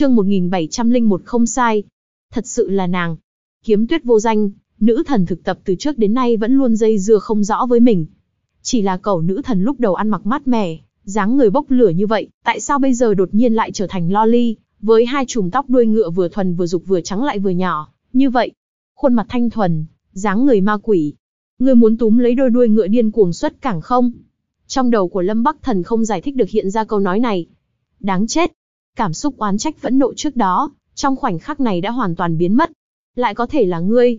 chương 1701 không sai. Thật sự là nàng. Kiếm tuyết vô danh, nữ thần thực tập từ trước đến nay vẫn luôn dây dưa không rõ với mình. Chỉ là cậu nữ thần lúc đầu ăn mặc mát mẻ, dáng người bốc lửa như vậy, tại sao bây giờ đột nhiên lại trở thành loli, với hai chùm tóc đuôi ngựa vừa thuần vừa dục vừa trắng lại vừa nhỏ, như vậy. Khuôn mặt thanh thuần, dáng người ma quỷ. Người muốn túm lấy đôi đuôi ngựa điên cuồng xuất cảng không? Trong đầu của Lâm Bắc Thần không giải thích được hiện ra câu nói này. Đáng chết, Cảm xúc oán trách vẫn nộ trước đó, trong khoảnh khắc này đã hoàn toàn biến mất. Lại có thể là ngươi.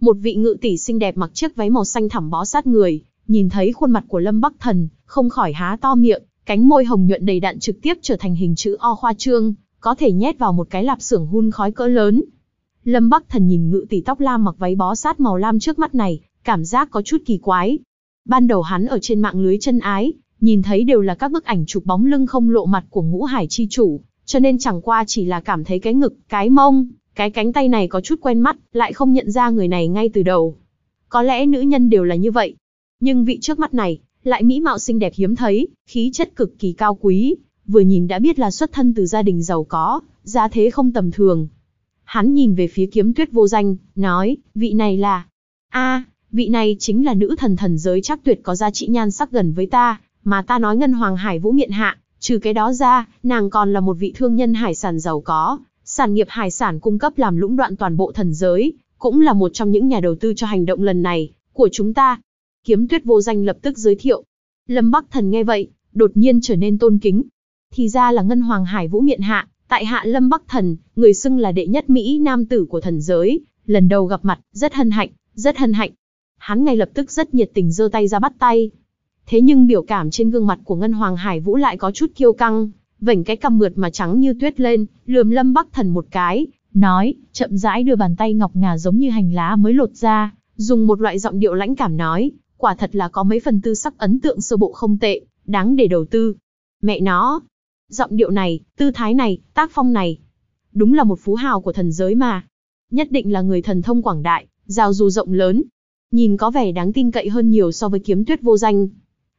Một vị ngự tỷ xinh đẹp mặc chiếc váy màu xanh thẳm bó sát người, nhìn thấy khuôn mặt của Lâm Bắc Thần, không khỏi há to miệng, cánh môi hồng nhuận đầy đặn trực tiếp trở thành hình chữ O khoa trương, có thể nhét vào một cái lạp xưởng hun khói cỡ lớn. Lâm Bắc Thần nhìn ngự tỷ tóc lam mặc váy bó sát màu lam trước mắt này, cảm giác có chút kỳ quái. Ban đầu hắn ở trên mạng lưới chân ái, nhìn thấy đều là các bức ảnh chụp bóng lưng không lộ mặt của ngũ hải chi chủ, cho nên chẳng qua chỉ là cảm thấy cái ngực, cái mông, cái cánh tay này có chút quen mắt, lại không nhận ra người này ngay từ đầu. Có lẽ nữ nhân đều là như vậy. Nhưng vị trước mắt này, lại mỹ mạo xinh đẹp hiếm thấy, khí chất cực kỳ cao quý, vừa nhìn đã biết là xuất thân từ gia đình giàu có, gia thế không tầm thường. Hắn nhìn về phía kiếm tuyết vô danh, nói, vị này là... a vị này chính là nữ thần thần giới chắc tuyệt có giá trị nhan sắc gần với ta, mà ta nói ngân hoàng hải vũ miện hạ, trừ cái đó ra, nàng còn là một vị thương nhân hải sản giàu có, sản nghiệp hải sản cung cấp làm lũng đoạn toàn bộ thần giới, cũng là một trong những nhà đầu tư cho hành động lần này của chúng ta. Kiếm Tuyết vô danh lập tức giới thiệu. Lâm Bắc Thần nghe vậy, đột nhiên trở nên tôn kính. Thì ra là ngân hoàng hải vũ miện hạ, tại hạ Lâm Bắc Thần, người xưng là đệ nhất Mỹ nam tử của thần giới, lần đầu gặp mặt, rất hân hạnh, rất hân hạnh. Hắn ngay lập tức rất nhiệt tình giơ tay ra bắt tay, Thế nhưng biểu cảm trên gương mặt của Ngân Hoàng Hải Vũ lại có chút kiêu căng, vảnh cái cằm mượt mà trắng như tuyết lên, lườm Lâm Bắc Thần một cái, nói, chậm rãi đưa bàn tay ngọc ngà giống như hành lá mới lột ra, dùng một loại giọng điệu lãnh cảm nói, quả thật là có mấy phần tư sắc ấn tượng sơ bộ không tệ, đáng để đầu tư. Mẹ nó, giọng điệu này, tư thái này, tác phong này, đúng là một phú hào của thần giới mà. Nhất định là người thần thông quảng đại, giao du rộng lớn. Nhìn có vẻ đáng tin cậy hơn nhiều so với kiếm tuyết vô danh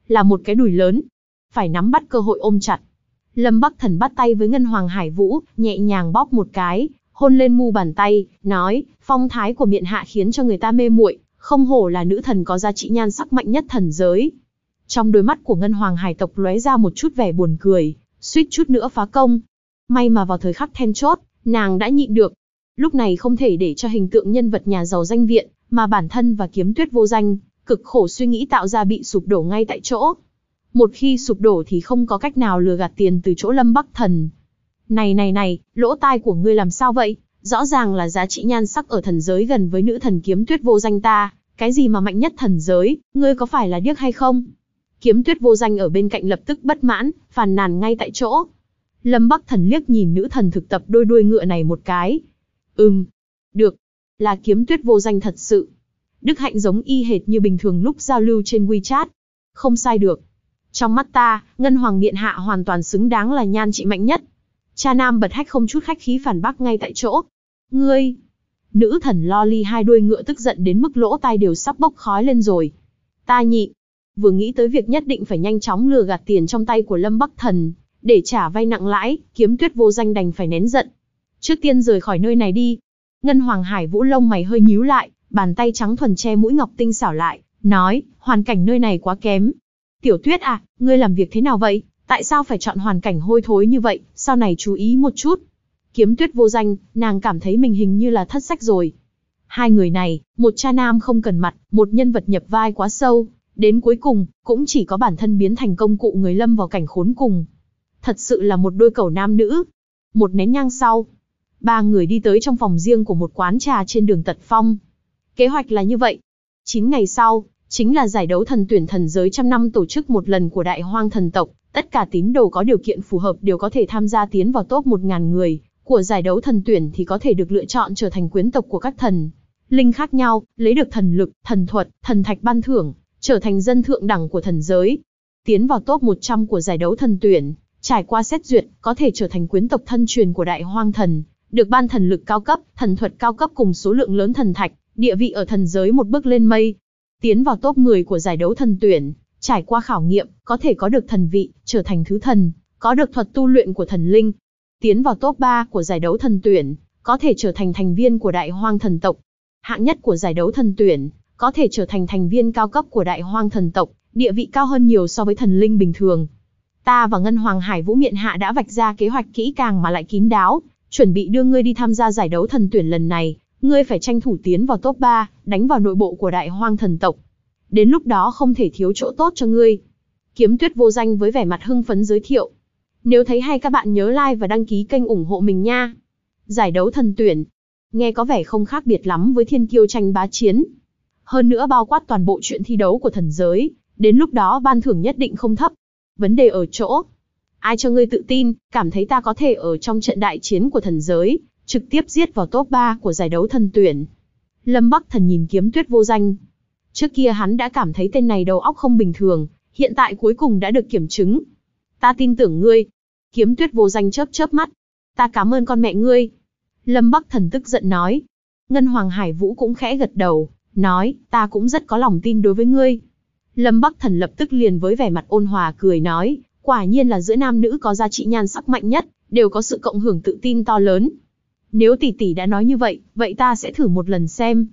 là một cái đùi lớn. Phải nắm bắt cơ hội ôm chặt. Lâm Bắc Thần bắt tay với Ngân Hoàng Hải Vũ, nhẹ nhàng bóp một cái, hôn lên mu bàn tay, nói, phong thái của miện hạ khiến cho người ta mê muội, không hổ là nữ thần có giá trị nhan sắc mạnh nhất thần giới. Trong đôi mắt của Ngân Hoàng Hải tộc lóe ra một chút vẻ buồn cười, suýt chút nữa phá công. May mà vào thời khắc then chốt, nàng đã nhịn được. Lúc này không thể để cho hình tượng nhân vật nhà giàu danh viện, mà bản thân và kiếm tuyết vô danh, cực khổ suy nghĩ tạo ra bị sụp đổ ngay tại chỗ. Một khi sụp đổ thì không có cách nào lừa gạt tiền từ chỗ Lâm Bắc Thần. Này này này, lỗ tai của ngươi làm sao vậy? Rõ ràng là giá trị nhan sắc ở thần giới gần với nữ thần kiếm tuyết vô danh ta, cái gì mà mạnh nhất thần giới, ngươi có phải là điếc hay không? Kiếm tuyết vô danh ở bên cạnh lập tức bất mãn, phàn nàn ngay tại chỗ. Lâm Bắc Thần liếc nhìn nữ thần thực tập đôi đuôi ngựa này một cái. Ừm, được, là kiếm tuyết vô danh thật sự. Đức Hạnh giống y hệt như bình thường lúc giao lưu trên WeChat. Không sai được. Trong mắt ta, Ngân Hoàng Điện Hạ hoàn toàn xứng đáng là nhan trị mạnh nhất. Cha nam bật hách không chút khách khí phản bác ngay tại chỗ. Ngươi! Nữ thần lo ly hai đuôi ngựa tức giận đến mức lỗ tai đều sắp bốc khói lên rồi. Ta nhị! Vừa nghĩ tới việc nhất định phải nhanh chóng lừa gạt tiền trong tay của Lâm Bắc Thần, để trả vay nặng lãi, kiếm tuyết vô danh đành phải nén giận. Trước tiên rời khỏi nơi này đi. Ngân Hoàng Hải Vũ Lông mày hơi nhíu lại, bàn tay trắng thuần che mũi ngọc tinh xảo lại, nói, hoàn cảnh nơi này quá kém. Tiểu tuyết à, ngươi làm việc thế nào vậy? Tại sao phải chọn hoàn cảnh hôi thối như vậy, sau này chú ý một chút. Kiếm tuyết vô danh, nàng cảm thấy mình hình như là thất sách rồi. Hai người này, một cha nam không cần mặt, một nhân vật nhập vai quá sâu, đến cuối cùng, cũng chỉ có bản thân biến thành công cụ người lâm vào cảnh khốn cùng. Thật sự là một đôi cầu nam nữ. Một nén nhang sau, ba người đi tới trong phòng riêng của một quán trà trên đường Tật Phong. Kế hoạch là như vậy. 9 ngày sau, chính là giải đấu thần tuyển thần giới trăm năm tổ chức một lần của đại hoang thần tộc. Tất cả tín đồ có điều kiện phù hợp đều có thể tham gia tiến vào top 1.000 người. Của giải đấu thần tuyển thì có thể được lựa chọn trở thành quyến tộc của các thần. Linh khác nhau, lấy được thần lực, thần thuật, thần thạch ban thưởng, trở thành dân thượng đẳng của thần giới. Tiến vào top 100 của giải đấu thần tuyển, trải qua xét duyệt, có thể trở thành quyến tộc thân truyền của đại hoang thần, được ban thần lực cao cấp, thần thuật cao cấp cùng số lượng lớn thần thạch, địa vị ở thần giới một bước lên mây. Tiến vào top 10 của giải đấu thần tuyển, trải qua khảo nghiệm, có thể có được thần vị, trở thành thứ thần, có được thuật tu luyện của thần linh. Tiến vào top 3 của giải đấu thần tuyển, có thể trở thành thành viên của đại hoang thần tộc. Hạng nhất của giải đấu thần tuyển, có thể trở thành thành viên cao cấp của đại hoang thần tộc, địa vị cao hơn nhiều so với thần linh bình thường. Ta và Ngân Hoàng Hải Vũ Miện Hạ đã vạch ra kế hoạch kỹ càng mà lại kín đáo, chuẩn bị đưa ngươi đi tham gia giải đấu thần tuyển lần này, ngươi phải tranh thủ tiến vào top 3, đánh vào nội bộ của đại hoang thần tộc. Đến lúc đó không thể thiếu chỗ tốt cho ngươi. Kiếm tuyết vô danh với vẻ mặt hưng phấn giới thiệu. Nếu thấy hay các bạn nhớ like và đăng ký kênh ủng hộ mình nha. Giải đấu thần tuyển. Nghe có vẻ không khác biệt lắm với thiên kiêu tranh bá chiến. Hơn nữa bao quát toàn bộ chuyện thi đấu của thần giới, đến lúc đó ban thưởng nhất định không thấp. Vấn đề ở chỗ, ai cho ngươi tự tin, cảm thấy ta có thể ở trong trận đại chiến của thần giới, trực tiếp giết vào top 3 của giải đấu thần tuyển. Lâm Bắc Thần nhìn kiếm tuyết vô danh. Trước kia hắn đã cảm thấy tên này đầu óc không bình thường, hiện tại cuối cùng đã được kiểm chứng. Ta tin tưởng ngươi. Kiếm tuyết vô danh chớp chớp mắt. Ta cảm ơn con mẹ ngươi. Lâm Bắc Thần tức giận nói. Ngân Hoàng Hải Vũ cũng khẽ gật đầu, nói, ta cũng rất có lòng tin đối với ngươi. Lâm Bắc Thần lập tức liền với vẻ mặt ôn hòa cười nói, quả nhiên là giữa nam nữ có giá trị nhan sắc mạnh nhất, đều có sự cộng hưởng tự tin to lớn, nếu tỷ tỷ đã nói như vậy, vậy ta sẽ thử một lần xem.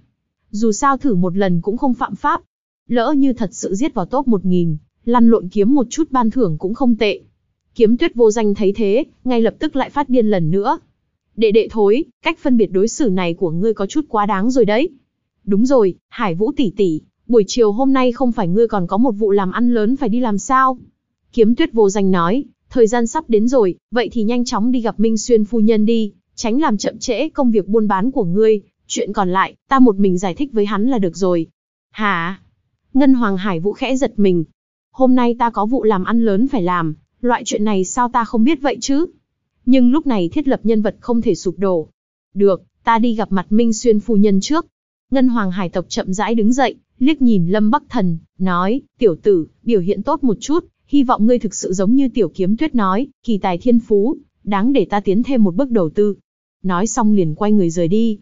Dù sao thử một lần cũng không phạm pháp. Lỡ như thật sự giết vào top 1000, lăn lộn kiếm một chút ban thưởng cũng không tệ. Kiếm tuyết vô danh thấy thế, ngay lập tức lại phát điên lần nữa. Đệ đệ thối, cách phân biệt đối xử này của ngươi có chút quá đáng rồi đấy. Đúng rồi, Hải Vũ tỷ tỷ, buổi chiều hôm nay không phải ngươi còn có một vụ làm ăn lớn phải đi làm sao? Kiếm tuyết vô danh nói, thời gian sắp đến rồi, vậy thì nhanh chóng đi gặp Minh Xuyên phu nhân đi, tránh làm chậm trễ công việc buôn bán của ngươi, chuyện còn lại, ta một mình giải thích với hắn là được rồi. Hả? Ngân Hoàng Hải Vũ khẽ giật mình. Hôm nay ta có vụ làm ăn lớn phải làm, loại chuyện này sao ta không biết vậy chứ? Nhưng lúc này thiết lập nhân vật không thể sụp đổ. Được, ta đi gặp mặt Minh Xuyên phu nhân trước. Ngân Hoàng Hải tộc chậm rãi đứng dậy, liếc nhìn Lâm Bắc Thần, nói, tiểu tử, biểu hiện tốt một chút, hy vọng ngươi thực sự giống như tiểu kiếm tuyết nói, kỳ tài thiên phú, đáng để ta tiến thêm một bước đầu tư. Nói xong liền quay người rời đi.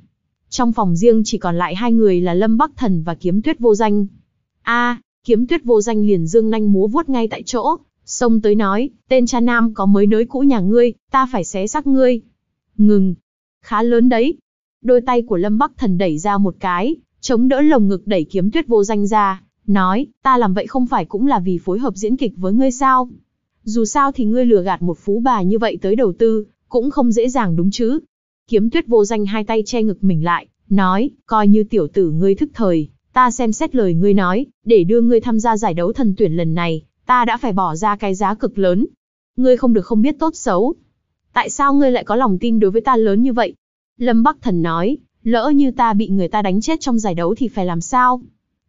Trong phòng riêng chỉ còn lại hai người là Lâm Bắc Thần và Kiếm Tuyết Vô Danh. A, Kiếm Tuyết Vô Danh liền dương nanh múa vuốt ngay tại chỗ, Xong tới nói, tên cha nam có mới nới cũ nhà ngươi, ta phải xé xác ngươi. Ngừng, khá lớn đấy. Đôi tay của Lâm Bắc Thần đẩy ra một cái, chống đỡ lồng ngực đẩy Kiếm Tuyết Vô Danh ra, nói, ta làm vậy không phải cũng là vì phối hợp diễn kịch với ngươi sao? Dù sao thì ngươi lừa gạt một phú bà như vậy tới đầu tư, cũng không dễ dàng đúng chứ. Kiếm tuyết vô danh hai tay che ngực mình lại, nói, coi như tiểu tử ngươi thức thời, ta xem xét lời ngươi nói, để đưa ngươi tham gia giải đấu thần tuyển lần này, ta đã phải bỏ ra cái giá cực lớn. Ngươi không được không biết tốt xấu. Tại sao ngươi lại có lòng tin đối với ta lớn như vậy? Lâm Bắc Thần nói, lỡ như ta bị người ta đánh chết trong giải đấu thì phải làm sao?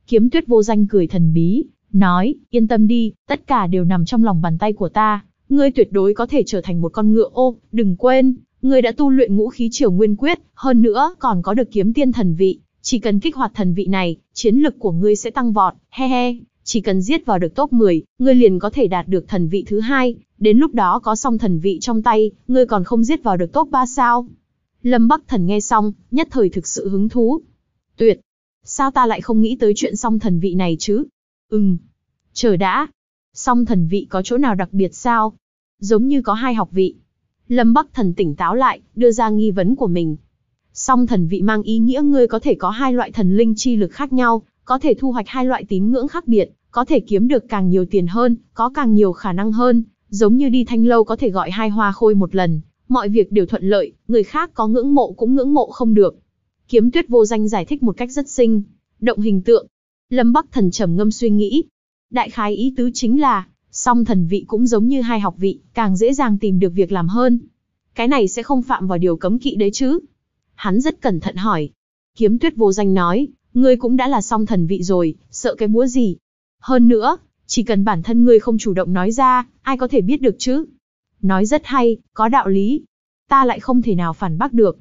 Kiếm tuyết vô danh cười thần bí, nói, yên tâm đi, tất cả đều nằm trong lòng bàn tay của ta, ngươi tuyệt đối có thể trở thành một con ngựa ô, đừng quên, ngươi đã tu luyện ngũ khí triều nguyên quyết, hơn nữa còn có được kiếm tiên thần vị, chỉ cần kích hoạt thần vị này, chiến lực của ngươi sẽ tăng vọt, he he, chỉ cần giết vào được top 10, ngươi liền có thể đạt được thần vị thứ hai, đến lúc đó có song thần vị trong tay, ngươi còn không giết vào được top 3 sao? Lâm Bắc Thần nghe xong, nhất thời thực sự hứng thú. Tuyệt! Sao ta lại không nghĩ tới chuyện song thần vị này chứ? Ừm, chờ đã. Song thần vị có chỗ nào đặc biệt sao? Giống như có hai học vị. Lâm Bắc Thần tỉnh táo lại, đưa ra nghi vấn của mình. Song thần vị mang ý nghĩa ngươi có thể có hai loại thần linh chi lực khác nhau, có thể thu hoạch hai loại tín ngưỡng khác biệt, có thể kiếm được càng nhiều tiền hơn, có càng nhiều khả năng hơn, giống như đi thanh lâu có thể gọi hai hoa khôi một lần, mọi việc đều thuận lợi, người khác có ngưỡng mộ cũng ngưỡng mộ không được. Kiếm Tuyết vô danh giải thích một cách rất sinh động hình tượng, Lâm Bắc Thần trầm ngâm suy nghĩ. Đại khái ý tứ chính là, song thần vị cũng giống như hai học vị, càng dễ dàng tìm được việc làm hơn. Cái này sẽ không phạm vào điều cấm kỵ đấy chứ. Hắn rất cẩn thận hỏi. Kiếm tuyết vô danh nói, ngươi cũng đã là song thần vị rồi, sợ cái búa gì. Hơn nữa, chỉ cần bản thân ngươi không chủ động nói ra, ai có thể biết được chứ. Nói rất hay, có đạo lý. Ta lại không thể nào phản bác được.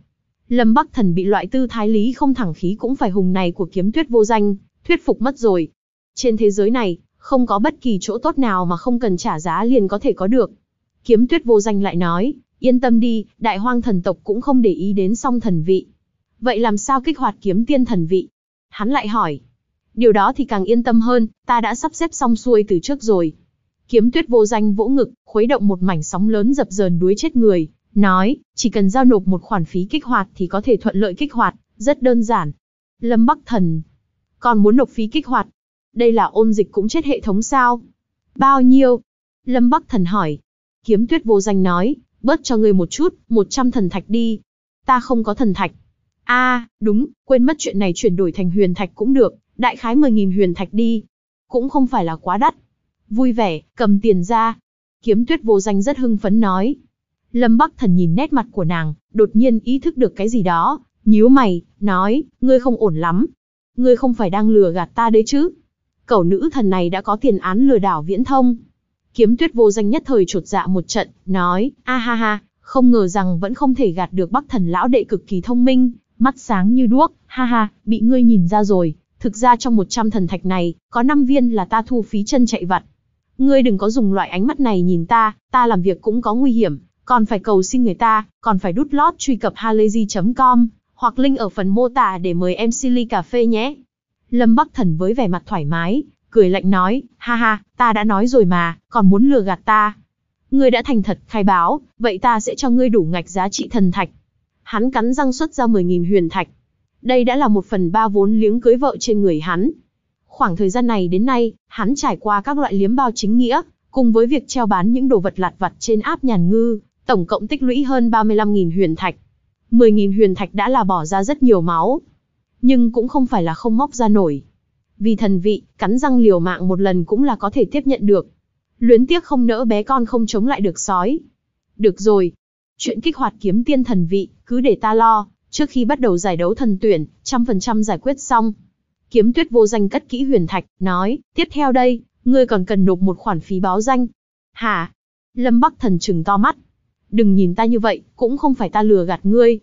Lâm Bắc Thần bị loại tư thái lý không thẳng khí cũng phải hùng này của kiếm tuyết vô danh, thuyết phục mất rồi. Trên thế giới này, không có bất kỳ chỗ tốt nào mà không cần trả giá liền có thể có được. Kiếm tuyết vô danh lại nói, yên tâm đi, đại hoang thần tộc cũng không để ý đến song thần vị. Vậy làm sao kích hoạt kiếm tiên thần vị? Hắn lại hỏi. Điều đó thì càng yên tâm hơn, ta đã sắp xếp xong xuôi từ trước rồi. Kiếm tuyết vô danh vỗ ngực, khuấy động một mảnh sóng lớn dập dờn đuối chết người, nói, chỉ cần giao nộp một khoản phí kích hoạt thì có thể thuận lợi kích hoạt, rất đơn giản. Lâm Bắc Thần, còn muốn nộp phí kích hoạt. Đây là ôn dịch cũng chết hệ thống sao? Bao nhiêu? Lâm Bắc Thần hỏi. Kiếm tuyết vô danh nói, bớt cho người một chút, 100 thần thạch đi. Ta không có thần thạch. a à, đúng, quên mất chuyện này chuyển đổi thành huyền thạch cũng được, đại khái 10.000 huyền thạch đi. Cũng không phải là quá đắt. Vui vẻ, cầm tiền ra. Kiếm tuyết vô danh rất hưng phấn nói. Lâm Bắc Thần nhìn nét mặt của nàng, đột nhiên ý thức được cái gì đó, nhíu mày, nói, ngươi không ổn lắm, ngươi không phải đang lừa gạt ta đấy chứ? Cẩu nữ thần này đã có tiền án lừa đảo viễn thông. Kiếm tuyết vô danh nhất thời trột dạ một trận, nói, a ha ha, không ngờ rằng vẫn không thể gạt được bắc thần lão đệ cực kỳ thông minh, mắt sáng như đuốc, ha ha, bị ngươi nhìn ra rồi, thực ra trong 100 thần thạch này, có 5 viên là ta thu phí chân chạy vặt. Ngươi đừng có dùng loại ánh mắt này nhìn ta, ta làm việc cũng có nguy hiểm, còn phải cầu xin người ta, còn phải đút lót truy cập halayzi.com, hoặc link ở phần mô tả để mời em Silly Cà Phê nhé. Lâm Bắc Thần với vẻ mặt thoải mái, cười lạnh nói, ha ha, ta đã nói rồi mà, còn muốn lừa gạt ta. Ngươi đã thành thật khai báo, vậy ta sẽ cho ngươi đủ ngạch giá trị thần thạch. Hắn cắn răng xuất ra 10.000 huyền thạch. Đây đã là một phần ba vốn liếng cưới vợ trên người hắn. Khoảng thời gian này đến nay, hắn trải qua các loại liếm bao chính nghĩa, cùng với việc treo bán những đồ vật lặt vặt trên áp nhàn ngư, tổng cộng tích lũy hơn 35.000 huyền thạch. 10.000 huyền thạch đã là bỏ ra rất nhiều máu. Nhưng cũng không phải là không móc ra nổi. Vì thần vị, cắn răng liều mạng một lần cũng là có thể tiếp nhận được. Luyến tiếc không nỡ bé con không chống lại được sói. Được rồi. Chuyện kích hoạt kiếm tiên thần vị, cứ để ta lo. Trước khi bắt đầu giải đấu thần tuyển, trăm phần trăm giải quyết xong. Kiếm tuyết vô danh cất kỹ huyền thạch, nói, tiếp theo đây, ngươi còn cần nộp một khoản phí báo danh. Hả? Lâm Bắc Thần trừng to mắt, đừng nhìn ta như vậy, cũng không phải ta lừa gạt ngươi.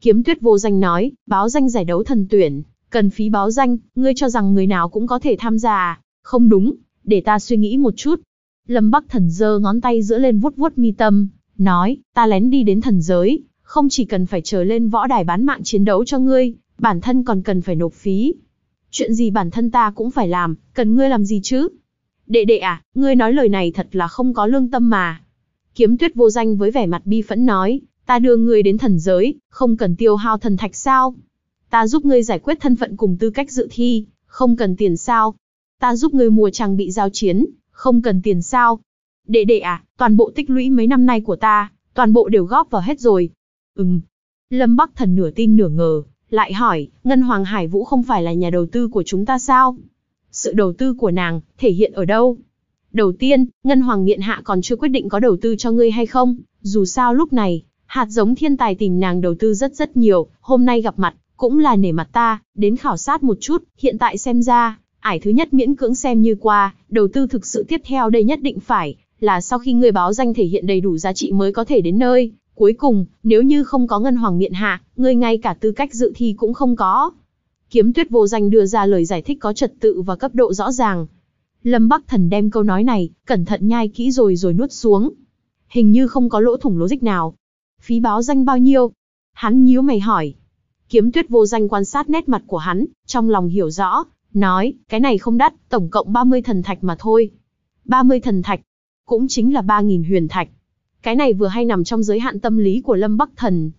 Kiếm tuyết vô danh nói, báo danh giải đấu thần tuyển, cần phí báo danh, ngươi cho rằng người nào cũng có thể tham gia à? Không đúng, để ta suy nghĩ một chút. Lâm Bắc thần dơ ngón tay giữa lên vuốt vuốt mi tâm, nói, ta lén đi đến thần giới, không chỉ cần phải trở lên võ đài bán mạng chiến đấu cho ngươi, bản thân còn cần phải nộp phí. Chuyện gì bản thân ta cũng phải làm, cần ngươi làm gì chứ? Đệ đệ à, ngươi nói lời này thật là không có lương tâm mà. Kiếm tuyết vô danh với vẻ mặt bi phẫn nói, ta đưa ngươi đến thần giới, không cần tiêu hao thần thạch sao? Ta giúp ngươi giải quyết thân phận cùng tư cách dự thi, không cần tiền sao? Ta giúp ngươi mua trang bị giao chiến, không cần tiền sao? Đệ đệ à, toàn bộ tích lũy mấy năm nay của ta, toàn bộ đều góp vào hết rồi. Ừm. Lâm Bắc Thần nửa tin nửa ngờ, lại hỏi, Ngân Hoàng Hải Vũ không phải là nhà đầu tư của chúng ta sao? Sự đầu tư của nàng, thể hiện ở đâu? Đầu tiên, Ngân Hoàng miện Hạ còn chưa quyết định có đầu tư cho ngươi hay không, dù sao lúc này, hạt giống thiên tài tìm nàng đầu tư rất rất nhiều, hôm nay gặp mặt, cũng là nể mặt ta, đến khảo sát một chút, hiện tại xem ra, ải thứ nhất miễn cưỡng xem như qua, đầu tư thực sự tiếp theo đây nhất định phải, là sau khi ngươi báo danh thể hiện đầy đủ giá trị mới có thể đến nơi, cuối cùng, nếu như không có Ngân Hoàng miện Hạ, ngươi ngay cả tư cách dự thi cũng không có. Kiếm tuyết vô danh đưa ra lời giải thích có trật tự và cấp độ rõ ràng, Lâm Bắc Thần đem câu nói này, cẩn thận nhai kỹ rồi rồi nuốt xuống. Hình như không có lỗ thủng lỗ dích nào. Phí báo danh bao nhiêu? Hắn nhíu mày hỏi. Kiếm tuyết vô danh quan sát nét mặt của hắn, trong lòng hiểu rõ, nói, cái này không đắt, tổng cộng 30 thần thạch mà thôi. 30 thần thạch, cũng chính là 3.000 huyền thạch. Cái này vừa hay nằm trong giới hạn tâm lý của Lâm Bắc Thần.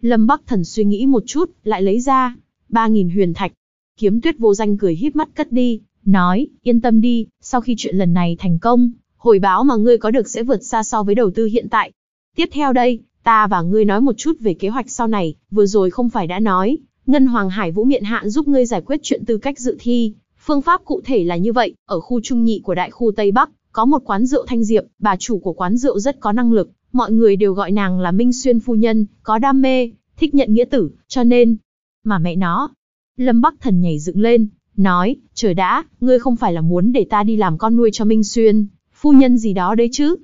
Lâm Bắc Thần suy nghĩ một chút, lại lấy ra, 3.000 huyền thạch. Kiếm tuyết vô danh cười híp mắt cất đi, nói, yên tâm đi, sau khi chuyện lần này thành công, hồi báo mà ngươi có được sẽ vượt xa so với đầu tư hiện tại. Tiếp theo đây, ta và ngươi nói một chút về kế hoạch sau này, vừa rồi không phải đã nói, Ngân Hoàng Hải Vũ Miện Hạ giúp ngươi giải quyết chuyện tư cách dự thi. Phương pháp cụ thể là như vậy, ở khu trung nhị của đại khu Tây Bắc, có một quán rượu Thanh Diệp, bà chủ của quán rượu rất có năng lực, mọi người đều gọi nàng là Minh Xuyên Phu Nhân, có đam mê, thích nhận nghĩa tử, cho nên... Mà mẹ nó... Lâm Bắc Thần nhảy dựng lên, nói, trời đã, ngươi không phải là muốn để ta đi làm con nuôi cho Minh Xuyên, phu nhân gì đó đấy chứ.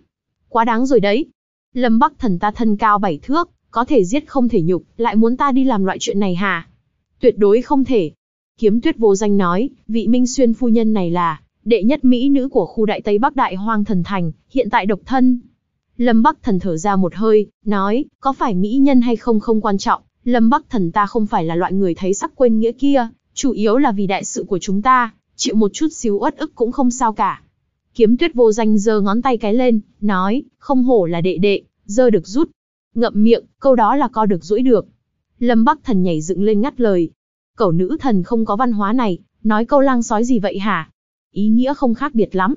Quá đáng rồi đấy. Lâm Bắc Thần ta thân cao bảy thước, có thể giết không thể nhục, lại muốn ta đi làm loại chuyện này hả? Tuyệt đối không thể. Kiếm tuyết vô danh nói, vị Minh Xuyên phu nhân này là, đệ nhất mỹ nữ của khu đại Tây Bắc Đại Hoang Thần Thành, hiện tại độc thân. Lâm Bắc Thần thở ra một hơi, nói, có phải mỹ nhân hay không không quan trọng, Lâm Bắc Thần ta không phải là loại người thấy sắc quên nghĩa kia, chủ yếu là vì đại sự của chúng ta, chịu một chút xíu uất ức cũng không sao cả. Kiếm tuyết vô danh giơ ngón tay cái lên, nói, không hổ là đệ đệ, giơ được rút. Ngậm miệng, câu đó là co được duỗi được. Lâm Bắc Thần nhảy dựng lên ngắt lời. Cẩu nữ thần không có văn hóa này, nói câu lang sói gì vậy hả? Ý nghĩa không khác biệt lắm.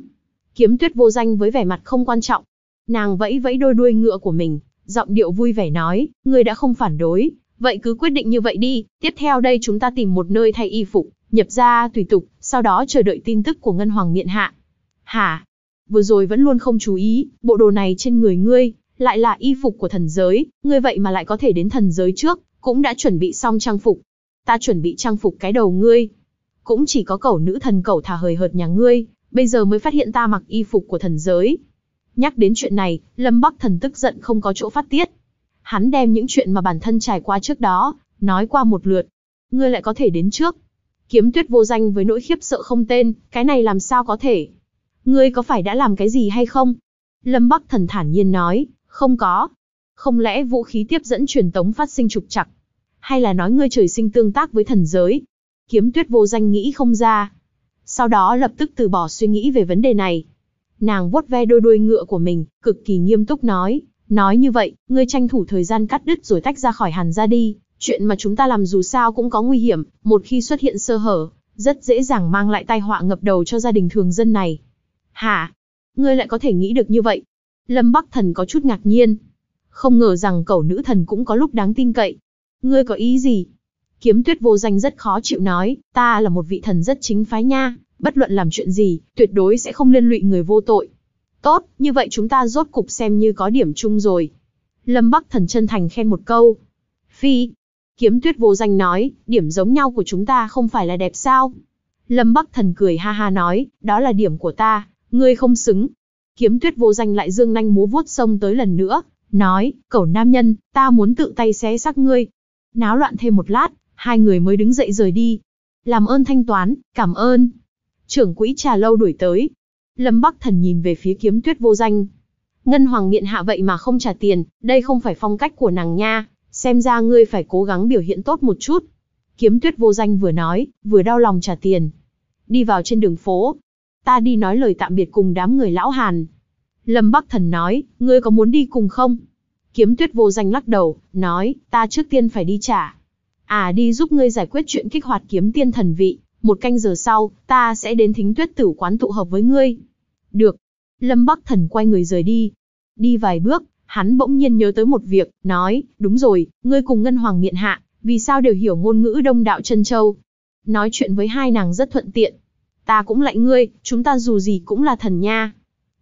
Kiếm tuyết vô danh với vẻ mặt không quan trọng. Nàng vẫy vẫy đôi đuôi ngựa của mình, giọng điệu vui vẻ nói, người đã không phản đối, Vậy cứ quyết định như vậy đi, tiếp theo đây chúng ta tìm một nơi thay y phục, nhập ra tùy tục, sau đó chờ đợi tin tức của Ngân Hoàng Miện Hạ. Hả? Vừa rồi vẫn luôn không chú ý, bộ đồ này trên người ngươi, lại là y phục của thần giới, ngươi vậy mà lại có thể đến thần giới trước, cũng đã chuẩn bị xong trang phục. Ta chuẩn bị trang phục cái đầu ngươi. Cũng chỉ có cẩu nữ thần cẩu thả hời hợt nhà ngươi, bây giờ mới phát hiện ta mặc y phục của thần giới. Nhắc đến chuyện này, Lâm Bắc thần tức giận không có chỗ phát tiết. Hắn đem những chuyện mà bản thân trải qua trước đó, nói qua một lượt. Ngươi lại có thể đến trước. Kiếm tuyết vô danh với nỗi khiếp sợ không tên, cái này làm sao có thể? Ngươi có phải đã làm cái gì hay không? Lâm Bắc thần thản nhiên nói, không có. Không lẽ vũ khí tiếp dẫn truyền tống phát sinh trục chặt? Hay là nói ngươi trời sinh tương tác với thần giới? Kiếm tuyết vô danh nghĩ không ra. Sau đó lập tức từ bỏ suy nghĩ về vấn đề này. Nàng vuốt ve đôi đuôi ngựa của mình, cực kỳ nghiêm túc nói, Nói như vậy, ngươi tranh thủ thời gian cắt đứt rồi tách ra khỏi hàn ra đi. Chuyện mà chúng ta làm dù sao cũng có nguy hiểm, một khi xuất hiện sơ hở, rất dễ dàng mang lại tai họa ngập đầu cho gia đình thường dân này. Hả? Ngươi lại có thể nghĩ được như vậy? Lâm Bắc Thần có chút ngạc nhiên. Không ngờ rằng cẩu nữ thần cũng có lúc đáng tin cậy. Ngươi có ý gì? Kiếm tuyết vô danh rất khó chịu nói, ta là một vị thần rất chính phái nha, bất luận làm chuyện gì, tuyệt đối sẽ không liên lụy người vô tội. Tốt, như vậy chúng ta rốt cục xem như có điểm chung rồi. Lâm Bắc Thần chân thành khen một câu. Phi, kiếm tuyết vô danh nói, điểm giống nhau của chúng ta không phải là đẹp sao? Lâm Bắc Thần cười ha ha nói, đó là điểm của ta, ngươi không xứng. Kiếm tuyết vô danh lại dương nanh múa vuốt sông tới lần nữa, nói, cẩu nam nhân, ta muốn tự tay xé xác ngươi. Náo loạn thêm một lát, hai người mới đứng dậy rời đi. Làm ơn thanh toán, cảm ơn. Trưởng quỹ trà lâu đuổi tới, Lâm Bắc Thần nhìn về phía kiếm tuyết vô danh. Ngân Hoàng Miện Hạ vậy mà không trả tiền, đây không phải phong cách của nàng nha, xem ra ngươi phải cố gắng biểu hiện tốt một chút. Kiếm tuyết vô danh vừa nói, vừa đau lòng trả tiền. Đi vào trên đường phố, ta đi nói lời tạm biệt cùng đám người lão Hàn. Lâm Bắc Thần nói, ngươi có muốn đi cùng không? Kiếm tuyết vô danh lắc đầu, nói, ta trước tiên phải đi trả. À đi giúp ngươi giải quyết chuyện kích hoạt kiếm tiên thần vị, một canh giờ sau, ta sẽ đến thính tuyết tử quán tụ hợp với ngươi. Được. Lâm Bắc Thần quay người rời đi. Đi vài bước, hắn bỗng nhiên nhớ tới một việc, nói, đúng rồi, ngươi cùng Ngân Hoàng Miện Hạ, vì sao đều hiểu ngôn ngữ đông đạo Trân châu. Nói chuyện với hai nàng rất thuận tiện. Ta cũng lại ngươi, chúng ta dù gì cũng là thần nha.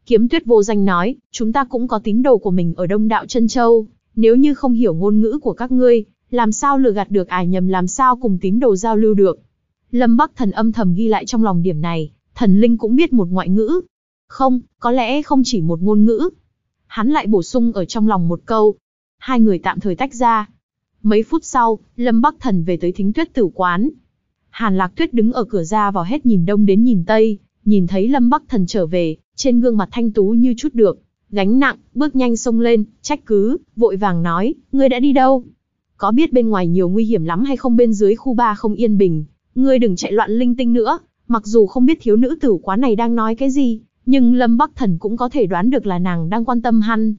Kiếm tuyết vô danh nói, chúng ta cũng có tín đồ của mình ở đông đạo Trân châu. Nếu như không hiểu ngôn ngữ của các ngươi, làm sao lừa gạt được ải nhầm làm sao cùng tín đồ giao lưu được. Lâm Bắc Thần âm thầm ghi lại trong lòng điểm này, thần linh cũng biết một ngoại ngữ, không, có lẽ không chỉ một ngôn ngữ. Hắn lại bổ sung ở trong lòng một câu. Hai người tạm thời tách ra. Mấy phút sau, Lâm Bắc Thần về tới thính tuyết tử quán. Hàn Lạc Tuyết đứng ở cửa ra vào hết nhìn đông đến nhìn tây, nhìn thấy Lâm Bắc Thần trở về, trên gương mặt thanh tú như chút được, gánh nặng, bước nhanh xông lên, trách cứ, vội vàng nói, ngươi đã đi đâu? Có biết bên ngoài nhiều nguy hiểm lắm hay không bên dưới khu ba không yên bình, ngươi đừng chạy loạn linh tinh nữa, mặc dù không biết thiếu nữ tử quán này đang nói cái gì, nhưng Lâm Bắc Thần cũng có thể đoán được là nàng đang quan tâm hắn.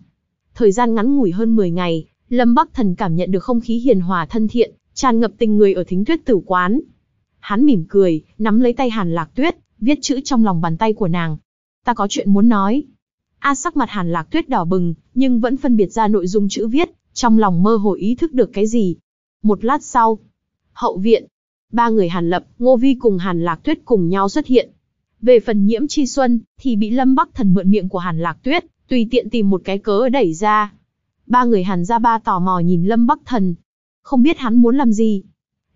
Thời gian ngắn ngủi hơn 10 ngày, Lâm Bắc Thần cảm nhận được không khí hiền hòa thân thiện, tràn ngập tình người ở Thính Tuyết Tử quán. Hắn mỉm cười, nắm lấy tay Hàn Lạc Tuyết, viết chữ trong lòng bàn tay của nàng. Ta có chuyện muốn nói. A sắc mặt Hàn Lạc Tuyết đỏ bừng, nhưng vẫn phân biệt ra nội dung chữ viết, trong lòng mơ hồ ý thức được cái gì. Một lát sau, hậu viện, ba người Hàn Lập, Ngô Vi cùng Hàn Lạc Tuyết cùng nhau xuất hiện. Về phần nhiễm chi xuân, thì bị Lâm Bắc Thần mượn miệng của Hàn Lạc Tuyết, tùy tiện tìm một cái cớ đẩy ra. Ba người Hàn Gia Ba tò mò nhìn Lâm Bắc Thần. Không biết hắn muốn làm gì.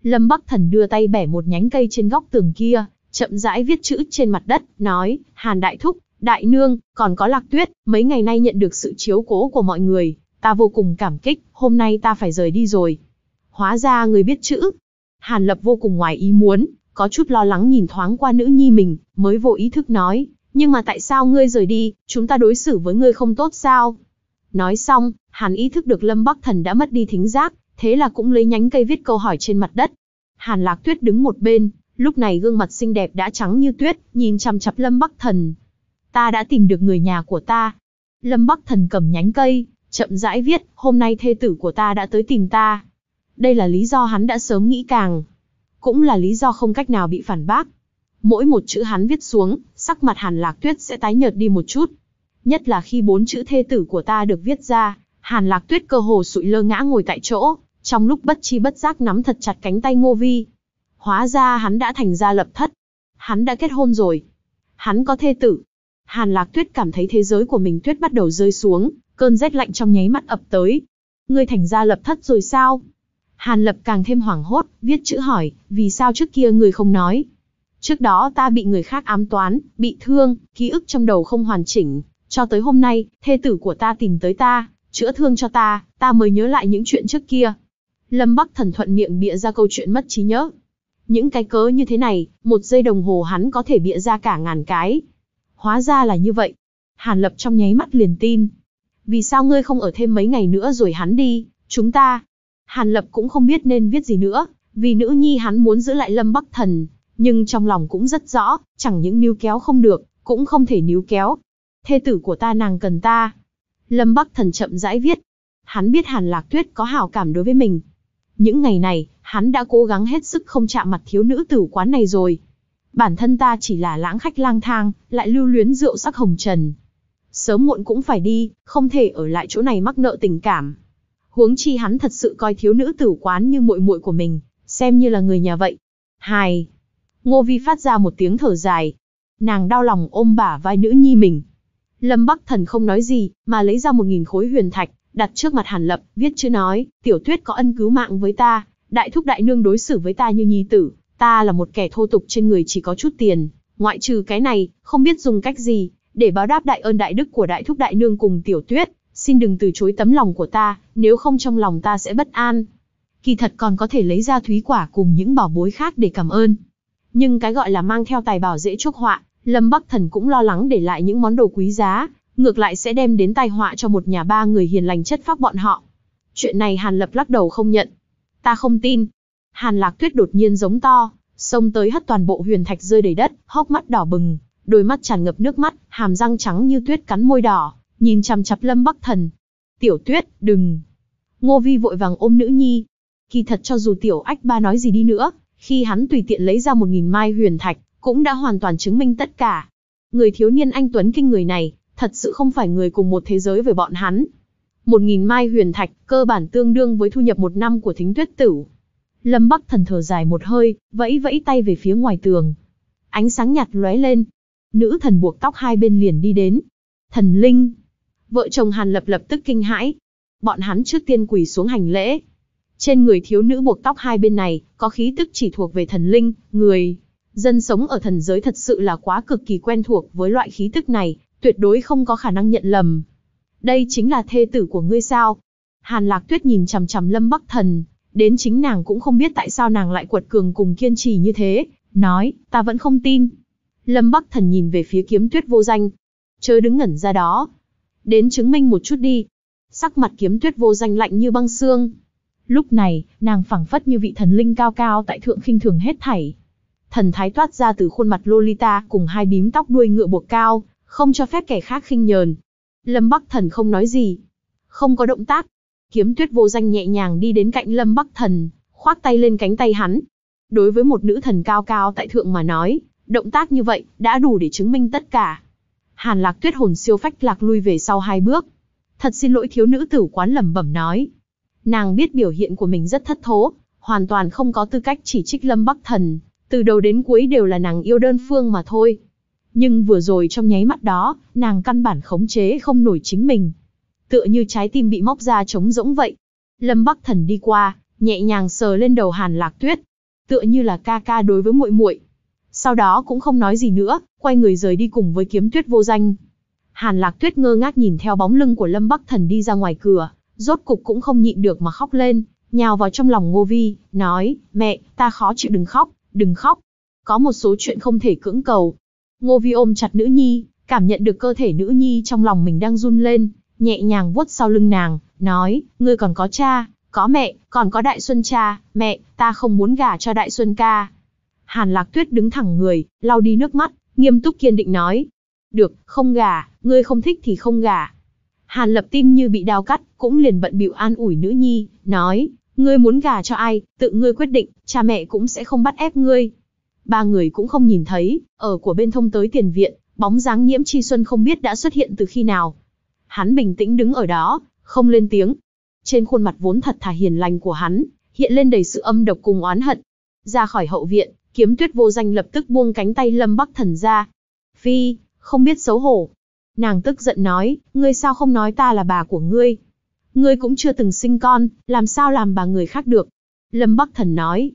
Lâm Bắc Thần đưa tay bẻ một nhánh cây trên góc tường kia, chậm rãi viết chữ trên mặt đất, nói, Hàn Đại Thúc, Đại Nương, còn có Lạc Tuyết, mấy ngày nay nhận được sự chiếu cố của mọi người, ta vô cùng cảm kích, hôm nay ta phải rời đi rồi. Hóa ra người biết chữ. Hàn Lập vô cùng ngoài ý muốn, có chút lo lắng nhìn thoáng qua nữ nhi mình, mới vô ý thức nói, nhưng mà tại sao ngươi rời đi, chúng ta đối xử với ngươi không tốt sao? Nói xong, Hàn ý thức được Lâm Bắc Thần đã mất đi thính giác, thế là cũng lấy nhánh cây viết câu hỏi trên mặt đất. Hàn Lạc Tuyết đứng một bên, lúc này gương mặt xinh đẹp đã trắng như tuyết, nhìn chăm chằm Lâm Bắc Thần. Ta đã tìm được người nhà của ta. Lâm Bắc Thần cầm nhánh cây, chậm rãi viết, hôm nay thê tử của ta đã tới tìm ta. Đây là lý do hắn đã sớm nghĩ càng, cũng là lý do không cách nào bị phản bác. Mỗi một chữ hắn viết xuống, sắc mặt Hàn Lạc Tuyết sẽ tái nhợt đi một chút. Nhất là khi bốn chữ thê tử của ta được viết ra, Hàn Lạc Tuyết cơ hồ sụi lơ ngã ngồi tại chỗ, trong lúc bất chi bất giác nắm thật chặt cánh tay Ngô Vi. Hóa ra hắn đã thành ra lập thất. Hắn đã kết hôn rồi. Hắn có thê tử. Hàn Lạc Tuyết cảm thấy thế giới của mình tuyết bắt đầu rơi xuống, cơn rét lạnh trong nháy mắt ập tới. Ngươi thành ra lập thất rồi sao? Hàn Lập càng thêm hoảng hốt, viết chữ hỏi, vì sao trước kia người không nói? Trước đó ta bị người khác ám toán, bị thương, ký ức trong đầu không hoàn chỉnh. Cho tới hôm nay, thê tử của ta tìm tới ta, chữa thương cho ta, ta mới nhớ lại những chuyện trước kia. Lâm Bắc thần thuận miệng bịa ra câu chuyện mất trí nhớ. Những cái cớ như thế này, một giây đồng hồ hắn có thể bịa ra cả ngàn cái. Hóa ra là như vậy. Hàn Lập trong nháy mắt liền tin. Vì sao ngươi không ở thêm mấy ngày nữa rồi hắn đi, chúng ta, Hàn Lập cũng không biết nên viết gì nữa, vì nữ nhi hắn muốn giữ lại Lâm Bắc Thần, nhưng trong lòng cũng rất rõ, chẳng những níu kéo không được, cũng không thể níu kéo. Thê tử của ta nàng cần ta. Lâm Bắc Thần chậm rãi viết. Hắn biết Hàn Lạc Tuyết có hảo cảm đối với mình. Những ngày này, hắn đã cố gắng hết sức không chạm mặt thiếu nữ tử quán này rồi. Bản thân ta chỉ là lãng khách lang thang, lại lưu luyến rượu sắc hồng trần. Sớm muộn cũng phải đi, không thể ở lại chỗ này mắc nợ tình cảm huống chi hắn thật sự coi thiếu nữ tử quán như muội muội của mình, xem như là người nhà vậy. Hài. Ngô Vi phát ra một tiếng thở dài. Nàng đau lòng ôm bả vai nữ nhi mình. Lâm Bắc Thần không nói gì, mà lấy ra một nghìn khối huyền thạch, đặt trước mặt Hàn Lập, viết chữ nói, tiểu tuyết có ân cứu mạng với ta, đại thúc đại nương đối xử với ta như nhi tử, ta là một kẻ thô tục trên người chỉ có chút tiền, ngoại trừ cái này, không biết dùng cách gì, để báo đáp đại ơn đại đức của đại thúc đại nương cùng tiểu tuyết, xin đừng từ chối tấm lòng của ta, nếu không trong lòng ta sẽ bất an. Kỳ thật còn có thể lấy ra thúy quả cùng những bảo bối khác để cảm ơn. Nhưng cái gọi là mang theo tài bảo dễ chuốc họa, Lâm Bắc Thần cũng lo lắng để lại những món đồ quý giá, ngược lại sẽ đem đến tai họa cho một nhà ba người hiền lành chất phác bọn họ. Chuyện này Hàn Lập lắc đầu không nhận. Ta không tin. Hàn Lạc Tuyết đột nhiên giống to, xông tới hất toàn bộ huyền thạch rơi đầy đất, hốc mắt đỏ bừng, đôi mắt tràn ngập nước mắt, hàm răng trắng như tuyết cắn môi đỏ, nhìn chằm chặp Lâm Bắc Thần. Tiểu Tuyết, đừng. Ngô Vi vội vàng ôm nữ nhi. Kỳ thật cho dù Tiểu Ách Ba nói gì đi nữa, khi hắn tùy tiện lấy ra một nghìn mai huyền thạch, cũng đã hoàn toàn chứng minh tất cả. Người thiếu niên anh Tuấn kinh người này, thật sự không phải người cùng một thế giới với bọn hắn. Một nghìn mai huyền thạch, cơ bản tương đương với thu nhập một năm của thính tuyết tử. Lâm Bắc thần thở dài một hơi, vẫy vẫy tay về phía ngoài tường. Ánh sáng nhạt lóe lên. Nữ thần buộc tóc hai bên liền đi đến. Thần Linh, Vợ chồng Hàn Lập lập tức kinh hãi. Bọn hắn trước tiên quỳ xuống hành lễ. Trên người thiếu nữ buộc tóc hai bên này, có khí tức chỉ thuộc về thần linh, người. Dân sống ở thần giới thật sự là quá cực kỳ quen thuộc với loại khí tức này, tuyệt đối không có khả năng nhận lầm. Đây chính là thê tử của ngươi sao? Hàn Lạc Tuyết nhìn chằm chằm Lâm Bắc Thần, đến chính nàng cũng không biết tại sao nàng lại quật cường cùng kiên trì như thế, nói, ta vẫn không tin. Lâm Bắc Thần nhìn về phía kiếm tuyết vô danh. Chớ đứng ngẩn ra đó, Đến chứng minh một chút đi. Sắc mặt kiếm tuyết vô danh lạnh như băng xương. Lúc này, nàng phảng phất như vị thần linh cao cao tại thượng khinh thường hết thảy. Thần thái toát ra từ khuôn mặt Lolita cùng hai bím tóc đuôi ngựa buộc cao, không cho phép kẻ khác khinh nhờn. Lâm Bắc Thần không nói gì, không có động tác. Kiếm tuyết vô danh nhẹ nhàng đi đến cạnh Lâm Bắc Thần, khoác tay lên cánh tay hắn. Đối với một nữ thần cao cao tại thượng mà nói, động tác như vậy đã đủ để chứng minh tất cả. Hàn Lạc Tuyết hồn siêu phách lạc lui về sau hai bước. Thật xin lỗi thiếu nữ tử quán lẩm bẩm nói. Nàng biết biểu hiện của mình rất thất thố, hoàn toàn không có tư cách chỉ trích Lâm Bắc Thần, từ đầu đến cuối đều là nàng yêu đơn phương mà thôi. Nhưng vừa rồi trong nháy mắt đó, nàng căn bản khống chế không nổi chính mình. Tựa như trái tim bị móc ra trống rỗng vậy. Lâm Bắc Thần đi qua, nhẹ nhàng sờ lên đầu Hàn Lạc Tuyết, tựa như là ca ca đối với muội muội, sau đó cũng không nói gì nữa, quay người rời đi cùng với kiếm tuyết vô danh. Hàn Lạc Tuyết ngơ ngác nhìn theo bóng lưng của Lâm Bắc Thần đi ra ngoài cửa, rốt cục cũng không nhịn được mà khóc lên, nhào vào trong lòng Ngô Vi, nói, mẹ, ta khó chịu đừng khóc, đừng khóc. Có một số chuyện không thể cưỡng cầu. Ngô Vi ôm chặt nữ nhi, cảm nhận được cơ thể nữ nhi trong lòng mình đang run lên, nhẹ nhàng vuốt sau lưng nàng, nói, ngươi còn có cha, có mẹ, còn có Đại Xuân cha, mẹ, ta không muốn gả cho Đại Xuân ca, Hàn Lạc Tuyết đứng thẳng người, lau đi nước mắt, nghiêm túc kiên định nói. Được, không gà, ngươi không thích thì không gà. Hàn lập tim như bị đau cắt, cũng liền bận bịu an ủi nữ nhi, nói, ngươi muốn gà cho ai, tự ngươi quyết định, cha mẹ cũng sẽ không bắt ép ngươi. Ba người cũng không nhìn thấy, ở của bên thông tới tiền viện, bóng dáng nhiễm chi xuân không biết đã xuất hiện từ khi nào. Hắn bình tĩnh đứng ở đó, không lên tiếng. Trên khuôn mặt vốn thật thà hiền lành của hắn, hiện lên đầy sự âm độc cùng oán hận. Ra khỏi hậu viện, Kiếm tuyết vô danh lập tức buông cánh tay Lâm Bắc Thần ra. Phi, không biết xấu hổ. Nàng tức giận nói, ngươi sao không nói ta là bà của ngươi? Ngươi cũng chưa từng sinh con, làm sao làm bà người khác được? Lâm Bắc Thần nói.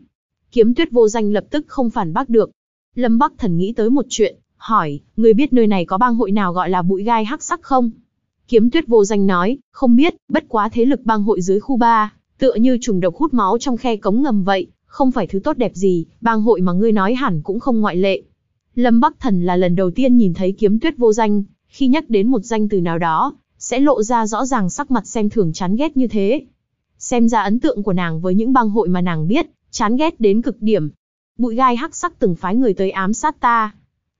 Kiếm tuyết vô danh lập tức không phản bác được. Lâm Bắc Thần nghĩ tới một chuyện, hỏi, ngươi biết nơi này có bang hội nào gọi là bụi gai hắc sắc không? Kiếm tuyết vô danh nói, không biết, bất quá thế lực bang hội dưới khu ba, tựa như trùng độc hút máu trong khe cống ngầm vậy, không phải thứ tốt đẹp gì, bang hội mà ngươi nói hẳn cũng không ngoại lệ. Lâm Bắc Thần là lần đầu tiên nhìn thấy kiếm tuyết vô danh, khi nhắc đến một danh từ nào đó, sẽ lộ ra rõ ràng sắc mặt xem thường chán ghét như thế. Xem ra ấn tượng của nàng với những bang hội mà nàng biết, chán ghét đến cực điểm. Bụi gai hắc sắc từng phái người tới ám sát ta.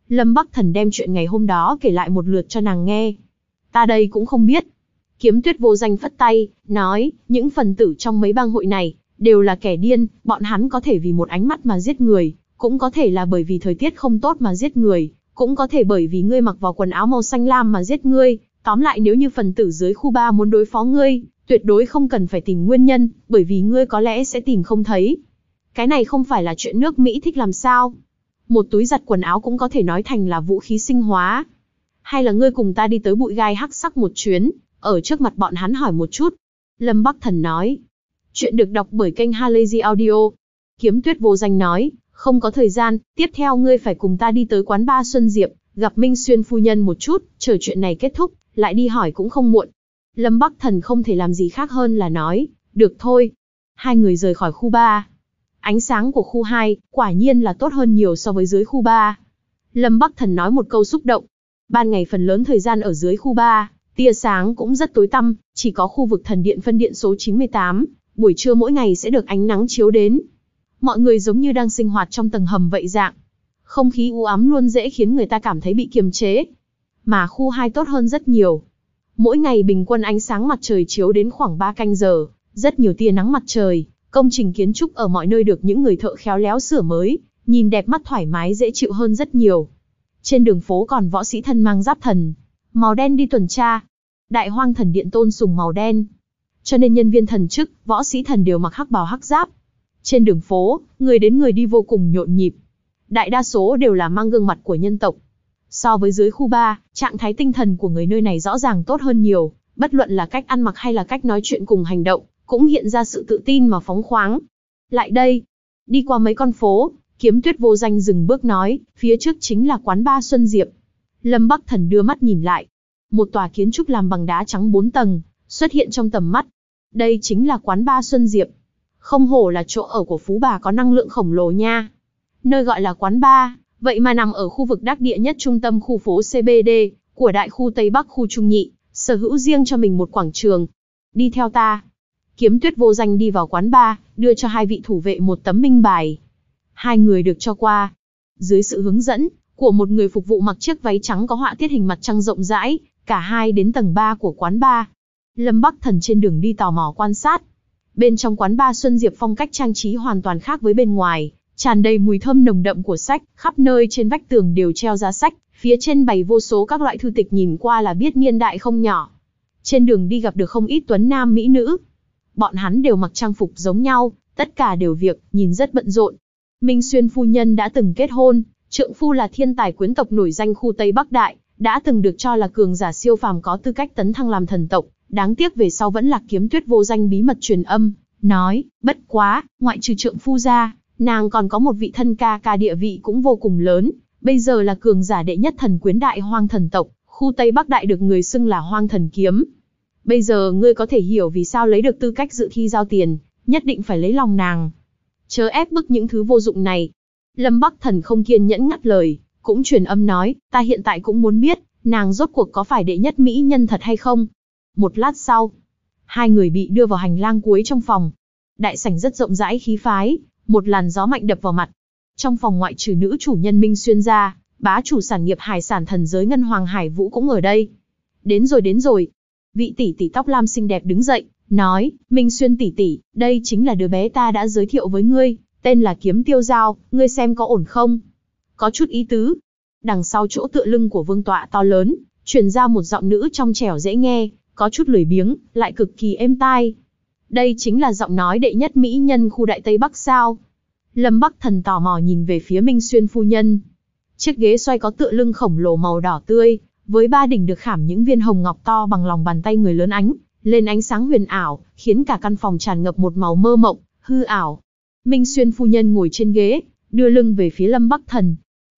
Lâm Bắc Thần đem chuyện ngày hôm đó kể lại một lượt cho nàng nghe. Ta đây cũng không biết. Kiếm tuyết vô danh phất tay, nói, những phần tử trong mấy bang hội này, đều là kẻ điên, bọn hắn có thể vì một ánh mắt mà giết người, cũng có thể là bởi vì thời tiết không tốt mà giết người, cũng có thể bởi vì ngươi mặc vào quần áo màu xanh lam mà giết ngươi, tóm lại nếu như phần tử dưới khu 3 muốn đối phó ngươi, tuyệt đối không cần phải tìm nguyên nhân, bởi vì ngươi có lẽ sẽ tìm không thấy. Cái này không phải là chuyện nước Mỹ thích làm sao? Một túi giặt quần áo cũng có thể nói thành là vũ khí sinh hóa. Hay là ngươi cùng ta đi tới bụi gai hắc sắc một chuyến, ở trước mặt bọn hắn hỏi một chút. Lâm Bắc Thần nói, Chuyện được đọc bởi kênh Halazy Audio. Kiếm tuyết vô danh nói, không có thời gian, tiếp theo ngươi phải cùng ta đi tới quán ba Xuân Diệp, gặp Minh Xuyên phu nhân một chút, chờ chuyện này kết thúc, lại đi hỏi cũng không muộn. Lâm Bắc Thần không thể làm gì khác hơn là nói, được thôi. Hai người rời khỏi khu ba. Ánh sáng của khu hai quả nhiên là tốt hơn nhiều so với dưới khu ba. Lâm Bắc Thần nói một câu xúc động. Ban ngày phần lớn thời gian ở dưới khu ba, tia sáng cũng rất tối tăm, chỉ có khu vực thần điện phân điện số 98, buổi trưa mỗi ngày sẽ được ánh nắng chiếu đến. Mọi người giống như đang sinh hoạt trong tầng hầm vậy dạng. Không khí u ám luôn dễ khiến người ta cảm thấy bị kiềm chế. Mà khu 2 tốt hơn rất nhiều. Mỗi ngày bình quân ánh sáng mặt trời chiếu đến khoảng 3 canh giờ, rất nhiều tia nắng mặt trời, công trình kiến trúc ở mọi nơi được những người thợ khéo léo sửa mới, nhìn đẹp mắt thoải mái dễ chịu hơn rất nhiều. Trên đường phố còn võ sĩ thân mang giáp thần, màu đen đi tuần tra. Đại hoang thần điện tôn sùng màu đen, cho nên nhân viên thần chức, võ sĩ thần đều mặc hắc bào hắc giáp. Trên đường phố, người đến người đi vô cùng nhộn nhịp. Đại đa số đều là mang gương mặt của nhân tộc. So với dưới khu 3, trạng thái tinh thần của người nơi này rõ ràng tốt hơn nhiều, bất luận là cách ăn mặc hay là cách nói chuyện cùng hành động, cũng hiện ra sự tự tin mà phóng khoáng. Lại đây, đi qua mấy con phố, kiếm tuyết vô danh dừng bước nói, phía trước chính là quán ba Xuân Diệp. Lâm Bắc Thần đưa mắt nhìn lại. Một tòa kiến trúc làm bằng đá trắng bốn tầng, xuất hiện trong tầm mắt, đây chính là quán ba Xuân Diệp. Không hổ là chỗ ở của phú bà có năng lượng khổng lồ nha. Nơi gọi là quán ba, vậy mà nằm ở khu vực đắc địa nhất trung tâm khu phố CBD, của đại khu Tây Bắc khu Trung Nhị, sở hữu riêng cho mình một quảng trường. Đi theo ta. Kiếm tuyết vô danh đi vào quán ba, đưa cho hai vị thủ vệ một tấm minh bài. Hai người được cho qua. Dưới sự hướng dẫn của một người phục vụ mặc chiếc váy trắng có họa tiết hình mặt trăng rộng rãi, cả hai đến tầng 3 của quán ba. Lâm Bắc Thần trên đường đi tò mò quan sát. Bên trong quán ba Xuân Diệp phong cách trang trí hoàn toàn khác với bên ngoài, tràn đầy mùi thơm nồng đậm của sách, khắp nơi trên vách tường đều treo giá sách, phía trên bày vô số các loại thư tịch nhìn qua là biết niên đại không nhỏ. Trên đường đi gặp được không ít tuấn nam mỹ nữ. Bọn hắn đều mặc trang phục giống nhau, tất cả đều việc, nhìn rất bận rộn. Minh Xuyên phu nhân đã từng kết hôn, trượng phu là thiên tài quyến tộc nổi danh khu Tây Bắc Đại, đã từng được cho là cường giả siêu phàm có tư cách tấn thăng làm thần tộc, đáng tiếc về sau vẫn lạc kiếm tuyết vô danh bí mật truyền âm, nói, bất quá, ngoại trừ trượng phu gia, nàng còn có một vị thân ca ca địa vị cũng vô cùng lớn, bây giờ là cường giả đệ nhất thần quyến đại hoang thần tộc, khu Tây Bắc Đại được người xưng là hoang thần kiếm. Bây giờ ngươi có thể hiểu vì sao lấy được tư cách dự thi giao tiền, nhất định phải lấy lòng nàng. Chớ ép bức những thứ vô dụng này. Lâm Bắc Thần không kiên nhẫn ngắt lời, cũng truyền âm nói, ta hiện tại cũng muốn biết, nàng rốt cuộc có phải đệ nhất mỹ nhân thật hay không. Một lát sau, hai người bị đưa vào hành lang cuối trong phòng. Đại sảnh rất rộng rãi khí phái, một làn gió mạnh đập vào mặt. Trong phòng ngoại trừ nữ chủ nhân Minh Xuyên ra, bá chủ sản nghiệp hải sản thần giới Ngân Hoàng Hải Vũ cũng ở đây. Đến rồi đến rồi. Vị tỷ tỷ tóc lam xinh đẹp đứng dậy, nói, Minh Xuyên tỷ tỷ, đây chính là đứa bé ta đã giới thiệu với ngươi, tên là Kiếm Tiêu Giao, ngươi xem có ổn không? có chút ý tứ. Đằng sau chỗ tựa lưng của vương tọa to lớn, truyền ra một giọng nữ trong trẻo dễ nghe, có chút lười biếng, lại cực kỳ êm tai. Đây chính là giọng nói đệ nhất mỹ nhân khu đại Tây Bắc sao. Lâm Bắc Thần tò mò nhìn về phía Minh Xuyên phu nhân. Chiếc ghế xoay có tựa lưng khổng lồ màu đỏ tươi, với ba đỉnh được khảm những viên hồng ngọc to bằng lòng bàn tay người lớn ánh, lên ánh sáng huyền ảo, khiến cả căn phòng tràn ngập một màu mơ mộng, hư ảo. Minh Xuyên phu nhân ngồi trên ghế, đưa lưng về phía Lâm Bắc Thần,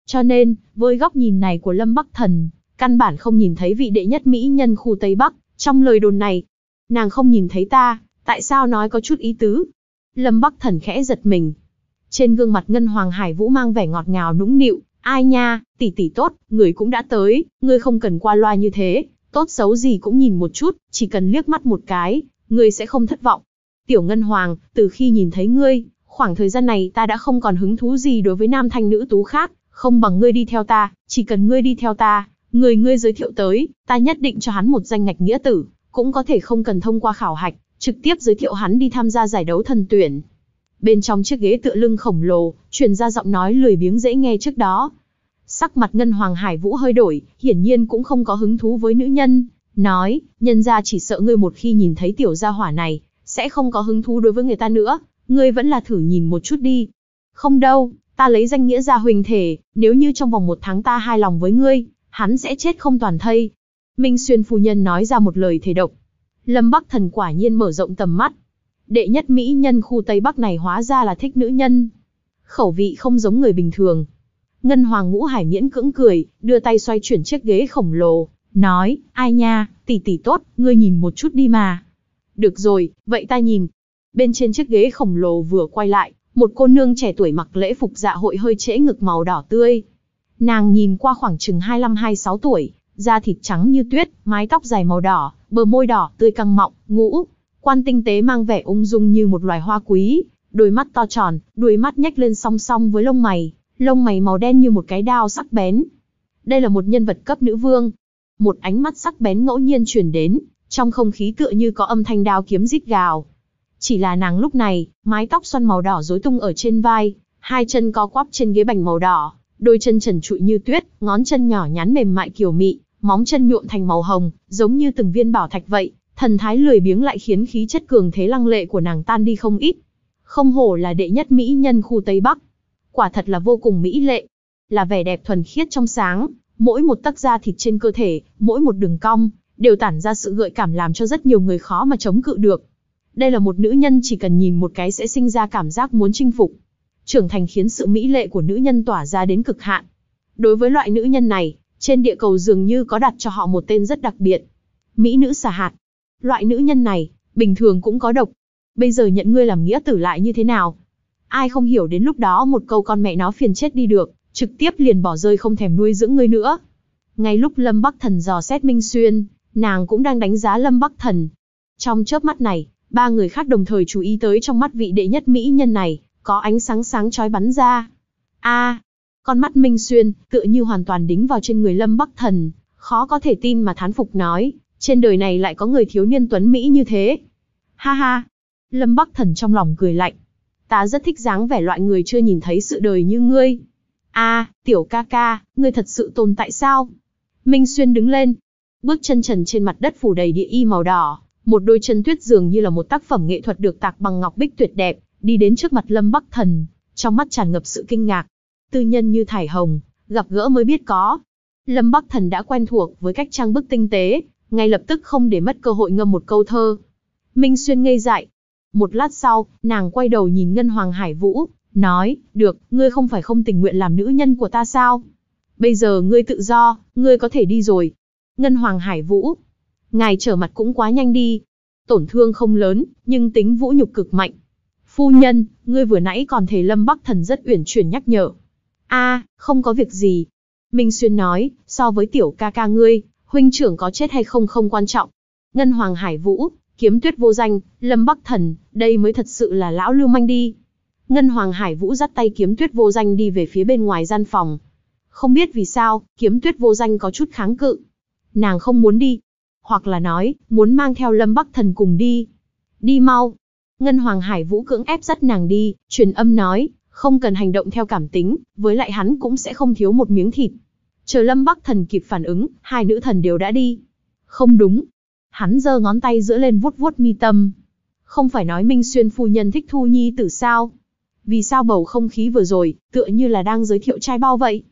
cho nên, với góc nhìn này của Lâm Bắc Thần, căn bản không nhìn thấy vị đệ nhất mỹ nhân khu Tây Bắc, trong lời đồn này. Nàng không nhìn thấy ta, tại sao nói có chút ý tứ? Lâm Bắc Thần khẽ giật mình. Trên gương mặt Ngân Hoàng Hải Vũ mang vẻ ngọt ngào nũng nịu, ai nha, tỷ tỷ tốt, người cũng đã tới, người không cần qua loa như thế, tốt xấu gì cũng nhìn một chút, chỉ cần liếc mắt một cái, người sẽ không thất vọng. Tiểu Ngân Hoàng, từ khi nhìn thấy ngươi, khoảng thời gian này ta đã không còn hứng thú gì đối với nam thanh nữ tú khác, không bằng ngươi đi theo ta, chỉ cần ngươi đi theo ta, người ngươi giới thiệu tới, ta nhất định cho hắn một danh ngạch nghĩa tử, cũng có thể không cần thông qua khảo hạch, trực tiếp giới thiệu hắn đi tham gia giải đấu thần tuyển. Bên trong chiếc ghế tựa lưng khổng lồ, truyền ra giọng nói lười biếng dễ nghe trước đó. Sắc mặt Ngân Hoàng Hải Vũ hơi đổi, hiển nhiên cũng không có hứng thú với nữ nhân, nói, nhân ra chỉ sợ ngươi một khi nhìn thấy tiểu gia hỏa này, sẽ không có hứng thú đối với người ta nữa, ngươi vẫn là thử nhìn một chút đi. Không đâu, Ta lấy danh nghĩa ra huỳnh thể, nếu như trong vòng một tháng ta hài lòng với ngươi, hắn sẽ chết không toàn thây. Minh Xuyên phu nhân nói ra một lời thể độc. Lâm Bắc Thần quả nhiên mở rộng tầm mắt. Đệ nhất mỹ nhân khu Tây Bắc này hóa ra là thích nữ nhân. Khẩu vị không giống người bình thường. Ngân Hoàng Ngũ Hải miễn cưỡng cười, đưa tay xoay chuyển chiếc ghế khổng lồ, nói, ai nha, tỷ tỷ tốt, ngươi nhìn một chút đi mà. Được rồi, vậy ta nhìn. Bên trên chiếc ghế khổng lồ vừa quay lại, một cô nương trẻ tuổi mặc lễ phục dạ hội hơi trễ ngực màu đỏ tươi. Nàng nhìn qua khoảng chừng 25-26 tuổi, da thịt trắng như tuyết, mái tóc dài màu đỏ, bờ môi đỏ tươi căng mọng, ngũ. Quan tinh tế mang vẻ ung dung như một loài hoa quý, đôi mắt to tròn, đuôi mắt nhếch lên song song với lông mày, lông mày màu đen như một cái đao sắc bén. Đây là một nhân vật cấp nữ vương. Một ánh mắt sắc bén ngẫu nhiên chuyển đến, trong không khí tựa như có âm thanh đao kiếm rít gào, chỉ là nàng lúc này, mái tóc xoăn màu đỏ rối tung ở trên vai, hai chân co quắp trên ghế bành màu đỏ, đôi chân trần trụi như tuyết, ngón chân nhỏ nhắn mềm mại kiểu mị, móng chân nhuộm thành màu hồng, giống như từng viên bảo thạch vậy, thần thái lười biếng lại khiến khí chất cường thế lăng lệ của nàng tan đi không ít. Không hổ là đệ nhất mỹ nhân khu Tây Bắc. Quả thật là vô cùng mỹ lệ, là vẻ đẹp thuần khiết trong sáng, mỗi một tấc da thịt trên cơ thể, mỗi một đường cong, đều tản ra sự gợi cảm làm cho rất nhiều người khó mà chống cự được. Đây là một nữ nhân chỉ cần nhìn một cái sẽ sinh ra cảm giác muốn chinh phục. Trưởng thành khiến sự mỹ lệ của nữ nhân tỏa ra đến cực hạn. Đối với loại nữ nhân này, trên địa cầu dường như có đặt cho họ một tên rất đặc biệt. Mỹ nữ xà hạt. Loại nữ nhân này, bình thường cũng có độc. Bây giờ nhận ngươi làm nghĩa tử lại như thế nào? Ai không hiểu đến lúc đó một câu con mẹ nó phiền chết đi được, trực tiếp liền bỏ rơi không thèm nuôi dưỡng ngươi nữa. Ngay lúc Lâm Bắc Thần dò xét Minh Xuyên, nàng cũng đang đánh giá Lâm Bắc Thần. Trong chớp mắt này, ba người khác đồng thời chú ý tới trong mắt vị đệ nhất mỹ nhân này, có ánh sáng sáng chói bắn ra. A, con mắt Minh Xuyên, tựa như hoàn toàn đính vào trên người Lâm Bắc Thần, khó có thể tin mà thán phục nói, trên đời này lại có người thiếu niên tuấn mỹ như thế. Ha ha. Lâm Bắc Thần trong lòng cười lạnh. Ta rất thích dáng vẻ loại người chưa nhìn thấy sự đời như ngươi. A, tiểu ca ca, ngươi thật sự tồn tại sao? Minh Xuyên đứng lên, bước chân trần trên mặt đất phủ đầy địa y màu đỏ, một đôi chân tuyết dường như là một tác phẩm nghệ thuật được tạc bằng ngọc bích tuyệt đẹp, đi đến trước mặt Lâm Bắc Thần, trong mắt tràn ngập sự kinh ngạc. Tư nhân như thải hồng, gặp gỡ mới biết có. Lâm Bắc Thần đã quen thuộc với cách trang bức tinh tế, ngay lập tức không để mất cơ hội ngâm một câu thơ. Minh Xuyên ngây dại. Một lát sau, nàng quay đầu nhìn Ngân Hoàng Hải Vũ, nói, được, ngươi không phải không tình nguyện làm nữ nhân của ta sao? Bây giờ ngươi tự do, ngươi có thể đi rồi. Ngân Hoàng Hải Vũ, ngài trở mặt cũng quá nhanh đi. Tổn thương không lớn, nhưng tính vũ nhục cực mạnh. Phu nhân, ngươi vừa nãy còn thể lâm bắc thần rất uyển chuyển nhắc nhở. a không có việc gì. Minh Xuyên nói, so với tiểu ca ca ngươi, huynh trưởng có chết hay không không quan trọng. Ngân Hoàng Hải Vũ, kiếm tuyết vô danh, lâm bắc thần, đây mới thật sự là lão lưu manh đi. Ngân Hoàng Hải Vũ dắt tay kiếm tuyết vô danh đi về phía bên ngoài gian phòng. Không biết vì sao, kiếm tuyết vô danh có chút kháng cự. Nàng không muốn đi, hoặc là nói, muốn mang theo Lâm Bắc Thần cùng đi. Đi mau. Ngân Hoàng Hải Vũ cưỡng ép dắt nàng đi, truyền âm nói, không cần hành động theo cảm tính, với lại hắn cũng sẽ không thiếu một miếng thịt. Chờ Lâm Bắc Thần kịp phản ứng, hai nữ thần đều đã đi. Không đúng. Hắn giơ ngón tay giữa lên vuốt vuốt mi tâm. Không phải nói Minh Xuyên phu nhân thích Thu Nhi tử sao? Vì sao bầu không khí vừa rồi, tựa như là đang giới thiệu trai bao vậy?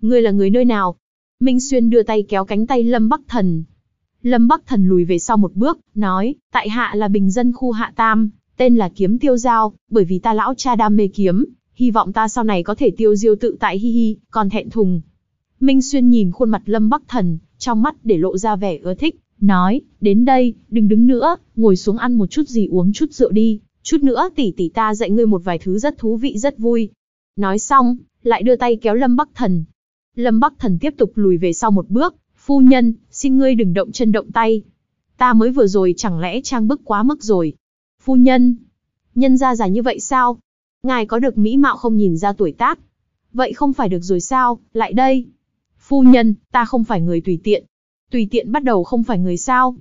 Ngươi là người nơi nào? Minh Xuyên đưa tay kéo cánh tay Lâm Bắc Thần, Lâm Bắc Thần lùi về sau một bước, nói, tại hạ là bình dân khu hạ tam, tên là kiếm tiêu giao, bởi vì ta lão cha đam mê kiếm, hy vọng ta sau này có thể tiêu diêu tự tại hi hi, còn thẹn thùng. Minh Xuyên nhìn khuôn mặt Lâm Bắc Thần, trong mắt để lộ ra vẻ ưa thích, nói, đến đây, đừng đứng nữa, ngồi xuống ăn một chút gì uống chút rượu đi, chút nữa tỷ tỷ ta dạy ngươi một vài thứ rất thú vị rất vui. Nói xong, lại đưa tay kéo Lâm Bắc Thần. Lâm Bắc Thần tiếp tục lùi về sau một bước, phu nhân, xin ngươi đừng động chân động tay. Ta mới vừa rồi chẳng lẽ trang bức quá mức rồi. Phu nhân, nhân ra già như vậy sao? Ngài có được mỹ mạo không nhìn ra tuổi tác? Vậy không phải được rồi sao, lại đây. Phu nhân, ta không phải người tùy tiện. Tùy tiện bắt đầu không phải người sao.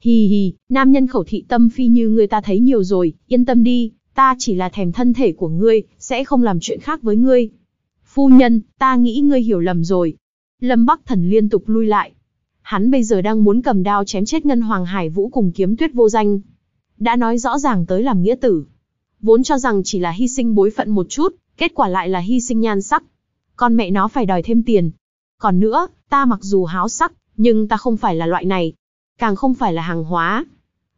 Hì hì, nam nhân khẩu thị tâm phi như người ta thấy nhiều rồi, yên tâm đi, ta chỉ là thèm thân thể của ngươi, sẽ không làm chuyện khác với ngươi. Phu nhân, ta nghĩ ngươi hiểu lầm rồi. Lâm Bắc Thần liên tục lui lại. Hắn bây giờ đang muốn cầm đao chém chết Ngân Hoàng Hải Vũ cùng kiếm tuyết vô danh. Đã nói rõ ràng tới làm nghĩa tử. Vốn cho rằng chỉ là hy sinh bối phận một chút, kết quả lại là hy sinh nhan sắc. Con mẹ nó phải đòi thêm tiền. Còn nữa, ta mặc dù háo sắc, nhưng ta không phải là loại này. Càng không phải là hàng hóa.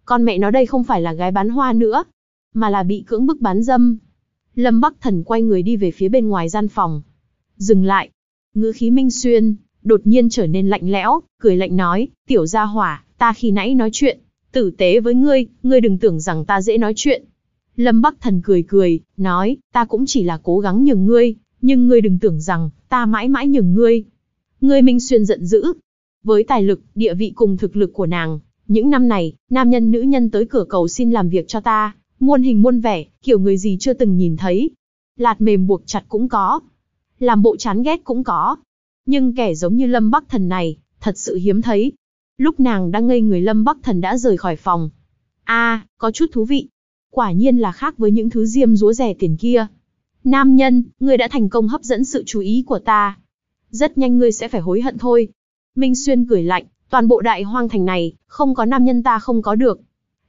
Con mẹ nó đây không phải là gái bán hoa nữa, mà là bị cưỡng bức bán dâm. Lâm Bắc Thần quay người đi về phía bên ngoài gian phòng. Dừng lại, Ngữ khí Minh Xuyên, đột nhiên trở nên lạnh lẽo, cười lạnh nói, tiểu gia hỏa, ta khi nãy nói chuyện, tử tế với ngươi, ngươi đừng tưởng rằng ta dễ nói chuyện. Lâm Bắc Thần cười cười, nói, ta cũng chỉ là cố gắng nhường ngươi, nhưng ngươi đừng tưởng rằng, ta mãi mãi nhường ngươi. Ngươi Minh Xuyên giận dữ. Với tài lực, địa vị cùng thực lực của nàng, những năm này, nam nhân nữ nhân tới cửa cầu xin làm việc cho ta, muôn hình muôn vẻ, kiểu người gì chưa từng nhìn thấy. Lạt mềm buộc chặt cũng có, làm bộ chán ghét cũng có. Nhưng kẻ giống như Lâm Bắc Thần này, thật sự hiếm thấy. Lúc nàng đang ngây người Lâm Bắc Thần đã rời khỏi phòng. a à, có chút thú vị. Quả nhiên là khác với những thứ diêm rúa rẻ tiền kia. Nam nhân, ngươi đã thành công hấp dẫn sự chú ý của ta. Rất nhanh ngươi sẽ phải hối hận thôi. Minh Xuyên cười lạnh, toàn bộ đại hoang thành này, không có nam nhân ta không có được.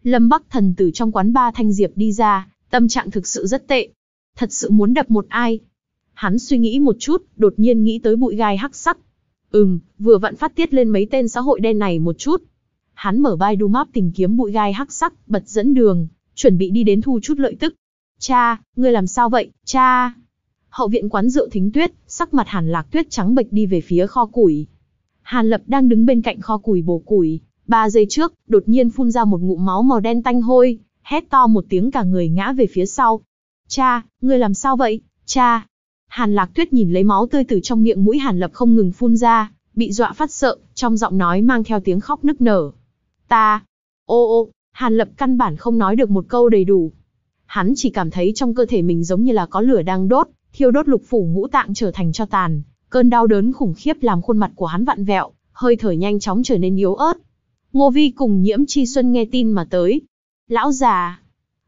Lâm Bắc Thần từ trong quán ba Thanh Diệp đi ra, tâm trạng thực sự rất tệ. Thật sự muốn đập một ai, Hắn suy nghĩ một chút, đột nhiên nghĩ tới bụi gai hắc sắc. Ừm, vừa vặn phát tiết lên mấy tên xã hội đen này một chút. Hắn mở Baidu Map tìm kiếm bụi gai hắc sắc, bật dẫn đường, chuẩn bị đi đến thu chút lợi tức. Cha, ngươi làm sao vậy, cha? Hậu viện quán rượu thính tuyết, sắc mặt hàn lạc tuyết trắng bệch đi về phía kho củi. Hàn lập đang đứng bên cạnh kho củi bổ củi, ba giây trước, đột nhiên phun ra một ngụm máu màu đen tanh hôi, hét to một tiếng cả người ngã về phía sau. Cha, ngươi làm sao vậy, cha? Hàn Lạc Tuyết nhìn lấy máu tươi từ trong miệng mũi Hàn Lập không ngừng phun ra, bị dọa phát sợ, trong giọng nói mang theo tiếng khóc nức nở. Ta, ô ô, Hàn Lập căn bản không nói được một câu đầy đủ. Hắn chỉ cảm thấy trong cơ thể mình giống như là có lửa đang đốt, thiêu đốt lục phủ ngũ tạng trở thành cho tàn, cơn đau đớn khủng khiếp làm khuôn mặt của hắn vặn vẹo, hơi thở nhanh chóng trở nên yếu ớt. Ngô Vi cùng Nhiễm Chi Xuân nghe tin mà tới. Lão già!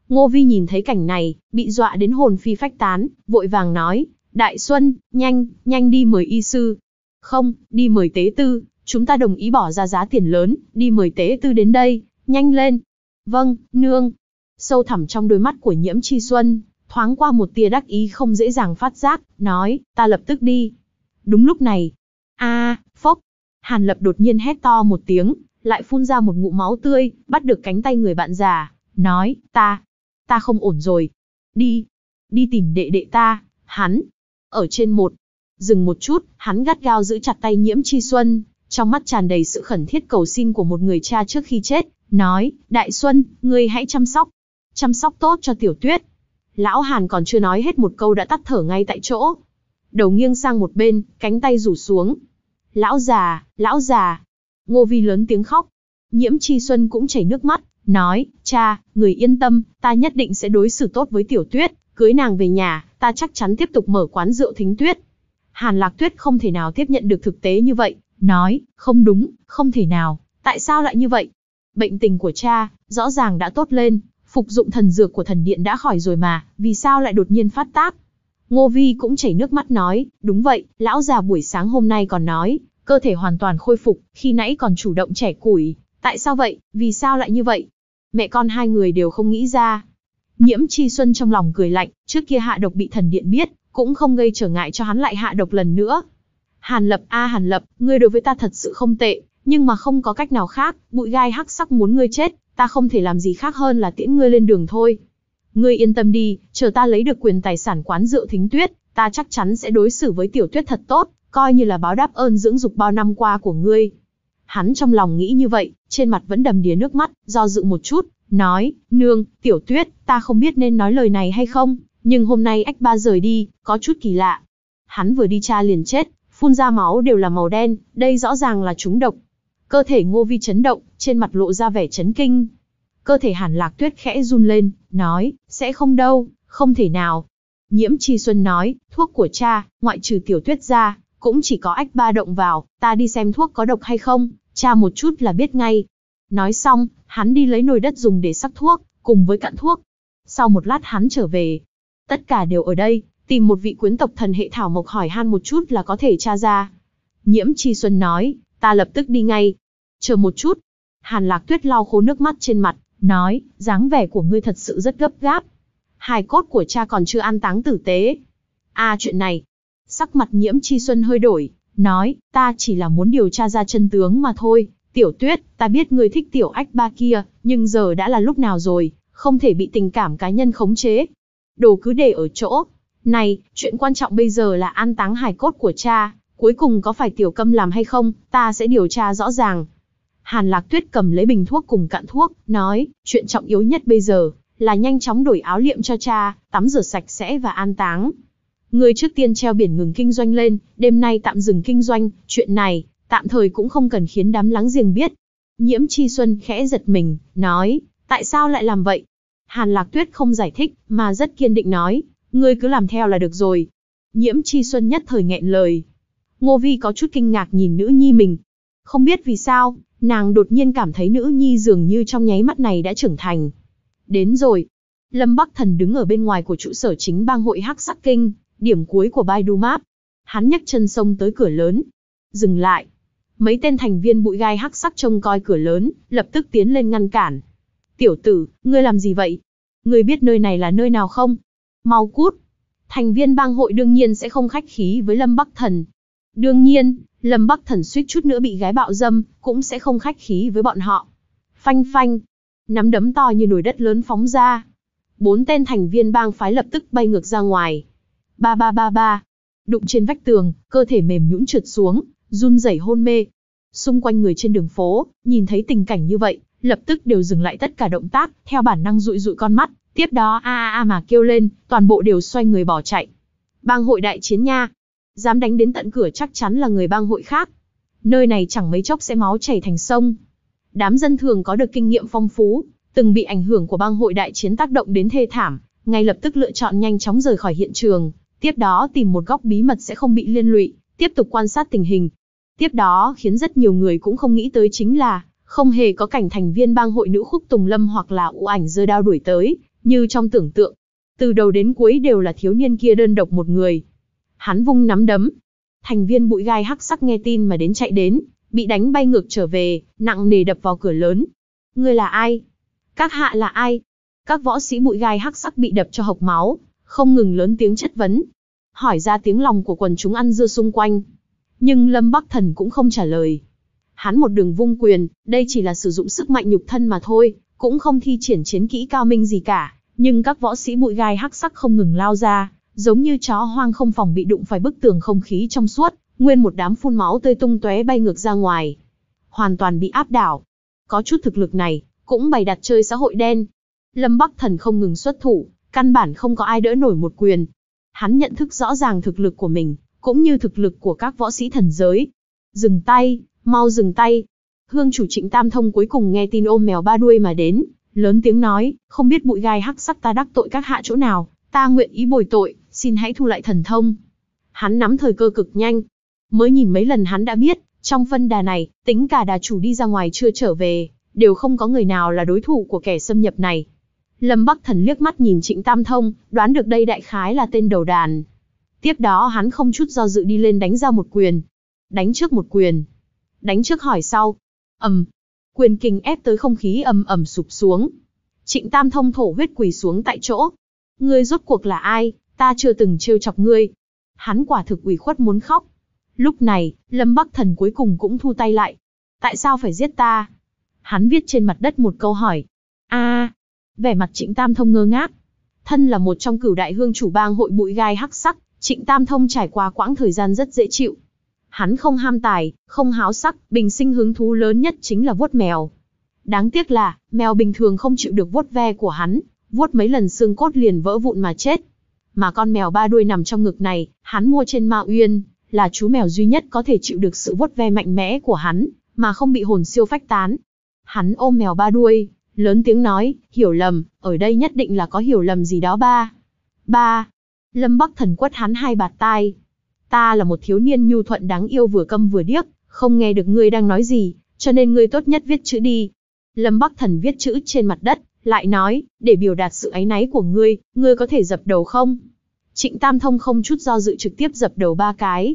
Ngô Vi nhìn thấy cảnh này, bị dọa đến hồn phi phách tán, vội vàng nói, Đại Xuân, nhanh, nhanh đi mời y sư. Không, đi mời tế tư, chúng ta đồng ý bỏ ra giá tiền lớn, đi mời tế tư đến đây, nhanh lên. Vâng, nương. Sâu thẳm trong đôi mắt của nhiễm chi xuân, thoáng qua một tia đắc ý không dễ dàng phát giác, nói, ta lập tức đi. Đúng lúc này, a à, phốc, Hàn Lập đột nhiên hét to một tiếng, lại phun ra một ngụm máu tươi, bắt được cánh tay người bạn già, nói, ta, ta không ổn rồi. Đi, đi tìm đệ đệ ta, hắn, ở trên một. Dừng một chút, hắn gắt gao giữ chặt tay nhiễm chi xuân, trong mắt tràn đầy sự khẩn thiết cầu xin của một người cha trước khi chết, nói, Đại Xuân, ngươi hãy chăm sóc, chăm sóc tốt cho tiểu tuyết. Lão Hàn còn chưa nói hết một câu đã tắt thở ngay tại chỗ. Đầu nghiêng sang một bên, cánh tay rủ xuống. Lão già, lão già. Ngô Vi lớn tiếng khóc. Nhiễm Chi Xuân cũng chảy nước mắt, nói, cha, người yên tâm, ta nhất định sẽ đối xử tốt với tiểu tuyết, cưới nàng về nhà, ta chắc chắn tiếp tục mở quán rượu thính tuyết. Hàn Lạc Tuyết không thể nào tiếp nhận được thực tế như vậy, nói, không đúng, không thể nào, tại sao lại như vậy? Bệnh tình của cha, rõ ràng đã tốt lên, phục dụng thần dược của thần điện đã khỏi rồi mà, vì sao lại đột nhiên phát tác? Ngô Vi cũng chảy nước mắt nói, đúng vậy, lão già buổi sáng hôm nay còn nói, cơ thể hoàn toàn khôi phục, khi nãy còn chủ động trẻ củi, tại sao vậy, vì sao lại như vậy? Mẹ con hai người đều không nghĩ ra, Nhiễm Chi Xuân trong lòng cười lạnh, trước kia hạ độc bị thần điện biết, cũng không gây trở ngại cho hắn lại hạ độc lần nữa. Hàn Lập a Hàn Lập, ngươi đối với ta thật sự không tệ, nhưng mà không có cách nào khác, bụi gai hắc sắc muốn ngươi chết, ta không thể làm gì khác hơn là tiễn ngươi lên đường thôi. Ngươi yên tâm đi, chờ ta lấy được quyền tài sản quán rượu Thính Tuyết, ta chắc chắn sẽ đối xử với Tiểu Tuyết thật tốt, coi như là báo đáp ơn dưỡng dục bao năm qua của ngươi. Hắn trong lòng nghĩ như vậy, trên mặt vẫn đầm đìa nước mắt, do dự một chút, nói, nương, tiểu tuyết, ta không biết nên nói lời này hay không, nhưng hôm nay ách ba rời đi, có chút kỳ lạ. Hắn vừa đi cha liền chết, phun ra máu đều là màu đen, đây rõ ràng là trúng độc. Cơ thể ngô vi chấn động, trên mặt lộ ra vẻ chấn kinh. Cơ thể hàn lạc tuyết khẽ run lên, nói, sẽ không đâu, không thể nào. Nhiễm Chi Xuân nói, thuốc của cha, ngoại trừ tiểu tuyết ra, cũng chỉ có ách ba động vào, ta đi xem thuốc có độc hay không, cha một chút là biết ngay, Nói xong, hắn đi lấy nồi đất dùng để sắc thuốc, cùng với cặn thuốc. Sau một lát hắn trở về. Tất cả đều ở đây, tìm một vị quyến tộc thần hệ thảo mộc hỏi han một chút là có thể tra ra. Nhiễm Chi Xuân nói, ta lập tức đi ngay. Chờ một chút. Hàn Lạc Tuyết lau khô nước mắt trên mặt, nói, dáng vẻ của ngươi thật sự rất gấp gáp. Hài cốt của cha còn chưa an táng tử tế. a à, chuyện này. Sắc mặt Nhiễm Chi Xuân hơi đổi, nói, ta chỉ là muốn điều tra ra chân tướng mà thôi, Tiểu tuyết, ta biết ngươi thích tiểu ách ba kia, nhưng giờ đã là lúc nào rồi, không thể bị tình cảm cá nhân khống chế. Đồ cứ để ở chỗ. Này, chuyện quan trọng bây giờ là an táng hài cốt của cha, cuối cùng có phải tiểu câm làm hay không, ta sẽ điều tra rõ ràng. Hàn lạc tuyết cầm lấy bình thuốc cùng cạn thuốc, nói, chuyện trọng yếu nhất bây giờ, là nhanh chóng đổi áo liệm cho cha, tắm rửa sạch sẽ và an táng. Người trước tiên treo biển ngừng kinh doanh lên, đêm nay tạm dừng kinh doanh, chuyện này, tạm thời cũng không cần khiến đám láng giềng biết. Nhiễm Chi Xuân khẽ giật mình, nói, tại sao lại làm vậy? Hàn Lạc Tuyết không giải thích, mà rất kiên định nói, ngươi cứ làm theo là được rồi. Nhiễm Chi Xuân nhất thời nghẹn lời. Ngô Vi có chút kinh ngạc nhìn nữ nhi mình. Không biết vì sao, nàng đột nhiên cảm thấy nữ nhi dường như trong nháy mắt này đã trưởng thành. Đến rồi. Lâm Bắc Thần đứng ở bên ngoài của trụ sở chính bang hội Hắc Sắc Kinh, điểm cuối của Baidu Map. Hắn nhấc chân sông tới cửa lớn. Dừng lại, Mấy tên thành viên bụi gai hắc sắc trông coi cửa lớn, lập tức tiến lên ngăn cản. Tiểu tử, ngươi làm gì vậy? Ngươi biết nơi này là nơi nào không? Mau cút! Thành viên bang hội đương nhiên sẽ không khách khí với Lâm Bắc Thần. Đương nhiên, Lâm Bắc Thần suýt chút nữa bị gái bạo dâm, cũng sẽ không khách khí với bọn họ. Phanh phanh! Nắm đấm to như nồi đất lớn phóng ra. Bốn tên thành viên bang phái lập tức bay ngược ra ngoài. Ba ba ba ba! Đụng trên vách tường, cơ thể mềm nhũn trượt xuống, run rẩy hôn mê. Xung quanh người trên đường phố, nhìn thấy tình cảnh như vậy, lập tức đều dừng lại tất cả động tác, theo bản năng dụi dụi con mắt, tiếp đó a a a mà kêu lên, toàn bộ đều xoay người bỏ chạy. Bang hội đại chiến nha, dám đánh đến tận cửa chắc chắn là người bang hội khác. Nơi này chẳng mấy chốc sẽ máu chảy thành sông. Đám dân thường có được kinh nghiệm phong phú, từng bị ảnh hưởng của bang hội đại chiến tác động đến thê thảm, ngay lập tức lựa chọn nhanh chóng rời khỏi hiện trường, tiếp đó tìm một góc bí mật sẽ không bị liên lụy, tiếp tục quan sát tình hình. Tiếp đó khiến rất nhiều người cũng không nghĩ tới chính là, không hề có cảnh thành viên bang hội nữ khúc Tùng Lâm hoặc là u ảnh dơ đao đuổi tới, như trong tưởng tượng. Từ đầu đến cuối đều là thiếu niên kia đơn độc một người. Hắn vung nắm đấm. Thành viên bụi gai hắc sắc nghe tin mà đến chạy đến, bị đánh bay ngược trở về, nặng nề đập vào cửa lớn. người là ai? Các hạ là ai? Các võ sĩ bụi gai hắc sắc bị đập cho hộc máu, không ngừng lớn tiếng chất vấn, hỏi ra tiếng lòng của quần chúng ăn dưa xung quanh. Nhưng Lâm Bắc Thần cũng không trả lời. Hắn một đường vung quyền, đây chỉ là sử dụng sức mạnh nhục thân mà thôi, cũng không thi triển chiến kỹ cao minh gì cả, nhưng các võ sĩ bụi gai hắc sắc không ngừng lao ra, giống như chó hoang không phòng bị đụng phải bức tường không khí trong suốt, nguyên một đám phun máu tươi tung tóe bay ngược ra ngoài. Hoàn toàn bị áp đảo. Có chút thực lực này, cũng bày đặt chơi xã hội đen. Lâm Bắc Thần không ngừng xuất thủ, căn bản không có ai đỡ nổi một quyền, Hắn nhận thức rõ ràng thực lực của mình, cũng như thực lực của các võ sĩ thần giới. Dừng tay, mau dừng tay. Hương chủ trịnh tam thông cuối cùng nghe tin ôm mèo ba đuôi mà đến, lớn tiếng nói, không biết bụi gai hắc sắc ta đắc tội các hạ chỗ nào, ta nguyện ý bồi tội, xin hãy thu lại thần thông. Hắn nắm thời cơ cực nhanh. Mới nhìn mấy lần hắn đã biết, trong phân đà này, tính cả đà chủ đi ra ngoài chưa trở về, đều không có người nào là đối thủ của kẻ xâm nhập này. Lâm Bắc Thần liếc mắt nhìn Trịnh Tam Thông, đoán được đây đại khái là tên đầu đàn. Tiếp đó hắn không chút do dự đi lên đánh ra một quyền. Đánh trước một quyền. Đánh trước hỏi sau. ầm, Quyền kinh ép tới không khí ầm ầm sụp xuống. Trịnh Tam Thông thổ huyết quỳ xuống tại chỗ. Ngươi rốt cuộc là ai, ta chưa từng trêu chọc ngươi. Hắn quả thực ủy khuất muốn khóc. Lúc này, Lâm Bắc Thần cuối cùng cũng thu tay lại. Tại sao phải giết ta? Hắn viết trên mặt đất một câu hỏi. a Vẻ mặt Trịnh Tam Thông ngơ ngác. Thân là một trong cửu đại hương chủ bang hội bụi gai hắc sắc, Trịnh Tam Thông trải qua quãng thời gian rất dễ chịu. Hắn không ham tài, không háo sắc, bình sinh hứng thú lớn nhất chính là vuốt mèo. Đáng tiếc là, mèo bình thường không chịu được vuốt ve của hắn, vuốt mấy lần xương cốt liền vỡ vụn mà chết. Mà con mèo ba đuôi nằm trong ngực này, hắn mua trên Ma Uyên, là chú mèo duy nhất có thể chịu được sự vuốt ve mạnh mẽ của hắn, mà không bị hồn siêu phách tán. Hắn ôm mèo ba đuôi, lớn tiếng nói, hiểu lầm, ở đây nhất định là có hiểu lầm gì đó ba. Ba. Lâm Bắc Thần quất hắn hai bạt tai. Ta là một thiếu niên nhu thuận đáng yêu vừa câm vừa điếc, không nghe được ngươi đang nói gì, cho nên ngươi tốt nhất viết chữ đi. Lâm Bắc Thần viết chữ trên mặt đất, lại nói, để biểu đạt sự áy náy của ngươi, ngươi có thể dập đầu không? Trịnh Tam Thông không chút do dự trực tiếp dập đầu ba cái.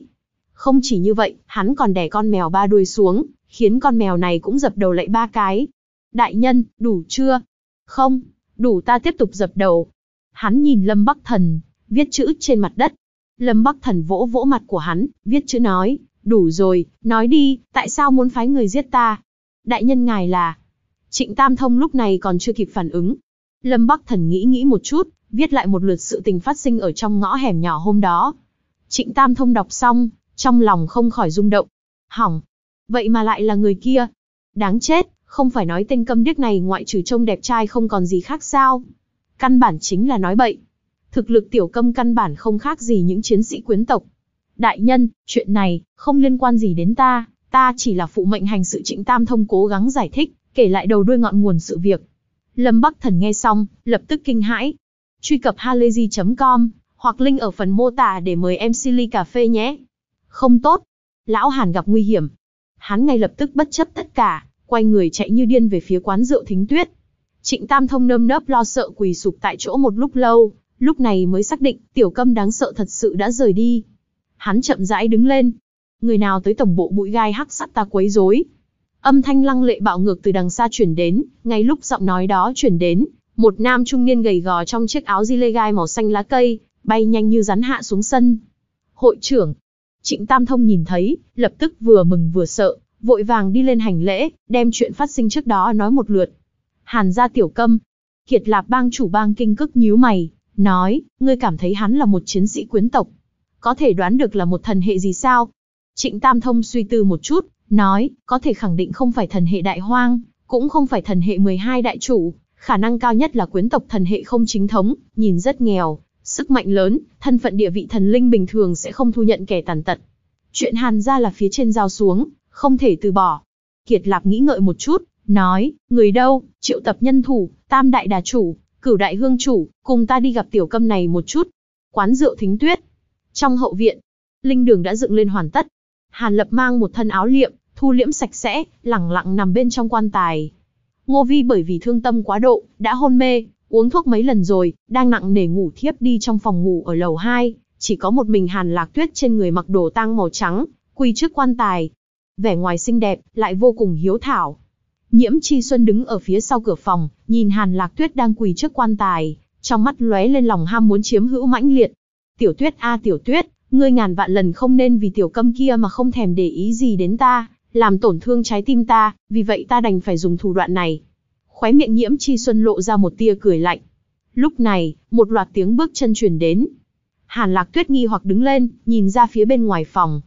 Không chỉ như vậy, hắn còn đè con mèo ba đuôi xuống, khiến con mèo này cũng dập đầu lại ba cái, Đại nhân, đủ chưa? Không, đủ ta tiếp tục dập đầu. Hắn nhìn Lâm Bắc Thần, viết chữ trên mặt đất. Lâm Bắc Thần vỗ vỗ mặt của hắn, viết chữ nói, đủ rồi, nói đi, tại sao muốn phái người giết ta? Đại nhân ngài là... Trịnh Tam Thông lúc này còn chưa kịp phản ứng. Lâm Bắc Thần nghĩ nghĩ một chút, viết lại một lượt sự tình phát sinh ở trong ngõ hẻm nhỏ hôm đó. Trịnh Tam Thông đọc xong, trong lòng không khỏi rung động. Hỏng. Vậy mà lại là người kia. Đáng chết, không phải nói tên câm điếc này ngoại trừ trông đẹp trai không còn gì khác sao. Căn bản chính là nói bậy. Thực lực tiểu câm căn bản không khác gì những chiến sĩ quyến tộc. Đại nhân, chuyện này, không liên quan gì đến ta, ta chỉ là phụ mệnh hành sự trịnh tam thông cố gắng giải thích, kể lại đầu đuôi ngọn nguồn sự việc. Lâm Bắc Thần nghe xong, lập tức kinh hãi. Truy cập halayzi.com, hoặc link ở phần mô tả để mời em Silly Cà Phê nhé. Không tốt. Lão Hàn gặp nguy hiểm. Hắn ngay lập tức bất chấp tất cả, quay người chạy như điên về phía quán rượu Thính Tuyết. Trịnh Tam Thông nơm nớp lo sợ quỳ sụp tại chỗ một lúc lâu, lúc này mới xác định tiểu câm đáng sợ thật sự đã rời đi. Hắn chậm rãi đứng lên. Người nào tới tổng bộ bụi gai hắc sắt ta quấy rối. Âm thanh lăng lệ bạo ngược từ đằng xa chuyển đến, ngay lúc giọng nói đó chuyển đến, một nam trung niên gầy gò trong chiếc áo di lê gai màu xanh lá cây, bay nhanh như rắn hạ xuống sân. Hội trưởng, Trịnh Tam Thông nhìn thấy, lập tức vừa mừng vừa sợ, vội vàng đi lên hành lễ, đem chuyện phát sinh trước đó nói một lượt. Hàn gia tiểu câm, kiệt lạp bang chủ bang kinh cức nhíu mày, nói, ngươi cảm thấy hắn là một chiến sĩ quyến tộc. Có thể đoán được là một thần hệ gì sao? Trịnh Tam Thông suy tư một chút, nói, có thể khẳng định không phải thần hệ đại hoang, cũng không phải thần hệ 12 đại chủ, khả năng cao nhất là quyến tộc thần hệ không chính thống, nhìn rất nghèo, sức mạnh lớn, thân phận địa vị thần linh bình thường sẽ không thu nhận kẻ tàn tật. Chuyện Hàn gia là phía trên giao xuống, không thể từ bỏ. Kiệt Lạp nghĩ ngợi một chút, nói, người đâu, triệu tập nhân thủ, tam đại đà chủ, cửu đại hương chủ, cùng ta đi gặp tiểu câm này một chút. Quán rượu thính tuyết. Trong hậu viện, linh đường đã dựng lên hoàn tất. Hàn lập mang một thân áo liệm, thu liễm sạch sẽ, lẳng lặng nằm bên trong quan tài. Ngô Vi bởi vì thương tâm quá độ, đã hôn mê, uống thuốc mấy lần rồi, đang nặng nề ngủ thiếp đi trong phòng ngủ ở lầu 2, chỉ có một mình Hàn Lạc Tuyết trên người mặc đồ tang màu trắng, quỳ trước quan tài, vẻ ngoài xinh đẹp, lại vô cùng hiếu thảo. Nhiễm Chi Xuân đứng ở phía sau cửa phòng, nhìn Hàn Lạc Tuyết đang quỳ trước quan tài, trong mắt lóe lên lòng ham muốn chiếm hữu mãnh liệt. Tiểu Tuyết a Tiểu Tuyết, ngươi ngàn vạn lần không nên vì tiểu câm kia mà không thèm để ý gì đến ta, làm tổn thương trái tim ta, vì vậy ta đành phải dùng thủ đoạn này. Khóe miệng Nhiễm Chi Xuân lộ ra một tia cười lạnh. Lúc này, một loạt tiếng bước chân truyền đến. Hàn Lạc Tuyết nghi hoặc đứng lên, nhìn ra phía bên ngoài phòng,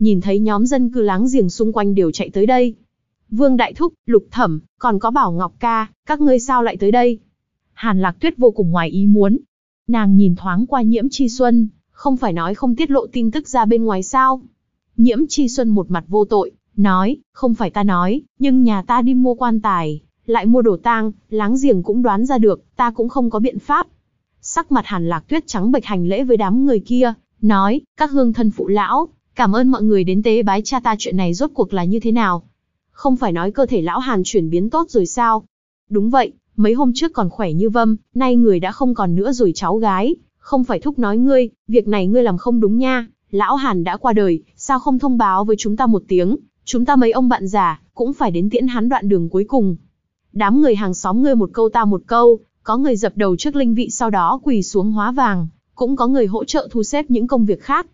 nhìn thấy nhóm dân cư láng giềng xung quanh đều chạy tới đây. Vương Đại Thúc, Lục Thẩm, còn có Bảo Ngọc Ca, các ngươi sao lại tới đây? Hàn Lạc Tuyết vô cùng ngoài ý muốn. Nàng nhìn thoáng qua Nhiễm Chi Xuân, không phải nói không tiết lộ tin tức ra bên ngoài sao? Nhiễm Chi Xuân một mặt vô tội, nói, không phải ta nói, nhưng nhà ta đi mua quan tài, lại mua đồ tang, láng giềng cũng đoán ra được, ta cũng không có biện pháp. Sắc mặt Hàn Lạc Tuyết trắng bệch hành lễ với đám người kia, nói, các hương thân phụ lão, Cảm ơn mọi người đến tế bái cha ta chuyện này rốt cuộc là như thế nào? Không phải nói cơ thể lão Hàn chuyển biến tốt rồi sao? Đúng vậy, mấy hôm trước còn khỏe như vâm, nay người đã không còn nữa rồi cháu gái. Không phải thúc nói ngươi, việc này ngươi làm không đúng nha. Lão Hàn đã qua đời, sao không thông báo với chúng ta một tiếng? Chúng ta mấy ông bạn già, cũng phải đến tiễn hắn đoạn đường cuối cùng. Đám người hàng xóm ngươi một câu ta một câu, có người dập đầu trước linh vị sau đó quỳ xuống hóa vàng, cũng có người hỗ trợ thu xếp những công việc khác.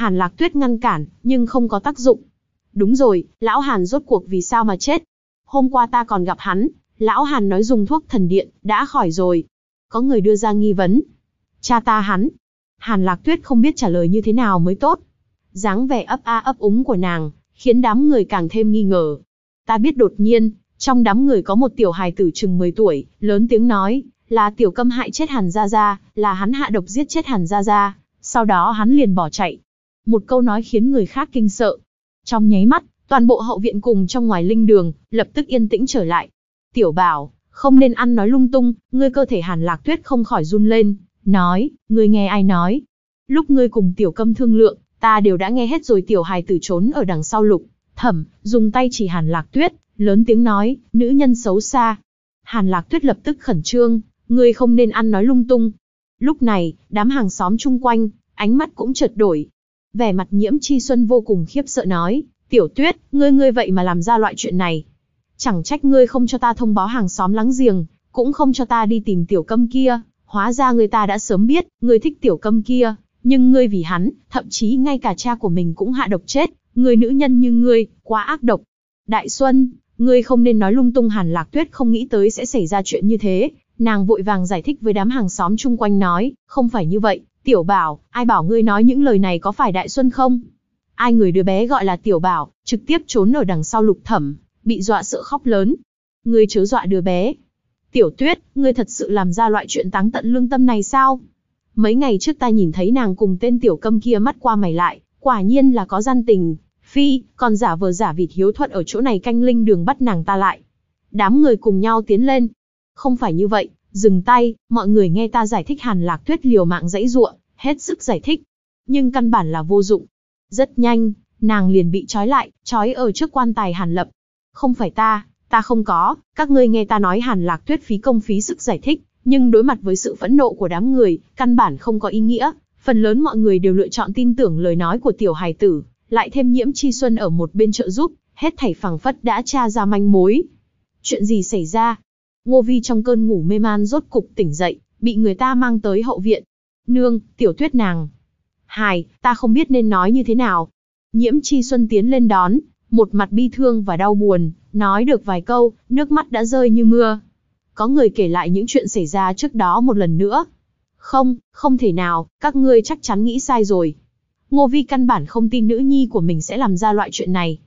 Hàn Lạc Tuyết ngăn cản, nhưng không có tác dụng. Đúng rồi, lão Hàn rốt cuộc vì sao mà chết? Hôm qua ta còn gặp hắn, lão Hàn nói dùng thuốc thần điện, đã khỏi rồi. Có người đưa ra nghi vấn. Cha ta hắn. Hàn Lạc Tuyết không biết trả lời như thế nào mới tốt. dáng vẻ ấp a ấp úng của nàng, khiến đám người càng thêm nghi ngờ. Ta biết đột nhiên, trong đám người có một tiểu hài tử chừng 10 tuổi, lớn tiếng nói, là tiểu câm hại chết Hàn Gia Gia, là hắn hạ độc giết chết Hàn Gia Gia, sau đó hắn liền bỏ chạy, một câu nói khiến người khác kinh sợ. Trong nháy mắt, toàn bộ hậu viện cùng trong ngoài linh đường, lập tức yên tĩnh trở lại. Tiểu bảo, không nên ăn nói lung tung, ngươi cơ thể hàn lạc tuyết không khỏi run lên, nói, ngươi nghe ai nói. Lúc ngươi cùng tiểu câm thương lượng, ta đều đã nghe hết rồi tiểu hài tử trốn ở đằng sau lục, thẩm, dùng tay chỉ hàn lạc tuyết, lớn tiếng nói, nữ nhân xấu xa. Hàn lạc tuyết lập tức khẩn trương, ngươi không nên ăn nói lung tung. Lúc này, đám hàng xóm chung quanh, ánh mắt cũng chợt đổi, vẻ mặt nhiễm chi xuân vô cùng khiếp sợ nói, tiểu tuyết, ngươi ngươi vậy mà làm ra loại chuyện này. Chẳng trách ngươi không cho ta thông báo hàng xóm láng giềng, cũng không cho ta đi tìm tiểu câm kia, hóa ra người ta đã sớm biết, ngươi thích tiểu câm kia, nhưng ngươi vì hắn, thậm chí ngay cả cha của mình cũng hạ độc chết, người nữ nhân như ngươi, quá ác độc. Đại Xuân, ngươi không nên nói lung tung hàn lạc tuyết không nghĩ tới sẽ xảy ra chuyện như thế, nàng vội vàng giải thích với đám hàng xóm chung quanh nói, không phải như vậy, Tiểu Bảo, ai bảo ngươi nói những lời này có phải Đại Xuân không? Ai người đứa bé gọi là Tiểu Bảo, trực tiếp trốn ở đằng sau lục thẩm, bị dọa sợ khóc lớn. Ngươi chớ dọa đứa bé. Tiểu Tuyết, ngươi thật sự làm ra loại chuyện táng tận lương tâm này sao? Mấy ngày trước ta nhìn thấy nàng cùng tên Tiểu Câm kia mắt qua mày lại, quả nhiên là có gian tình. Phi, còn giả vờ giả vịt hiếu thuận ở chỗ này canh linh đường bắt nàng ta lại. Đám người cùng nhau tiến lên. Không phải như vậy, dừng tay, mọi người nghe ta giải thích Hàn Lạc Tuyết liều mạng dãy ruộng, hết sức giải thích, nhưng căn bản là vô dụng. Rất nhanh, nàng liền bị trói lại, trói ở trước quan tài Hàn Lập. Không phải ta, ta không có, các ngươi nghe ta nói Hàn Lạc Tuyết phí công phí sức giải thích, nhưng đối mặt với sự phẫn nộ của đám người, căn bản không có ý nghĩa, phần lớn mọi người đều lựa chọn tin tưởng lời nói của tiểu hài tử, lại thêm nhiễm chi xuân ở một bên trợ giúp, hết thảy phẳng phất đã tra ra manh mối. Chuyện gì xảy ra? Ngô Vi trong cơn ngủ mê man rốt cục tỉnh dậy, bị người ta mang tới hậu viện nương, tiểu tuyết nàng. Hài, ta không biết nên nói như thế nào. Nhiễm Chi Xuân tiến lên đón, một mặt bi thương và đau buồn, nói được vài câu, nước mắt đã rơi như mưa. Có người kể lại những chuyện xảy ra trước đó một lần nữa. Không, không thể nào, các ngươi chắc chắn nghĩ sai rồi. Ngô Vi căn bản không tin nữ nhi của mình sẽ làm ra loại chuyện này.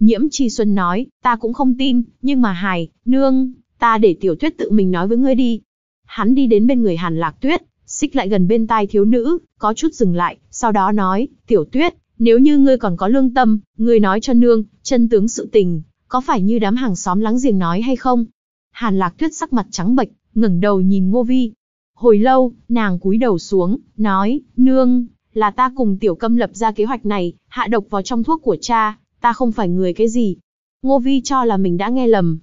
Nhiễm Chi Xuân nói, ta cũng không tin, nhưng mà hài, nương, ta để tiểu tuyết tự mình nói với ngươi đi. Hắn đi đến bên người Hàn Lạc Tuyết, xích lại gần bên tai thiếu nữ, có chút dừng lại, sau đó nói, tiểu tuyết, nếu như ngươi còn có lương tâm, ngươi nói cho nương, chân tướng sự tình, có phải như đám hàng xóm láng giềng nói hay không? Hàn lạc tuyết sắc mặt trắng bệch, ngẩng đầu nhìn ngô vi. Hồi lâu, nàng cúi đầu xuống, nói, nương, là ta cùng tiểu câm lập ra kế hoạch này, hạ độc vào trong thuốc của cha, ta không phải người cái gì. Ngô vi cho là mình đã nghe lầm.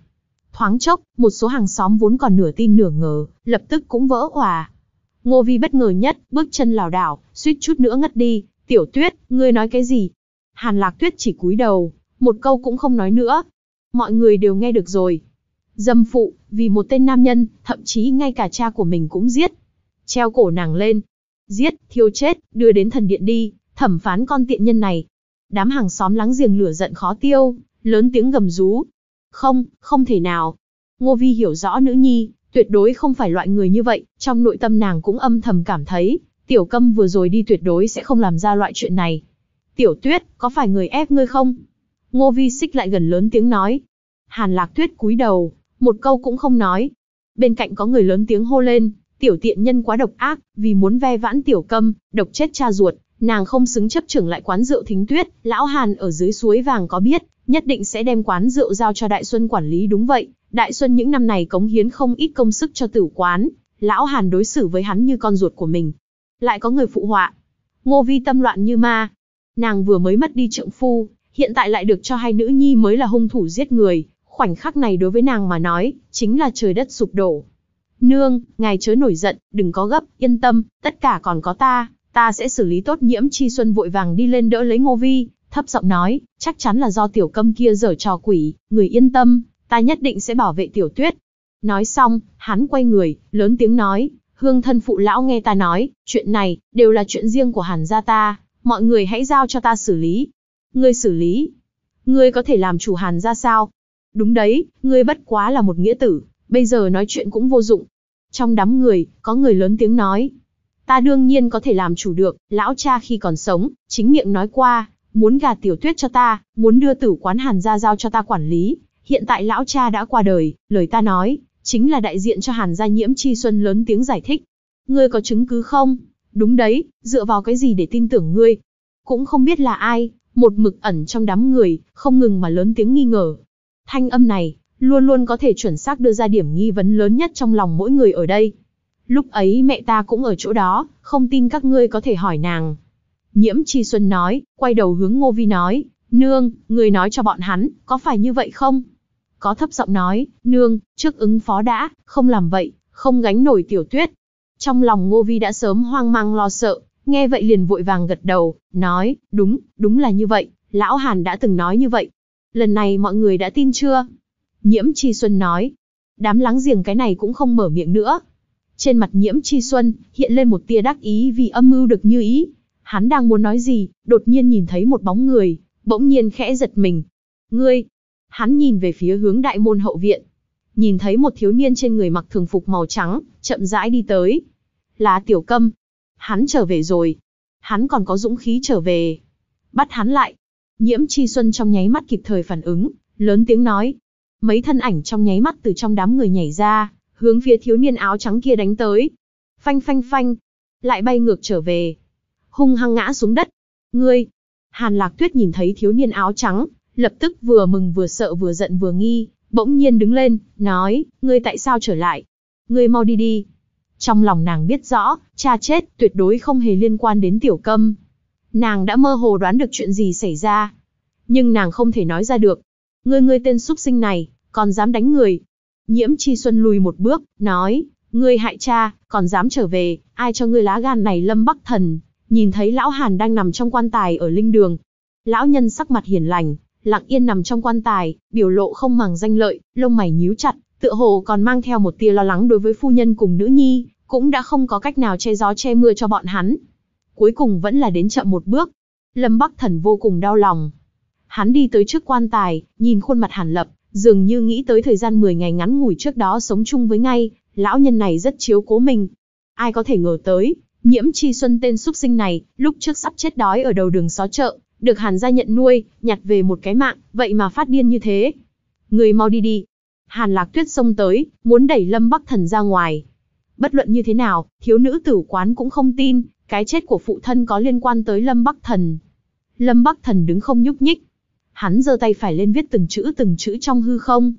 Thoáng chốc, một số hàng xóm vốn còn nửa tin nửa ngờ, lập tức cũng vỡ hòa. Ngô Vi bất ngờ nhất, bước chân lảo đảo, suýt chút nữa ngất đi, "Tiểu Tuyết, ngươi nói cái gì?" Hàn Lạc Tuyết chỉ cúi đầu, một câu cũng không nói nữa. Mọi người đều nghe được rồi. Dâm phụ, vì một tên nam nhân, thậm chí ngay cả cha của mình cũng giết. Treo cổ nàng lên, giết, thiêu chết, đưa đến thần điện đi, thẩm phán con tiện nhân này. Đám hàng xóm láng giềng lửa giận khó tiêu, lớn tiếng gầm rú. Không, không thể nào. Ngô Vi hiểu rõ nữ nhi, tuyệt đối không phải loại người như vậy, trong nội tâm nàng cũng âm thầm cảm thấy, tiểu câm vừa rồi đi tuyệt đối sẽ không làm ra loại chuyện này. Tiểu tuyết, có phải người ép ngươi không? Ngô vi xích lại gần lớn tiếng nói. Hàn lạc tuyết cúi đầu, một câu cũng không nói. Bên cạnh có người lớn tiếng hô lên, tiểu tiện nhân quá độc ác, vì muốn ve vãn tiểu câm, độc chết cha ruột, nàng không xứng chấp trưởng lại quán rượu thính tuyết, lão Hàn ở dưới suối vàng có biết, nhất định sẽ đem quán rượu giao cho Đại Xuân quản lý đúng vậy, Đại Xuân những năm này cống hiến không ít công sức cho tử quán, lão Hàn đối xử với hắn như con ruột của mình. Lại có người phụ họa. Ngô Vi tâm loạn như ma. Nàng vừa mới mất đi trượng phu, hiện tại lại được cho hai nữ nhi mới là hung thủ giết người. Khoảnh khắc này đối với nàng mà nói, chính là trời đất sụp đổ. Nương, ngài chớ nổi giận, đừng có gấp, yên tâm, tất cả còn có ta, ta sẽ xử lý tốt nhiễm chi xuân vội vàng đi lên đỡ lấy Ngô Vi, thấp giọng nói, chắc chắn là do tiểu câm kia dở trò quỷ, người yên tâm, ta nhất định sẽ bảo vệ tiểu tuyết. Nói xong, hắn quay người, lớn tiếng nói, hương thân phụ lão nghe ta nói, chuyện này, đều là chuyện riêng của hàn gia ta, mọi người hãy giao cho ta xử lý. Ngươi xử lý. Ngươi có thể làm chủ hàn gia sao? Đúng đấy, ngươi bất quá là một nghĩa tử, bây giờ nói chuyện cũng vô dụng. Trong đám người, có người lớn tiếng nói. Ta đương nhiên có thể làm chủ được, lão cha khi còn sống, chính miệng nói qua, muốn gà tiểu tuyết cho ta, muốn đưa tử quán hàn gia giao cho ta quản lý, hiện tại lão cha đã qua đời, lời ta nói, chính là đại diện cho Hàn gia nhiễm chi xuân lớn tiếng giải thích. Ngươi có chứng cứ không? Đúng đấy, dựa vào cái gì để tin tưởng ngươi? Cũng không biết là ai, một mực ẩn trong đám người, không ngừng mà lớn tiếng nghi ngờ. Thanh âm này, luôn luôn có thể chuẩn xác đưa ra điểm nghi vấn lớn nhất trong lòng mỗi người ở đây. Lúc ấy mẹ ta cũng ở chỗ đó, không tin các ngươi có thể hỏi nàng. Nhiễm Chi Xuân nói, quay đầu hướng Ngô Vi nói, Nương, người nói cho bọn hắn, có phải như vậy không? có thấp giọng nói, nương, trước ứng phó đã, không làm vậy, không gánh nổi tiểu tuyết. Trong lòng Ngô Vi đã sớm hoang mang lo sợ, nghe vậy liền vội vàng gật đầu, nói, đúng, đúng là như vậy, lão Hàn đã từng nói như vậy. Lần này mọi người đã tin chưa? Nhiễm Chi Xuân nói, đám láng giềng cái này cũng không mở miệng nữa. Trên mặt Nhiễm Chi Xuân hiện lên một tia đắc ý vì âm mưu được như ý. Hắn đang muốn nói gì, đột nhiên nhìn thấy một bóng người, bỗng nhiên khẽ giật mình. Ngươi, hắn nhìn về phía hướng đại môn hậu viện. Nhìn thấy một thiếu niên trên người mặc thường phục màu trắng, chậm rãi đi tới. Là tiểu câm. Hắn trở về rồi. Hắn còn có dũng khí trở về. Bắt hắn lại. Nhiễm Chi Xuân trong nháy mắt kịp thời phản ứng, lớn tiếng nói. Mấy thân ảnh trong nháy mắt từ trong đám người nhảy ra, hướng phía thiếu niên áo trắng kia đánh tới. Phanh phanh phanh. Lại bay ngược trở về. Hung hăng ngã xuống đất. Ngươi. Hàn Lạc Tuyết nhìn thấy thiếu niên áo trắng, lập tức vừa mừng vừa sợ vừa giận vừa nghi, bỗng nhiên đứng lên, nói, ngươi tại sao trở lại? Ngươi mau đi đi. Trong lòng nàng biết rõ, cha chết tuyệt đối không hề liên quan đến tiểu câm. Nàng đã mơ hồ đoán được chuyện gì xảy ra, nhưng nàng không thể nói ra được. Ngươi ngươi tên xuất sinh này, còn dám đánh người. Nhiễm Chi Xuân lùi một bước, nói, ngươi hại cha, còn dám trở về, ai cho ngươi lá gan này lâm bắc thần, nhìn thấy lão Hàn đang nằm trong quan tài ở linh đường. Lão nhân sắc mặt hiền lành, lặng yên nằm trong quan tài, biểu lộ không màng danh lợi, lông mày nhíu chặt, tựa hồ còn mang theo một tia lo lắng đối với phu nhân cùng nữ nhi, cũng đã không có cách nào che gió che mưa cho bọn hắn. Cuối cùng vẫn là đến chậm một bước. Lâm Bắc Thần vô cùng đau lòng. Hắn đi tới trước quan tài, nhìn khuôn mặt Hàn Lập, dường như nghĩ tới thời gian 10 ngày ngắn ngủi trước đó sống chung với ngay, lão nhân này rất chiếu cố mình. Ai có thể ngờ tới, nhiễm chi xuân tên súc sinh này, lúc trước sắp chết đói ở đầu đường xó chợ, được Hàn gia nhận nuôi, nhặt về một cái mạng, vậy mà phát điên như thế. Người mau đi đi. Hàn Lạc Tuyết xông tới, muốn đẩy Lâm Bắc Thần ra ngoài. Bất luận như thế nào, thiếu nữ tử quán cũng không tin, cái chết của phụ thân có liên quan tới Lâm Bắc Thần. Lâm Bắc Thần đứng không nhúc nhích. Hắn giơ tay phải lên viết từng chữ từng chữ trong hư không.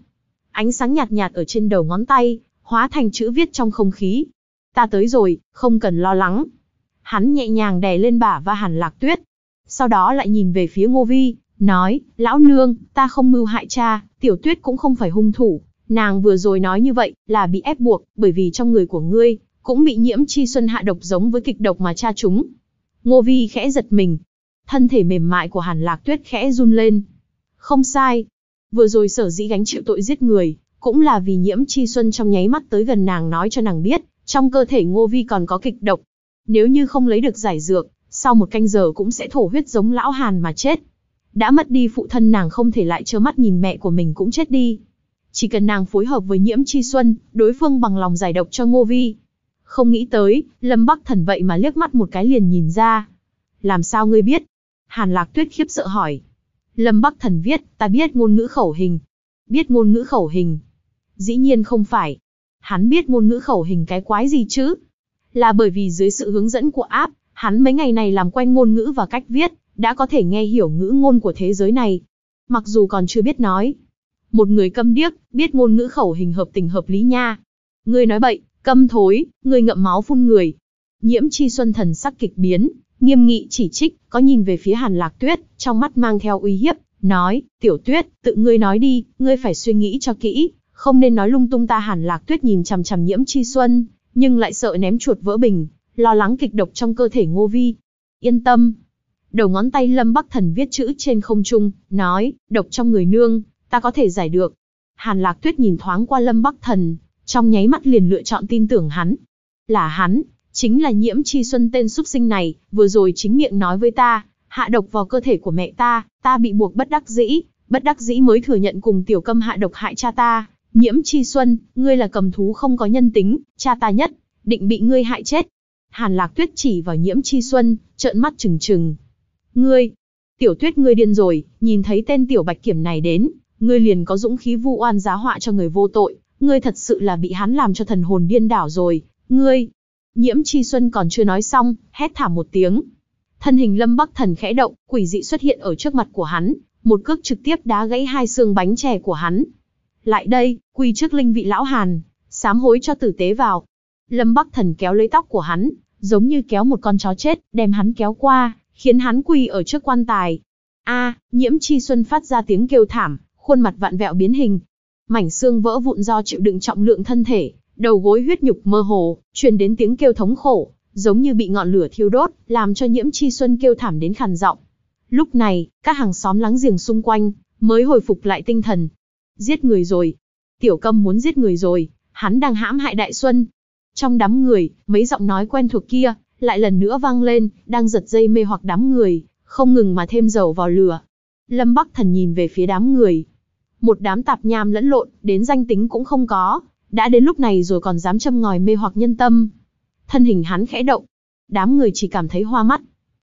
Ánh sáng nhạt nhạt ở trên đầu ngón tay, hóa thành chữ viết trong không khí. Ta tới rồi, không cần lo lắng. Hắn nhẹ nhàng đè lên bả và Hàn Lạc Tuyết, sau đó lại nhìn về phía Ngô Vi, nói, lão nương, ta không mưu hại cha, tiểu tuyết cũng không phải hung thủ, nàng vừa rồi nói như vậy là bị ép buộc, bởi vì trong người của ngươi cũng bị nhiễm chi xuân hạ độc giống với kịch độc mà cha chúng. Ngô Vi khẽ giật mình, thân thể mềm mại của Hàn Lạc Tuyết khẽ run lên. Không sai, vừa rồi sở dĩ gánh chịu tội giết người, cũng là vì nhiễm chi xuân trong nháy mắt tới gần nàng nói cho nàng biết, trong cơ thể Ngô Vi còn có kịch độc. Nếu như không lấy được giải dược, sau một canh giờ cũng sẽ thổ huyết giống lão Hàn mà chết. Đã mất đi phụ thân nàng không thể lại trơ mắt nhìn mẹ của mình cũng chết đi. Chỉ cần nàng phối hợp với nhiễm chi xuân, đối phương bằng lòng giải độc cho Ngô Vi. Không nghĩ tới, Lâm Bắc Thần vậy mà liếc mắt một cái liền nhìn ra. Làm sao ngươi biết? Hàn Lạc Tuyết khiếp sợ hỏi. Lâm Bắc Thần viết, ta biết ngôn ngữ khẩu hình. Biết ngôn ngữ khẩu hình. Dĩ nhiên không phải. Hắn biết ngôn ngữ khẩu hình cái quái gì chứ? Là bởi vì dưới sự hướng dẫn của áp, Hắn mấy ngày này làm quen ngôn ngữ và cách viết, đã có thể nghe hiểu ngữ ngôn của thế giới này. Mặc dù còn chưa biết nói. Một người câm điếc, biết ngôn ngữ khẩu hình hợp tình hợp lý nha. Ngươi nói bậy, câm thối, ngươi ngậm máu phun người. Nhiễm chi xuân thần sắc kịch biến, nghiêm nghị chỉ trích, có nhìn về phía hàn lạc tuyết, trong mắt mang theo uy hiếp, nói, tiểu tuyết, tự ngươi nói đi, ngươi phải suy nghĩ cho kỹ, không nên nói lung tung ta hàn lạc tuyết nhìn chằm chằm nhiễm chi xuân, nhưng lại sợ ném chuột vỡ bình, lo lắng kịch độc trong cơ thể Ngô Vi. Yên tâm. Đầu ngón tay Lâm Bắc Thần viết chữ trên không trung, nói, độc trong người nương, ta có thể giải được. Hàn Lạc Tuyết nhìn thoáng qua Lâm Bắc Thần, trong nháy mắt liền lựa chọn tin tưởng hắn. Là hắn, chính là nhiễm chi xuân tên súc sinh này, vừa rồi chính miệng nói với ta, hạ độc vào cơ thể của mẹ ta, ta bị buộc bất đắc dĩ, bất đắc dĩ mới thừa nhận cùng tiểu câm hạ độc hại cha ta. Nhiễm chi xuân, ngươi là cầm thú không có nhân tính, cha ta nhất, định bị ngươi hại chết, Hàn Lạc Tuyết chỉ vào Nhiễm Chi Xuân, trợn mắt trừng trừng. Ngươi, tiểu tuyết ngươi điên rồi, nhìn thấy tên tiểu bạch kiểm này đến, ngươi liền có dũng khí vu oan giá họa cho người vô tội, ngươi thật sự là bị hắn làm cho thần hồn điên đảo rồi, ngươi. Nhiễm Chi Xuân còn chưa nói xong, hét thảm một tiếng. Thân hình Lâm Bắc Thần khẽ động, quỷ dị xuất hiện ở trước mặt của hắn, một cước trực tiếp đá gãy hai xương bánh chè của hắn. Lại đây, quỳ trước linh vị lão Hàn, sám hối cho tử tế vào. Lâm Bắc Thần kéo lấy tóc của hắn, giống như kéo một con chó chết, đem hắn kéo qua, khiến hắn quỳ ở trước quan tài. A, Nhiễm Chi Xuân phát ra tiếng kêu thảm, khuôn mặt vặn vẹo biến hình. Mảnh xương vỡ vụn do chịu đựng trọng lượng thân thể, đầu gối huyết nhục mơ hồ, truyền đến tiếng kêu thống khổ, giống như bị ngọn lửa thiêu đốt, làm cho Nhiễm Chi Xuân kêu thảm đến khàn giọng. Lúc này, các hàng xóm láng giềng xung quanh mới hồi phục lại tinh thần. Giết người rồi, Tiểu Câm muốn giết người rồi, hắn đang hãm hại Đại Xuân, trong đám người, mấy giọng nói quen thuộc kia, lại lần nữa vang lên, đang giật dây mê hoặc đám người, không ngừng mà thêm dầu vào lửa. Lâm Bắc Thần nhìn về phía đám người. Một đám tạp nham lẫn lộn, đến danh tính cũng không có, đã đến lúc này rồi còn dám châm ngòi mê hoặc nhân tâm. Thân hình hắn khẽ động, đám người chỉ cảm thấy hoa mắt.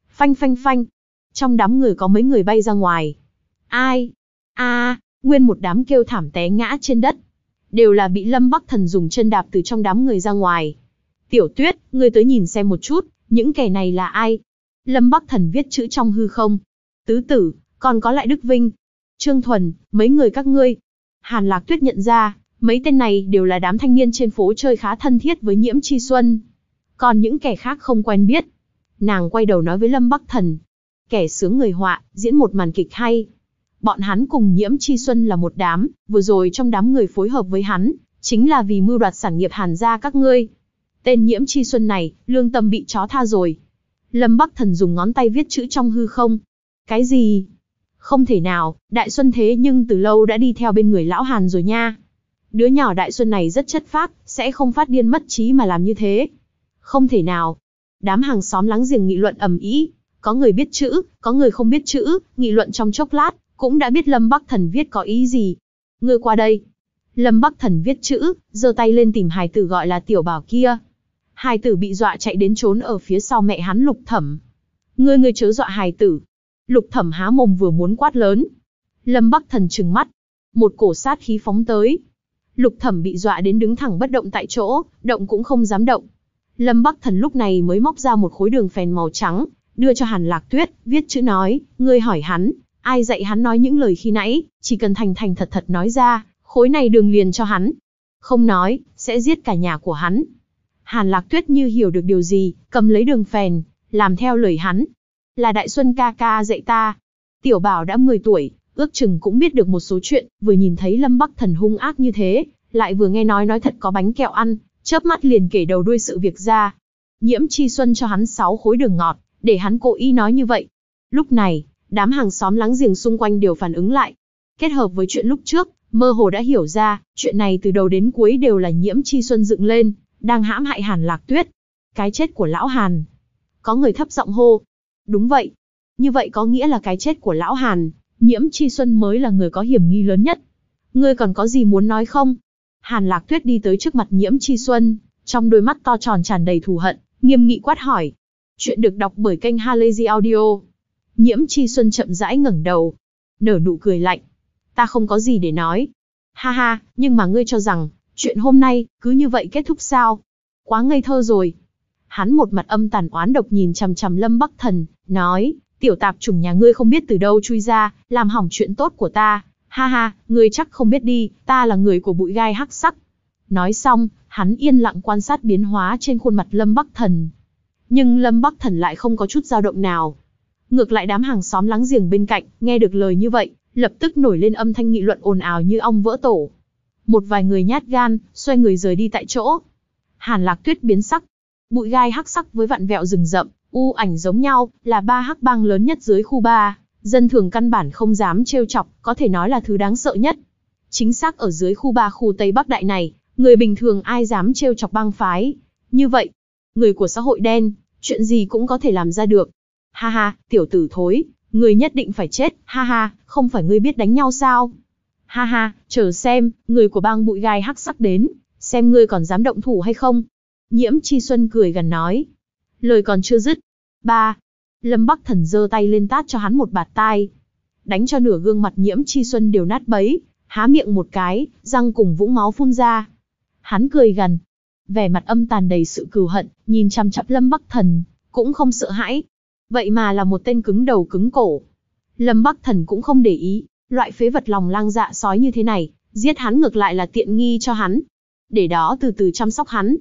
Phanh phanh phanh, trong đám người có mấy người bay ra ngoài. Ai? a nguyên một đám kêu thảm té ngã trên đất đều là bị Lâm Bắc Thần dùng chân đạp từ trong đám người ra ngoài. Tiểu Tuyết, ngươi tới nhìn xem một chút, những kẻ này là ai? Lâm Bắc Thần viết chữ trong hư không. Tứ tử, còn có lại Đức Vinh, Trương Thuần, mấy người các ngươi. Hàn Lạc Tuyết nhận ra, mấy tên này đều là đám thanh niên trên phố chơi khá thân thiết với Nhiễm Chi Xuân. Còn những kẻ khác không quen biết. Nàng quay đầu nói với Lâm Bắc Thần. Kẻ sướng người họa, diễn một màn kịch hay. Bọn hắn cùng nhiễm chi xuân là một đám, vừa rồi trong đám người phối hợp với hắn, chính là vì mưu đoạt sản nghiệp hàn gia các ngươi. Tên nhiễm chi xuân này, lương tâm bị chó tha rồi. Lâm Bắc Thần dùng ngón tay viết chữ trong hư không. Cái gì? Không thể nào, Đại Xuân thế nhưng từ lâu đã đi theo bên người lão Hàn rồi nha. Đứa nhỏ Đại Xuân này rất chất phát sẽ không phát điên mất trí mà làm như thế. Không thể nào. Đám hàng xóm láng giềng nghị luận ầm ĩ, có người biết chữ, có người không biết chữ, nghị luận trong chốc lát, cũng đã biết Lâm Bắc Thần viết có ý gì. Ngươi qua đây. Lâm Bắc Thần viết chữ, giơ tay lên tìm hài tử gọi là tiểu bảo kia. Hài tử bị dọa chạy đến trốn ở phía sau mẹ hắn lục thẩm. Ngươi ngươi chớ dọa hài tử. Lục thẩm há mồm vừa muốn quát lớn. Lâm Bắc Thần trừng mắt. Một cổ sát khí phóng tới. Lục thẩm bị dọa đến đứng thẳng bất động tại chỗ, động cũng không dám động. Lâm Bắc Thần lúc này mới móc ra một khối đường phèn màu trắng, đưa cho Hàn Lạc Tuyết, viết chữ nói, ngươi hỏi hắn, Ai dạy hắn nói những lời khi nãy, chỉ cần thành thành thật thật nói ra, khối này đường liền cho hắn. Không nói, sẽ giết cả nhà của hắn. Hàn Lạc Tuyết như hiểu được điều gì, cầm lấy đường phèn, làm theo lời hắn. Là Đại Xuân ca ca dạy ta. Tiểu Bảo đã 10 tuổi, ước chừng cũng biết được một số chuyện, vừa nhìn thấy Lâm Bắc Thần hung ác như thế, lại vừa nghe nói nói thật có bánh kẹo ăn, chớp mắt liền kể đầu đuôi sự việc ra. Nhiễm Chi Xuân cho hắn 6 khối đường ngọt, để hắn cố ý nói như vậy. Lúc này, đám hàng xóm láng giềng xung quanh đều phản ứng lại. Kết hợp với chuyện lúc trước, mơ hồ đã hiểu ra, chuyện này từ đầu đến cuối đều là nhiễm chi xuân dựng lên, đang hãm hại Hàn Lạc Tuyết. Cái chết của lão Hàn. Có người thấp giọng hô. Đúng vậy. Như vậy có nghĩa là cái chết của lão Hàn, nhiễm chi xuân mới là người có hiểm nghi lớn nhất. Ngươi còn có gì muốn nói không? Hàn Lạc Tuyết đi tới trước mặt nhiễm chi xuân, trong đôi mắt to tròn tràn đầy thù hận, nghiêm nghị quát hỏi. Chuyện được đọc bởi kênh Halazy Audio. Nhiễm Chi Xuân chậm rãi ngẩng đầu, nở nụ cười lạnh. Ta không có gì để nói. Ha ha, nhưng mà ngươi cho rằng, chuyện hôm nay, cứ như vậy kết thúc sao? Quá ngây thơ rồi. Hắn một mặt âm tàn oán độc nhìn chằm chằm Lâm Bắc Thần, nói, tiểu tạp chủng nhà ngươi không biết từ đâu chui ra, làm hỏng chuyện tốt của ta. Ha ha, ngươi chắc không biết đi, ta là người của bụi gai hắc sắc. Nói xong, hắn yên lặng quan sát biến hóa trên khuôn mặt Lâm Bắc Thần. Nhưng Lâm Bắc Thần lại không có chút dao động nào, Ngược lại đám hàng xóm láng giềng bên cạnh, nghe được lời như vậy, lập tức nổi lên âm thanh nghị luận ồn ào như ong vỡ tổ. Một vài người nhát gan, xoay người rời đi tại chỗ. Hàn Lạc Tuyết biến sắc, bụi gai hắc sắc với vạn vẹo rừng rậm, u ảnh giống nhau, là ba hắc bang lớn nhất dưới khu ba. dân thường căn bản không dám trêu chọc, có thể nói là thứ đáng sợ nhất. Chính xác ở dưới khu ba khu Tây Bắc Đại này, người bình thường ai dám trêu chọc bang phái. Như vậy, người của xã hội đen, chuyện gì cũng có thể làm ra được, Ha ha, tiểu tử thối, người nhất định phải chết, ha ha, không phải ngươi biết đánh nhau sao? Ha ha, chờ xem, người của bang bụi gai hắc sắc đến, xem ngươi còn dám động thủ hay không? Nhiễm Chi Xuân cười gần nói. Lời còn chưa dứt. Ba. Lâm Bắc Thần giơ tay lên tát cho hắn một bạt tai. Đánh cho nửa gương mặt Nhiễm Chi Xuân đều nát bấy, há miệng một cái, răng cùng vũng máu phun ra. Hắn cười gần. Vẻ mặt âm tàn đầy sự cừu hận, nhìn chăm chặp Lâm Bắc Thần, cũng không sợ hãi. Vậy mà là một tên cứng đầu cứng cổ. Lâm Bắc Thần cũng không để ý, loại phế vật lòng lang dạ sói như thế này, giết hắn ngược lại là tiện nghi cho hắn. Để đó từ từ chăm sóc hắn.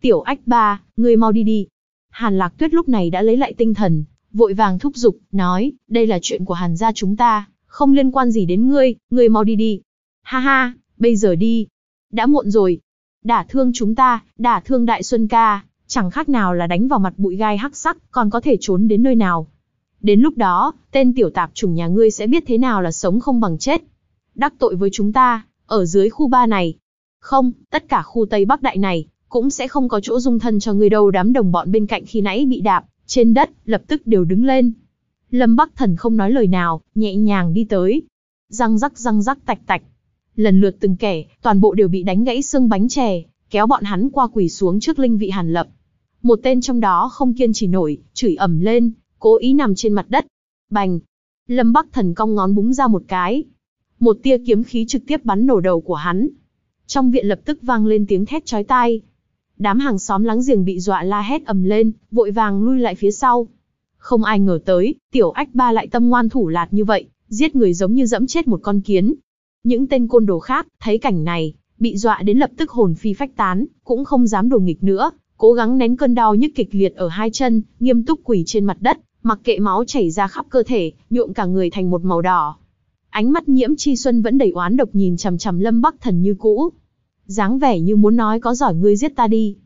Tiểu ách ba, ngươi mau đi đi. Hàn Lạc Tuyết lúc này đã lấy lại tinh thần, vội vàng thúc giục, nói, đây là chuyện của Hàn gia chúng ta, không liên quan gì đến ngươi, ngươi mau đi đi. Ha ha, bây giờ đi. Đã muộn rồi. Đả thương chúng ta, đả thương Đại Xuân ca, Chẳng khác nào là đánh vào mặt bụi gai hắc sắc, còn có thể trốn đến nơi nào. Đến lúc đó, tên tiểu tạp chủng nhà ngươi sẽ biết thế nào là sống không bằng chết. Đắc tội với chúng ta, ở dưới khu ba này. Không, tất cả khu Tây Bắc Đại này, cũng sẽ không có chỗ dung thân cho ngươi đâu đám đồng bọn bên cạnh khi nãy bị đạp, trên đất, lập tức đều đứng lên. Lâm Bắc Thần không nói lời nào, nhẹ nhàng đi tới. Răng rắc răng rắc tạch tạch. Lần lượt từng kẻ, toàn bộ đều bị đánh gãy xương bánh chè, kéo bọn hắn qua quỷ xuống trước linh vị hàn lập. Một tên trong đó không kiên trì nổi, chửi ầm lên, cố ý nằm trên mặt đất. Bành! Lâm Bắc Thần cong ngón búng ra một cái. Một tia kiếm khí trực tiếp bắn nổ đầu của hắn. Trong viện lập tức vang lên tiếng thét chói tai. Đám hàng xóm láng giềng bị dọa la hét ầm lên, vội vàng lui lại phía sau. Không ai ngờ tới, tiểu ách ba lại tâm ngoan thủ lạt như vậy, giết người giống như dẫm chết một con kiến. Những tên côn đồ khác, thấy cảnh này, bị dọa đến lập tức hồn phi phách tán, cũng không dám đồ nghịch nữa, cố gắng nén cơn đau nhức kịch liệt ở hai chân, nghiêm túc quỳ trên mặt đất, mặc kệ máu chảy ra khắp cơ thể, nhuộm cả người thành một màu đỏ. Ánh mắt Nhiễm Chi Xuân vẫn đầy oán độc nhìn chằm chằm Lâm Bắc Thần như cũ. Dáng vẻ như muốn nói có giỏi ngươi giết ta đi.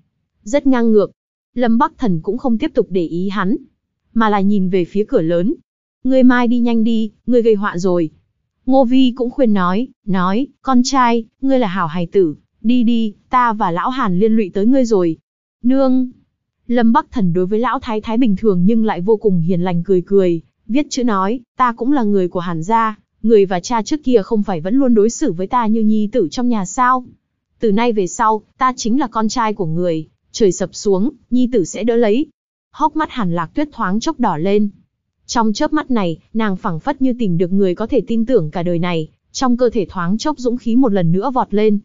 Rất ngang ngược. Lâm Bắc Thần cũng không tiếp tục để ý hắn, mà là nhìn về phía cửa lớn. Ngươi mai đi nhanh đi, ngươi gây họa rồi. Ngô Vi cũng khuyên nói, nói, con trai, ngươi là hảo hài tử, đi đi, ta và lão Hàn liên lụy tới ngươi rồi, nương. Lâm Bắc Thần đối với lão thái thái bình thường nhưng lại vô cùng hiền lành cười cười, viết chữ nói, ta cũng là người của Hàn gia, người và cha trước kia không phải vẫn luôn đối xử với ta như nhi tử trong nhà sao? Từ nay về sau, ta chính là con trai của người, trời sập xuống, nhi tử sẽ đỡ lấy. Hốc mắt Hàn Lạc Tuyết thoáng chốc đỏ lên. Trong chớp mắt này, nàng phảng phất như tìm được người có thể tin tưởng cả đời này, trong cơ thể thoáng chốc dũng khí một lần nữa vọt lên,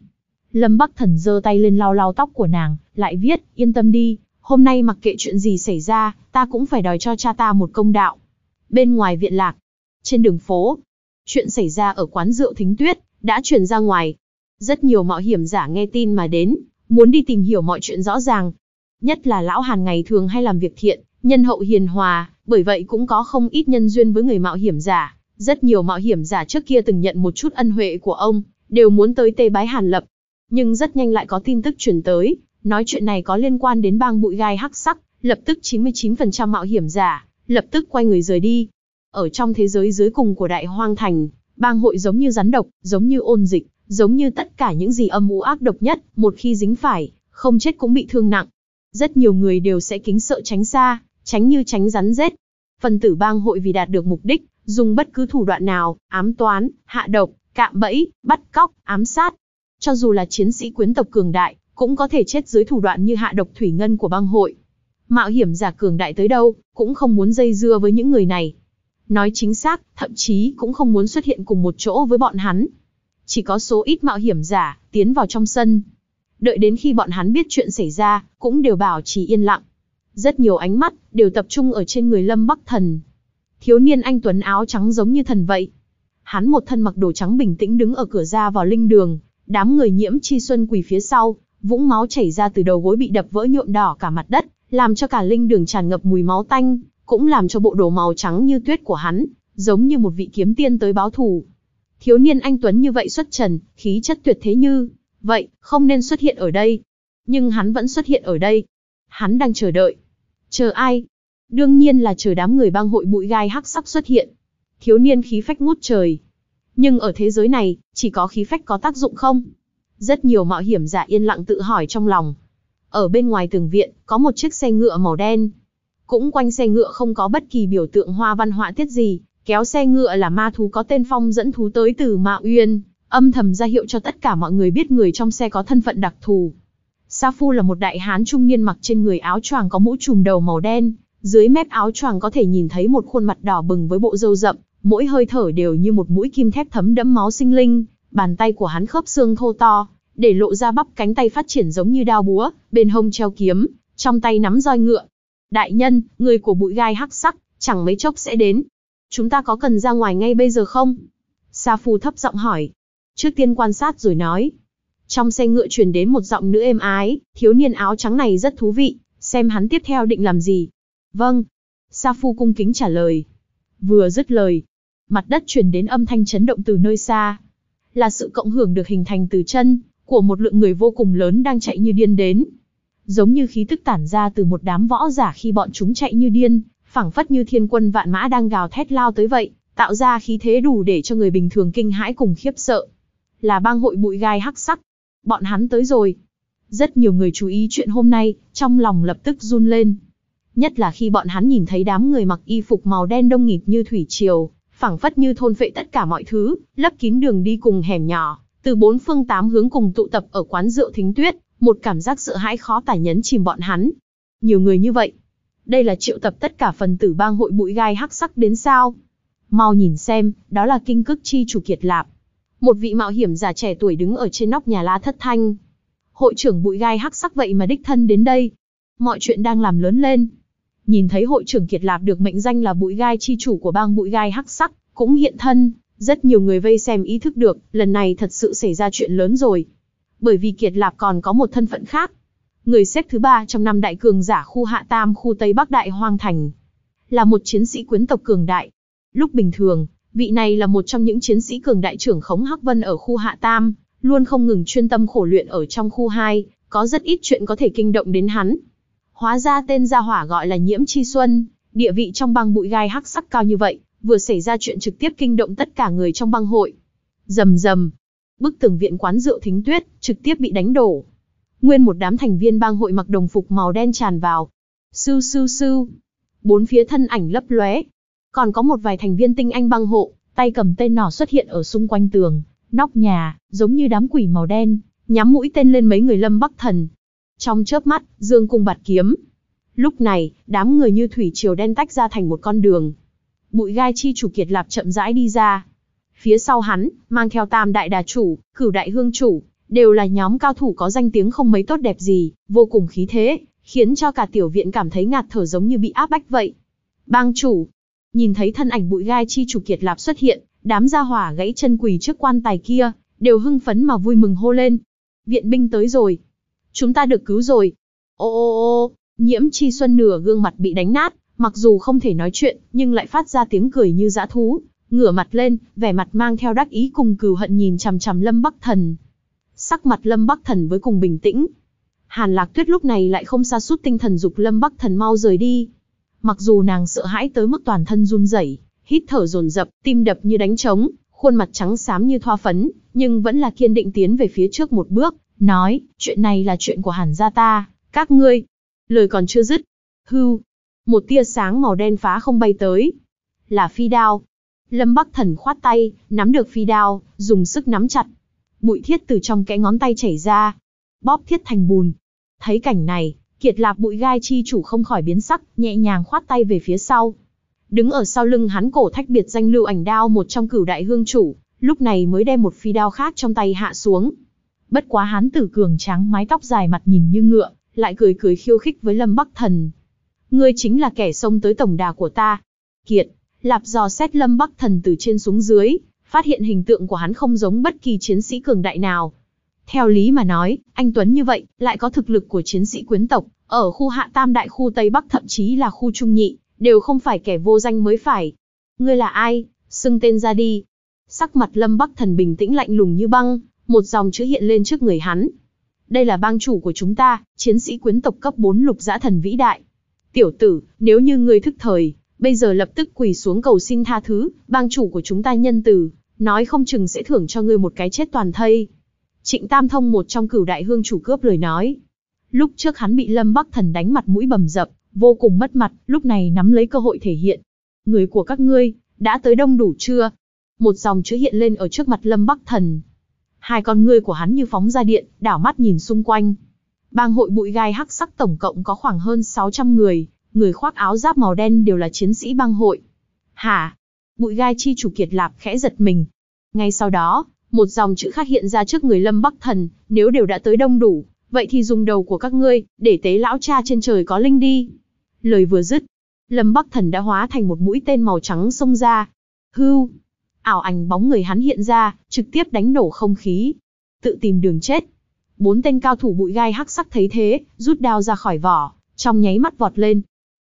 Lâm Bắc Thần giơ tay lên lau lau tóc của nàng, lại viết, yên tâm đi, hôm nay mặc kệ chuyện gì xảy ra, ta cũng phải đòi cho cha ta một công đạo. Bên ngoài viện lạc, trên đường phố, chuyện xảy ra ở quán rượu Thính Tuyết, đã truyền ra ngoài. Rất nhiều mạo hiểm giả nghe tin mà đến, muốn đi tìm hiểu mọi chuyện rõ ràng. Nhất là lão Hàn ngày thường hay làm việc thiện, nhân hậu hiền hòa, bởi vậy cũng có không ít nhân duyên với người mạo hiểm giả. Rất nhiều mạo hiểm giả trước kia từng nhận một chút ân huệ của ông, đều muốn tới tê bái Hàn Lập, nhưng rất nhanh lại có tin tức chuyển tới, nói chuyện này có liên quan đến bang bụi gai hắc sắc, lập tức 99% mạo hiểm giả, lập tức quay người rời đi. Ở trong thế giới dưới cùng của đại hoang thành, bang hội giống như rắn độc, giống như ôn dịch, giống như tất cả những gì âm u ác độc nhất, một khi dính phải, không chết cũng bị thương nặng. Rất nhiều người đều sẽ kính sợ tránh xa, tránh như tránh rắn rết. Phần tử bang hội vì đạt được mục đích, dùng bất cứ thủ đoạn nào, ám toán, hạ độc, cạm bẫy, bắt cóc, ám sát, cho dù là chiến sĩ quyến tộc cường đại, cũng có thể chết dưới thủ đoạn như hạ độc thủy ngân của băng hội. Mạo hiểm giả cường đại tới đâu, cũng không muốn dây dưa với những người này. Nói chính xác, thậm chí cũng không muốn xuất hiện cùng một chỗ với bọn hắn. Chỉ có số ít mạo hiểm giả, tiến vào trong sân. Đợi đến khi bọn hắn biết chuyện xảy ra, cũng đều bảo trì yên lặng. Rất nhiều ánh mắt, đều tập trung ở trên người lâm bắc thần. Thiếu niên anh Tuấn áo trắng giống như thần vậy. Hắn một thân mặc đồ trắng bình tĩnh đứng ở cửa ra vào linh đường, đám người nhiễm chi xuân quỳ phía sau, vũng máu chảy ra từ đầu gối bị đập vỡ nhuộm đỏ cả mặt đất, làm cho cả linh đường tràn ngập mùi máu tanh, cũng làm cho bộ đồ màu trắng như tuyết của hắn, giống như một vị kiếm tiên tới báo thù. Thiếu niên anh Tuấn như vậy xuất trần, khí chất tuyệt thế như, vậy, không nên xuất hiện ở đây. Nhưng hắn vẫn xuất hiện ở đây. Hắn đang chờ đợi. Chờ ai? Đương nhiên là chờ đám người bang hội bụi gai hắc sắc xuất hiện. Thiếu niên khí phách ngút trời, nhưng ở thế giới này, chỉ có khí phách có tác dụng không? Rất nhiều mạo hiểm giả yên lặng tự hỏi trong lòng. Ở bên ngoài tường viện, có một chiếc xe ngựa màu đen. Cũng quanh xe ngựa không có bất kỳ biểu tượng hoa văn họa tiết gì, kéo xe ngựa là ma thú có tên Phong dẫn thú tới từ Mạo Uyên, âm thầm ra hiệu cho tất cả mọi người biết người trong xe có thân phận đặc thù. Sa Phu là một đại hán trung niên mặc trên người áo choàng có mũ trùm đầu màu đen, dưới mép áo choàng có thể nhìn thấy một khuôn mặt đỏ bừng với bộ râu rậm, mỗi hơi thở đều như một mũi kim thép thấm đẫm máu sinh linh, bàn tay của hắn khớp xương thô to, để lộ ra bắp cánh tay phát triển giống như đao búa, bên hông treo kiếm, trong tay nắm roi ngựa. Đại nhân, người của bụi gai hắc sắc, chẳng mấy chốc sẽ đến. Chúng ta có cần ra ngoài ngay bây giờ không? Sa Phu thấp giọng hỏi. Trước tiên quan sát rồi nói. Trong xe ngựa truyền đến một giọng nữ êm ái, thiếu niên áo trắng này rất thú vị, xem hắn tiếp theo định làm gì. Vâng. Sa Phu cung kính trả lời. Vừa dứt lời, mặt đất truyền đến âm thanh chấn động từ nơi xa. Là sự cộng hưởng được hình thành từ chân, của một lượng người vô cùng lớn đang chạy như điên đến. Giống như khí tức tản ra từ một đám võ giả khi bọn chúng chạy như điên, phảng phất như thiên quân vạn mã đang gào thét lao tới vậy, tạo ra khí thế đủ để cho người bình thường kinh hãi cùng khiếp sợ. Là bang hội bụi gai hắc sắc. Bọn hắn tới rồi. Rất nhiều người chú ý chuyện hôm nay, trong lòng lập tức run lên. Nhất là khi bọn hắn nhìn thấy đám người mặc y phục màu đen đông nghịt như thủy triều, phảng phất như thôn phệ tất cả mọi thứ, lấp kín đường đi cùng hẻm nhỏ, từ bốn phương tám hướng cùng tụ tập ở quán rượu Thính Tuyết, một cảm giác sợ hãi khó tả nhấn chìm bọn hắn. Nhiều người như vậy, đây là triệu tập tất cả phần tử bang hội bụi gai hắc sắc đến sao? Mau nhìn xem, đó là kinh cức chi chủ kiệt lạp. Một vị mạo hiểm già trẻ tuổi đứng ở trên nóc nhà lá thất thanh. Hội trưởng bụi gai hắc sắc vậy mà đích thân đến đây. Mọi chuyện đang làm lớn lên nhìn thấy hội trưởng Kiệt Lạp được mệnh danh là bụi gai chi chủ của bang bụi gai hắc sắc, cũng hiện thân, rất nhiều người vây xem ý thức được, lần này thật sự xảy ra chuyện lớn rồi. Bởi vì Kiệt Lạp còn có một thân phận khác. Người xếp thứ ba trong năm đại cường giả khu hạ tam khu Tây Bắc Đại Hoang Thành. Là một chiến sĩ quyến tộc cường đại. Lúc bình thường, vị này là một trong những chiến sĩ cường đại trưởng khống Hắc Vân ở khu hạ tam, luôn không ngừng chuyên tâm khổ luyện ở trong khu 2, có rất ít chuyện có thể kinh động đến hắn. Hóa ra tên gia hỏa gọi là Nhiễm Chi Xuân, địa vị trong băng bụi gai hắc sắc cao như vậy, vừa xảy ra chuyện trực tiếp kinh động tất cả người trong băng hội. Rầm rầm, bức tường viện quán rượu Thính Tuyết trực tiếp bị đánh đổ. Nguyên một đám thành viên bang hội mặc đồng phục màu đen tràn vào. Sư sư sư, bốn phía thân ảnh lấp lóe. Còn có một vài thành viên tinh anh băng hộ, tay cầm tên nỏ xuất hiện ở xung quanh tường, nóc nhà, giống như đám quỷ màu đen, nhắm mũi tên lên mấy người Lâm Bắc Thần, trong chớp mắt, Dương cung bạt kiếm. Lúc này, đám người như thủy triều đen tách ra thành một con đường. Bụi gai chi chủ kiệt lạp chậm rãi đi ra. Phía sau hắn, mang theo tam đại đà chủ, cửu đại hương chủ, đều là nhóm cao thủ có danh tiếng không mấy tốt đẹp gì, vô cùng khí thế, khiến cho cả tiểu viện cảm thấy ngạt thở giống như bị áp bách vậy. Bang chủ, nhìn thấy thân ảnh bụi gai chi chủ kiệt lạp xuất hiện, đám gia hỏa gãy chân quỳ trước quan tài kia, đều hưng phấn mà vui mừng hô lên. Viện binh tới rồi, Chúng ta được cứu rồi. Ô ô ô, nhiễm chi xuân nửa gương mặt bị đánh nát, mặc dù không thể nói chuyện, nhưng lại phát ra tiếng cười như dã thú. Ngửa mặt lên, vẻ mặt mang theo đắc ý cùng cừu hận nhìn chằm chằm Lâm Bắc Thần. Sắc mặt Lâm Bắc Thần với cùng bình tĩnh. Hàn Lạc Tuyết lúc này lại không xa suốt tinh thần dục Lâm Bắc Thần mau rời đi. Mặc dù nàng sợ hãi tới mức toàn thân run rẩy, hít thở dồn dập, tim đập như đánh trống, khuôn mặt trắng xám như thoa phấn, nhưng vẫn là kiên định tiến về phía trước một bước, nói, chuyện này là chuyện của hàn gia ta, các ngươi. Lời còn chưa dứt. hư Một tia sáng màu đen phá không bay tới. Là phi đao. Lâm Bắc Thần khoát tay, nắm được phi đao, dùng sức nắm chặt. Bụi thiết từ trong cái ngón tay chảy ra. Bóp thiết thành bùn. Thấy cảnh này, kiệt lạc bụi gai chi chủ không khỏi biến sắc, nhẹ nhàng khoát tay về phía sau. Đứng ở sau lưng hắn cổ thách biệt danh lưu ảnh đao một trong cửu đại hương chủ, lúc này mới đem một phi đao khác trong tay hạ xuống, Bất quá hán tử cường tráng mái tóc dài mặt nhìn như ngựa, lại cười cười khiêu khích với Lâm Bắc Thần. Ngươi chính là kẻ xông tới tổng đà của ta. Kiệt, lạp dò xét Lâm Bắc Thần từ trên xuống dưới, phát hiện hình tượng của hắn không giống bất kỳ chiến sĩ cường đại nào. Theo lý mà nói, anh Tuấn như vậy, lại có thực lực của chiến sĩ quyến tộc, ở khu hạ tam đại khu Tây Bắc thậm chí là khu Trung Nhị, đều không phải kẻ vô danh mới phải. Ngươi là ai? Xưng tên ra đi. Sắc mặt Lâm Bắc Thần bình tĩnh lạnh lùng như băng, một dòng chữ hiện lên trước người hắn. Đây là bang chủ của chúng ta, chiến sĩ quyến tộc cấp 4 lục dã thần vĩ đại. Tiểu tử, nếu như ngươi thức thời, bây giờ lập tức quỳ xuống cầu xin tha thứ, bang chủ của chúng ta nhân từ, nói không chừng sẽ thưởng cho ngươi một cái chết toàn thây. Trịnh Tam Thông một trong cửu đại hương chủ cướp lời nói. Lúc trước hắn bị Lâm Bắc Thần đánh mặt mũi bầm dập, vô cùng mất mặt, lúc này nắm lấy cơ hội thể hiện. Người của các ngươi, đã tới đông đủ chưa? Một dòng chữ hiện lên ở trước mặt Lâm Bắc Thần, Hai con ngươi của hắn như phóng ra điện, đảo mắt nhìn xung quanh. Bang hội bụi gai hắc sắc tổng cộng có khoảng hơn 600 người, người khoác áo giáp màu đen đều là chiến sĩ bang hội. Hả? Bụi gai chi chủ kiệt lạp khẽ giật mình. Ngay sau đó, một dòng chữ khác hiện ra trước người lâm bắc thần, nếu đều đã tới đông đủ, vậy thì dùng đầu của các ngươi, để tế lão cha trên trời có linh đi. Lời vừa dứt, lâm bắc thần đã hóa thành một mũi tên màu trắng xông ra. Hưu! ảo ảnh bóng người hắn hiện ra, trực tiếp đánh nổ không khí. Tự tìm đường chết. Bốn tên cao thủ bụi gai hắc sắc thấy thế, rút đao ra khỏi vỏ, trong nháy mắt vọt lên.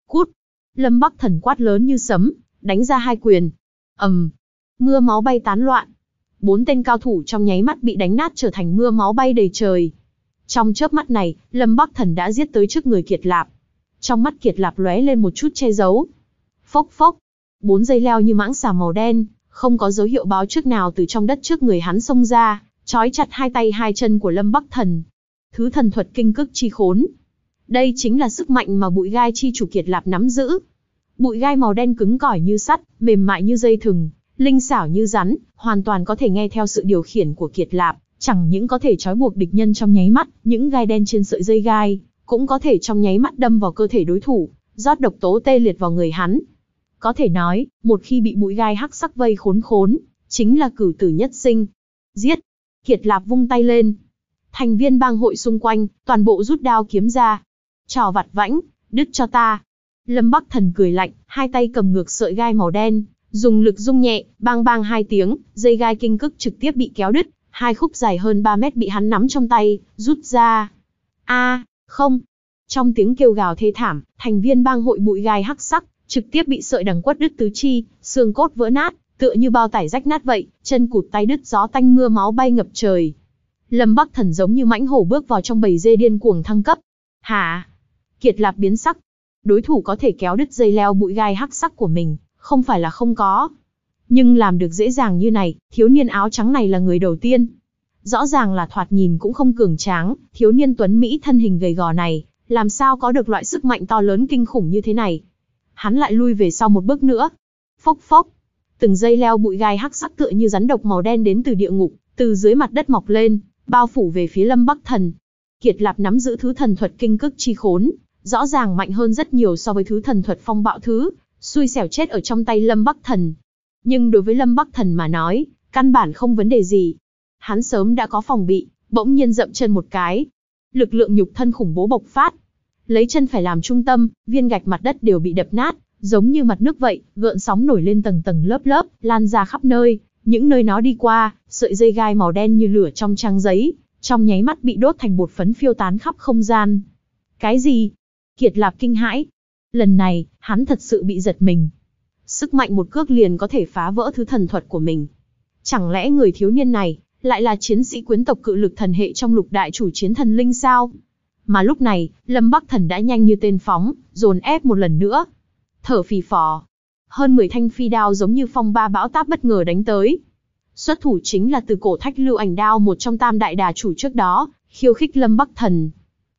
Cút! Lâm Bắc Thần quát lớn như sấm, đánh ra hai quyền. ầm, Mưa máu bay tán loạn. Bốn tên cao thủ trong nháy mắt bị đánh nát trở thành mưa máu bay đầy trời. Trong chớp mắt này, Lâm Bắc Thần đã giết tới trước người Kiệt Lạp. Trong mắt Kiệt Lạp lóe lên một chút che giấu. Phốc phốc. Bốn dây leo như mãng xà màu đen, không có dấu hiệu báo trước nào từ trong đất trước người hắn xông ra, trói chặt hai tay hai chân của Lâm Bắc Thần. Thứ thần thuật kinh cức chi khốn. Đây chính là sức mạnh mà bụi gai chi chủ kiệt lạp nắm giữ. Bụi gai màu đen cứng cỏi như sắt, mềm mại như dây thừng, linh xảo như rắn, hoàn toàn có thể nghe theo sự điều khiển của kiệt lạp, chẳng những có thể trói buộc địch nhân trong nháy mắt, những gai đen trên sợi dây gai, cũng có thể trong nháy mắt đâm vào cơ thể đối thủ, rót độc tố tê liệt vào người hắn, có thể nói, một khi bị mũi gai hắc sắc vây khốn khốn, chính là cử tử nhất sinh. Giết! Kiệt Lạp vung tay lên. Thành viên bang hội xung quanh, toàn bộ rút đao kiếm ra. Trò vặt vãnh, đứt cho ta. Lâm Bắc Thần cười lạnh, hai tay cầm ngược sợi gai màu đen, dùng lực rung nhẹ, bang bang hai tiếng, dây gai kinh cức trực tiếp bị kéo đứt, hai khúc dài hơn 3 mét bị hắn nắm trong tay, rút ra. A, không. Trong tiếng kêu gào thê thảm, thành viên bang hội bụi gai hắc sắc, trực tiếp bị sợi đằng quất đứt tứ chi, xương cốt vỡ nát, tựa như bao tải rách nát vậy, chân cụt tay đứt gió tanh mưa máu bay ngập trời. Lâm Bắc Thần giống như mãnh hổ bước vào trong bầy dê điên cuồng thăng cấp. Hả? Kiệt Lạp biến sắc. Đối thủ có thể kéo đứt dây leo bụi gai hắc sắc của mình, không phải là không có. Nhưng làm được dễ dàng như này, thiếu niên áo trắng này là người đầu tiên. Rõ ràng là thoạt nhìn cũng không cường tráng, thiếu niên tuấn Mỹ thân hình gầy gò này, làm sao có được loại sức mạnh to lớn kinh khủng như thế này hắn lại lui về sau một bước nữa. Phốc phốc, từng dây leo bụi gai hắc sắc tựa như rắn độc màu đen đến từ địa ngục, từ dưới mặt đất mọc lên, bao phủ về phía Lâm Bắc Thần. Kiệt Lạp nắm giữ thứ thần thuật kinh cức chi khốn, rõ ràng mạnh hơn rất nhiều so với thứ thần thuật phong bạo thứ, xui xẻo chết ở trong tay Lâm Bắc Thần. Nhưng đối với Lâm Bắc Thần mà nói, căn bản không vấn đề gì. Hắn sớm đã có phòng bị, bỗng nhiên dậm chân một cái. Lực lượng nhục thân khủng bố bộc phát, lấy chân phải làm trung tâm, viên gạch mặt đất đều bị đập nát, giống như mặt nước vậy, gợn sóng nổi lên tầng tầng lớp lớp, lan ra khắp nơi, những nơi nó đi qua, sợi dây gai màu đen như lửa trong trang giấy, trong nháy mắt bị đốt thành bột phấn phiêu tán khắp không gian. Cái gì? Kiệt Lạp kinh hãi. Lần này, hắn thật sự bị giật mình. Sức mạnh một cước liền có thể phá vỡ thứ thần thuật của mình. Chẳng lẽ người thiếu niên này lại là chiến sĩ quyến tộc cự lực thần hệ trong lục đại chủ chiến thần linh sao? Mà lúc này, Lâm Bắc Thần đã nhanh như tên phóng, dồn ép một lần nữa. Thở phì phò. Hơn 10 thanh phi đao giống như phong ba bão táp bất ngờ đánh tới. Xuất thủ chính là từ cổ thách lưu ảnh đao một trong tam đại đà chủ trước đó, khiêu khích Lâm Bắc Thần.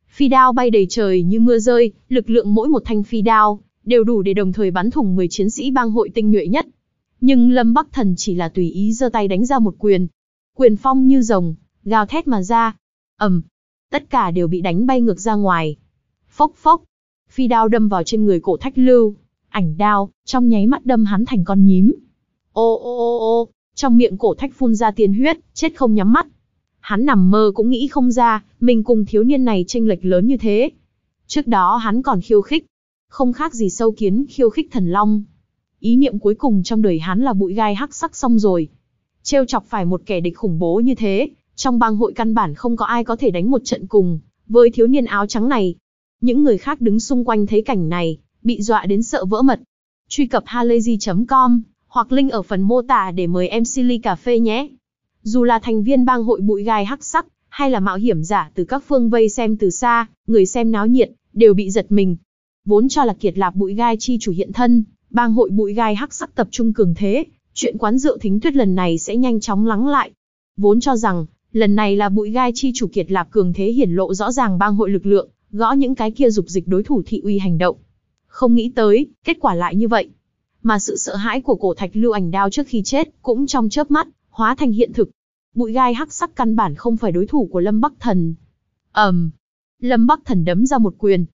Phi đao bay đầy trời như mưa rơi, lực lượng mỗi một thanh phi đao đều đủ để đồng thời bắn thủng 10 chiến sĩ bang hội tinh nhuệ nhất. Nhưng Lâm Bắc Thần chỉ là tùy ý giơ tay đánh ra một quyền. Quyền phong như rồng, gào thét mà ra. Ầm, tất cả đều bị đánh bay ngược ra ngoài. Phốc phốc, phi đao đâm vào trên người cổ thách lưu, ảnh đao, trong nháy mắt đâm hắn thành con nhím. Ô ô ô ô, trong miệng cổ thách phun ra tiên huyết, chết không nhắm mắt. Hắn nằm mơ cũng nghĩ không ra, mình cùng thiếu niên này tranh lệch lớn như thế. Trước đó hắn còn khiêu khích, không khác gì sâu kiến khiêu khích thần long. Ý niệm cuối cùng trong đời hắn là bụi gai hắc sắc xong rồi. Trêu chọc phải một kẻ địch khủng bố như thế, trong bang hội căn bản không có ai có thể đánh một trận cùng, với thiếu niên áo trắng này. Những người khác đứng xung quanh thấy cảnh này, bị dọa đến sợ vỡ mật. Truy cập halayzi.com, hoặc link ở phần mô tả để mời em Silly Cà Phê nhé. Dù là thành viên bang hội bụi gai hắc sắc, hay là mạo hiểm giả từ các phương vây xem từ xa, người xem náo nhiệt, đều bị giật mình. Vốn cho là kiệt lạp bụi gai chi chủ hiện thân, bang hội bụi gai hắc sắc tập trung cường thế, chuyện quán rượu thính tuyết lần này sẽ nhanh chóng lắng lại. Vốn cho rằng, Lần này là bụi gai chi chủ kiệt lạp cường thế hiển lộ rõ ràng bang hội lực lượng, gõ những cái kia dục dịch đối thủ thị uy hành động. Không nghĩ tới, kết quả lại như vậy. Mà sự sợ hãi của cổ thạch lưu ảnh đao trước khi chết, cũng trong chớp mắt, hóa thành hiện thực. Bụi gai hắc sắc căn bản không phải đối thủ của Lâm Bắc Thần. Ầm. Um, Lâm Bắc Thần đấm ra một quyền.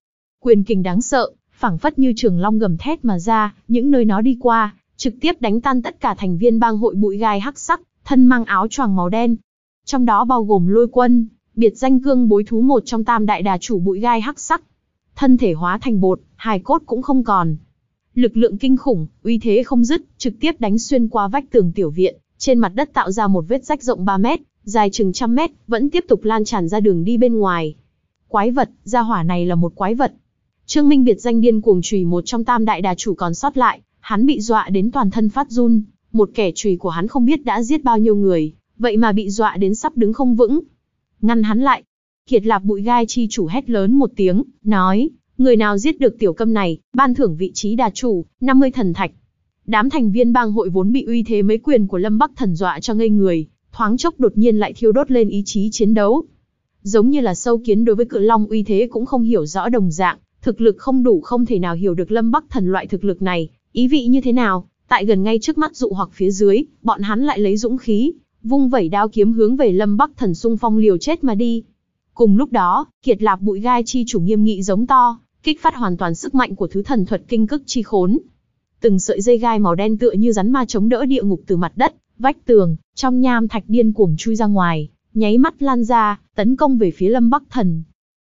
Quyền kình đáng sợ, phảng phất như trường long gầm thét mà ra, những nơi nó đi qua, trực tiếp đánh tan tất cả thành viên bang hội bụi gai hắc sắc, thân mang áo choàng màu đen, trong đó bao gồm lôi quân, biệt danh cương bối thú một trong tam đại đà chủ bụi gai hắc sắc. Thân thể hóa thành bột, hài cốt cũng không còn. Lực lượng kinh khủng, uy thế không dứt, trực tiếp đánh xuyên qua vách tường tiểu viện, trên mặt đất tạo ra một vết rách rộng 3 mét, dài chừng trăm mét, vẫn tiếp tục lan tràn ra đường đi bên ngoài. Quái vật, gia hỏa này là một quái vật. Trương Minh biệt danh điên cuồng chùy một trong tam đại đà chủ còn sót lại, hắn bị dọa đến toàn thân phát run, một kẻ chùy của hắn không biết đã giết bao nhiêu người, vậy mà bị dọa đến sắp đứng không vững. Ngăn hắn lại. Kiệt lạp bụi gai chi chủ hét lớn một tiếng, nói, người nào giết được tiểu câm này, ban thưởng vị trí đà chủ, 50 thần thạch. Đám thành viên bang hội vốn bị uy thế mấy quyền của Lâm Bắc thần dọa cho ngây người, thoáng chốc đột nhiên lại thiêu đốt lên ý chí chiến đấu. Giống như là sâu kiến đối với cự long uy thế cũng không hiểu rõ đồng dạng, thực lực không đủ không thể nào hiểu được Lâm Bắc thần loại thực lực này, ý vị như thế nào, tại gần ngay trước mắt dụ hoặc phía dưới, bọn hắn lại lấy dũng khí, vung vẩy đao kiếm hướng về Lâm Bắc Thần xung phong liều chết mà đi. Cùng lúc đó, Kiệt Lạp Bụi Gai chi chủ nghiêm nghị giống to, kích phát hoàn toàn sức mạnh của thứ thần thuật kinh cức chi khốn. Từng sợi dây gai màu đen tựa như rắn ma chống đỡ địa ngục từ mặt đất, vách tường, trong nham thạch điên cuồng chui ra ngoài, nháy mắt lan ra, tấn công về phía Lâm Bắc Thần.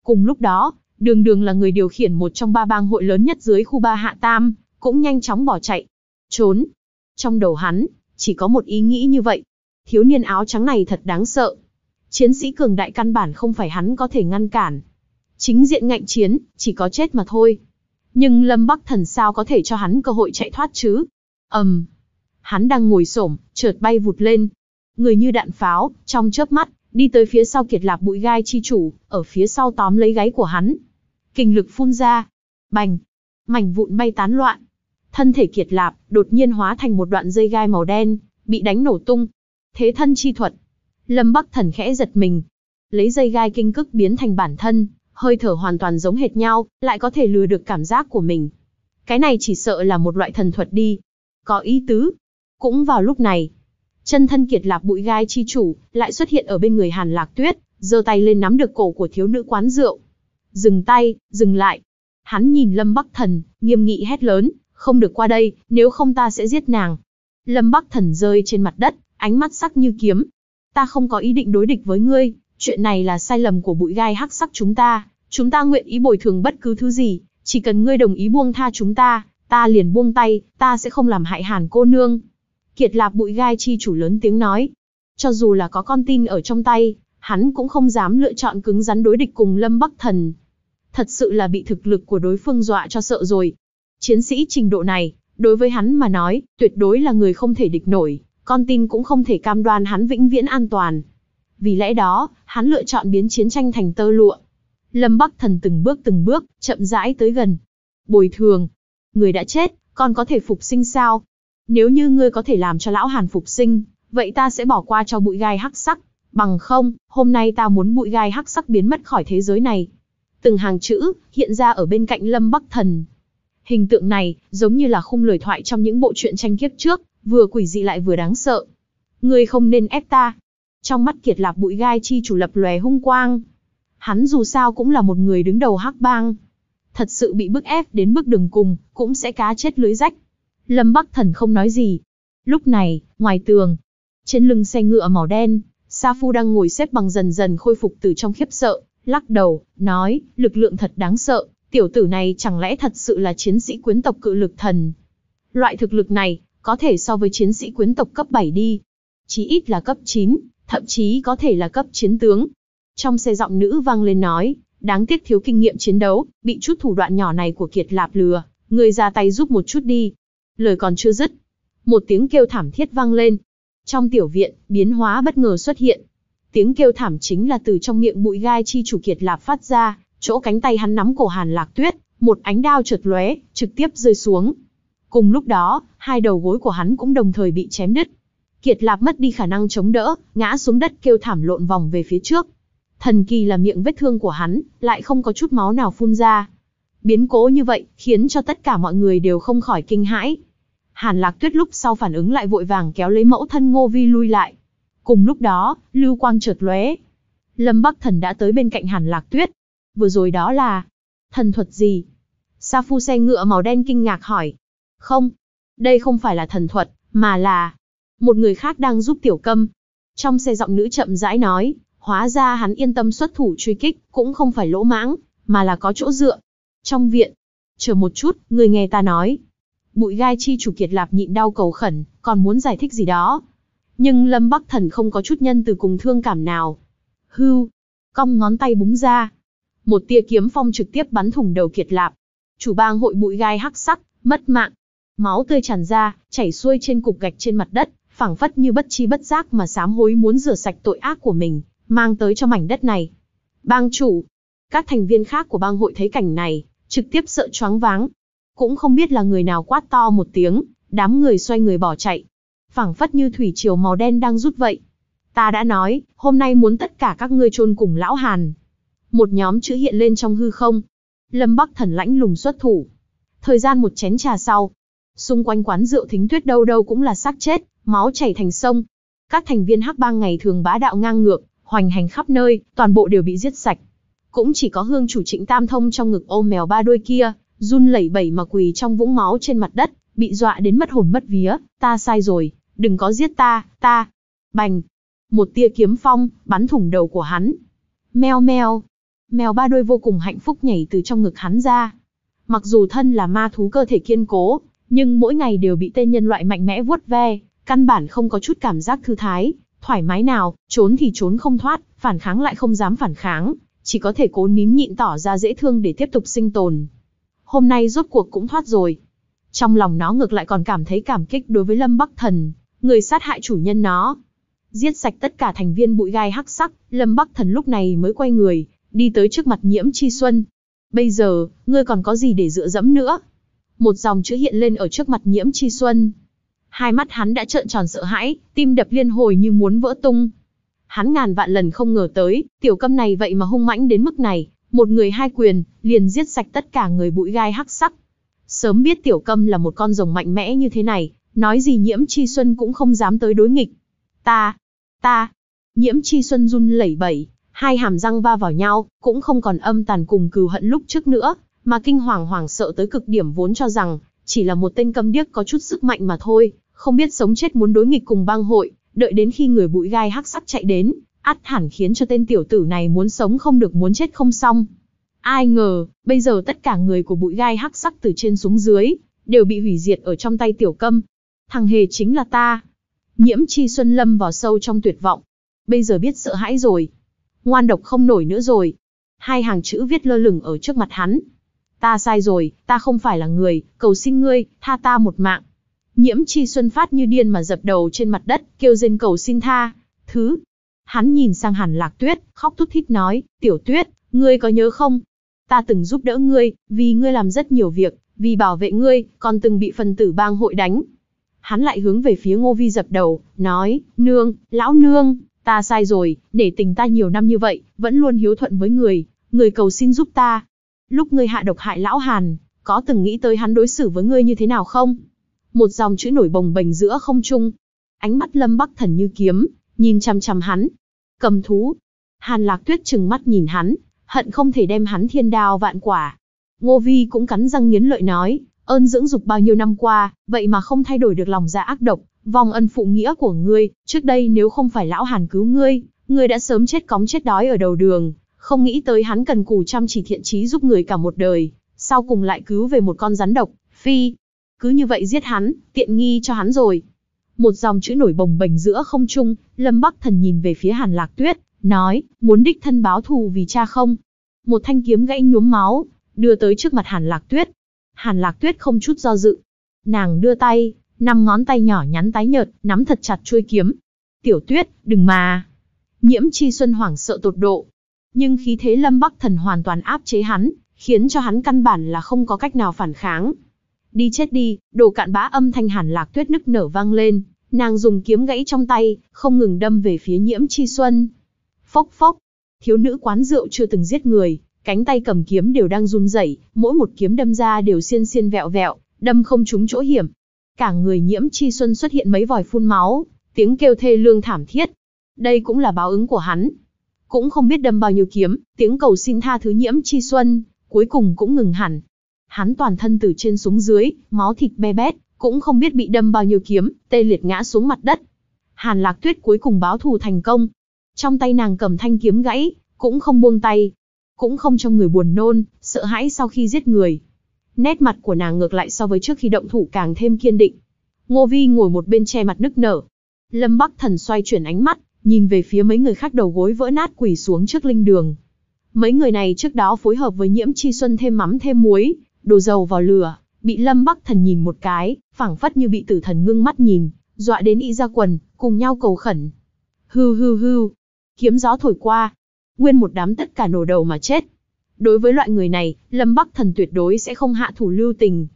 Cùng lúc đó, Đường Đường là người điều khiển một trong ba bang hội lớn nhất dưới khu ba Hạ Tam, cũng nhanh chóng bỏ chạy, trốn. Trong đầu hắn, chỉ có một ý nghĩ như vậy, thiếu niên áo trắng này thật đáng sợ. Chiến sĩ cường đại căn bản không phải hắn có thể ngăn cản. Chính diện ngạnh chiến, chỉ có chết mà thôi. Nhưng Lâm Bắc Thần sao có thể cho hắn cơ hội chạy thoát chứ? Ầm. Um, hắn đang ngồi xổm, chợt bay vụt lên. Người như đạn pháo, trong chớp mắt, đi tới phía sau kiệt lạc bụi gai chi chủ, ở phía sau tóm lấy gáy của hắn. Kinh lực phun ra. Bành. Mảnh vụn bay tán loạn. Thân thể kiệt lạp, đột nhiên hóa thành một đoạn dây gai màu đen, bị đánh nổ tung, thế thân chi thuật. Lâm Bắc Thần khẽ giật mình, lấy dây gai kinh cức biến thành bản thân, hơi thở hoàn toàn giống hệt nhau, lại có thể lừa được cảm giác của mình. Cái này chỉ sợ là một loại thần thuật đi. Có ý tứ. Cũng vào lúc này, chân thân kiệt lạc bụi gai chi chủ lại xuất hiện ở bên người Hàn Lạc Tuyết, giơ tay lên nắm được cổ của thiếu nữ quán rượu. Dừng tay, dừng lại. Hắn nhìn Lâm Bắc Thần, nghiêm nghị hét lớn, không được qua đây, nếu không ta sẽ giết nàng. Lâm Bắc Thần rơi trên mặt đất, ánh mắt sắc như kiếm. Ta không có ý định đối địch với ngươi, chuyện này là sai lầm của bụi gai hắc sắc chúng ta, chúng ta nguyện ý bồi thường bất cứ thứ gì, chỉ cần ngươi đồng ý buông tha chúng ta, ta liền buông tay, ta sẽ không làm hại hàn cô nương. Kiệt lạp bụi gai chi chủ lớn tiếng nói. Cho dù là có con tin ở trong tay, hắn cũng không dám lựa chọn cứng rắn đối địch cùng Lâm Bắc Thần. Thật sự là bị thực lực của đối phương dọa cho sợ rồi. Chiến sĩ trình độ này, đối với hắn mà nói, tuyệt đối là người không thể địch nổi con tin cũng không thể cam đoan hắn vĩnh viễn an toàn. Vì lẽ đó, hắn lựa chọn biến chiến tranh thành tơ lụa. Lâm Bắc Thần từng bước từng bước, chậm rãi tới gần. Bồi thường. Người đã chết, con có thể phục sinh sao? Nếu như ngươi có thể làm cho lão Hàn phục sinh, vậy ta sẽ bỏ qua cho bụi gai hắc sắc. Bằng không, hôm nay ta muốn bụi gai hắc sắc biến mất khỏi thế giới này. Từng hàng chữ, hiện ra ở bên cạnh Lâm Bắc Thần. Hình tượng này, giống như là khung lời thoại trong những bộ truyện tranh kiếp trước, vừa quỷ dị lại vừa đáng sợ. Ngươi không nên ép ta. Trong mắt kiệt lạp bụi gai chi chủ lập lòe hung quang. Hắn dù sao cũng là một người đứng đầu hắc bang. Thật sự bị bức ép đến bước đường cùng, cũng sẽ cá chết lưới rách. Lâm Bắc Thần không nói gì. Lúc này, ngoài tường, trên lưng xe ngựa màu đen, Sa Phu đang ngồi xếp bằng dần dần khôi phục từ trong khiếp sợ, lắc đầu, nói, lực lượng thật đáng sợ, tiểu tử này chẳng lẽ thật sự là chiến sĩ quyến tộc cự lực thần. Loại thực lực này, có thể so với chiến sĩ quyến tộc cấp 7 đi, chí ít là cấp 9, thậm chí có thể là cấp chiến tướng. Trong xe giọng nữ vang lên nói, đáng tiếc thiếu kinh nghiệm chiến đấu, bị chút thủ đoạn nhỏ này của Kiệt Lạp lừa, người ra tay giúp một chút đi. Lời còn chưa dứt, một tiếng kêu thảm thiết vang lên. Trong tiểu viện, biến hóa bất ngờ xuất hiện. Tiếng kêu thảm chính là từ trong miệng bụi gai chi chủ Kiệt Lạp phát ra, chỗ cánh tay hắn nắm cổ Hàn Lạc Tuyết, một ánh đao chợt lóe, trực tiếp rơi xuống. Cùng lúc đó, hai đầu gối của hắn cũng đồng thời bị chém đứt. Kiệt Lạp mất đi khả năng chống đỡ, ngã xuống đất kêu thảm lộn vòng về phía trước. Thần kỳ là miệng vết thương của hắn, lại không có chút máu nào phun ra. Biến cố như vậy, khiến cho tất cả mọi người đều không khỏi kinh hãi. Hàn Lạc Tuyết lúc sau phản ứng lại vội vàng kéo lấy mẫu thân Ngô Vi lui lại. Cùng lúc đó, lưu quang chợt lóe. Lâm Bắc Thần đã tới bên cạnh Hàn Lạc Tuyết. Vừa rồi đó là thần thuật gì? Sa Phu xe ngựa màu đen kinh ngạc hỏi, không, đây không phải là thần thuật, mà là một người khác đang giúp tiểu câm. Trong xe giọng nữ chậm rãi nói, hóa ra hắn yên tâm xuất thủ truy kích, cũng không phải lỗ mãng, mà là có chỗ dựa. Trong viện, chờ một chút, người nghe ta nói. Bụi gai chi chủ kiệt lạp nhịn đau cầu khẩn, còn muốn giải thích gì đó. Nhưng Lâm Bắc Thần không có chút nhân từ cùng thương cảm nào. Hưu, cong ngón tay búng ra. Một tia kiếm phong trực tiếp bắn thủng đầu kiệt lạp. Chủ bang hội bụi gai hắc sắc, mất mạng máu tươi tràn ra, chảy xuôi trên cục gạch trên mặt đất, phảng phất như bất chi bất giác mà sám hối muốn rửa sạch tội ác của mình, mang tới cho mảnh đất này. Bang chủ, các thành viên khác của bang hội thấy cảnh này, trực tiếp sợ choáng váng. Cũng không biết là người nào quát to một tiếng, đám người xoay người bỏ chạy. phảng phất như thủy triều màu đen đang rút vậy. Ta đã nói, hôm nay muốn tất cả các ngươi chôn cùng lão Hàn. Một nhóm chữ hiện lên trong hư không. Lâm Bắc thần lãnh lùng xuất thủ. Thời gian một chén trà sau, Xung quanh quán rượu thính tuyết đâu đâu cũng là xác chết, máu chảy thành sông. Các thành viên hắc bang ngày thường bá đạo ngang ngược, hoành hành khắp nơi, toàn bộ đều bị giết sạch. Cũng chỉ có hương chủ trịnh tam thông trong ngực ôm mèo ba đuôi kia, run lẩy bẩy mà quỳ trong vũng máu trên mặt đất, bị dọa đến mất hồn mất vía, ta sai rồi, đừng có giết ta, ta. Bành. Một tia kiếm phong, bắn thủng đầu của hắn. Mèo mèo. Mèo ba đuôi vô cùng hạnh phúc nhảy từ trong ngực hắn ra. Mặc dù thân là ma thú cơ thể kiên cố, nhưng mỗi ngày đều bị tên nhân loại mạnh mẽ vuốt ve, căn bản không có chút cảm giác thư thái, thoải mái nào, trốn thì trốn không thoát, phản kháng lại không dám phản kháng, chỉ có thể cố nín nhịn tỏ ra dễ thương để tiếp tục sinh tồn. Hôm nay rốt cuộc cũng thoát rồi. Trong lòng nó ngược lại còn cảm thấy cảm kích đối với Lâm Bắc Thần, người sát hại chủ nhân nó. Giết sạch tất cả thành viên bụi gai hắc sắc, Lâm Bắc Thần lúc này mới quay người, đi tới trước mặt Nhiễm Chi Xuân. Bây giờ, ngươi còn có gì để dựa dẫm nữa, một dòng chữ hiện lên ở trước mặt nhiễm chi xuân. Hai mắt hắn đã trợn tròn sợ hãi, tim đập liên hồi như muốn vỡ tung. Hắn ngàn vạn lần không ngờ tới, tiểu câm này vậy mà hung mãnh đến mức này, một người hai quyền, liền giết sạch tất cả người bụi gai hắc sắc. Sớm biết tiểu câm là một con rồng mạnh mẽ như thế này, nói gì nhiễm chi xuân cũng không dám tới đối nghịch. Ta, ta, nhiễm chi xuân run lẩy bẩy, hai hàm răng va vào nhau, cũng không còn âm tàn cùng cừu hận lúc trước nữa, mà kinh hoàng hoảng sợ tới cực điểm vốn cho rằng chỉ là một tên câm điếc có chút sức mạnh mà thôi, không biết sống chết muốn đối nghịch cùng bang hội, đợi đến khi người bụi gai hắc sắc chạy đến, át hẳn khiến cho tên tiểu tử này muốn sống không được muốn chết không xong. Ai ngờ, bây giờ tất cả người của bụi gai hắc sắc từ trên xuống dưới, đều bị hủy diệt ở trong tay tiểu câm. Thằng hề chính là ta. Nhiễm chi xuân lâm vào sâu trong tuyệt vọng. Bây giờ biết sợ hãi rồi. Ngoan độc không nổi nữa rồi. Hai hàng chữ viết lơ lửng ở trước mặt hắn ta sai rồi, ta không phải là người, cầu xin ngươi, tha ta một mạng. Nhiễm Chi Xuân phát như điên mà dập đầu trên mặt đất, kêu rên cầu xin tha. Thứ. Hắn nhìn sang Hàn Lạc Tuyết, khóc thút thít nói, "Tiểu Tuyết, ngươi có nhớ không? Ta từng giúp đỡ ngươi, vì ngươi làm rất nhiều việc, vì bảo vệ ngươi, còn từng bị phần tử bang hội đánh." Hắn lại hướng về phía Ngô Vi dập đầu, nói, "Nương, lão nương, ta sai rồi, để tình ta nhiều năm như vậy, vẫn luôn hiếu thuận với người, người cầu xin giúp ta, Lúc ngươi hạ độc hại lão Hàn, có từng nghĩ tới hắn đối xử với ngươi như thế nào không? Một dòng chữ nổi bồng bềnh giữa không trung. Ánh mắt lâm bắc thần như kiếm, nhìn chằm chằm hắn. Cầm thú. Hàn lạc tuyết trừng mắt nhìn hắn, hận không thể đem hắn thiên đao vạn quả. Ngô Vi cũng cắn răng nghiến lợi nói, ơn dưỡng dục bao nhiêu năm qua, vậy mà không thay đổi được lòng dạ ác độc, vòng ân phụ nghĩa của ngươi, trước đây nếu không phải lão Hàn cứu ngươi, ngươi đã sớm chết cóng chết đói ở đầu đường, không nghĩ tới hắn cần cù chăm chỉ thiện trí giúp người cả một đời, sau cùng lại cứu về một con rắn độc, phi. Cứ như vậy giết hắn, tiện nghi cho hắn rồi. Một dòng chữ nổi bồng bềnh giữa không trung, Lâm Bắc Thần nhìn về phía Hàn Lạc Tuyết, nói, muốn đích thân báo thù vì cha không? Một thanh kiếm gãy nhuốm máu, đưa tới trước mặt Hàn Lạc Tuyết. Hàn Lạc Tuyết không chút do dự. Nàng đưa tay, năm ngón tay nhỏ nhắn tái nhợt, nắm thật chặt chuôi kiếm. Tiểu Tuyết, đừng mà. Nhiễm Chi Xuân hoảng sợ tột độ, nhưng khí thế Lâm Bắc Thần hoàn toàn áp chế hắn, khiến cho hắn căn bản là không có cách nào phản kháng. Đi chết đi, đồ cạn bã âm thanh hàn lạc tuyết nức nở vang lên, nàng dùng kiếm gãy trong tay, không ngừng đâm về phía nhiễm chi xuân. Phốc phốc, thiếu nữ quán rượu chưa từng giết người, cánh tay cầm kiếm đều đang run rẩy, mỗi một kiếm đâm ra đều xiên xiên vẹo vẹo, đâm không trúng chỗ hiểm. Cả người nhiễm chi xuân xuất hiện mấy vòi phun máu, tiếng kêu thê lương thảm thiết. Đây cũng là báo ứng của hắn, cũng không biết đâm bao nhiêu kiếm, tiếng cầu xin tha thứ nhiễm chi xuân, cuối cùng cũng ngừng hẳn. Hắn toàn thân từ trên xuống dưới, máu thịt be bét, cũng không biết bị đâm bao nhiêu kiếm, tê liệt ngã xuống mặt đất. Hàn lạc tuyết cuối cùng báo thù thành công. Trong tay nàng cầm thanh kiếm gãy, cũng không buông tay. Cũng không cho người buồn nôn, sợ hãi sau khi giết người. Nét mặt của nàng ngược lại so với trước khi động thủ càng thêm kiên định. Ngô Vi ngồi một bên che mặt nức nở. Lâm Bắc Thần xoay chuyển ánh mắt, nhìn về phía mấy người khác đầu gối vỡ nát quỳ xuống trước linh đường. Mấy người này trước đó phối hợp với nhiễm chi xuân thêm mắm thêm muối, đổ dầu vào lửa, bị lâm bắc thần nhìn một cái, phảng phất như bị tử thần ngưng mắt nhìn, dọa đến y ra quần, cùng nhau cầu khẩn. Hư hư hư, kiếm gió thổi qua, nguyên một đám tất cả nổ đầu mà chết. Đối với loại người này, Lâm Bắc Thần tuyệt đối sẽ không hạ thủ lưu tình.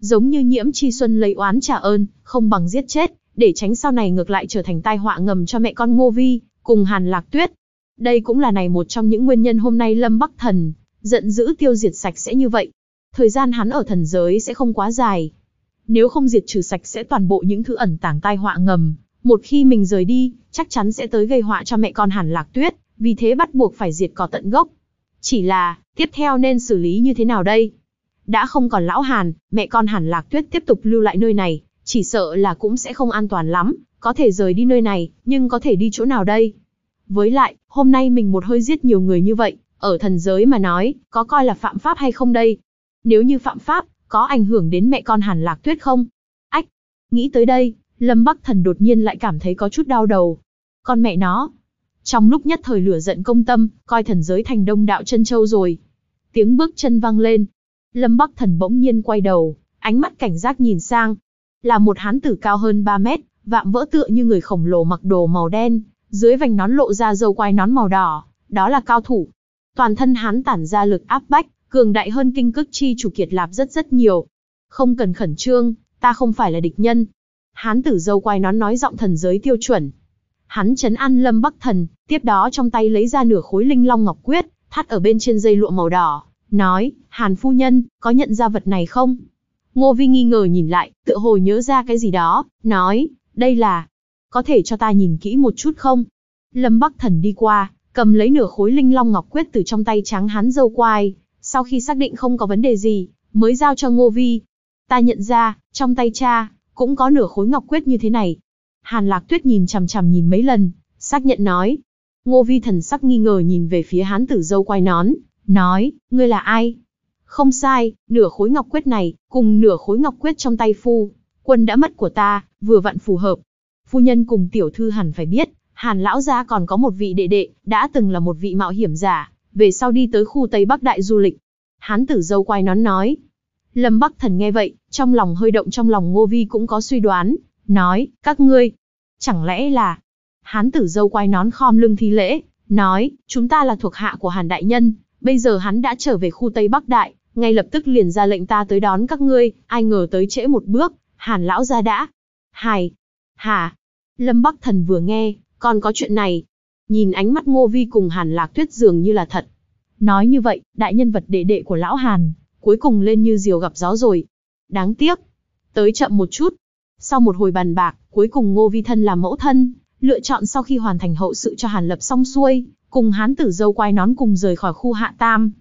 Giống như nhiễm chi xuân lấy oán trả ơn, không bằng giết chết, để tránh sau này ngược lại trở thành tai họa ngầm cho mẹ con Ngô Vi, cùng Hàn Lạc Tuyết. Đây cũng là này một trong những nguyên nhân hôm nay Lâm Bắc Thần, giận dữ tiêu diệt sạch sẽ như vậy. Thời gian hắn ở thần giới sẽ không quá dài. Nếu không diệt trừ sạch sẽ toàn bộ những thứ ẩn tàng tai họa ngầm, một khi mình rời đi, chắc chắn sẽ tới gây họa cho mẹ con Hàn Lạc Tuyết, vì thế bắt buộc phải diệt cỏ tận gốc. Chỉ là, tiếp theo nên xử lý như thế nào đây? Đã không còn lão Hàn, mẹ con Hàn Lạc Tuyết tiếp tục lưu lại nơi này, chỉ sợ là cũng sẽ không an toàn lắm, có thể rời đi nơi này, nhưng có thể đi chỗ nào đây? Với lại, hôm nay mình một hơi giết nhiều người như vậy, ở thần giới mà nói, có coi là phạm pháp hay không đây? Nếu như phạm pháp, có ảnh hưởng đến mẹ con Hàn Lạc Tuyết không? Ách! Nghĩ tới đây, Lâm Bắc Thần đột nhiên lại cảm thấy có chút đau đầu. Con mẹ nó! Trong lúc nhất thời lửa giận công tâm, coi thần giới thành đông đạo chân châu rồi. Tiếng bước chân vang lên. Lâm Bắc Thần bỗng nhiên quay đầu, ánh mắt cảnh giác nhìn sang, là một hán tử cao hơn 3 mét, vạm vỡ tựa như người khổng lồ mặc đồ màu đen, dưới vành nón lộ ra dâu quai nón màu đỏ, đó là cao thủ. Toàn thân hắn tản ra lực áp bách, cường đại hơn kinh cức chi chủ kiệt lạp rất rất nhiều. Không cần khẩn trương, ta không phải là địch nhân. Hán tử dâu quai nón nói giọng thần giới tiêu chuẩn. Hắn chấn an lâm bắc thần, tiếp đó trong tay lấy ra nửa khối linh long ngọc quyết, thắt ở bên trên dây lụa màu đỏ, nói, Hàn phu nhân, có nhận ra vật này không? Ngô Vi nghi ngờ nhìn lại, tựa hồ nhớ ra cái gì đó, nói, đây là, có thể cho ta nhìn kỹ một chút không? Lâm Bắc Thần đi qua, cầm lấy nửa khối linh long ngọc quyết từ trong tay trắng hán dâu quai, sau khi xác định không có vấn đề gì, mới giao cho Ngô Vi. Ta nhận ra, trong tay cha, cũng có nửa khối ngọc quyết như thế này. Hàn Lạc Tuyết nhìn chằm chằm nhìn mấy lần, xác nhận nói. Ngô Vi thần sắc nghi ngờ nhìn về phía hán tử dâu quai nón, nói, ngươi là ai? Không sai, nửa khối ngọc quyết này, cùng nửa khối ngọc quyết trong tay phu, quân đã mất của ta, vừa vặn phù hợp. Phu nhân cùng tiểu thư hẳn phải biết, Hàn lão gia còn có một vị đệ đệ, đã từng là một vị mạo hiểm giả, về sau đi tới khu Tây Bắc Đại du lịch. Hán tử dâu quay nón nói. Lâm Bắc Thần nghe vậy, trong lòng hơi động trong lòng Ngô Vi cũng có suy đoán, nói, các ngươi, chẳng lẽ là... Hán tử dâu quay nón khom lưng thi lễ, nói, chúng ta là thuộc hạ của Hàn Đại Nhân, bây giờ hắn đã trở về khu Tây Bắc Đại, ngay lập tức liền ra lệnh ta tới đón các ngươi, ai ngờ tới trễ một bước, hàn lão ra đã. Hài! Hà! Lâm Bắc Thần vừa nghe, còn có chuyện này. Nhìn ánh mắt Ngô Vi cùng Hàn Lạc Tuyết dường như là thật. Nói như vậy, đại nhân vật đệ đệ của lão Hàn, cuối cùng lên như diều gặp gió rồi. Đáng tiếc. Tới chậm một chút. Sau một hồi bàn bạc, cuối cùng Ngô Vi thân làm mẫu thân, lựa chọn sau khi hoàn thành hậu sự cho Hàn Lập xong xuôi, cùng hán tử dâu quay nón cùng rời khỏi khu hạ tam,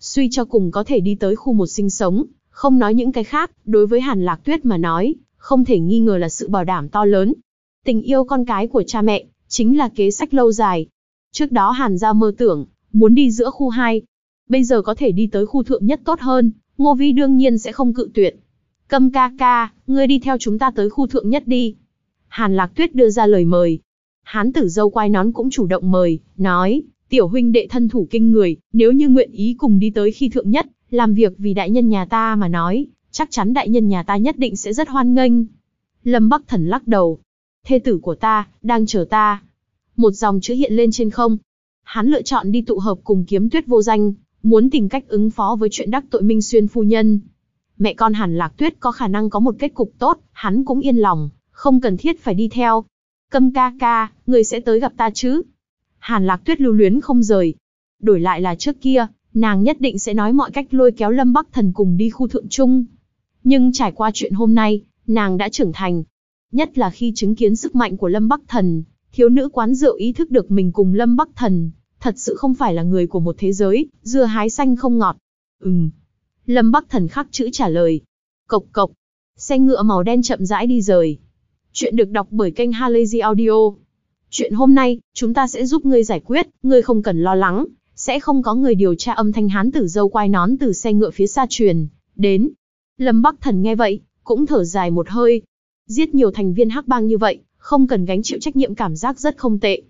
Suy cho cùng có thể đi tới khu một sinh sống, không nói những cái khác, đối với Hàn Lạc Tuyết mà nói, không thể nghi ngờ là sự bảo đảm to lớn. Tình yêu con cái của cha mẹ, chính là kế sách lâu dài. Trước đó Hàn gia mơ tưởng, muốn đi giữa khu 2. Bây giờ có thể đi tới khu thượng nhất tốt hơn, Ngô Vi đương nhiên sẽ không cự tuyệt. Cầm ca ca, ngươi đi theo chúng ta tới khu thượng nhất đi. Hàn Lạc Tuyết đưa ra lời mời. Hán tử dâu quay nón cũng chủ động mời, nói, Tiểu huynh đệ thân thủ kinh người, nếu như nguyện ý cùng đi tới khi thượng nhất, làm việc vì đại nhân nhà ta mà nói, chắc chắn đại nhân nhà ta nhất định sẽ rất hoan nghênh. Lâm Bắc Thần lắc đầu. Thê tử của ta, đang chờ ta. Một dòng chữ hiện lên trên không. Hắn lựa chọn đi tụ hợp cùng kiếm tuyết vô danh, muốn tìm cách ứng phó với chuyện đắc tội Minh Xuyên phu nhân. Mẹ con Hàn Lạc Tuyết có khả năng có một kết cục tốt, hắn cũng yên lòng, không cần thiết phải đi theo. Câm ca ca, người sẽ tới gặp ta chứ, Hàn Lạc Tuyết lưu luyến không rời. Đổi lại là trước kia, nàng nhất định sẽ nói mọi cách lôi kéo Lâm Bắc Thần cùng đi khu thượng trung. Nhưng trải qua chuyện hôm nay, nàng đã trưởng thành. Nhất là khi chứng kiến sức mạnh của Lâm Bắc Thần, thiếu nữ quán rượu ý thức được mình cùng Lâm Bắc Thần, thật sự không phải là người của một thế giới, dưa hái xanh không ngọt. Ừm. Lâm Bắc Thần khắc chữ trả lời. Cộc cộc. Xe ngựa màu đen chậm rãi đi rời. Chuyện được đọc bởi kênh Halazy Audio. Chuyện hôm nay, chúng ta sẽ giúp ngươi giải quyết, ngươi không cần lo lắng, sẽ không có người điều tra âm thanh hán tử dâu quai nón từ xe ngựa phía xa truyền, đến. Lâm Bắc Thần nghe vậy, cũng thở dài một hơi. Giết nhiều thành viên hắc bang như vậy, không cần gánh chịu trách nhiệm cảm giác rất không tệ.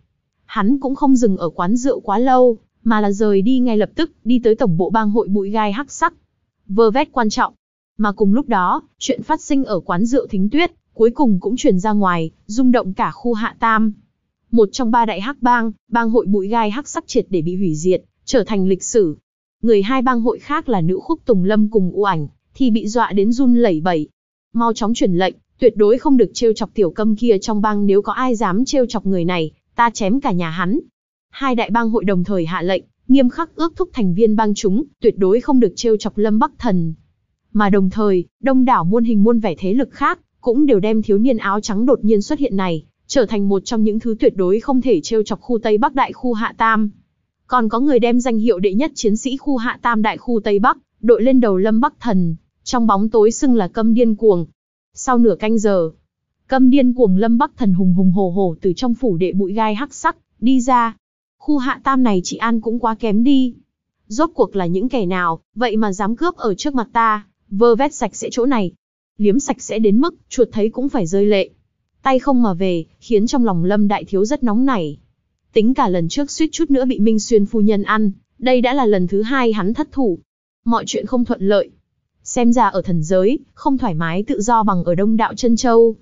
Hắn cũng không dừng ở quán rượu quá lâu, mà là rời đi ngay lập tức, đi tới tổng bộ bang hội bụi gai hắc sắc. Vơ vét quan trọng. Mà cùng lúc đó, chuyện phát sinh ở quán rượu thính tuyết, cuối cùng cũng truyền ra ngoài, rung động cả khu hạ tam một trong ba đại hắc bang, bang hội bụi gai hắc sắc triệt để bị hủy diệt, trở thành lịch sử. Người hai bang hội khác là nữ khúc Tùng Lâm cùng U Ảnh, thì bị dọa đến run lẩy bẩy. Mau chóng truyền lệnh, tuyệt đối không được trêu chọc tiểu câm kia trong bang nếu có ai dám trêu chọc người này, ta chém cả nhà hắn. Hai đại bang hội đồng thời hạ lệnh, nghiêm khắc ước thúc thành viên bang chúng, tuyệt đối không được trêu chọc Lâm Bắc Thần. Mà đồng thời, đông đảo muôn hình muôn vẻ thế lực khác, cũng đều đem thiếu niên áo trắng đột nhiên xuất hiện này, trở thành một trong những thứ tuyệt đối không thể trêu chọc khu Tây Bắc Đại khu Hạ Tam. Còn có người đem danh hiệu đệ nhất chiến sĩ khu Hạ Tam Đại khu Tây Bắc, đội lên đầu Lâm Bắc Thần, trong bóng tối xưng là câm điên cuồng. Sau nửa canh giờ, câm điên cuồng Lâm Bắc Thần hùng hùng hồ hồ từ trong phủ đệ bụi gai hắc sắc, đi ra. Khu Hạ Tam này chị An cũng quá kém đi. Rốt cuộc là những kẻ nào, vậy mà dám cướp ở trước mặt ta, vơ vét sạch sẽ chỗ này. Liếm sạch sẽ đến mức, chuột thấy cũng phải rơi lệ tay không mà về, khiến trong lòng Lâm Đại Thiếu rất nóng nảy. Tính cả lần trước suýt chút nữa bị Minh Xuyên phu nhân ăn, đây đã là lần thứ hai hắn thất thủ. Mọi chuyện không thuận lợi. Xem ra ở thần giới, không thoải mái tự do bằng ở đông đạo chân châu.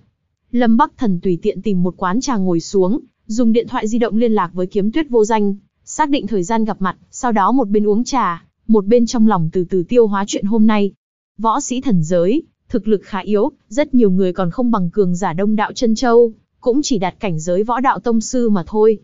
Lâm Bắc Thần tùy tiện tìm một quán trà ngồi xuống, dùng điện thoại di động liên lạc với kiếm tuyết vô danh, xác định thời gian gặp mặt, sau đó một bên uống trà, một bên trong lòng từ từ tiêu hóa chuyện hôm nay. Võ sĩ thần giới, thực lực khá yếu, rất nhiều người còn không bằng cường giả đông đạo chân châu, cũng chỉ đạt cảnh giới võ đạo tông sư mà thôi.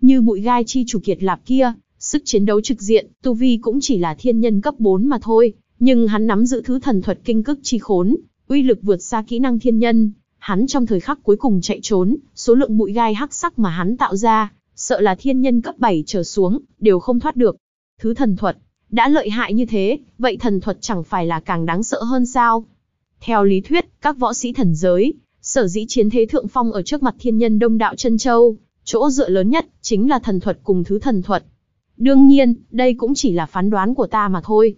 Như bụi gai chi chủ kiệt lạp kia, sức chiến đấu trực diện, tu vi cũng chỉ là thiên nhân cấp 4 mà thôi, nhưng hắn nắm giữ thứ thần thuật kinh cức chi khốn, uy lực vượt xa kỹ năng thiên nhân, hắn trong thời khắc cuối cùng chạy trốn, số lượng bụi gai hắc sắc mà hắn tạo ra, sợ là thiên nhân cấp 7 trở xuống, đều không thoát được. Thứ thần thuật, đã lợi hại như thế, vậy thần thuật chẳng phải là càng đáng sợ hơn sao? Theo lý thuyết, các võ sĩ thần giới, sở dĩ chiến thế thượng phong ở trước mặt thiên nhân đông đạo chân châu, chỗ dựa lớn nhất chính là thần thuật cùng thứ thần thuật. Đương nhiên, đây cũng chỉ là phán đoán của ta mà thôi.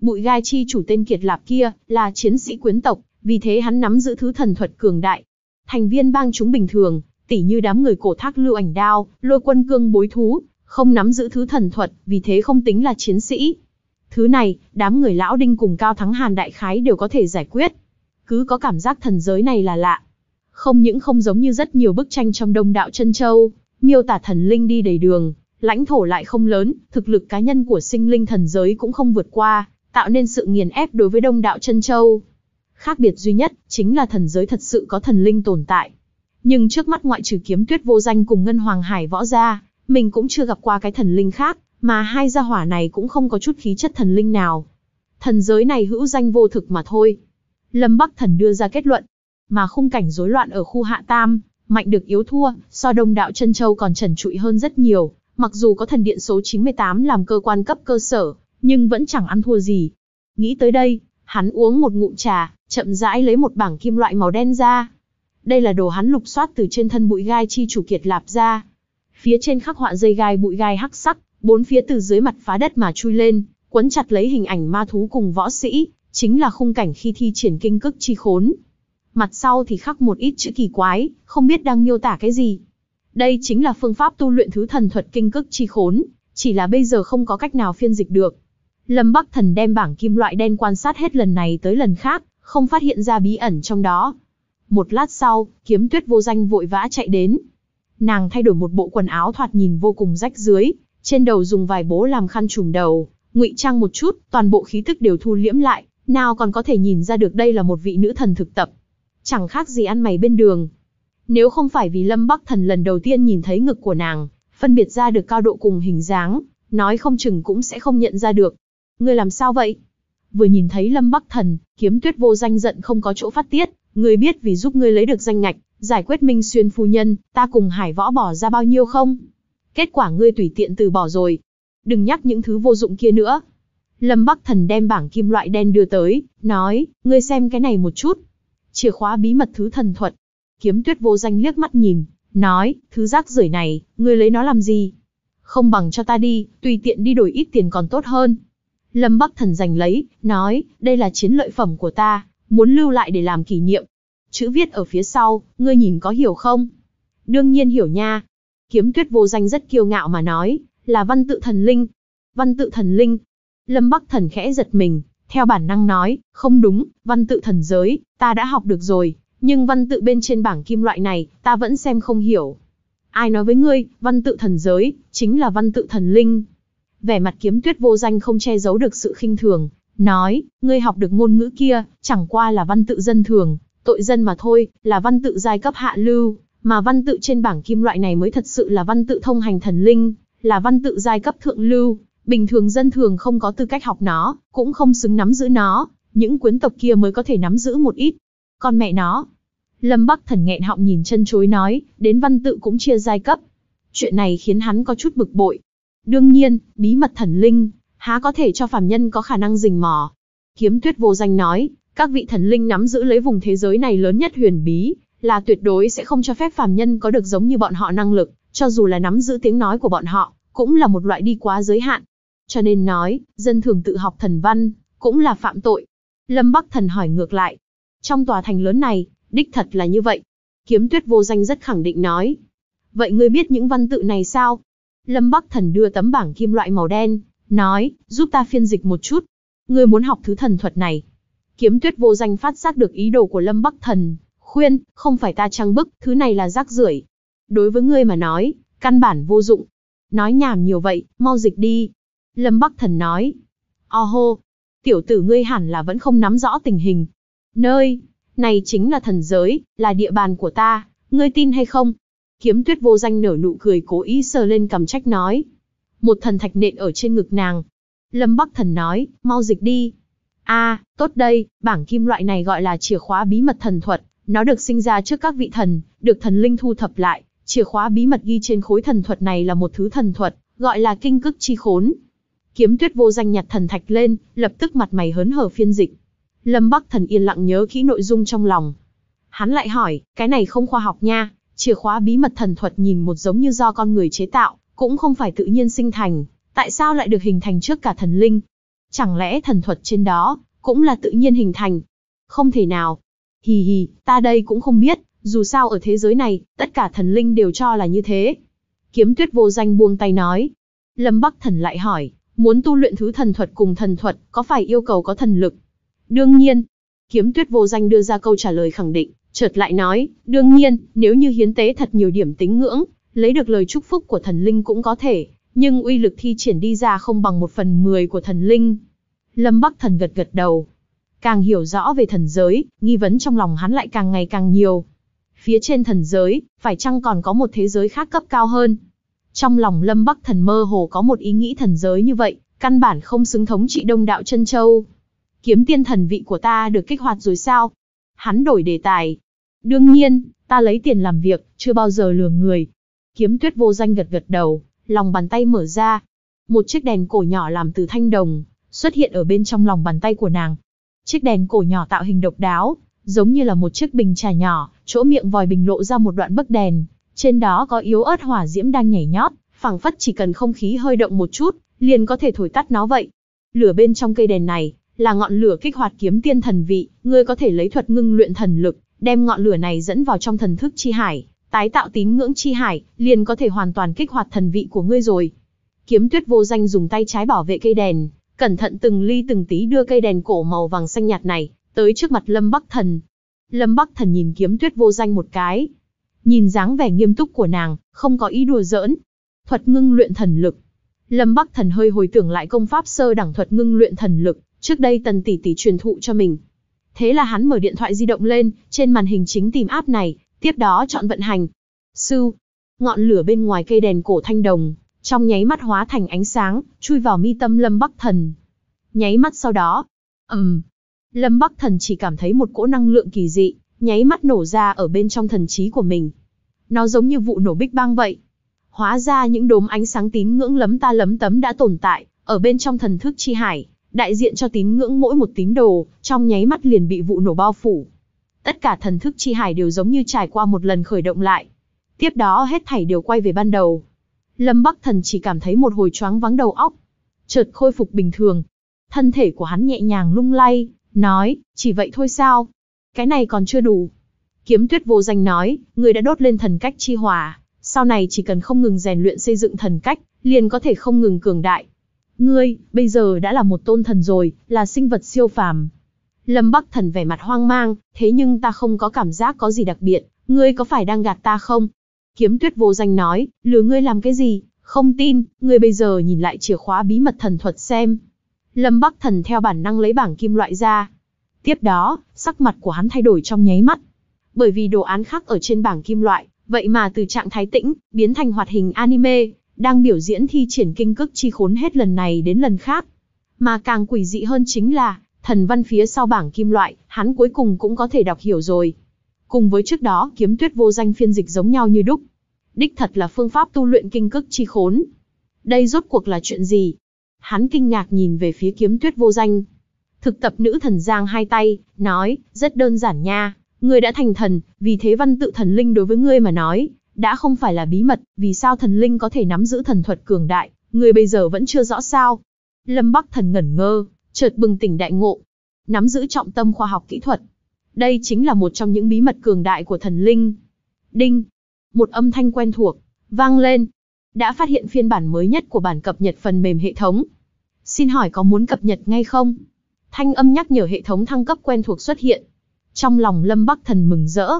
Bụi gai chi chủ tên Kiệt Lạp kia là chiến sĩ quyến tộc, vì thế hắn nắm giữ thứ thần thuật cường đại. Thành viên bang chúng bình thường, tỉ như đám người cổ thác lưu ảnh đao, lôi quân cương bối thú, không nắm giữ thứ thần thuật, vì thế không tính là chiến sĩ. Thứ này, đám người lão đinh cùng Cao Thắng Hàn đại khái đều có thể giải quyết. Cứ có cảm giác thần giới này là lạ. Không những không giống như rất nhiều bức tranh trong đông đạo chân châu, miêu tả thần linh đi đầy đường, lãnh thổ lại không lớn, thực lực cá nhân của sinh linh thần giới cũng không vượt qua, tạo nên sự nghiền ép đối với đông đạo chân châu. Khác biệt duy nhất chính là thần giới thật sự có thần linh tồn tại. Nhưng trước mắt ngoại trừ kiếm tuyết vô danh cùng ngân hoàng hải võ ra, mình cũng chưa gặp qua cái thần linh khác, mà hai gia hỏa này cũng không có chút khí chất thần linh nào. Thần giới này hữu danh vô thực mà thôi. Lâm Bắc Thần đưa ra kết luận, mà khung cảnh rối loạn ở khu Hạ Tam, mạnh được yếu thua, so đông đạo chân châu còn trần trụi hơn rất nhiều, mặc dù có thần điện số 98 làm cơ quan cấp cơ sở, nhưng vẫn chẳng ăn thua gì. Nghĩ tới đây, hắn uống một ngụm trà, chậm rãi lấy một bảng kim loại màu đen ra. Đây là đồ hắn lục soát từ trên thân bụi gai chi chủ kiệt lạp ra. Phía trên khắc họa dây gai bụi gai hắc sắc, bốn phía từ dưới mặt phá đất mà chui lên, quấn chặt lấy hình ảnh ma thú cùng võ sĩ, chính là khung cảnh khi thi triển kinh cức chi khốn. Mặt sau thì khắc một ít chữ kỳ quái, không biết đang miêu tả cái gì. Đây chính là phương pháp tu luyện thứ thần thuật kinh cức chi khốn, chỉ là bây giờ không có cách nào phiên dịch được. Lâm Bắc Thần đem bảng kim loại đen quan sát hết lần này tới lần khác, không phát hiện ra bí ẩn trong đó. Một lát sau, kiếm tuyết vô danh vội vã chạy đến. Nàng thay đổi một bộ quần áo thoạt nhìn vô cùng rách dưới, trên đầu dùng vài bố làm khăn trùm đầu, ngụy trang một chút, toàn bộ khí tức đều thu liễm lại, nào còn có thể nhìn ra được đây là một vị nữ thần thực tập. Chẳng khác gì ăn mày bên đường. Nếu không phải vì Lâm Bắc Thần lần đầu tiên nhìn thấy ngực của nàng, phân biệt ra được cao độ cùng hình dáng, nói không chừng cũng sẽ không nhận ra được. Ngươi làm sao vậy? Vừa nhìn thấy Lâm Bắc Thần, kiếm tuyết vô danh giận không có chỗ phát tiết, người biết vì giúp ngươi lấy được danh ngạch, giải quyết Minh Xuyên phu nhân, ta cùng Hải Võ bỏ ra bao nhiêu không? Kết quả ngươi tùy tiện từ bỏ rồi. Đừng nhắc những thứ vô dụng kia nữa. Lâm Bắc Thần đem bảng kim loại đen đưa tới, nói, ngươi xem cái này một chút. Chìa khóa bí mật thứ thần thuật. Kiếm tuyết vô danh liếc mắt nhìn, nói, thứ rác rưởi này, ngươi lấy nó làm gì? Không bằng cho ta đi, tùy tiện đi đổi ít tiền còn tốt hơn. Lâm Bắc Thần giành lấy, nói, đây là chiến lợi phẩm của ta, muốn lưu lại để làm kỷ niệm. Chữ viết ở phía sau, ngươi nhìn có hiểu không? Đương nhiên hiểu nha, Kiếm tuyết vô danh rất kiêu ngạo mà nói, là văn tự thần linh. Văn tự thần linh. Lâm Bắc Thần khẽ giật mình, theo bản năng nói, không đúng, văn tự thần giới, ta đã học được rồi, nhưng văn tự bên trên bảng kim loại này, ta vẫn xem không hiểu. Ai nói với ngươi, văn tự thần giới, chính là văn tự thần linh. Vẻ mặt kiếm tuyết vô danh không che giấu được sự khinh thường, nói, ngươi học được ngôn ngữ kia, chẳng qua là văn tự dân thường, tội dân mà thôi, là văn tự giai cấp hạ lưu, mà văn tự trên bảng kim loại này mới thật sự là văn tự thông hành thần linh, là văn tự giai cấp thượng lưu, bình thường dân thường không có tư cách học nó, cũng không xứng nắm giữ nó, những quyến tộc kia mới có thể nắm giữ một ít. Con mẹ nó. Lâm Bắc Thần nghẹn họng nhìn chân chối nói, đến văn tự cũng chia giai cấp. Chuyện này khiến hắn có chút bực bội. Đương nhiên, bí mật thần linh, há có thể cho phàm nhân có khả năng rình mò. Kiếm tuyết vô danh nói, các vị thần linh nắm giữ lấy vùng thế giới này lớn nhất huyền bí, là tuyệt đối sẽ không cho phép phàm nhân có được giống như bọn họ năng lực, cho dù là nắm giữ tiếng nói của bọn họ, cũng là một loại đi quá giới hạn. Cho nên nói, dân thường tự học thần văn, cũng là phạm tội. Lâm Bắc Thần hỏi ngược lại. Trong tòa thành lớn này, đích thật là như vậy. Kiếm tuyết vô danh rất khẳng định nói. Vậy ngươi biết những văn tự này sao? Lâm Bắc Thần đưa tấm bảng kim loại màu đen, nói, giúp ta phiên dịch một chút. Ngươi muốn học thứ thần thuật này. Kiếm tuyết vô danh phát giác được ý đồ của Lâm Bắc Thần, khuyên, không phải ta trăng bức, thứ này là rác rưởi. Đối với ngươi mà nói, căn bản vô dụng. Nói nhảm nhiều vậy, mau dịch đi. Lâm Bắc Thần nói. O hô, tiểu tử ngươi hẳn là vẫn không nắm rõ tình hình. Nơi, này chính là thần giới, là địa bàn của ta, ngươi tin hay không? Kiếm tuyết vô danh nở nụ cười cố ý sờ lên cầm trách nói. Một thần thạch nện ở trên ngực nàng. Lâm Bắc Thần nói, mau dịch đi. a tốt đây, bảng kim loại này gọi là chìa khóa bí mật thần thuật. Nó được sinh ra trước các vị thần, được thần linh thu thập lại, chìa khóa bí mật ghi trên khối thần thuật này là một thứ thần thuật, gọi là kinh cức chi khốn. Kiếm tuyết vô danh nhặt thần thạch lên, lập tức mặt mày hớn hở phiên dịch. Lâm Bắc Thần yên lặng nhớ kỹ nội dung trong lòng. Hắn lại hỏi, cái này không khoa học nha, chìa khóa bí mật thần thuật nhìn một giống như do con người chế tạo, cũng không phải tự nhiên sinh thành, tại sao lại được hình thành trước cả thần linh? Chẳng lẽ thần thuật trên đó cũng là tự nhiên hình thành? Không thể nào. Hì hì, ta đây cũng không biết, dù sao ở thế giới này, tất cả thần linh đều cho là như thế. Kiếm tuyết vô danh buông tay nói. Lâm Bắc Thần lại hỏi, muốn tu luyện thứ thần thuật cùng thần thuật, có phải yêu cầu có thần lực? Đương nhiên. Kiếm tuyết vô danh đưa ra câu trả lời khẳng định, chợt lại nói, đương nhiên, nếu như hiến tế thật nhiều điểm tính ngưỡng, lấy được lời chúc phúc của thần linh cũng có thể, nhưng uy lực thi triển đi ra không bằng một phần mười của thần linh. Lâm Bắc Thần gật gật đầu, Càng hiểu rõ về thần giới, nghi vấn trong lòng hắn lại càng ngày càng nhiều. Phía trên thần giới, phải chăng còn có một thế giới khác cấp cao hơn? Trong lòng Lâm Bắc Thần mơ hồ có một ý nghĩ thần giới như vậy, căn bản không xứng thống trị đông đạo chân châu. Kiếm tiên thần vị của ta được kích hoạt rồi sao? Hắn đổi đề tài. Đương nhiên, ta lấy tiền làm việc, chưa bao giờ lừa người. Kiếm tuyết vô danh gật gật đầu, lòng bàn tay mở ra. Một chiếc đèn cổ nhỏ làm từ thanh đồng, xuất hiện ở bên trong lòng bàn tay của nàng. Chiếc đèn cổ nhỏ tạo hình độc đáo, giống như là một chiếc bình trà nhỏ, chỗ miệng vòi bình lộ ra một đoạn bấc đèn, trên đó có yếu ớt hỏa diễm đang nhảy nhót, phảng phất chỉ cần không khí hơi động một chút, liền có thể thổi tắt nó vậy. Lửa bên trong cây đèn này là ngọn lửa kích hoạt kiếm tiên thần vị, ngươi có thể lấy thuật ngưng luyện thần lực, đem ngọn lửa này dẫn vào trong thần thức chi hải, tái tạo tín ngưỡng chi hải, liền có thể hoàn toàn kích hoạt thần vị của ngươi rồi. Kiếm Tuyết vô danh dùng tay trái bảo vệ cây đèn, cẩn thận từng ly từng tí đưa cây đèn cổ màu vàng xanh nhạt này tới trước mặt Lâm Bắc Thần. Lâm Bắc Thần nhìn kiếm tuyết vô danh một cái, nhìn dáng vẻ nghiêm túc của nàng, không có ý đùa giỡn. Thuật ngưng luyện thần lực. Lâm Bắc Thần hơi hồi tưởng lại công pháp sơ đẳng thuật ngưng luyện thần lực, trước đây Tần tỷ tỷ truyền thụ cho mình. Thế là hắn mở điện thoại di động lên, trên màn hình chính tìm app này, tiếp đó chọn vận hành. Sư. Ngọn lửa bên ngoài cây đèn cổ thanh đồng trong nháy mắt hóa thành ánh sáng, chui vào mi tâm Lâm Bắc Thần. Nháy mắt sau đó, ầm. Um, Lâm Bắc Thần chỉ cảm thấy một cỗ năng lượng kỳ dị, nháy mắt nổ ra ở bên trong thần trí của mình. Nó giống như vụ nổ bích bang vậy. Hóa ra những đốm ánh sáng tín ngưỡng lấm ta lấm tấm đã tồn tại, ở bên trong thần thức chi hải, đại diện cho tín ngưỡng mỗi một tín đồ, trong nháy mắt liền bị vụ nổ bao phủ. Tất cả thần thức chi hải đều giống như trải qua một lần khởi động lại. Tiếp đó hết thảy đều quay về ban đầu, Lâm Bắc Thần chỉ cảm thấy một hồi choáng vắng đầu óc, chợt khôi phục bình thường. Thân thể của hắn nhẹ nhàng lung lay, nói, chỉ vậy thôi sao? Cái này còn chưa đủ. Kiếm tuyết vô danh nói, người đã đốt lên thần cách chi hòa, sau này chỉ cần không ngừng rèn luyện xây dựng thần cách, liền có thể không ngừng cường đại. Ngươi, bây giờ đã là một tôn thần rồi, là sinh vật siêu phàm. Lâm Bắc Thần vẻ mặt hoang mang, thế nhưng ta không có cảm giác có gì đặc biệt, ngươi có phải đang gạt ta không? Kiếm tuyết vô danh nói, lừa ngươi làm cái gì, không tin, ngươi bây giờ nhìn lại chìa khóa bí mật thần thuật xem. Lâm Bắc Thần theo bản năng lấy bảng kim loại ra. Tiếp đó, sắc mặt của hắn thay đổi trong nháy mắt. Bởi vì đồ án khác ở trên bảng kim loại, vậy mà từ trạng thái tĩnh, biến thành hoạt hình anime, đang biểu diễn thi triển kinh cức chi khốn hết lần này đến lần khác. Mà càng quỷ dị hơn chính là, thần văn phía sau bảng kim loại, hắn cuối cùng cũng có thể đọc hiểu rồi cùng với trước đó kiếm tuyết vô danh phiên dịch giống nhau như đúc. Đích thật là phương pháp tu luyện kinh cức chi khốn. Đây rốt cuộc là chuyện gì? Hắn kinh ngạc nhìn về phía kiếm tuyết vô danh. Thực tập nữ thần giang hai tay, nói, rất đơn giản nha, người đã thành thần, vì thế văn tự thần linh đối với ngươi mà nói, đã không phải là bí mật, vì sao thần linh có thể nắm giữ thần thuật cường đại, người bây giờ vẫn chưa rõ sao. Lâm Bắc thần ngẩn ngơ, chợt bừng tỉnh đại ngộ, nắm giữ trọng tâm khoa học kỹ thuật, đây chính là một trong những bí mật cường đại của thần linh. Đinh! Một âm thanh quen thuộc, vang lên. Đã phát hiện phiên bản mới nhất của bản cập nhật phần mềm hệ thống. Xin hỏi có muốn cập nhật ngay không? Thanh âm nhắc nhở hệ thống thăng cấp quen thuộc xuất hiện. Trong lòng Lâm Bắc Thần mừng rỡ.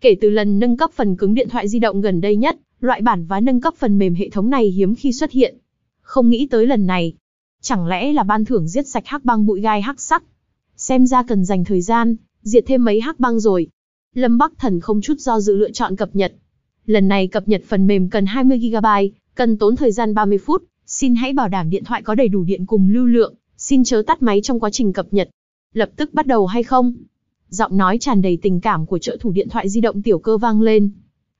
Kể từ lần nâng cấp phần cứng điện thoại di động gần đây nhất, loại bản và nâng cấp phần mềm hệ thống này hiếm khi xuất hiện. Không nghĩ tới lần này. Chẳng lẽ là ban thưởng giết sạch hắc băng bụi gai hắc sắc? Xem ra cần dành thời gian, diệt thêm mấy hắc băng rồi. Lâm Bắc Thần không chút do dự lựa chọn cập nhật. Lần này cập nhật phần mềm cần 20GB, cần tốn thời gian 30 phút, xin hãy bảo đảm điện thoại có đầy đủ điện cùng lưu lượng, xin chớ tắt máy trong quá trình cập nhật. Lập tức bắt đầu hay không? Giọng nói tràn đầy tình cảm của trợ thủ điện thoại di động tiểu cơ vang lên.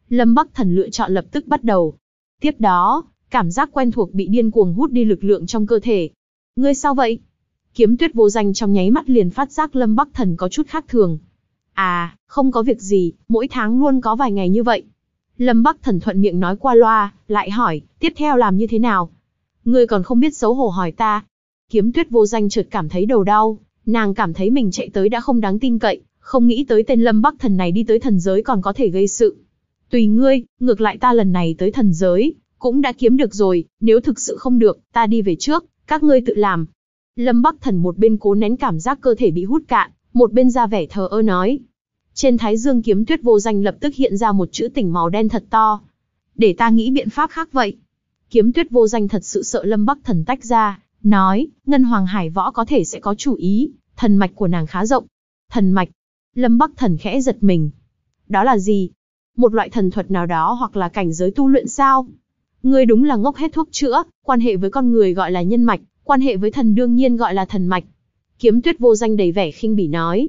Lâm Bắc Thần lựa chọn lập tức bắt đầu. Tiếp đó, cảm giác quen thuộc bị điên cuồng hút đi lực lượng trong cơ thể. Ngươi sao vậy? Kiếm tuyết vô danh trong nháy mắt liền phát giác Lâm Bắc Thần có chút khác thường. À, không có việc gì, mỗi tháng luôn có vài ngày như vậy. Lâm Bắc Thần thuận miệng nói qua loa, lại hỏi, tiếp theo làm như thế nào? Ngươi còn không biết xấu hổ hỏi ta. Kiếm tuyết vô danh chợt cảm thấy đầu đau, nàng cảm thấy mình chạy tới đã không đáng tin cậy, không nghĩ tới tên Lâm Bắc Thần này đi tới thần giới còn có thể gây sự. Tùy ngươi, ngược lại ta lần này tới thần giới, cũng đã kiếm được rồi, nếu thực sự không được, ta đi về trước, các ngươi tự làm, Lâm Bắc Thần một bên cố nén cảm giác cơ thể bị hút cạn, một bên ra vẻ thờ ơ nói. Trên thái dương kiếm tuyết vô danh lập tức hiện ra một chữ tỉnh màu đen thật to. Để ta nghĩ biện pháp khác vậy. Kiếm tuyết vô danh thật sự sợ Lâm Bắc Thần tách ra, nói, Ngân Hoàng Hải Võ có thể sẽ có chủ ý, thần mạch của nàng khá rộng. Thần mạch. Lâm Bắc Thần khẽ giật mình. Đó là gì? Một loại thần thuật nào đó hoặc là cảnh giới tu luyện sao? Ngươi đúng là ngốc hết thuốc chữa, quan hệ với con người gọi là nhân mạch, Quan hệ với thần đương nhiên gọi là thần mạch. Kiếm tuyết vô danh đầy vẻ khinh bỉ nói.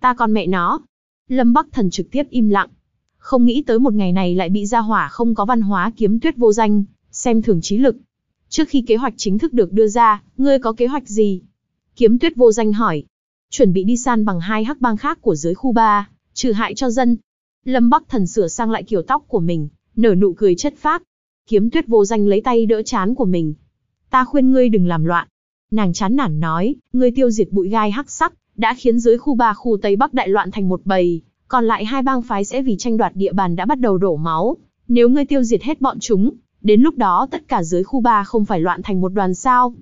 Ta còn mẹ nó. Lâm Bắc Thần trực tiếp im lặng. Không nghĩ tới một ngày này lại bị gia hỏa không có văn hóa kiếm tuyết vô danh, xem thường trí lực. Trước khi kế hoạch chính thức được đưa ra, ngươi có kế hoạch gì? Kiếm tuyết vô danh hỏi. Chuẩn bị đi san bằng hai hắc bang khác của dưới khu ba trừ hại cho dân. Lâm Bắc Thần sửa sang lại kiểu tóc của mình, nở nụ cười chất phác. Kiếm tuyết vô danh lấy tay đỡ chán của mình, ta khuyên ngươi đừng làm loạn. Nàng chán nản nói, ngươi tiêu diệt bụi gai hắc sắc, đã khiến dưới khu ba khu Tây Bắc đại loạn thành một bầy, còn lại hai bang phái sẽ vì tranh đoạt địa bàn đã bắt đầu đổ máu. Nếu ngươi tiêu diệt hết bọn chúng, đến lúc đó tất cả dưới khu ba không phải loạn thành một đoàn sao.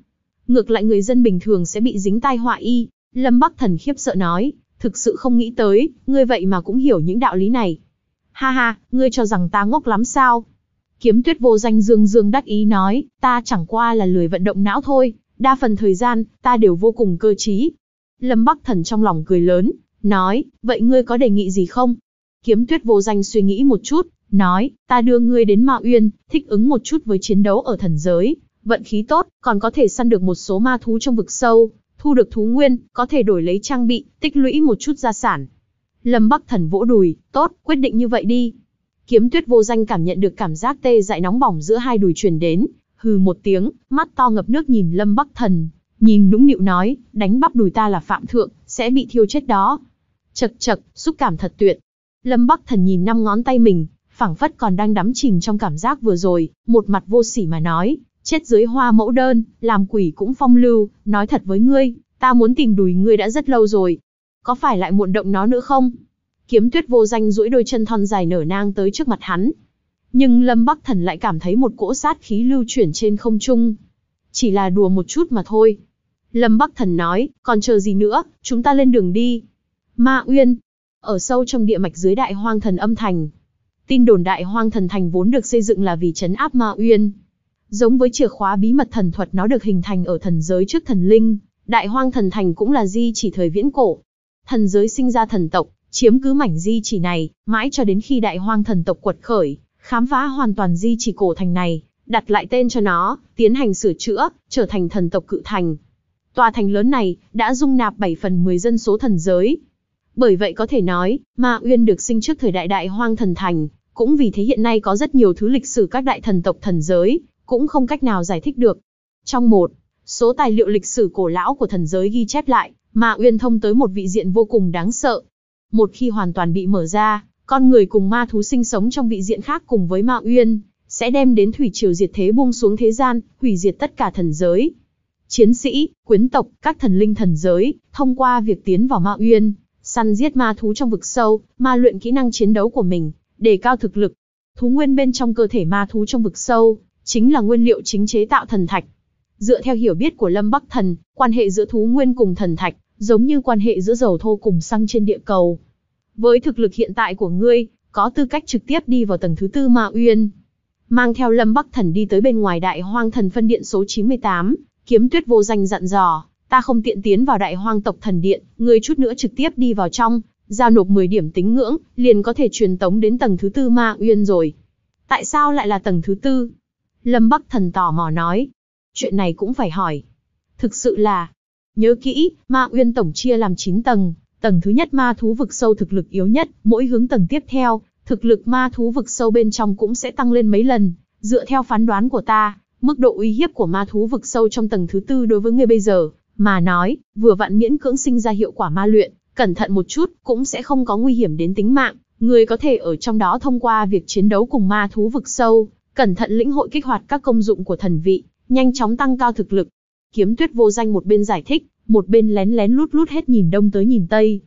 Ngược lại người dân bình thường sẽ bị dính tai họa y, Lâm Bắc Thần khiếp sợ nói, thực sự không nghĩ tới, ngươi vậy mà cũng hiểu những đạo lý này. Ha ha, ngươi cho rằng ta ngốc lắm sao? Kiếm tuyết vô danh dương dương đắc ý nói, ta chẳng qua là lười vận động não thôi, đa phần thời gian, ta đều vô cùng cơ trí. Lâm Bắc Thần trong lòng cười lớn, nói, vậy ngươi có đề nghị gì không? Kiếm tuyết vô danh suy nghĩ một chút, nói, ta đưa ngươi đến Ma Uyên, thích ứng một chút với chiến đấu ở thần giới, vận khí tốt, còn có thể săn được một số ma thú trong vực sâu, thu được thú nguyên, có thể đổi lấy trang bị, tích lũy một chút gia sản. Lâm Bắc Thần vỗ đùi, tốt, quyết định như vậy đi. Kiếm tuyết vô danh cảm nhận được cảm giác tê dại nóng bỏng giữa hai đùi truyền đến, hừ một tiếng, mắt to ngập nước nhìn Lâm Bắc Thần, nhìn nũng nịu nói, đánh bắp đùi ta là phạm thượng, sẽ bị thiêu chết đó. Chật chật, xúc cảm thật tuyệt. Lâm Bắc Thần nhìn năm ngón tay mình, phảng phất còn đang đắm chìm trong cảm giác vừa rồi, một mặt vô sỉ mà nói, chết dưới hoa mẫu đơn, làm quỷ cũng phong lưu, nói thật với ngươi, ta muốn tìm đùi ngươi đã rất lâu rồi. Có phải lại muộn động nó nữa không? Kiếm tuyết vô danh duỗi đôi chân thon dài nở nang tới trước mặt hắn. Nhưng Lâm Bắc Thần lại cảm thấy một cỗ sát khí lưu chuyển trên không trung. Chỉ là đùa một chút mà thôi. Lâm Bắc Thần nói, còn chờ gì nữa, chúng ta lên đường đi. Ma Uyên, ở sâu trong địa mạch dưới đại hoang thần âm thành. Tin đồn đại hoang thần thành vốn được xây dựng là vì trấn áp Ma Uyên. Giống với chìa khóa bí mật thần thuật nó được hình thành ở thần giới trước thần linh, đại hoang thần thành cũng là di chỉ thời viễn cổ. Thần giới sinh ra thần tộc, chiếm cứ mảnh di chỉ này, mãi cho đến khi đại hoang thần tộc quật khởi, khám phá hoàn toàn di chỉ cổ thành này, đặt lại tên cho nó, tiến hành sửa chữa, trở thành thần tộc cự thành. Tòa thành lớn này đã dung nạp 7 phần 10 dân số thần giới. Bởi vậy có thể nói, Ma Uyên được sinh trước thời đại đại hoang thần thành, cũng vì thế hiện nay có rất nhiều thứ lịch sử các đại thần tộc thần giới, cũng không cách nào giải thích được. Trong một, số tài liệu lịch sử cổ lão của thần giới ghi chép lại, Ma Uyên thông tới một vị diện vô cùng đáng sợ, một khi hoàn toàn bị mở ra, con người cùng ma thú sinh sống trong vị diện khác cùng với ma uyên, sẽ đem đến thủy triều diệt thế buông xuống thế gian, hủy diệt tất cả thần giới. Chiến sĩ, quyến tộc, các thần linh thần giới, thông qua việc tiến vào ma uyên, săn giết ma thú trong vực sâu, ma luyện kỹ năng chiến đấu của mình, để cao thực lực. Thú nguyên bên trong cơ thể ma thú trong vực sâu, chính là nguyên liệu chính chế tạo thần thạch. Dựa theo hiểu biết của Lâm Bắc Thần, quan hệ giữa thú nguyên cùng thần thạch giống như quan hệ giữa dầu thô cùng xăng trên địa cầu. Với thực lực hiện tại của ngươi, có tư cách trực tiếp đi vào tầng thứ tư Ma Uyên. Mang theo Lâm Bắc Thần đi tới bên ngoài Đại Hoang Thần phân điện số 98, Kiếm Tuyết vô danh dặn dò, ta không tiện tiến vào Đại Hoang tộc thần điện, ngươi chút nữa trực tiếp đi vào trong, giao nộp 10 điểm tính ngưỡng, liền có thể truyền tống đến tầng thứ tư Ma Uyên rồi. Tại sao lại là tầng thứ tư? Lâm Bắc Thần tò mò nói. Chuyện này cũng phải hỏi. Thực sự là, Nhớ kỹ, ma uyên tổng chia làm 9 tầng, tầng thứ nhất ma thú vực sâu thực lực yếu nhất, mỗi hướng tầng tiếp theo, thực lực ma thú vực sâu bên trong cũng sẽ tăng lên mấy lần. Dựa theo phán đoán của ta, mức độ uy hiếp của ma thú vực sâu trong tầng thứ tư đối với ngươi bây giờ, mà nói, vừa vặn miễn cưỡng sinh ra hiệu quả ma luyện, cẩn thận một chút cũng sẽ không có nguy hiểm đến tính mạng. Ngươi có thể ở trong đó thông qua việc chiến đấu cùng ma thú vực sâu, cẩn thận lĩnh hội kích hoạt các công dụng của thần vị, nhanh chóng tăng cao thực lực, Kiếm tuyết vô danh một bên giải thích, một bên lén lén lút lút hết nhìn đông tới nhìn tây.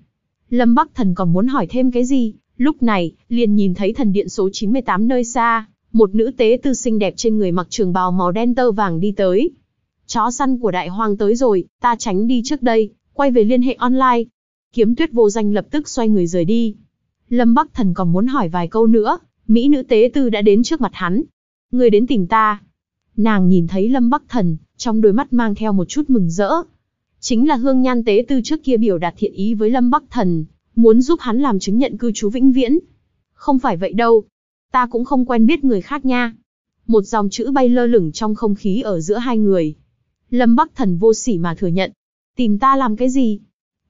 Lâm Bắc Thần còn muốn hỏi thêm cái gì, lúc này, liền nhìn thấy thần điện số 98 nơi xa, một nữ tế tư xinh đẹp trên người mặc trường bào màu đen tơ vàng đi tới. Chó săn của đại hoàng tới rồi, ta tránh đi trước đây, quay về liên hệ online. Kiếm tuyết vô danh lập tức xoay người rời đi. Lâm Bắc Thần còn muốn hỏi vài câu nữa, Mỹ nữ tế tư đã đến trước mặt hắn. Người đến tìm ta. Nàng nhìn thấy Lâm Bắc Thần, trong đôi mắt mang theo một chút mừng rỡ. Chính là hương nhan tế tư trước kia biểu đạt thiện ý với Lâm Bắc Thần, muốn giúp hắn làm chứng nhận cư trú vĩnh viễn. Không phải vậy đâu, ta cũng không quen biết người khác nha. Một dòng chữ bay lơ lửng trong không khí ở giữa hai người. Lâm Bắc Thần vô sỉ mà thừa nhận, tìm ta làm cái gì?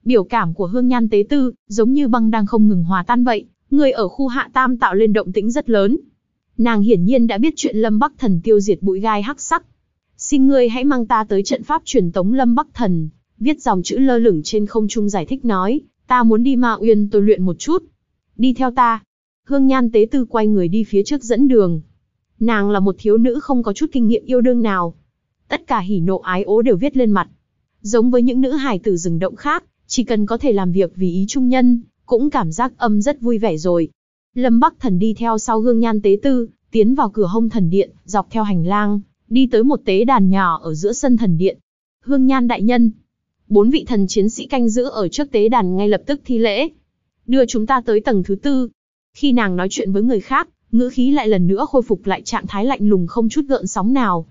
Biểu cảm của hương nhan tế tư, giống như băng đang không ngừng hòa tan vậy, người ở khu hạ tam tạo lên động tĩnh rất lớn. Nàng hiển nhiên đã biết chuyện Lâm Bắc Thần tiêu diệt bụi gai hắc sắc, xin ngươi hãy mang ta tới trận pháp truyền tống Lâm Bắc Thần, viết dòng chữ lơ lửng trên không trung giải thích nói, ta muốn đi Ma Uyên tôi luyện một chút. Đi theo ta. Hương Nhan Tế Tư quay người đi phía trước dẫn đường. Nàng là một thiếu nữ không có chút kinh nghiệm yêu đương nào. Tất cả hỉ nộ ái ố đều viết lên mặt. Giống với những nữ hài tử rừng động khác, chỉ cần có thể làm việc vì ý trung nhân, cũng cảm giác âm rất vui vẻ rồi. Lâm Bắc Thần đi theo sau Hương Nhan Tế Tư, tiến vào cửa hông thần điện, dọc theo hành lang, đi tới một tế đàn nhỏ ở giữa sân thần điện. Hương Nhan đại nhân, bốn vị thần chiến sĩ canh giữ ở trước tế đàn ngay lập tức thi lễ. Đưa chúng ta tới tầng thứ tư. Khi nàng nói chuyện với người khác, ngữ khí lại lần nữa khôi phục lại trạng thái lạnh lùng không chút gợn sóng nào.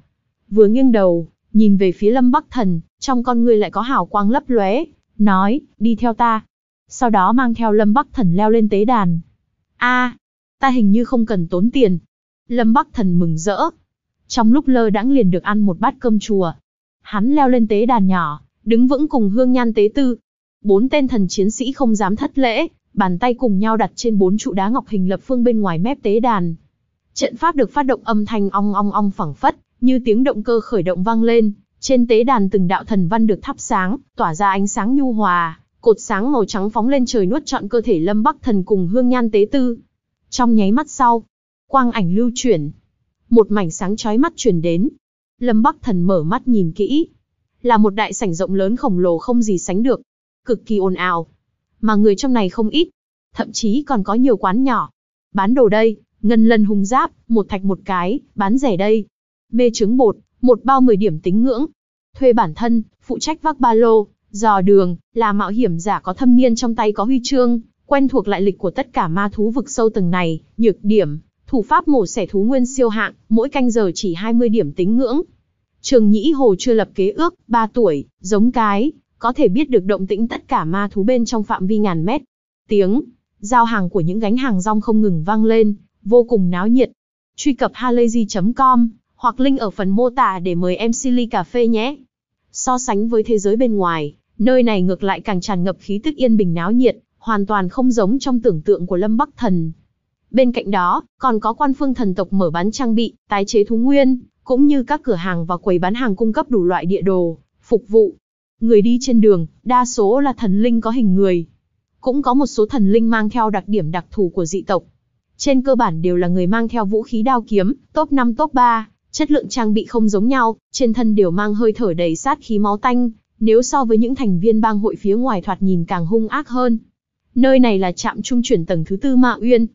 Vừa nghiêng đầu, nhìn về phía Lâm Bắc Thần, trong con người lại có hào quang lấp lóe, nói, đi theo ta. Sau đó mang theo Lâm Bắc Thần leo lên tế đàn. a ta hình như không cần tốn tiền. Lâm Bắc Thần mừng rỡ, trong lúc lơ đãng liền được ăn một bát cơm chùa. Hắn leo lên tế đàn nhỏ, đứng vững cùng hương nhan tế tư. Bốn tên thần chiến sĩ không dám thất lễ, bàn tay cùng nhau đặt trên bốn trụ đá ngọc hình lập phương bên ngoài mép tế đàn. Trận pháp được phát động âm thanh ong ong ong phẳng phất, như tiếng động cơ khởi động vang lên, trên tế đàn từng đạo thần văn được thắp sáng, tỏa ra ánh sáng nhu hòa, cột sáng màu trắng phóng lên trời nuốt trọn cơ thể Lâm Bắc Thần cùng Hương Nhan Tế Tư. Trong nháy mắt sau, quang ảnh lưu chuyển, một mảnh sáng chói mắt truyền đến. Lâm Bắc Thần mở mắt nhìn kỹ, là một đại sảnh rộng lớn khổng lồ không gì sánh được, cực kỳ ồn ào, mà người trong này không ít, thậm chí còn có nhiều quán nhỏ. Bán đồ đây, ngân lần hùng giáp, một thạch một cái, bán rẻ đây. Mê trứng bột, một bao 10 điểm tính ngưỡng. Thuê bản thân, phụ trách vác ba lô, dò đường, là mạo hiểm giả có thâm niên trong tay có huy chương, quen thuộc lại lịch của tất cả ma thú vực sâu tầng này, nhược điểm, Thủ pháp mổ xẻ thú nguyên siêu hạng, mỗi canh giờ chỉ 20 điểm tính ngưỡng. Trường Nhĩ Hồ chưa lập kế ước, 3 tuổi, giống cái, có thể biết được động tĩnh tất cả ma thú bên trong phạm vi ngàn mét. Tiếng, giao hàng của những gánh hàng rong không ngừng vang lên, vô cùng náo nhiệt. Truy cập halayzi.com hoặc link ở phần mô tả để mời em Silly Cà Phê nhé. So sánh với thế giới bên ngoài, nơi này ngược lại càng tràn ngập khí tức yên bình náo nhiệt, hoàn toàn không giống trong tưởng tượng của Lâm Bắc Thần. Bên cạnh đó, còn có quan phương thần tộc mở bán trang bị, tái chế thú nguyên, cũng như các cửa hàng và quầy bán hàng cung cấp đủ loại địa đồ, phục vụ. Người đi trên đường, đa số là thần linh có hình người. Cũng có một số thần linh mang theo đặc điểm đặc thù của dị tộc. Trên cơ bản đều là người mang theo vũ khí đao kiếm, top 5 top 3, chất lượng trang bị không giống nhau, trên thân đều mang hơi thở đầy sát khí máu tanh, nếu so với những thành viên bang hội phía ngoài thoạt nhìn càng hung ác hơn. Nơi này là trạm trung chuyển tầng thứ tư Ma Uyên,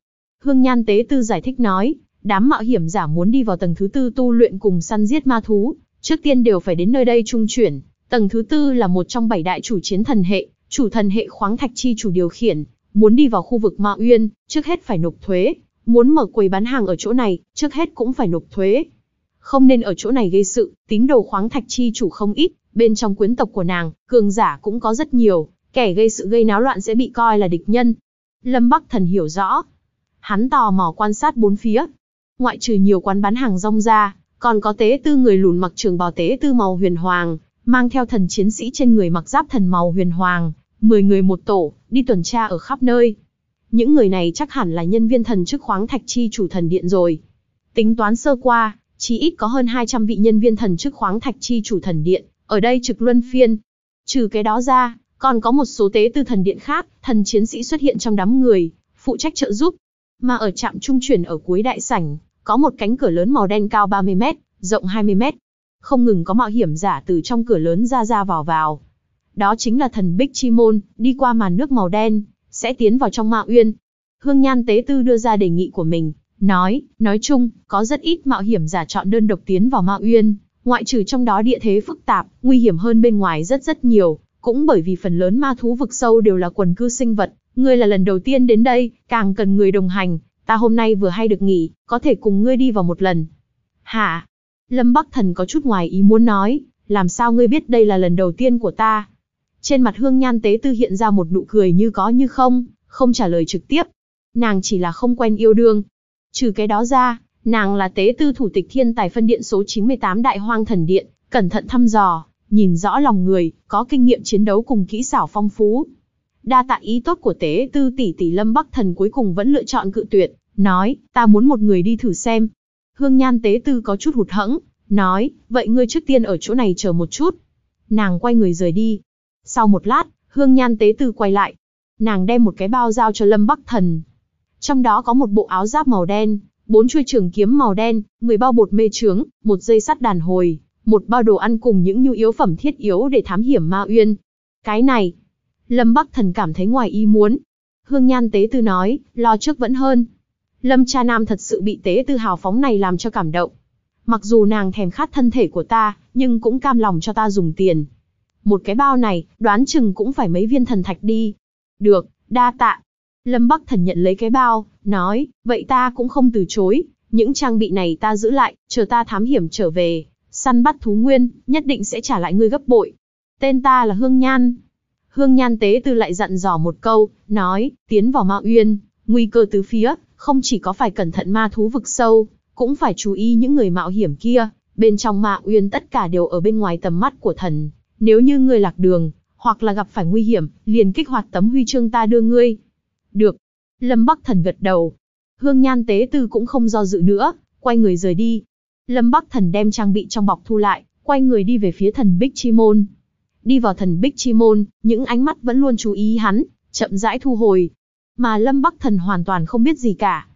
Hương Nhan Tế Tư giải thích nói, đám mạo hiểm giả muốn đi vào tầng thứ tư tu luyện cùng săn giết ma thú, trước tiên đều phải đến nơi đây trung chuyển. Tầng thứ tư là một trong bảy đại chủ chiến thần hệ, chủ thần hệ khoáng thạch chi chủ điều khiển, muốn đi vào khu vực Ma Uyên, trước hết phải nộp thuế, muốn mở quầy bán hàng ở chỗ này, trước hết cũng phải nộp thuế. Không nên ở chỗ này gây sự, tín đồ khoáng thạch chi chủ không ít, bên trong quyến tộc của nàng, cường giả cũng có rất nhiều, kẻ gây sự gây náo loạn sẽ bị coi là địch nhân. Lâm Bắc Thần hiểu rõ, hắn tò mò quan sát bốn phía. Ngoại trừ nhiều quán bán hàng rong ra, còn có tế tư người lùn mặc trường bào tế tư màu huyền hoàng, mang theo thần chiến sĩ trên người mặc giáp thần màu huyền hoàng, 10 người một tổ, đi tuần tra ở khắp nơi. Những người này chắc hẳn là nhân viên thần chức khoáng thạch chi chủ thần điện rồi. Tính toán sơ qua, chỉ ít có hơn 200 vị nhân viên thần chức khoáng thạch chi chủ thần điện, ở đây trực luân phiên. Trừ cái đó ra, còn có một số tế tư thần điện khác, thần chiến sĩ xuất hiện trong đám người, phụ trách trợ giúp, mà ở trạm trung chuyển ở cuối đại sảnh, có một cánh cửa lớn màu đen cao 30 mét, rộng 20 mét. Không ngừng có mạo hiểm giả từ trong cửa lớn ra ra vào vào. Đó chính là thần Bích Chi Môn, đi qua màn nước màu đen, sẽ tiến vào trong mạo uyên. Hương Nhan Tế Tư đưa ra đề nghị của mình, nói, nói chung, có rất ít mạo hiểm giả chọn đơn độc tiến vào mạo uyên, ngoại trừ trong đó địa thế phức tạp, nguy hiểm hơn bên ngoài rất rất nhiều, cũng bởi vì phần lớn ma thú vực sâu đều là quần cư sinh vật, Ngươi là lần đầu tiên đến đây, càng cần người đồng hành, ta hôm nay vừa hay được nghỉ, có thể cùng ngươi đi vào một lần. Hả? Lâm Bắc Thần có chút ngoài ý muốn nói, làm sao ngươi biết đây là lần đầu tiên của ta? Trên mặt hương nhan tế tư hiện ra một nụ cười như có như không, không trả lời trực tiếp. Nàng chỉ là không quen yêu đương. Trừ cái đó ra, nàng là tế tư thủ tịch thiên tài phân điện số 98 Đại Hoang Thần Điện, cẩn thận thăm dò, nhìn rõ lòng người, có kinh nghiệm chiến đấu cùng kỹ xảo phong phú đa tạ ý tốt của tế tư tỷ tỷ lâm bắc thần cuối cùng vẫn lựa chọn cự tuyệt, nói, ta muốn một người đi thử xem. Hương nhan tế tư có chút hụt hẫng, nói, vậy ngươi trước tiên ở chỗ này chờ một chút. Nàng quay người rời đi. Sau một lát, hương nhan tế tư quay lại. Nàng đem một cái bao giao cho lâm bắc thần. Trong đó có một bộ áo giáp màu đen, bốn chuôi trường kiếm màu đen, mười bao bột mê trướng, một dây sắt đàn hồi, một bao đồ ăn cùng những nhu yếu phẩm thiết yếu để thám hiểm ma uyên. Cái này, Lâm Bắc Thần cảm thấy ngoài ý muốn. Hương Nhan Tế Tư nói, lo trước vẫn hơn. Lâm cha nam thật sự bị Tế Tư hào phóng này làm cho cảm động. Mặc dù nàng thèm khát thân thể của ta, nhưng cũng cam lòng cho ta dùng tiền. Một cái bao này, đoán chừng cũng phải mấy viên thần thạch đi. Được, đa tạ. Lâm Bắc Thần nhận lấy cái bao, nói, vậy ta cũng không từ chối. Những trang bị này ta giữ lại, chờ ta thám hiểm trở về, săn bắt thú nguyên, nhất định sẽ trả lại ngươi gấp bội. Tên ta là Hương Nhan, Hương Nhan Tế Tư lại dặn dò một câu, nói, tiến vào ma uyên, nguy cơ tứ phía, không chỉ có phải cẩn thận ma thú vực sâu, cũng phải chú ý những người mạo hiểm kia, bên trong ma uyên tất cả đều ở bên ngoài tầm mắt của thần, nếu như ngươi lạc đường, hoặc là gặp phải nguy hiểm, liền kích hoạt tấm huy chương ta đưa ngươi. Được. Lâm Bắc Thần gật đầu. Hương Nhan Tế Tư cũng không do dự nữa, quay người rời đi. Lâm Bắc Thần đem trang bị trong bọc thu lại, quay người đi về phía thần Bích Chi Môn đi vào thần Bích Chi Môn, những ánh mắt vẫn luôn chú ý hắn, chậm rãi thu hồi. Mà Lâm Bắc Thần hoàn toàn không biết gì cả.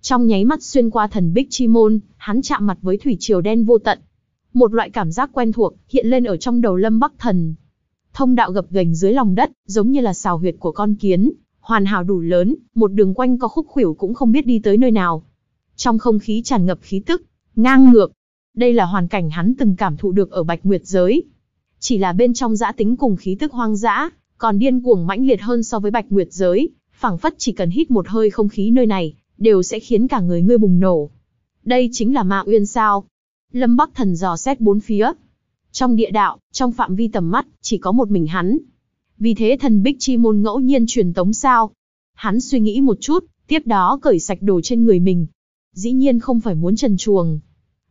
Trong nháy mắt xuyên qua thần Bích Chi Môn, hắn chạm mặt với thủy triều đen vô tận. Một loại cảm giác quen thuộc hiện lên ở trong đầu Lâm Bắc Thần. Thông đạo gập ghềnh dưới lòng đất, giống như là xào huyệt của con kiến, hoàn hảo đủ lớn, một đường quanh co khúc khuỷu cũng không biết đi tới nơi nào. Trong không khí tràn ngập khí tức, ngang ngược. Đây là hoàn cảnh hắn từng cảm thụ được ở Bạch Nguyệt giới, chỉ là bên trong dã tính cùng khí tức hoang dã, còn điên cuồng mãnh liệt hơn so với bạch nguyệt giới, phảng phất chỉ cần hít một hơi không khí nơi này, đều sẽ khiến cả người ngươi bùng nổ. Đây chính là ma uyên sao. Lâm Bắc Thần dò xét bốn phía. Trong địa đạo, trong phạm vi tầm mắt, chỉ có một mình hắn. Vì thế thần Bích Chi Môn ngẫu nhiên truyền tống sao. Hắn suy nghĩ một chút, tiếp đó cởi sạch đồ trên người mình. Dĩ nhiên không phải muốn trần chuồng,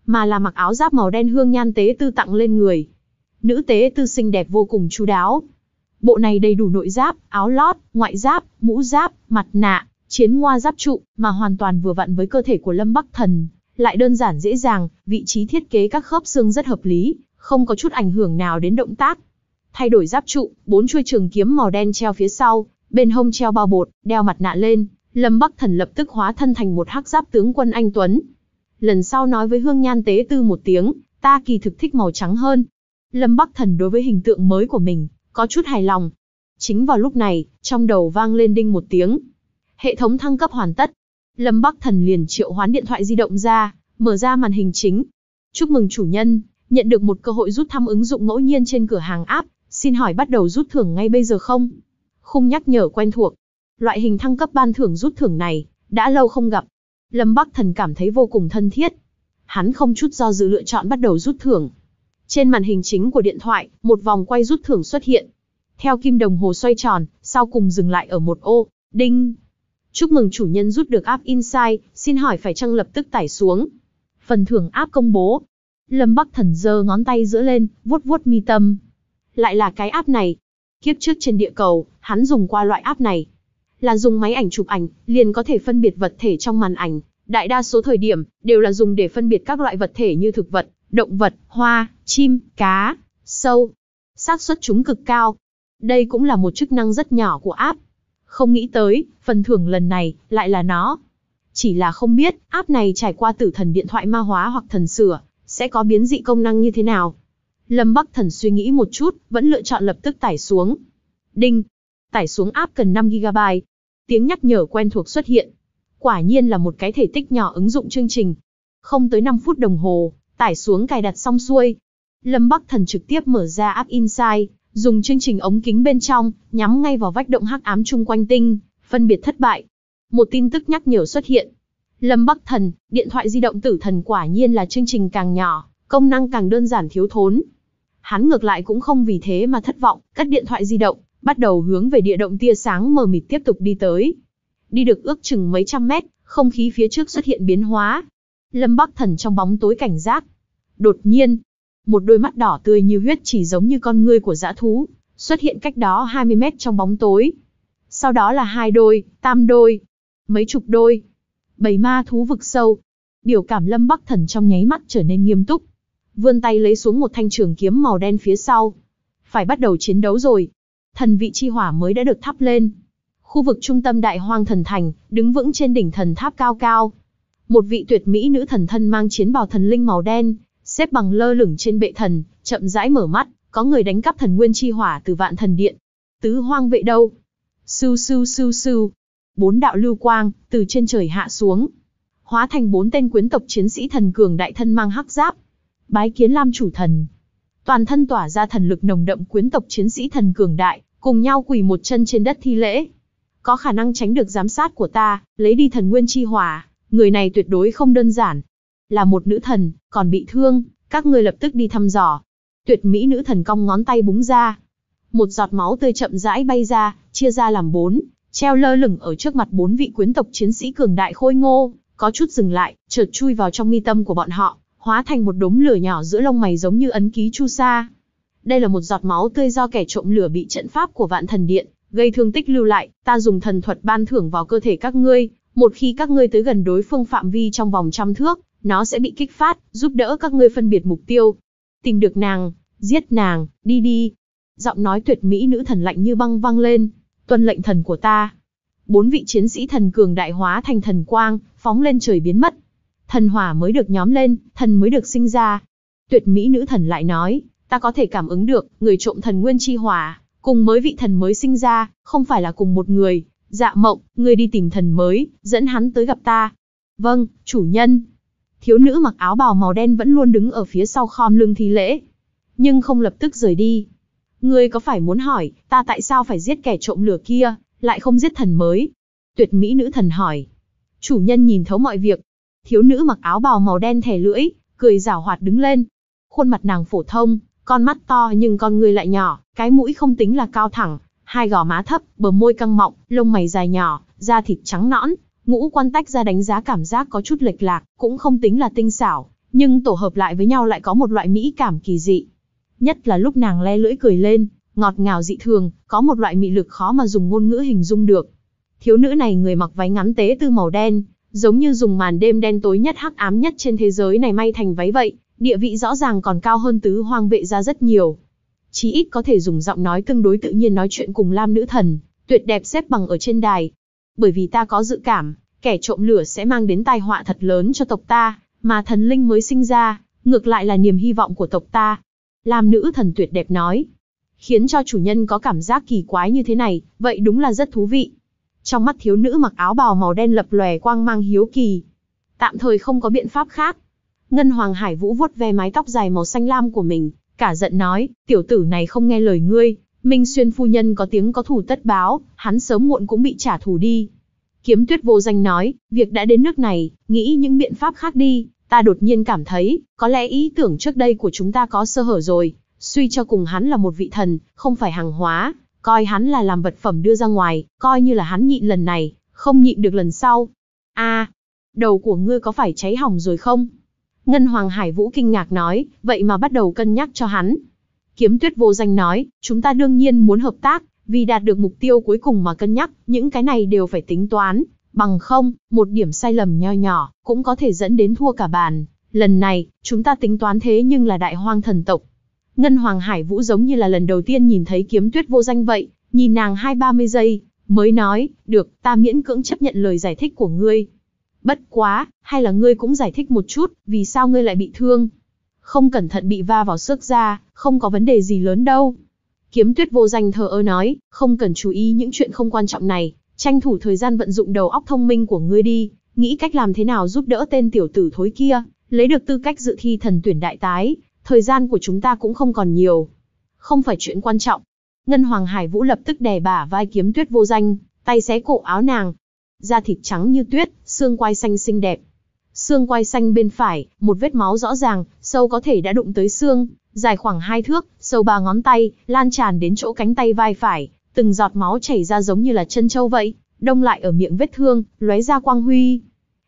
mà là mặc áo giáp màu đen hương nhan tế tư tặng lên người, nữ tế tư xinh đẹp vô cùng chú đáo. Bộ này đầy đủ nội giáp, áo lót, ngoại giáp, mũ giáp, mặt nạ, chiến ngoa giáp trụ, mà hoàn toàn vừa vặn với cơ thể của Lâm Bắc Thần, lại đơn giản dễ dàng, vị trí thiết kế các khớp xương rất hợp lý, không có chút ảnh hưởng nào đến động tác. Thay đổi giáp trụ, bốn chuôi trường kiếm màu đen treo phía sau, bên hông treo bao bột, đeo mặt nạ lên, Lâm Bắc Thần lập tức hóa thân thành một hắc giáp tướng quân anh tuấn. Lần sau nói với Hương Nhan Tế Tư một tiếng, ta kỳ thực thích màu trắng hơn, Lâm Bắc Thần đối với hình tượng mới của mình, có chút hài lòng. Chính vào lúc này, trong đầu vang lên đinh một tiếng. Hệ thống thăng cấp hoàn tất. Lâm Bắc Thần liền triệu hoán điện thoại di động ra, mở ra màn hình chính. Chúc mừng chủ nhân, nhận được một cơ hội rút thăm ứng dụng ngẫu nhiên trên cửa hàng app, xin hỏi bắt đầu rút thưởng ngay bây giờ không? Khung nhắc nhở quen thuộc. Loại hình thăng cấp ban thưởng rút thưởng này, đã lâu không gặp. Lâm Bắc Thần cảm thấy vô cùng thân thiết. Hắn không chút do dự lựa chọn bắt đầu rút thưởng, trên màn hình chính của điện thoại, một vòng quay rút thưởng xuất hiện. Theo kim đồng hồ xoay tròn, sau cùng dừng lại ở một ô, đinh. Chúc mừng chủ nhân rút được app Insight, xin hỏi phải chăng lập tức tải xuống. Phần thưởng app công bố. Lâm Bắc Thần giơ ngón tay giữa lên, vuốt vuốt mi tâm. Lại là cái app này. Kiếp trước trên địa cầu, hắn dùng qua loại app này. Là dùng máy ảnh chụp ảnh, liền có thể phân biệt vật thể trong màn ảnh. Đại đa số thời điểm, đều là dùng để phân biệt các loại vật thể như thực vật, động vật, hoa, chim, cá, sâu. xác suất chúng cực cao. Đây cũng là một chức năng rất nhỏ của app. Không nghĩ tới, phần thưởng lần này lại là nó. Chỉ là không biết, app này trải qua tử thần điện thoại ma hóa hoặc thần sửa, sẽ có biến dị công năng như thế nào. Lâm Bắc Thần suy nghĩ một chút, vẫn lựa chọn lập tức tải xuống. Đinh. Tải xuống app cần 5GB. Tiếng nhắc nhở quen thuộc xuất hiện. Quả nhiên là một cái thể tích nhỏ ứng dụng chương trình. Không tới 5 phút đồng hồ, tải xuống cài đặt xong xuôi. Lâm Bắc Thần trực tiếp mở ra app Inside, dùng chương trình ống kính bên trong, nhắm ngay vào vách động hắc ám chung quanh tinh, phân biệt thất bại. Một tin tức nhắc nhở xuất hiện. Lâm Bắc Thần, điện thoại di động tử thần quả nhiên là chương trình càng nhỏ, công năng càng đơn giản thiếu thốn. Hắn ngược lại cũng không vì thế mà thất vọng, cắt điện thoại di động, bắt đầu hướng về địa động tia sáng mờ mịt tiếp tục đi tới. Đi được ước chừng mấy trăm mét, không khí phía trước xuất hiện biến hóa. Lâm Bắc Thần trong bóng tối cảnh giác, Đột nhiên, một đôi mắt đỏ tươi như huyết chỉ giống như con ngươi của dã thú, xuất hiện cách đó 20 mét trong bóng tối. Sau đó là hai đôi, tam đôi, mấy chục đôi. Bầy ma thú vực sâu. Biểu cảm Lâm Bắc Thần trong nháy mắt trở nên nghiêm túc. Vươn tay lấy xuống một thanh trường kiếm màu đen phía sau. Phải bắt đầu chiến đấu rồi. Thần vị chi hỏa mới đã được thắp lên. Khu vực trung tâm đại hoang thần thành, đứng vững trên đỉnh thần tháp cao cao. Một vị tuyệt mỹ nữ thần thân mang chiến bào thần linh màu đen, xếp bằng lơ lửng trên bệ thần, chậm rãi mở mắt, có người đánh cắp thần nguyên chi hỏa từ vạn thần điện. Tứ hoang vệ đâu? Su su su su. Bốn đạo lưu quang, từ trên trời hạ xuống. Hóa thành bốn tên quyến tộc chiến sĩ thần cường đại thân mang hắc giáp. Bái kiến Lam chủ thần. Toàn thân tỏa ra thần lực nồng đậm quyến tộc chiến sĩ thần cường đại, cùng nhau quỳ một chân trên đất thi lễ. Có khả năng tránh được giám sát của ta, lấy đi thần nguyên chi hỏa, người này tuyệt đối không đơn giản, là một nữ thần, còn bị thương, các ngươi lập tức đi thăm dò. Tuyệt mỹ nữ thần cong ngón tay búng ra. Một giọt máu tươi chậm rãi bay ra, chia ra làm bốn, treo lơ lửng ở trước mặt bốn vị quyến tộc chiến sĩ cường đại khôi ngô, có chút dừng lại, chợt chui vào trong mi tâm của bọn họ, hóa thành một đốm lửa nhỏ giữa lông mày giống như ấn ký chu sa. Đây là một giọt máu tươi do kẻ trộm lửa bị trận pháp của Vạn Thần Điện gây thương tích lưu lại, ta dùng thần thuật ban thưởng vào cơ thể các ngươi, một khi các ngươi tới gần đối phương phạm vi trong vòng trăm thước, nó sẽ bị kích phát, giúp đỡ các ngươi phân biệt mục tiêu. Tìm được nàng, giết nàng, đi đi. Giọng nói tuyệt mỹ nữ thần lạnh như băng vang lên, tuân lệnh thần của ta. Bốn vị chiến sĩ thần cường đại hóa thành thần quang, phóng lên trời biến mất. Thần hỏa mới được nhóm lên, thần mới được sinh ra. Tuyệt mỹ nữ thần lại nói, ta có thể cảm ứng được, người trộm thần nguyên chi hỏa, cùng mới vị thần mới sinh ra, không phải là cùng một người. Dạ mộng, ngươi đi tìm thần mới, dẫn hắn tới gặp ta. Vâng, chủ nhân, thiếu nữ mặc áo bào màu đen vẫn luôn đứng ở phía sau khom lưng thi lễ, nhưng không lập tức rời đi. Ngươi có phải muốn hỏi, ta tại sao phải giết kẻ trộm lửa kia, lại không giết thần mới? Tuyệt mỹ nữ thần hỏi. Chủ nhân nhìn thấu mọi việc. Thiếu nữ mặc áo bào màu đen thẻ lưỡi, cười rảo hoạt đứng lên. Khuôn mặt nàng phổ thông, con mắt to nhưng con người lại nhỏ, cái mũi không tính là cao thẳng, hai gò má thấp, bờ môi căng mọng, lông mày dài nhỏ, da thịt trắng nõn, ngũ quan tách ra đánh giá cảm giác có chút lệch lạc, cũng không tính là tinh xảo, nhưng tổ hợp lại với nhau lại có một loại mỹ cảm kỳ dị. Nhất là lúc nàng le lưỡi cười lên, ngọt ngào dị thường, có một loại mị lực khó mà dùng ngôn ngữ hình dung được. Thiếu nữ này người mặc váy ngắn tế tư màu đen, giống như dùng màn đêm đen tối nhất hắc ám nhất trên thế giới này may thành váy vậy, địa vị rõ ràng còn cao hơn tứ hoang vệ ra rất nhiều. Chí ít có thể dùng giọng nói tương đối tự nhiên nói chuyện cùng lam nữ thần, tuyệt đẹp xếp bằng ở trên đài, bởi vì ta có dự cảm, kẻ trộm lửa sẽ mang đến tai họa thật lớn cho tộc ta, mà thần linh mới sinh ra, ngược lại là niềm hy vọng của tộc ta. Làm nữ thần tuyệt đẹp nói, khiến cho chủ nhân có cảm giác kỳ quái như thế này, vậy đúng là rất thú vị. Trong mắt thiếu nữ mặc áo bào màu đen lập lòe quang mang hiếu kỳ. Tạm thời không có biện pháp khác. Ngân Hoàng Hải Vũ vuốt ve mái tóc dài màu xanh lam của mình, cả giận nói, tiểu tử này không nghe lời ngươi, Minh Xuyên phu nhân có tiếng có thủ tất báo, hắn sớm muộn cũng bị trả thù đi. Kiếm tuyết vô danh nói, việc đã đến nước này, nghĩ những biện pháp khác đi, ta đột nhiên cảm thấy, có lẽ ý tưởng trước đây của chúng ta có sơ hở rồi, suy cho cùng hắn là một vị thần, không phải hàng hóa, coi hắn là làm vật phẩm đưa ra ngoài, coi như là hắn nhịn lần này, không nhịn được lần sau. a đầu của ngươi có phải cháy hỏng rồi không? Ngân Hoàng Hải Vũ kinh ngạc nói, vậy mà bắt đầu cân nhắc cho hắn, Kiếm tuyết vô danh nói, chúng ta đương nhiên muốn hợp tác, vì đạt được mục tiêu cuối cùng mà cân nhắc, những cái này đều phải tính toán, bằng không, một điểm sai lầm nho nhỏ, cũng có thể dẫn đến thua cả bàn. Lần này, chúng ta tính toán thế nhưng là đại hoang thần tộc. Ngân Hoàng Hải Vũ giống như là lần đầu tiên nhìn thấy kiếm tuyết vô danh vậy, nhìn nàng hai ba mươi giây, mới nói, được, ta miễn cưỡng chấp nhận lời giải thích của ngươi. Bất quá, hay là ngươi cũng giải thích một chút, vì sao ngươi lại bị thương, không cẩn thận bị va vào xước da, không có vấn đề gì lớn đâu. Kiếm tuyết vô danh thờ ơ nói, không cần chú ý những chuyện không quan trọng này, tranh thủ thời gian vận dụng đầu óc thông minh của ngươi đi, nghĩ cách làm thế nào giúp đỡ tên tiểu tử thối kia, lấy được tư cách dự thi thần tuyển đại tái, thời gian của chúng ta cũng không còn nhiều. Không phải chuyện quan trọng. Ngân Hoàng Hải Vũ lập tức đè bả vai kiếm tuyết vô danh, tay xé cổ áo nàng. Da thịt trắng như tuyết, xương quai xanh xinh đẹp, Xương quai xanh bên phải, một vết máu rõ ràng, sâu có thể đã đụng tới xương, dài khoảng hai thước, sâu ba ngón tay, lan tràn đến chỗ cánh tay vai phải, từng giọt máu chảy ra giống như là chân châu vậy, đông lại ở miệng vết thương, lóe ra quang huy.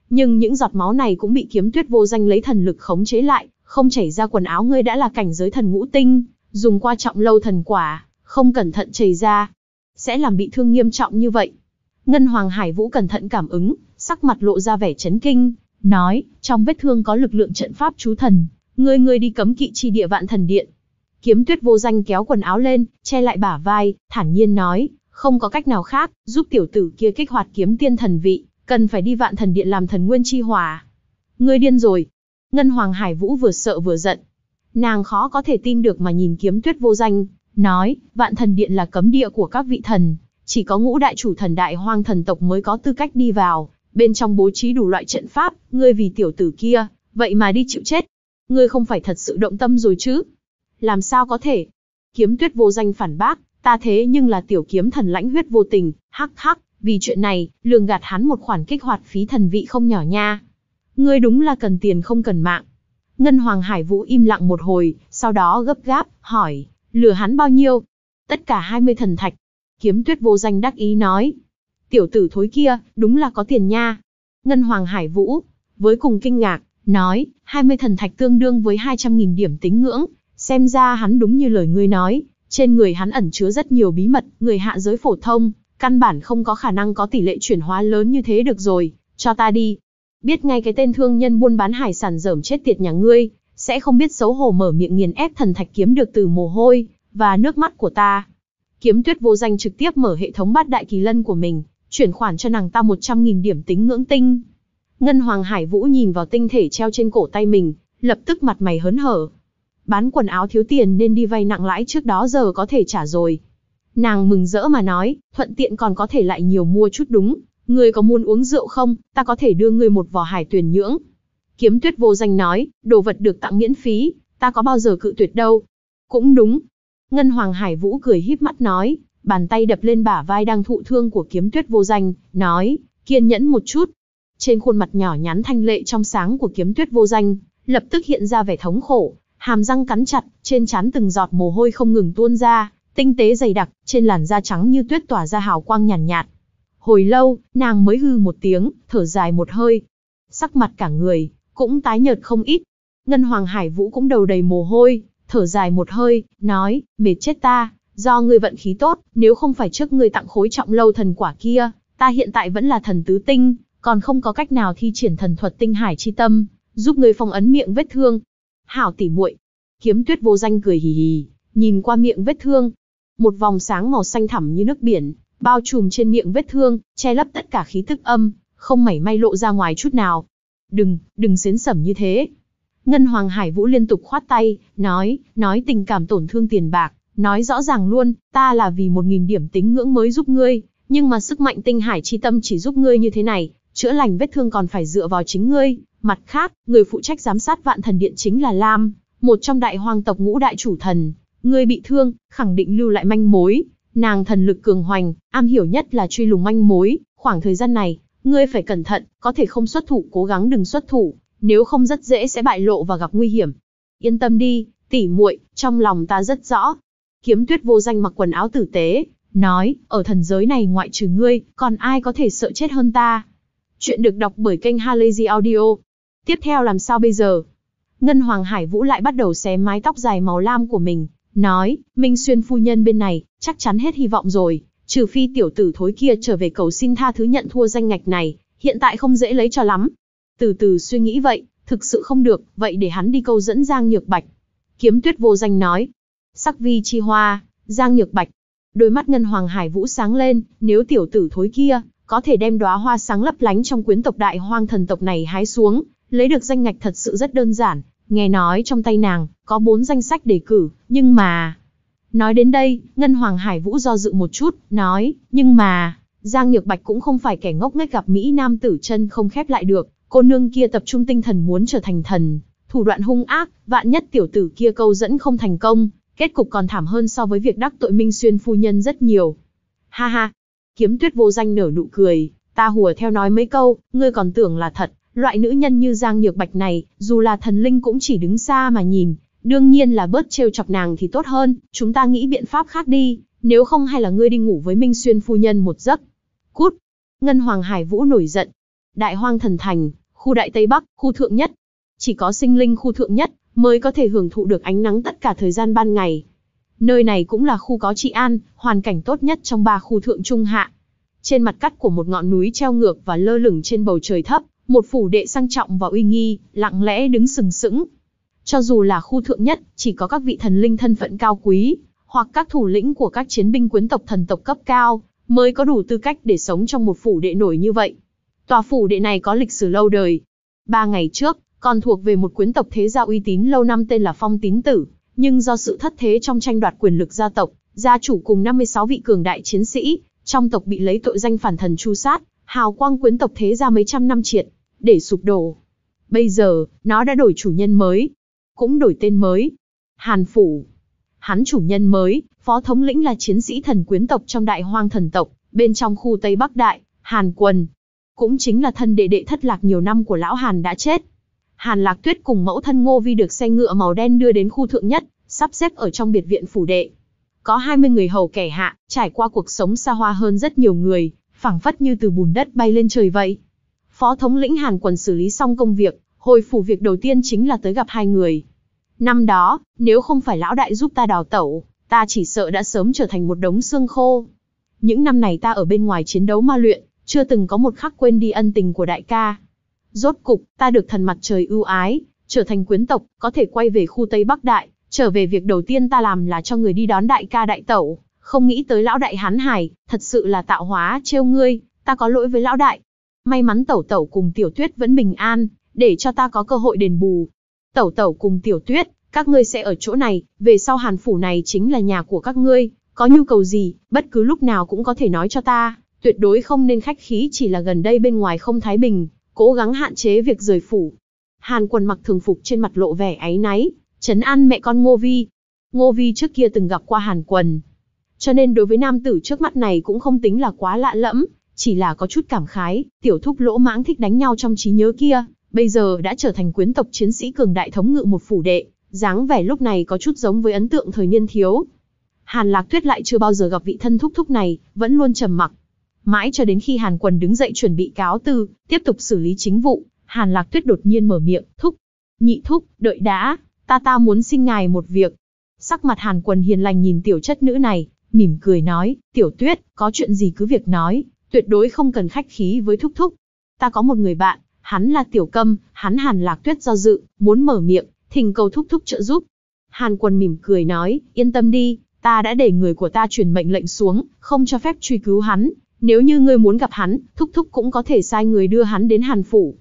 Nhưng những giọt máu này cũng bị kiếm tuyết vô danh lấy thần lực khống chế lại, không chảy ra quần áo ngươi đã là cảnh giới thần ngũ tinh, dùng qua trọng lâu thần quả, không cẩn thận chảy ra, sẽ làm bị thương nghiêm trọng như vậy. Ngân Hoàng Hải Vũ cẩn thận cảm ứng, sắc mặt lộ ra vẻ chấn kinh, nói, trong vết thương có lực lượng trận pháp chú thần, người người đi cấm kỵ chi địa vạn thần điện. Kiếm tuyết vô danh kéo quần áo lên, che lại bả vai, thản nhiên nói, không có cách nào khác, giúp tiểu tử kia kích hoạt kiếm tiên thần vị, cần phải đi vạn thần điện làm thần nguyên chi hòa Ngươi điên rồi. Ngân Hoàng Hải Vũ vừa sợ vừa giận. Nàng khó có thể tin được mà nhìn kiếm tuyết vô danh, nói, vạn thần điện là cấm địa của các vị thần, chỉ có ngũ đại chủ thần đại hoang thần tộc mới có tư cách đi vào, bên trong bố trí đủ loại trận pháp, ngươi vì tiểu tử kia, vậy mà đi chịu chết. Ngươi không phải thật sự động tâm rồi chứ? Làm sao có thể? Kiếm tuyết vô danh phản bác, ta thế nhưng là tiểu kiếm thần lãnh huyết vô tình, hắc hắc, vì chuyện này, lường gạt hắn một khoản kích hoạt phí thần vị không nhỏ nha. Ngươi đúng là cần tiền không cần mạng. Ngân Hoàng Hải Vũ im lặng một hồi, sau đó gấp gáp, hỏi, lừa hắn bao nhiêu? Tất cả 20 thần thạch. Kiếm tuyết vô danh đắc ý nói, tiểu tử thối kia, đúng là có tiền nha. Ngân Hoàng Hải Vũ, với cùng kinh ngạc, nói, 20 thần thạch tương đương với 200.000 điểm tính ngưỡng, xem ra hắn đúng như lời ngươi nói, trên người hắn ẩn chứa rất nhiều bí mật, người hạ giới phổ thông, căn bản không có khả năng có tỷ lệ chuyển hóa lớn như thế được rồi, cho ta đi. Biết ngay cái tên thương nhân buôn bán hải sản dởm chết tiệt nhà ngươi, sẽ không biết xấu hổ mở miệng nghiền ép thần thạch kiếm được từ mồ hôi và nước mắt của ta. Kiếm Tuyết vô danh trực tiếp mở hệ thống bát đại kỳ lân của mình, chuyển khoản cho nàng ta 100.000 điểm tính ngưỡng tinh. Ngân Hoàng Hải Vũ nhìn vào tinh thể treo trên cổ tay mình, lập tức mặt mày hớn hở. Bán quần áo thiếu tiền nên đi vay nặng lãi trước đó giờ có thể trả rồi. Nàng mừng rỡ mà nói, thuận tiện còn có thể lại nhiều mua chút đúng. người có muốn uống rượu không, ta có thể đưa người một vỏ hải tuyển nhưỡng. Kiếm tuyết vô danh nói, đồ vật được tặng miễn phí, ta có bao giờ cự tuyệt đâu. Cũng đúng. Ngân Hoàng Hải Vũ cười híp mắt nói, bàn tay đập lên bả vai đang thụ thương của kiếm tuyết vô danh, nói, kiên nhẫn một chút. Trên khuôn mặt nhỏ nhắn thanh lệ trong sáng của kiếm tuyết vô danh, lập tức hiện ra vẻ thống khổ, hàm răng cắn chặt, trên trán từng giọt mồ hôi không ngừng tuôn ra, tinh tế dày đặc, trên làn da trắng như tuyết tỏa ra hào quang nhàn nhạt, nhạt. Hồi lâu, nàng mới hư một tiếng, thở dài một hơi. Sắc mặt cả người, cũng tái nhợt không ít. Ngân Hoàng Hải Vũ cũng đầu đầy mồ hôi, thở dài một hơi, nói, mệt chết ta, Do ngươi vận khí tốt, nếu không phải trước ngươi tặng khối trọng lâu thần quả kia, ta hiện tại vẫn là thần tứ tinh, còn không có cách nào thi triển thần thuật tinh hải chi tâm, giúp ngươi phong ấn miệng vết thương. Hảo tỉ muội. Kiếm Tuyết vô danh cười hì hì, nhìn qua miệng vết thương, một vòng sáng màu xanh thẳm như nước biển, bao trùm trên miệng vết thương, che lấp tất cả khí tức âm, không mảy may lộ ra ngoài chút nào. Đừng, đừng xến sẩm như thế. Ngân Hoàng Hải Vũ liên tục khoát tay, nói, nói tình cảm tổn thương tiền bạc, nói rõ ràng luôn, ta là vì một nghìn điểm tính ngưỡng mới giúp ngươi, nhưng mà sức mạnh tinh hải chi tâm chỉ giúp ngươi như thế này, chữa lành vết thương còn phải dựa vào chính ngươi. Mặt khác, người phụ trách giám sát vạn thần điện chính là Lam, một trong đại hoàng tộc ngũ đại chủ thần. Ngươi bị thương, khẳng định lưu lại manh mối. Nàng thần lực cường hoành, am hiểu nhất là truy lùng manh mối. Khoảng thời gian này, ngươi phải cẩn thận, có thể không xuất thủ cố gắng đừng xuất thủ, nếu không rất dễ sẽ bại lộ và gặp nguy hiểm. Yên tâm đi, tỉ muội, trong lòng ta rất rõ, Kiếm tuyết vô danh mặc quần áo tử tế, nói, ở thần giới này ngoại trừ ngươi, còn ai có thể sợ chết hơn ta? Chuyện được đọc bởi kênh Halazy Audio. Tiếp theo làm sao bây giờ? Ngân Hoàng Hải Vũ lại bắt đầu xé mái tóc dài màu lam của mình, nói, Minh Xuyên phu nhân bên này, chắc chắn hết hy vọng rồi, trừ phi tiểu tử thối kia trở về cầu xin tha thứ nhận thua danh ngạch này, hiện tại không dễ lấy cho lắm. Từ từ suy nghĩ vậy, thực sự không được, vậy để hắn đi câu dẫn Giang Nhược Bạch. Kiếm tuyết vô danh nói, Sắc vi chi hoa, giang nhược bạch. Đôi mắt ngân hoàng hải vũ sáng lên, nếu tiểu tử thối kia, có thể đem đóa hoa sáng lấp lánh trong quyến tộc đại hoang thần tộc này hái xuống, lấy được danh ngạch thật sự rất đơn giản. Nghe nói trong tay nàng, có bốn danh sách đề cử, nhưng mà... Nói đến đây, Ngân Hoàng Hải Vũ do dự một chút, nói, nhưng mà... Giang Nhược Bạch cũng không phải kẻ ngốc nghếch gặp Mỹ Nam tử chân không khép lại được, cô nương kia tập trung tinh thần muốn trở thành thần, thủ đoạn hung ác, vạn nhất tiểu tử kia câu dẫn không thành công, Kết cục còn thảm hơn so với việc đắc tội Minh Xuyên phu nhân rất nhiều. Ha ha, kiếm tuyết vô danh nở nụ cười, ta hùa theo nói mấy câu, ngươi còn tưởng là thật, loại nữ nhân như Giang Nhược Bạch này, dù là thần linh cũng chỉ đứng xa mà nhìn, đương nhiên là bớt trêu chọc nàng thì tốt hơn, chúng ta nghĩ biện pháp khác đi, nếu không hay là ngươi đi ngủ với Minh Xuyên phu nhân một giấc. Cút! Ngân Hoàng Hải Vũ nổi giận. Đại Hoang Thần Thành, khu Đại Tây Bắc, khu Thượng Nhất. Chỉ có sinh linh khu Thượng Nhất mới có thể hưởng thụ được ánh nắng tất cả thời gian ban ngày. Nơi này cũng là khu có trị an, hoàn cảnh tốt nhất trong ba khu thượng trung hạ. Trên mặt cắt của một ngọn núi treo ngược và lơ lửng trên bầu trời thấp, một phủ đệ sang trọng và uy nghi, lặng lẽ đứng sừng sững. Cho dù là khu thượng nhất, chỉ có các vị thần linh thân phận cao quý, hoặc các thủ lĩnh của các chiến binh quyến tộc thần tộc cấp cao, mới có đủ tư cách để sống trong một phủ đệ nổi như vậy. Tòa phủ đệ này có lịch sử lâu đời. Ba ngày trước, còn thuộc về một quyến tộc thế gia uy tín lâu năm tên là Phong Tín Tử, nhưng do sự thất thế trong tranh đoạt quyền lực gia tộc, gia chủ cùng 56 vị cường đại chiến sĩ, trong tộc bị lấy tội danh phản thần chu sát, hào quang quyến tộc thế gia mấy trăm năm triệt, để sụp đổ. Bây giờ, nó đã đổi chủ nhân mới, cũng đổi tên mới. Hàn Phủ. Hắn chủ nhân mới, phó thống lĩnh là chiến sĩ thần quyến tộc trong đại hoang thần tộc, bên trong khu Tây Bắc Đại, Hàn Quần. Cũng chính là thân đệ đệ thất lạc nhiều năm của lão Hàn đã chết, Hàn Lạc Tuyết cùng mẫu thân Ngô Vi được xe ngựa màu đen đưa đến khu thượng nhất, sắp xếp ở trong biệt viện phủ đệ. Có 20 người hầu kẻ hạ, trải qua cuộc sống xa hoa hơn rất nhiều người, phảng phất như từ bùn đất bay lên trời vậy. Phó thống lĩnh Hàn Quần xử lý xong công việc, hồi phủ việc đầu tiên chính là tới gặp hai người. Năm đó, nếu không phải lão đại giúp ta đào tẩu, ta chỉ sợ đã sớm trở thành một đống xương khô. Những năm này ta ở bên ngoài chiến đấu ma luyện, chưa từng có một khắc quên đi ân tình của đại ca. Rốt cục, ta được thần mặt trời ưu ái, trở thành quyến tộc, có thể quay về khu Tây Bắc Đại, trở về việc đầu tiên ta làm là cho người đi đón đại ca đại tẩu, không nghĩ tới lão đại hán hải, thật sự là tạo hóa trêu ngươi, ta có lỗi với lão đại. May mắn tẩu tẩu cùng tiểu tuyết vẫn bình an, để cho ta có cơ hội đền bù. Tẩu tẩu cùng tiểu tuyết, các ngươi sẽ ở chỗ này, về sau hàn phủ này chính là nhà của các ngươi, có nhu cầu gì, bất cứ lúc nào cũng có thể nói cho ta, tuyệt đối không nên khách khí chỉ là gần đây bên ngoài không thái bình, cố gắng hạn chế việc rời phủ. Hàn quần mặc thường phục trên mặt lộ vẻ áy náy, chấn an mẹ con Ngô Vi. Ngô Vi trước kia từng gặp qua Hàn quần. Cho nên đối với nam tử trước mặt này cũng không tính là quá lạ lẫm, chỉ là có chút cảm khái, tiểu thúc lỗ mãng thích đánh nhau trong trí nhớ kia, bây giờ đã trở thành quyến tộc chiến sĩ cường đại thống ngự một phủ đệ, dáng vẻ lúc này có chút giống với ấn tượng thời niên thiếu. Hàn Lạc Tuyết lại chưa bao giờ gặp vị thân thúc thúc này, vẫn luôn trầm mặc, Mãi cho đến khi Hàn Quần đứng dậy chuẩn bị cáo từ, tiếp tục xử lý chính vụ, Hàn Lạc Tuyết đột nhiên mở miệng, thúc. Nhị thúc, đợi đã, ta ta muốn xin ngài một việc. Sắc mặt Hàn Quần hiền lành nhìn tiểu chất nữ này, mỉm cười nói, tiểu tuyết, có chuyện gì cứ việc nói, tuyệt đối không cần khách khí với thúc thúc. Ta có một người bạn, hắn là tiểu câm, hắn Hàn Lạc Tuyết do dự, muốn mở miệng, thỉnh cầu thúc thúc trợ giúp. Hàn Quần mỉm cười nói, yên tâm đi, ta đã để người của ta truyền mệnh lệnh xuống, không cho phép truy cứu hắn, nếu như ngươi muốn gặp hắn, thúc thúc cũng có thể sai người đưa hắn đến Hàn Phủ.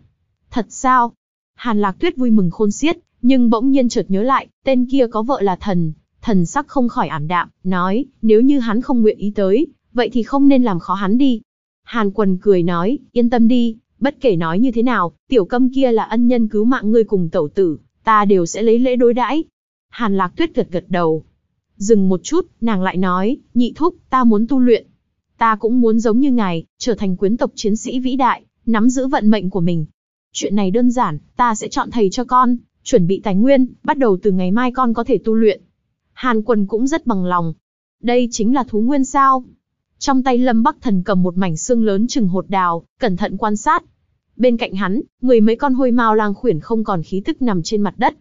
Thật sao? Hàn Lạc Tuyết vui mừng khôn xiết, nhưng bỗng nhiên chợt nhớ lại, tên kia có vợ là thần. Thần sắc không khỏi ảm đạm, nói, nếu như hắn không nguyện ý tới, vậy thì không nên làm khó hắn đi. Hàn quần cười nói, yên tâm đi, bất kể nói như thế nào, tiểu câm kia là ân nhân cứu mạng ngươi cùng tẩu tử, ta đều sẽ lấy lễ đối đãi. Hàn Lạc Tuyết gật gật đầu. Dừng một chút, nàng lại nói, nhị thúc, ta muốn tu luyện, Ta cũng muốn giống như ngài, trở thành quyến tộc chiến sĩ vĩ đại, nắm giữ vận mệnh của mình. Chuyện này đơn giản, ta sẽ chọn thầy cho con, chuẩn bị tài nguyên, bắt đầu từ ngày mai con có thể tu luyện. Hàn Quân cũng rất bằng lòng. Đây chính là thú nguyên sao? Trong tay Lâm Bắc Thần cầm một mảnh xương lớn chừng hột đào, cẩn thận quan sát. Bên cạnh hắn, người mấy con hôi mao lang khuyển không còn khí tức nằm trên mặt đất.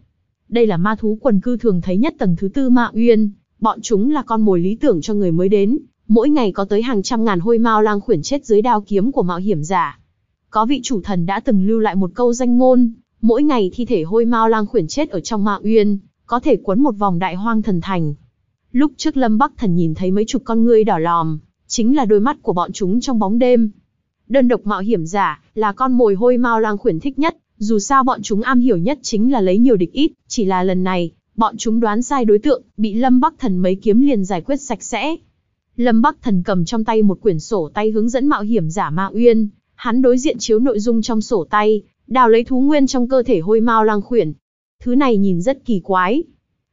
Đây là ma thú quần cư thường thấy nhất tầng thứ tư Ma Uyên, bọn chúng là con mồi lý tưởng cho người mới đến, Mỗi ngày có tới hàng trăm ngàn hôi mao lang khuyển chết dưới đao kiếm của mạo hiểm giả. Có vị chủ thần đã từng lưu lại một câu danh ngôn, mỗi ngày thi thể hôi mao lang khuyển chết ở trong ma uyên, có thể cuốn một vòng đại hoang thần thành. Lúc trước Lâm Bắc Thần nhìn thấy mấy chục con ngươi đỏ lòm, chính là đôi mắt của bọn chúng trong bóng đêm. Đơn độc mạo hiểm giả là con mồi hôi mao lang khuyển thích nhất, dù sao bọn chúng am hiểu nhất chính là lấy nhiều địch ít, chỉ là lần này, bọn chúng đoán sai đối tượng, bị Lâm Bắc Thần mấy kiếm liền giải quyết sạch sẽ. Lâm Bắc Thần cầm trong tay một quyển sổ tay hướng dẫn mạo hiểm giả Ma Uyên, hắn đối diện chiếu nội dung trong sổ tay, đào lấy thú nguyên trong cơ thể hôi mao lang khuyển. Thứ này nhìn rất kỳ quái.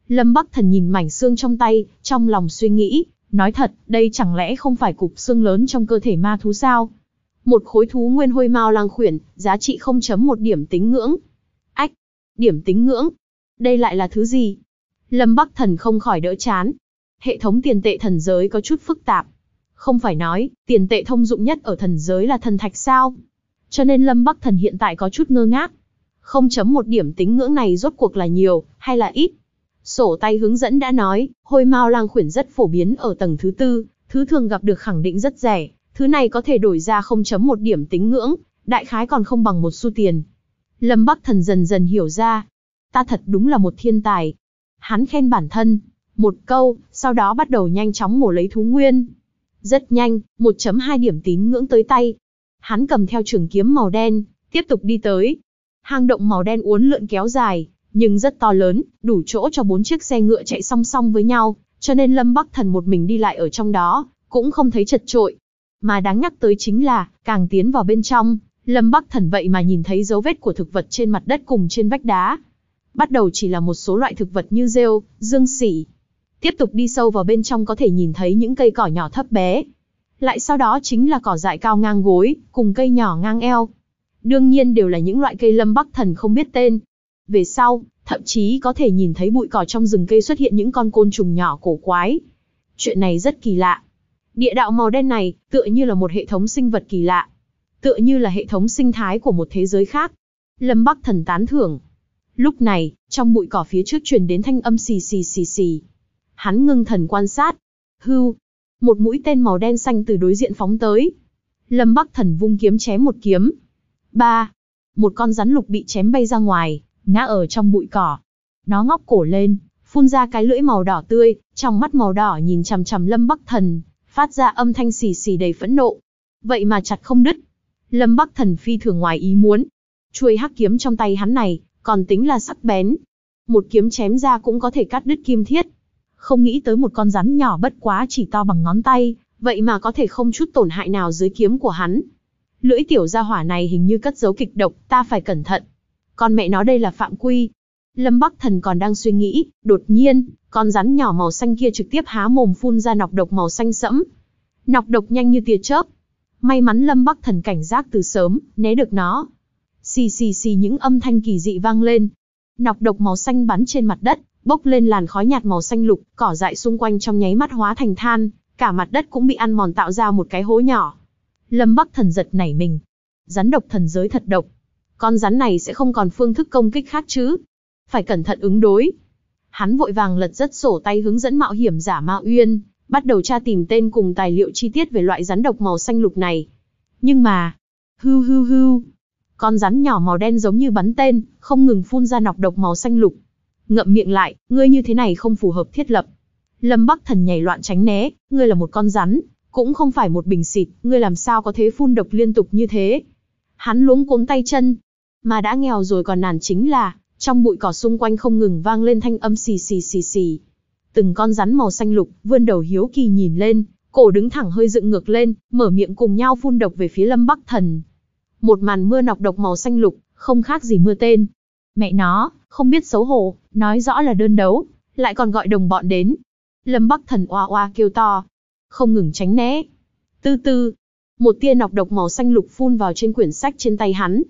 Lâm Bắc Thần nhìn mảnh xương trong tay, trong lòng suy nghĩ, nói thật, đây chẳng lẽ không phải cục xương lớn trong cơ thể ma thú sao? Một khối thú nguyên hôi mao lang khuyển, giá trị 0.1 điểm tính ngưỡng. Ách, điểm tính ngưỡng. Đây lại là thứ gì? Lâm Bắc Thần không khỏi đỡ chán, hệ thống tiền tệ thần giới có chút phức tạp. Không phải nói, tiền tệ thông dụng nhất ở thần giới là thần thạch sao? Cho nên Lâm Bắc Thần hiện tại có chút ngơ ngác. Không chấm một điểm tính ngưỡng này rốt cuộc là nhiều, hay là ít? Sổ tay hướng dẫn đã nói, hôi mao lang khuyển rất phổ biến ở tầng thứ tư, thứ thường gặp được khẳng định rất rẻ, thứ này có thể đổi ra không chấm một điểm tính ngưỡng, đại khái còn không bằng một xu tiền. Lâm Bắc Thần dần dần hiểu ra, ta thật đúng là một thiên tài. Hắn khen bản thân, một câu, sau đó bắt đầu nhanh chóng mổ lấy thú nguyên. Rất nhanh, 1.2 điểm tín ngưỡng tới tay. Hắn cầm theo trường kiếm màu đen, tiếp tục đi tới. Hang động màu đen uốn lượn kéo dài, nhưng rất to lớn, đủ chỗ cho bốn chiếc xe ngựa chạy song song với nhau, cho nên Lâm Bắc Thần một mình đi lại ở trong đó, cũng không thấy chật trội. Mà đáng nhắc tới chính là, càng tiến vào bên trong, Lâm Bắc Thần vậy mà nhìn thấy dấu vết của thực vật trên mặt đất cùng trên vách đá. Bắt đầu chỉ là một số loại thực vật như rêu, dương xỉ. Tiếp tục đi sâu vào bên trong có thể nhìn thấy những cây cỏ nhỏ thấp bé. Lại sau đó chính là cỏ dại cao ngang gối, cùng cây nhỏ ngang eo. Đương nhiên đều là những loại cây lâm bắc thần không biết tên. Về sau, thậm chí có thể nhìn thấy bụi cỏ trong rừng cây xuất hiện những con côn trùng nhỏ cổ quái. Chuyện này rất kỳ lạ. Địa đạo màu đen này, tựa như là một hệ thống sinh vật kỳ lạ. Tựa như là hệ thống sinh thái của một thế giới khác. Lâm Bắc thần tán thưởng. Lúc này, trong bụi cỏ phía trước truyền đến thanh âm xì xì xì xì, Hắn ngưng thần quan sát. Hưu, một mũi tên màu đen xanh từ đối diện phóng tới. Lâm Bắc Thần vung kiếm chém một kiếm. Ba, một con rắn lục bị chém bay ra ngoài, ngã ở trong bụi cỏ. Nó ngóc cổ lên, phun ra cái lưỡi màu đỏ tươi, trong mắt màu đỏ nhìn chằm chằm Lâm Bắc Thần, phát ra âm thanh xì xì đầy phẫn nộ. Vậy mà chặt không đứt. Lâm Bắc Thần phi thường ngoài ý muốn. Chuôi hắc kiếm trong tay hắn này, còn tính là sắc bén. Một kiếm chém ra cũng có thể cắt đứt kim thiết không nghĩ tới một con rắn nhỏ bất quá chỉ to bằng ngón tay, vậy mà có thể không chút tổn hại nào dưới kiếm của hắn. Lưỡi tiểu gia hỏa này hình như cất giấu kịch độc, ta phải cẩn thận. Con mẹ nó đây là phạm quy. Lâm Bắc Thần còn đang suy nghĩ, đột nhiên, con rắn nhỏ màu xanh kia trực tiếp há mồm phun ra nọc độc màu xanh sẫm. Nọc độc nhanh như tia chớp. May mắn Lâm Bắc Thần cảnh giác từ sớm, né được nó. Xì xì xì những âm thanh kỳ dị vang lên. Nọc độc màu xanh bắn trên mặt đất, bốc lên làn khói nhạt màu xanh lục, cỏ dại xung quanh trong nháy mắt hóa thành than, cả mặt đất cũng bị ăn mòn tạo ra một cái hố nhỏ. Lâm Bắc Thần giật nảy mình. Rắn độc thần giới thật độc. Con rắn này sẽ không còn phương thức công kích khác chứ? Phải cẩn thận ứng đối. Hắn vội vàng lật rất sổ tay hướng dẫn mạo hiểm giả Ma Uyên, bắt đầu tra tìm tên cùng tài liệu chi tiết về loại rắn độc màu xanh lục này. Nhưng mà, hưu hưu hưu, con rắn nhỏ màu đen giống như bắn tên, không ngừng phun ra nọc độc màu xanh lục ngậm miệng lại, ngươi như thế này không phù hợp thiết lập. Lâm Bắc Thần nhảy loạn tránh né, ngươi là một con rắn, cũng không phải một bình xịt, ngươi làm sao có thế phun độc liên tục như thế. Hắn luống cuống tay chân, mà đã nghèo rồi còn nản chính là, trong bụi cỏ xung quanh không ngừng vang lên thanh âm xì xì xì xì. Từng con rắn màu xanh lục vươn đầu hiếu kỳ nhìn lên, cổ đứng thẳng hơi dựng ngược lên, mở miệng cùng nhau phun độc về phía Lâm Bắc Thần. Một màn mưa nọc độc màu xanh lục, không khác gì mưa tên, Mẹ nó, không biết xấu hổ, nói rõ là đơn đấu, lại còn gọi đồng bọn đến. Lâm Bắc Thần oa oa kêu to, không ngừng tránh né. Tư tư, một tia nọc độc màu xanh lục phun vào trên quyển sách trên tay hắn.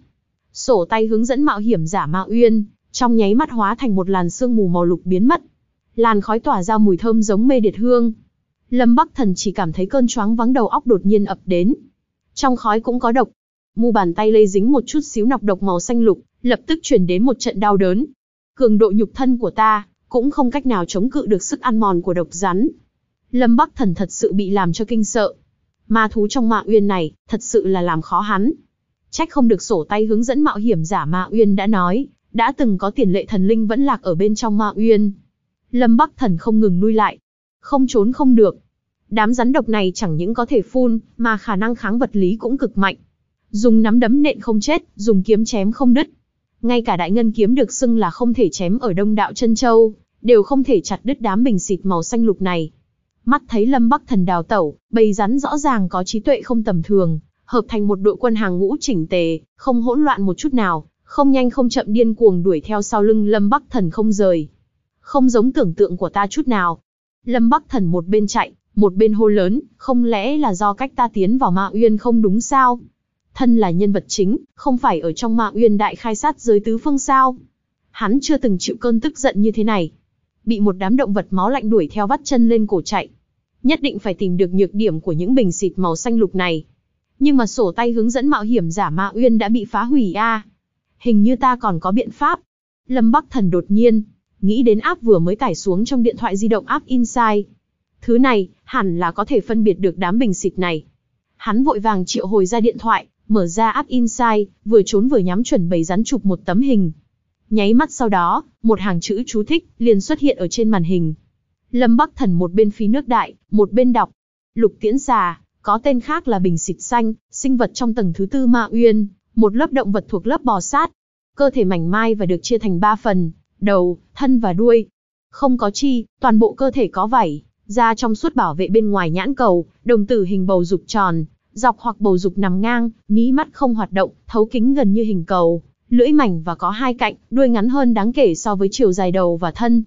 Sổ tay hướng dẫn mạo hiểm giả ma Uyên, trong nháy mắt hóa thành một làn sương mù màu lục biến mất. Làn khói tỏa ra mùi thơm giống mê điệt hương. Lâm Bắc Thần chỉ cảm thấy cơn choáng vắng đầu óc đột nhiên ập đến. Trong khói cũng có độc. Mu bàn tay lây dính một chút xíu nọc độc màu xanh lục, lập tức chuyển đến một trận đau đớn. Cường độ nhục thân của ta, cũng không cách nào chống cự được sức ăn mòn của độc rắn. Lâm Bắc Thần thật sự bị làm cho kinh sợ. Ma thú trong Mạ Uyên này, thật sự là làm khó hắn. Trách không được sổ tay hướng dẫn mạo hiểm giả Mạ Uyên đã nói, đã từng có tiền lệ thần linh vẫn lạc ở bên trong ma Uyên. Lâm Bắc Thần không ngừng lui lại, không trốn không được. Đám rắn độc này chẳng những có thể phun, mà khả năng kháng vật lý cũng cực mạnh. Dùng nắm đấm nện không chết, dùng kiếm chém không đứt, ngay cả đại ngân kiếm được xưng là không thể chém ở đông đạo chân châu, đều không thể chặt đứt đám bình xịt màu xanh lục này. Mắt thấy Lâm Bắc Thần đào tẩu, bầy rắn rõ ràng có trí tuệ không tầm thường, hợp thành một đội quân hàng ngũ chỉnh tề, không hỗn loạn một chút nào, không nhanh không chậm điên cuồng đuổi theo sau lưng Lâm Bắc Thần không rời. Không giống tưởng tượng của ta chút nào. Lâm Bắc Thần một bên chạy, một bên hô lớn, không lẽ là do cách ta tiến vào Ma Uyên không đúng sao? thân là nhân vật chính, không phải ở trong mạng uyên đại khai sát giới tứ phương sao. Hắn chưa từng chịu cơn tức giận như thế này. Bị một đám động vật máu lạnh đuổi theo vắt chân lên cổ chạy. Nhất định phải tìm được nhược điểm của những bình xịt màu xanh lục này. Nhưng mà sổ tay hướng dẫn mạo hiểm giả mạ uyên đã bị phá hủy a. Hình như ta còn có biện pháp. Lâm Bắc Thần đột nhiên, nghĩ đến app vừa mới tải xuống trong điện thoại di động app Inside. Thứ này, hẳn là có thể phân biệt được đám bình xịt này. Hắn vội vàng triệu hồi ra điện thoại, mở ra app Insight, vừa trốn vừa nhắm chuẩn bầy rắn chụp một tấm hình. Nháy mắt sau đó, một hàng chữ chú thích liền xuất hiện ở trên màn hình. Lâm Bắc Thần một bên phí nước đại, một bên đọc. Lục tiễn xà, có tên khác là bình xịt xanh, sinh vật trong tầng thứ tư ma uyên, một lớp động vật thuộc lớp bò sát. Cơ thể mảnh mai và được chia thành ba phần, đầu, thân và đuôi. Không có chi, toàn bộ cơ thể có vảy, da trong suốt bảo vệ bên ngoài nhãn cầu, đồng tử hình bầu dục tròn, dọc hoặc bầu dục nằm ngang, mí mắt không hoạt động, thấu kính gần như hình cầu, lưỡi mảnh và có hai cạnh, đuôi ngắn hơn đáng kể so với chiều dài đầu và thân.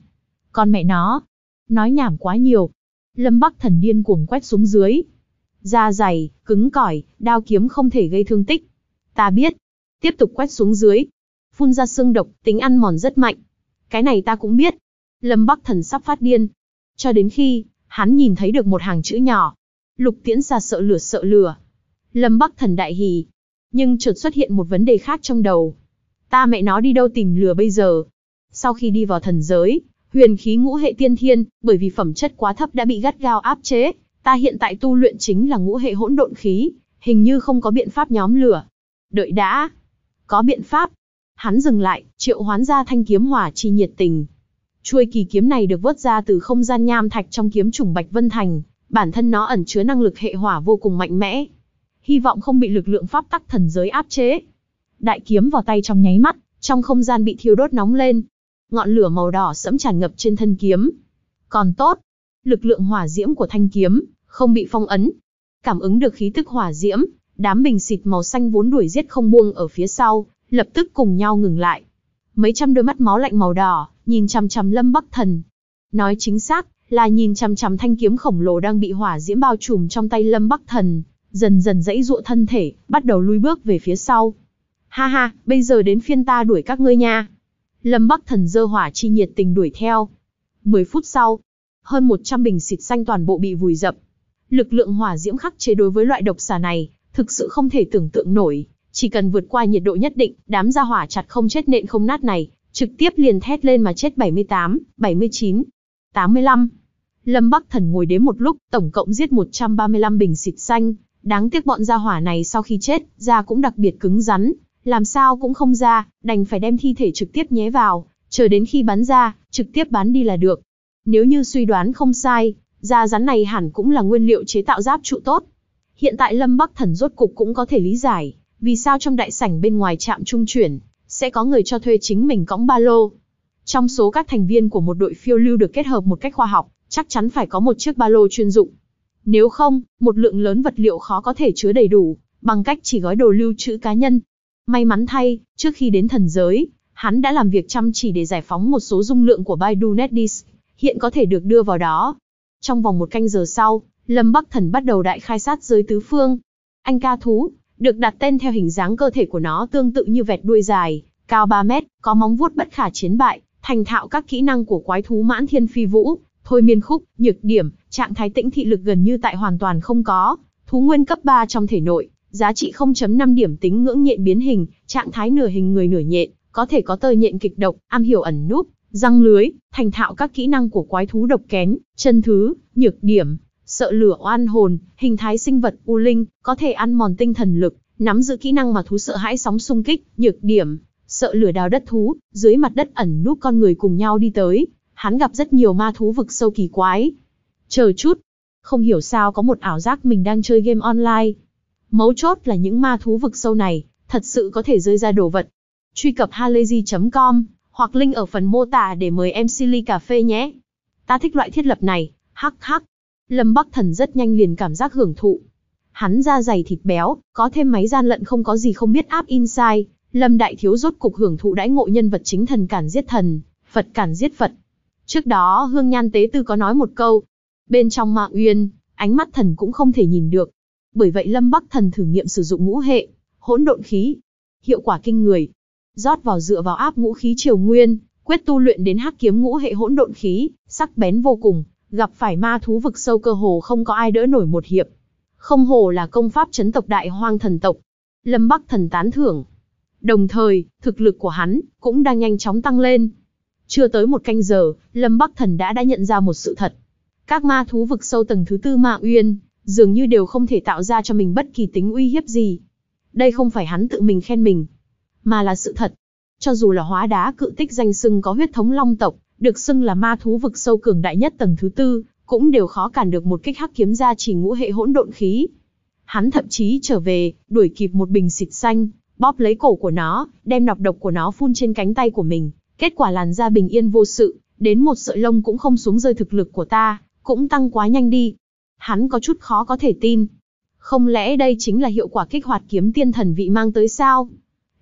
Con mẹ nó, nói nhảm quá nhiều. Lâm Bắc Thần điên cuồng quét xuống dưới. Da dày, cứng cỏi, đao kiếm không thể gây thương tích. Ta biết. Tiếp tục quét xuống dưới. Phun ra xương độc, tính ăn mòn rất mạnh. Cái này ta cũng biết. Lâm Bắc Thần sắp phát điên. Cho đến khi, hắn nhìn thấy được một hàng chữ nhỏ, Lục Tiễn xa sợ lửa sợ lửa. Lâm Bắc Thần đại hỉ, nhưng chợt xuất hiện một vấn đề khác trong đầu. Ta mẹ nó đi đâu tìm lửa bây giờ? Sau khi đi vào thần giới, huyền khí ngũ hệ tiên thiên, bởi vì phẩm chất quá thấp đã bị gắt gao áp chế, ta hiện tại tu luyện chính là ngũ hệ hỗn độn khí, hình như không có biện pháp nhóm lửa. Đợi đã, có biện pháp. Hắn dừng lại, triệu hoán ra thanh kiếm hỏa chi nhiệt tình. Chuôi kỳ kiếm này được vớt ra từ không gian nham thạch trong kiếm trùng Bạch Vân Thành, bản thân nó ẩn chứa năng lực hệ hỏa vô cùng mạnh mẽ. Hy vọng không bị lực lượng pháp tắc thần giới áp chế. Đại kiếm vào tay trong nháy mắt, trong không gian bị thiêu đốt nóng lên. Ngọn lửa màu đỏ sẫm tràn ngập trên thân kiếm. Còn tốt, lực lượng hỏa diễm của thanh kiếm không bị phong ấn. Cảm ứng được khí tức hỏa diễm, đám bình xịt màu xanh vốn đuổi giết không buông ở phía sau, lập tức cùng nhau ngừng lại. Mấy trăm đôi mắt máu lạnh màu đỏ, nhìn chằm chằm Lâm Bắc Thần. Nói chính xác, là nhìn chằm chằm thanh kiếm khổng lồ đang bị hỏa diễm bao trùm trong tay Lâm Bắc Thần, dần dần dãy dụa thân thể, bắt đầu lui bước về phía sau. Ha ha, bây giờ đến phiên ta đuổi các ngươi nha. Lâm Bắc Thần dơ hỏa chi nhiệt tình đuổi theo. mười phút sau, hơn một trăm bình xịt xanh toàn bộ bị vùi dập. Lực lượng hỏa diễm khắc chế đối với loại độc xà này, thực sự không thể tưởng tượng nổi. Chỉ cần vượt qua nhiệt độ nhất định, đám gia hỏa chặt không chết nện không nát này, trực tiếp liền thét lên mà chết bảy bảy mươi tám mươi chín 85. Lâm Bắc Thần ngồi đếm một lúc, tổng cộng giết 135 bình xịt xanh, đáng tiếc bọn gia hỏa này sau khi chết, da cũng đặc biệt cứng rắn, làm sao cũng không ra, đành phải đem thi thể trực tiếp nhé vào, chờ đến khi bắn ra, trực tiếp bán đi là được. Nếu như suy đoán không sai, da rắn này hẳn cũng là nguyên liệu chế tạo giáp trụ tốt. Hiện tại Lâm Bắc Thần rốt cục cũng có thể lý giải, vì sao trong đại sảnh bên ngoài trạm trung chuyển, sẽ có người cho thuê chính mình cõng ba lô, trong số các thành viên của một đội phiêu lưu được kết hợp một cách khoa học, chắc chắn phải có một chiếc ba lô chuyên dụng. Nếu không, một lượng lớn vật liệu khó có thể chứa đầy đủ, bằng cách chỉ gói đồ lưu trữ cá nhân. May mắn thay, trước khi đến thần giới, hắn đã làm việc chăm chỉ để giải phóng một số dung lượng của Baidu Netdisk, hiện có thể được đưa vào đó. Trong vòng một canh giờ sau, Lâm Bắc Thần bắt đầu đại khai sát giới tứ phương. Anh ca thú, được đặt tên theo hình dáng cơ thể của nó tương tự như vẹt đuôi dài, cao 3 mét, có móng vuốt bất khả chiến bại, thành thạo các kỹ năng của quái thú mãn thiên phi vũ, thôi miên khúc, nhược điểm, trạng thái tĩnh thị lực gần như tại hoàn toàn không có, thú nguyên cấp 3 trong thể nội, giá trị 0.5 điểm tính ngưỡng nhện biến hình, trạng thái nửa hình người nửa nhện, có thể có tơ nhện kịch độc, am hiểu ẩn núp, răng lưới, thành thạo các kỹ năng của quái thú độc kén, chân thứ, nhược điểm, sợ lửa oan hồn, hình thái sinh vật u linh, có thể ăn mòn tinh thần lực, nắm giữ kỹ năng mà thú sợ hãi sóng xung kích, nhược điểm, Sợ lửa đào đất thú, dưới mặt đất ẩn núp con người cùng nhau đi tới, hắn gặp rất nhiều ma thú vực sâu kỳ quái. Chờ chút, không hiểu sao có một ảo giác mình đang chơi game online. Mấu chốt là những ma thú vực sâu này, thật sự có thể rơi ra đồ vật. Truy cập halayzi.com hoặc link ở phần mô tả để mời em Silly Cà Phê nhé. Ta thích loại thiết lập này, hắc hắc. Lâm Bắc Thần rất nhanh liền cảm giác hưởng thụ. Hắn da dày thịt béo, có thêm máy gian lận không có gì không biết áp inside, Lâm Đại Thiếu rốt cục hưởng thụ đãi ngộ nhân vật chính thần cản giết thần, Phật cản giết Phật. Trước đó Hương Nhan Tế Tư có nói một câu, bên trong ma uyên, ánh mắt thần cũng không thể nhìn được. Bởi vậy Lâm Bắc thần thử nghiệm sử dụng ngũ hệ, hỗn độn khí, hiệu quả kinh người. Rót vào dựa vào áp ngũ khí triều nguyên, quyết tu luyện đến hắc kiếm ngũ hệ hỗn độn khí, sắc bén vô cùng, gặp phải ma thú vực sâu cơ hồ không có ai đỡ nổi một hiệp. Không hồ là công pháp chấn tộc đại hoang thần tộc. Lâm Bắc thần tán thưởng, Đồng thời, thực lực của hắn cũng đang nhanh chóng tăng lên. Chưa tới một canh giờ, Lâm Bắc Thần đã đã nhận ra một sự thật. Các ma thú vực sâu tầng thứ tư Ma Uyên, dường như đều không thể tạo ra cho mình bất kỳ tính uy hiếp gì. Đây không phải hắn tự mình khen mình, mà là sự thật. Cho dù là hóa đá cự tích danh xưng có huyết thống long tộc, được xưng là ma thú vực sâu cường đại nhất tầng thứ tư, cũng đều khó cản được một kích hắc kiếm ra chỉ ngũ hệ hỗn độn khí. Hắn thậm chí trở về, đuổi kịp một bình xịt xanh, bóp lấy cổ của nó, đem nọc độc của nó phun trên cánh tay của mình. Kết quả làn da bình yên vô sự, đến một sợi lông cũng không xuống rơi thực lực của ta, cũng tăng quá nhanh đi. Hắn có chút khó có thể tin. Không lẽ đây chính là hiệu quả kích hoạt kiếm tiên thần vị mang tới sao?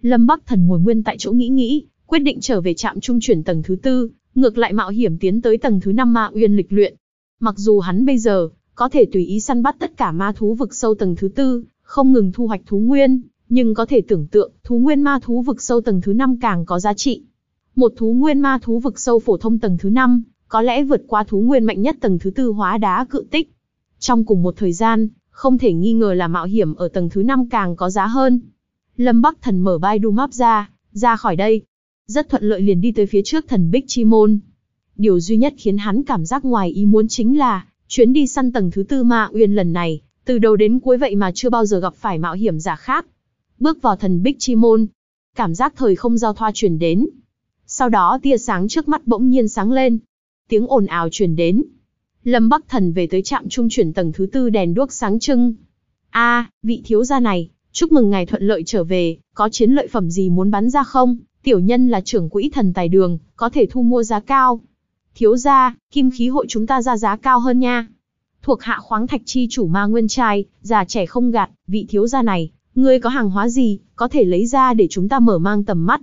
Lâm Bắc Thần ngồi nguyên tại chỗ nghĩ nghĩ, quyết định trở về trạm trung chuyển tầng thứ tư, ngược lại mạo hiểm tiến tới tầng thứ năm ma uyên lịch luyện. Mặc dù hắn bây giờ có thể tùy ý săn bắt tất cả ma thú vực sâu tầng thứ tư, không ngừng thu hoạch thú nguyên, nhưng có thể tưởng tượng, thú nguyên ma thú vực sâu tầng thứ năm càng có giá trị. Một thú nguyên ma thú vực sâu phổ thông tầng thứ năm có lẽ vượt qua thú nguyên mạnh nhất tầng thứ tư hóa đá cự tích. Trong cùng một thời gian, không thể nghi ngờ là mạo hiểm ở tầng thứ năm càng có giá hơn. Lâm Bắc Thần mở Baidu Map ra, ra khỏi đây. Rất thuận lợi liền đi tới phía trước thần Bích Chi Môn. Điều duy nhất khiến hắn cảm giác ngoài ý muốn chính là, chuyến đi săn tầng thứ tư Ma Uyên lần này, từ đầu đến cuối vậy mà chưa bao giờ gặp phải mạo hiểm giả khác bước vào thần bích chi môn. Cảm giác thời không giao thoa chuyển đến. Sau đó tia sáng trước mắt bỗng nhiên sáng lên. Tiếng ồn ào chuyển đến. Lâm Bắc Thần về tới trạm trung chuyển tầng thứ tư đèn đuốc sáng trưng. a vị thiếu gia này, chúc mừng ngài thuận lợi trở về, có chiến lợi phẩm gì muốn bán ra không? Tiểu nhân là trưởng quỹ thần tài đường, có thể thu mua giá cao. Thiếu gia, kim khí hội chúng ta ra giá cao hơn nha. Thuộc hạ khoáng thạch chi chủ ma nguyên trai, già trẻ không gạt, vị thiếu gia này, Ngươi có hàng hóa gì, có thể lấy ra để chúng ta mở mang tầm mắt.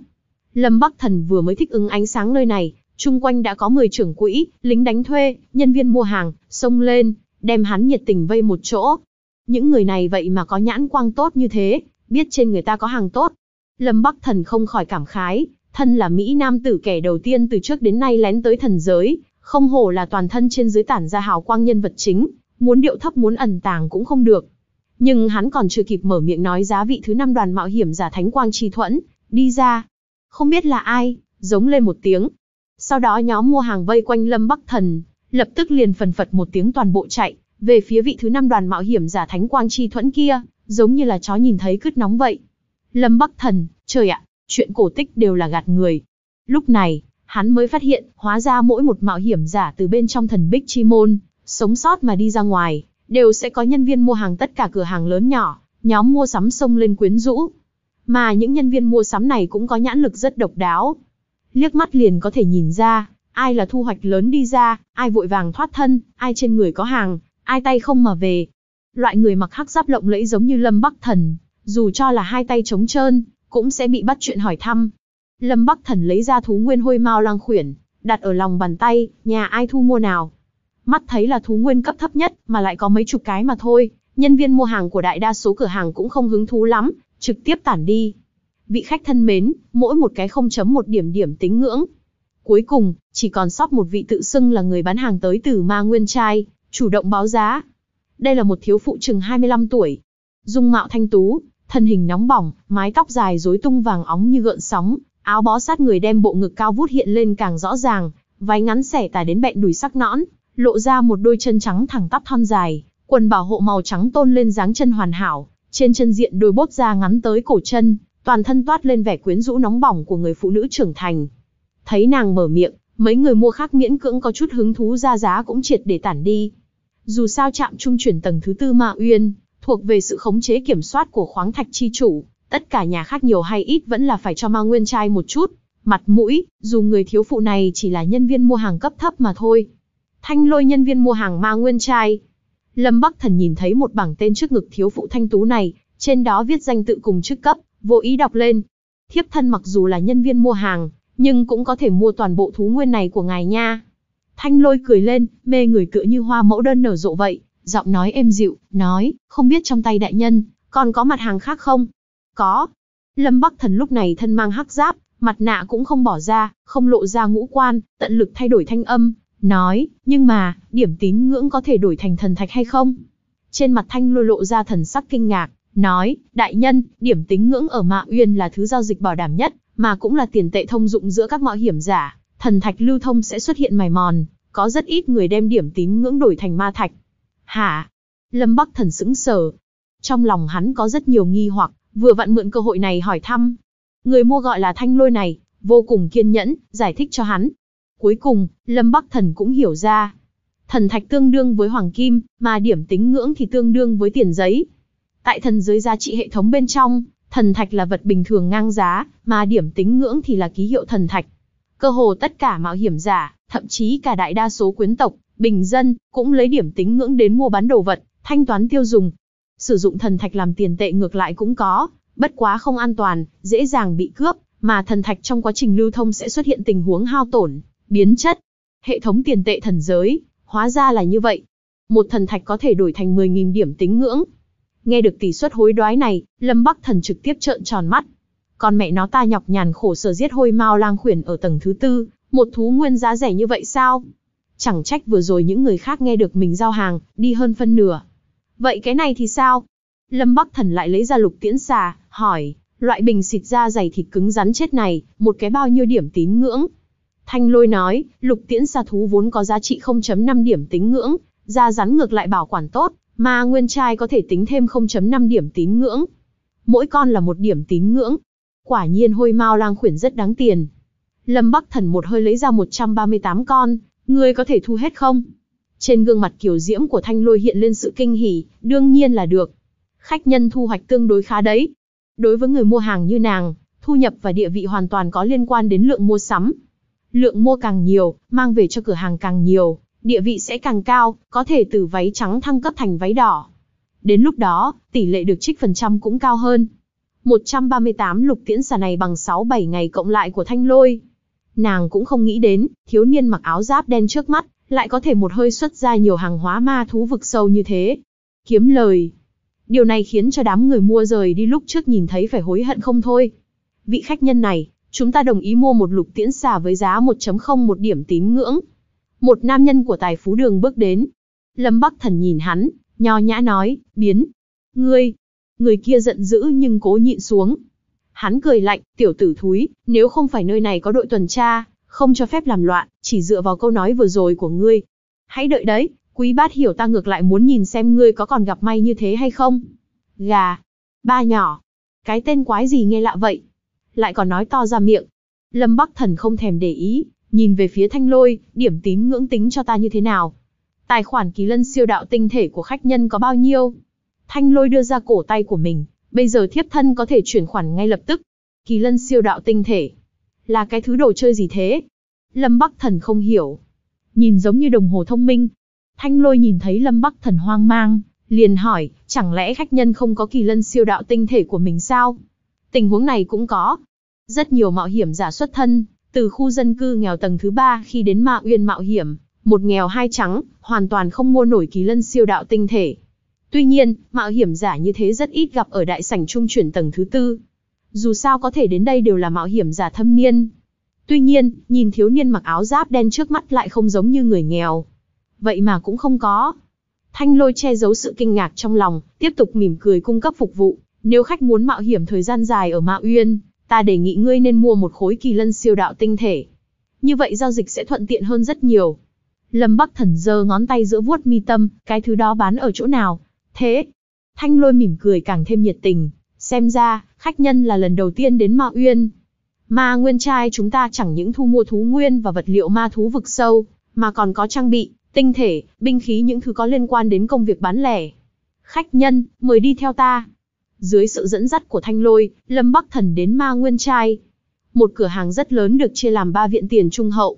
Lâm Bắc Thần vừa mới thích ứng ánh sáng nơi này, chung quanh đã có 10 trưởng quỹ, lính đánh thuê, nhân viên mua hàng, xông lên, đem hắn nhiệt tình vây một chỗ. Những người này vậy mà có nhãn quang tốt như thế, biết trên người ta có hàng tốt. Lâm Bắc Thần không khỏi cảm khái, thân là Mỹ Nam tử kẻ đầu tiên từ trước đến nay lén tới thần giới, không hổ là toàn thân trên dưới tản ra hào quang nhân vật chính, muốn điệu thấp muốn ẩn tàng cũng không được. Nhưng hắn còn chưa kịp mở miệng nói giá vị thứ năm đoàn mạo hiểm giả Thánh Quang Trì Thuẫn, đi ra. Không biết là ai, giống lên một tiếng. Sau đó nhóm mua hàng vây quanh Lâm Bắc Thần, lập tức liền phần phật một tiếng toàn bộ chạy, về phía vị thứ năm đoàn mạo hiểm giả Thánh Quang Chi Thuẫn kia, giống như là chó nhìn thấy cứt nóng vậy. Lâm Bắc Thần, trời ạ, chuyện cổ tích đều là gạt người. Lúc này, hắn mới phát hiện, hóa ra mỗi một mạo hiểm giả từ bên trong thần Bích Chi Môn, sống sót mà đi ra ngoài, đều sẽ có nhân viên mua hàng tất cả cửa hàng lớn nhỏ, nhóm mua sắm sông lên quyến rũ. Mà những nhân viên mua sắm này cũng có nhãn lực rất độc đáo. Liếc mắt liền có thể nhìn ra, ai là thu hoạch lớn đi ra, ai vội vàng thoát thân, ai trên người có hàng, ai tay không mà về. Loại người mặc hắc giáp lộng lẫy giống như Lâm Bắc Thần, dù cho là hai tay trống trơn, cũng sẽ bị bắt chuyện hỏi thăm. Lâm Bắc Thần lấy ra thú nguyên hôi mau lang khuyển, đặt ở lòng bàn tay, nhà ai thu mua nào, Mắt thấy là thú nguyên cấp thấp nhất, mà lại có mấy chục cái mà thôi, nhân viên mua hàng của đại đa số cửa hàng cũng không hứng thú lắm, trực tiếp tản đi. Vị khách thân mến, mỗi một cái không chấm một điểm điểm tính ngưỡng. Cuối cùng, chỉ còn sót một vị tự xưng là người bán hàng tới từ ma nguyên trai, chủ động báo giá. Đây là một thiếu phụ chừng 25 tuổi. Dung mạo thanh tú, thân hình nóng bỏng, mái tóc dài rối tung vàng óng như gợn sóng, áo bó sát người đem bộ ngực cao vút hiện lên càng rõ ràng, váy ngắn xẻ tà đến bẹn đùi sắc nõn, lộ ra một đôi chân trắng thẳng tắp thon dài, quần bảo hộ màu trắng tôn lên dáng chân hoàn hảo, trên chân diện đôi bốt da ngắn tới cổ chân, toàn thân toát lên vẻ quyến rũ nóng bỏng của người phụ nữ trưởng thành. Thấy nàng mở miệng, mấy người mua khác miễn cưỡng có chút hứng thú ra giá cũng triệt để tản đi. Dù sao chạm trung chuyển tầng thứ tư Ma Uyên, thuộc về sự khống chế kiểm soát của khoáng thạch chi chủ, tất cả nhà khác nhiều hay ít vẫn là phải cho Ma Nguyên trai một chút, mặt mũi, dù người thiếu phụ này chỉ là nhân viên mua hàng cấp thấp mà thôi, Thanh lôi nhân viên mua hàng ma nguyên trai. Lâm Bắc Thần nhìn thấy một bảng tên trước ngực thiếu phụ thanh tú này, trên đó viết danh tự cùng chức cấp, vô ý đọc lên. Thiếp thân mặc dù là nhân viên mua hàng, nhưng cũng có thể mua toàn bộ thú nguyên này của ngài nha. Thanh lôi cười lên, mê người cựa như hoa mẫu đơn nở rộ vậy, giọng nói êm dịu, nói, không biết trong tay đại nhân, còn có mặt hàng khác không? Có. Lâm Bắc Thần lúc này thân mang hắc giáp, mặt nạ cũng không bỏ ra, không lộ ra ngũ quan, tận lực thay đổi thanh âm, nói, nhưng mà, điểm tín ngưỡng có thể đổi thành thần thạch hay không? Trên mặt Thanh lôi lộ ra thần sắc kinh ngạc, nói, đại nhân, điểm tín ngưỡng ở Mạ Uyên là thứ giao dịch bảo đảm nhất, mà cũng là tiền tệ thông dụng giữa các mạo hiểm giả, thần thạch lưu thông sẽ xuất hiện mài mòn, có rất ít người đem điểm tín ngưỡng đổi thành ma thạch. Hả? Lâm Bắc Thần sững sờ. Trong lòng hắn có rất nhiều nghi hoặc, vừa vặn mượn cơ hội này hỏi thăm. Người mua gọi là Thanh Lôi này, vô cùng kiên nhẫn, giải thích cho hắn, Cuối cùng, Lâm Bắc Thần cũng hiểu ra. Thần thạch tương đương với hoàng kim, mà điểm tính ngưỡng thì tương đương với tiền giấy. Tại thần giới giá trị hệ thống bên trong, thần thạch là vật bình thường ngang giá, mà điểm tính ngưỡng thì là ký hiệu thần thạch. Cơ hồ tất cả mạo hiểm giả, thậm chí cả đại đa số quyến tộc, bình dân, cũng lấy điểm tính ngưỡng đến mua bán đồ vật, thanh toán tiêu dùng. Sử dụng thần thạch làm tiền tệ ngược lại cũng có, bất quá không an toàn, dễ dàng bị cướp, mà thần thạch trong quá trình lưu thông sẽ xuất hiện tình huống hao tổn, biến chất. Hệ thống tiền tệ thần giới, hóa ra là như vậy. Một thần thạch có thể đổi thành 10.000 điểm tính ngưỡng. Nghe được tỷ suất hối đoái này, Lâm Bắc Thần trực tiếp trợn tròn mắt. Con mẹ nó ta nhọc nhằn khổ sở giết hôi mao lang khuyển ở tầng thứ tư, một thú nguyên giá rẻ như vậy sao? Chẳng trách vừa rồi những người khác nghe được mình giao hàng, đi hơn phân nửa. Vậy cái này thì sao? Lâm Bắc Thần lại lấy ra lục tiễn xà, hỏi, loại bình xịt ra dày thịt cứng rắn chết này, một cái bao nhiêu điểm tín ngưỡng, Thanh lôi nói, lục tiễn xà thú vốn có giá trị 0.5 điểm tính ngưỡng, da rắn ngược lại bảo quản tốt, mà nguyên trai có thể tính thêm 0.5 điểm tín ngưỡng. Mỗi con là một điểm tín ngưỡng. Quả nhiên hôi mao lang khuyển rất đáng tiền. Lâm Bắc Thần một hơi lấy ra 138 con, người có thể thu hết không? Trên gương mặt kiểu diễm của Thanh Lôi hiện lên sự kinh hỉ, đương nhiên là được. Khách nhân thu hoạch tương đối khá đấy. Đối với người mua hàng như nàng, thu nhập và địa vị hoàn toàn có liên quan đến lượng mua sắm lượng mua càng nhiều, mang về cho cửa hàng càng nhiều, địa vị sẽ càng cao, có thể từ váy trắng thăng cấp thành váy đỏ. Đến lúc đó, tỷ lệ được trích phần trăm cũng cao hơn. 138 lục tiễn xà này bằng 67 ngày cộng lại của thanh lôi. Nàng cũng không nghĩ đến, thiếu niên mặc áo giáp đen trước mắt, lại có thể một hơi xuất ra nhiều hàng hóa ma thú vực sâu như thế. Kiếm lời. Điều này khiến cho đám người mua rời đi lúc trước nhìn thấy phải hối hận không thôi. Vị khách nhân này, Chúng ta đồng ý mua một lục tiễn xà với giá 1.01 điểm tín ngưỡng. Một nam nhân của tài phú đường bước đến. Lâm Bắc Thần nhìn hắn, nho nhã nói, biến. Ngươi, người kia giận dữ nhưng cố nhịn xuống. Hắn cười lạnh, tiểu tử thúi, nếu không phải nơi này có đội tuần tra, không cho phép làm loạn, chỉ dựa vào câu nói vừa rồi của ngươi. Hãy đợi đấy, quý bát hiểu ta ngược lại muốn nhìn xem ngươi có còn gặp may như thế hay không. Gà, ba nhỏ, cái tên quái gì nghe lạ vậy, lại còn nói to ra miệng. Lâm Bắc Thần không thèm để ý, nhìn về phía thanh lôi, điểm tín ngưỡng tính cho ta như thế nào. Tài khoản kỳ lân siêu đạo tinh thể của khách nhân có bao nhiêu? Thanh lôi đưa ra cổ tay của mình, bây giờ thiếp thân có thể chuyển khoản ngay lập tức. Kỳ lân siêu đạo tinh thể. Là cái thứ đồ chơi gì thế? Lâm Bắc Thần không hiểu. Nhìn giống như đồng hồ thông minh. Thanh lôi nhìn thấy Lâm Bắc Thần hoang mang, liền hỏi, chẳng lẽ khách nhân không có kỳ lân siêu đạo tinh thể của mình sao? Tình huống này cũng có, rất nhiều mạo hiểm giả xuất thân, từ khu dân cư nghèo tầng thứ ba khi đến Ma Uyên mạo hiểm, một nghèo hai trắng, hoàn toàn không mua nổi kỳ lân siêu đạo tinh thể. Tuy nhiên, mạo hiểm giả như thế rất ít gặp ở đại sảnh trung chuyển tầng thứ tư. Dù sao có thể đến đây đều là mạo hiểm giả thâm niên. Tuy nhiên, nhìn thiếu niên mặc áo giáp đen trước mắt lại không giống như người nghèo. Vậy mà cũng không có. Thanh lôi che giấu sự kinh ngạc trong lòng, tiếp tục mỉm cười cung cấp phục vụ. Nếu khách muốn mạo hiểm thời gian dài ở Mạ Uyên, ta đề nghị ngươi nên mua một khối kỳ lân siêu đạo tinh thể. Như vậy giao dịch sẽ thuận tiện hơn rất nhiều. Lâm Bắc Thần giơ ngón tay giữa vuốt mi tâm, cái thứ đó bán ở chỗ nào? Thế? Thanh lôi mỉm cười càng thêm nhiệt tình, xem ra, khách nhân là lần đầu tiên đến Ma Uyên. Ma Nguyên trai chúng ta chẳng những thu mua thú nguyên và vật liệu ma thú vực sâu, mà còn có trang bị, tinh thể, binh khí những thứ có liên quan đến công việc bán lẻ. Khách nhân, mời đi theo ta. Dưới sự dẫn dắt của Thanh Lôi, Lâm Bắc Thần đến Ma Nguyên Trai. Một cửa hàng rất lớn được chia làm 3 viện tiền trung hậu.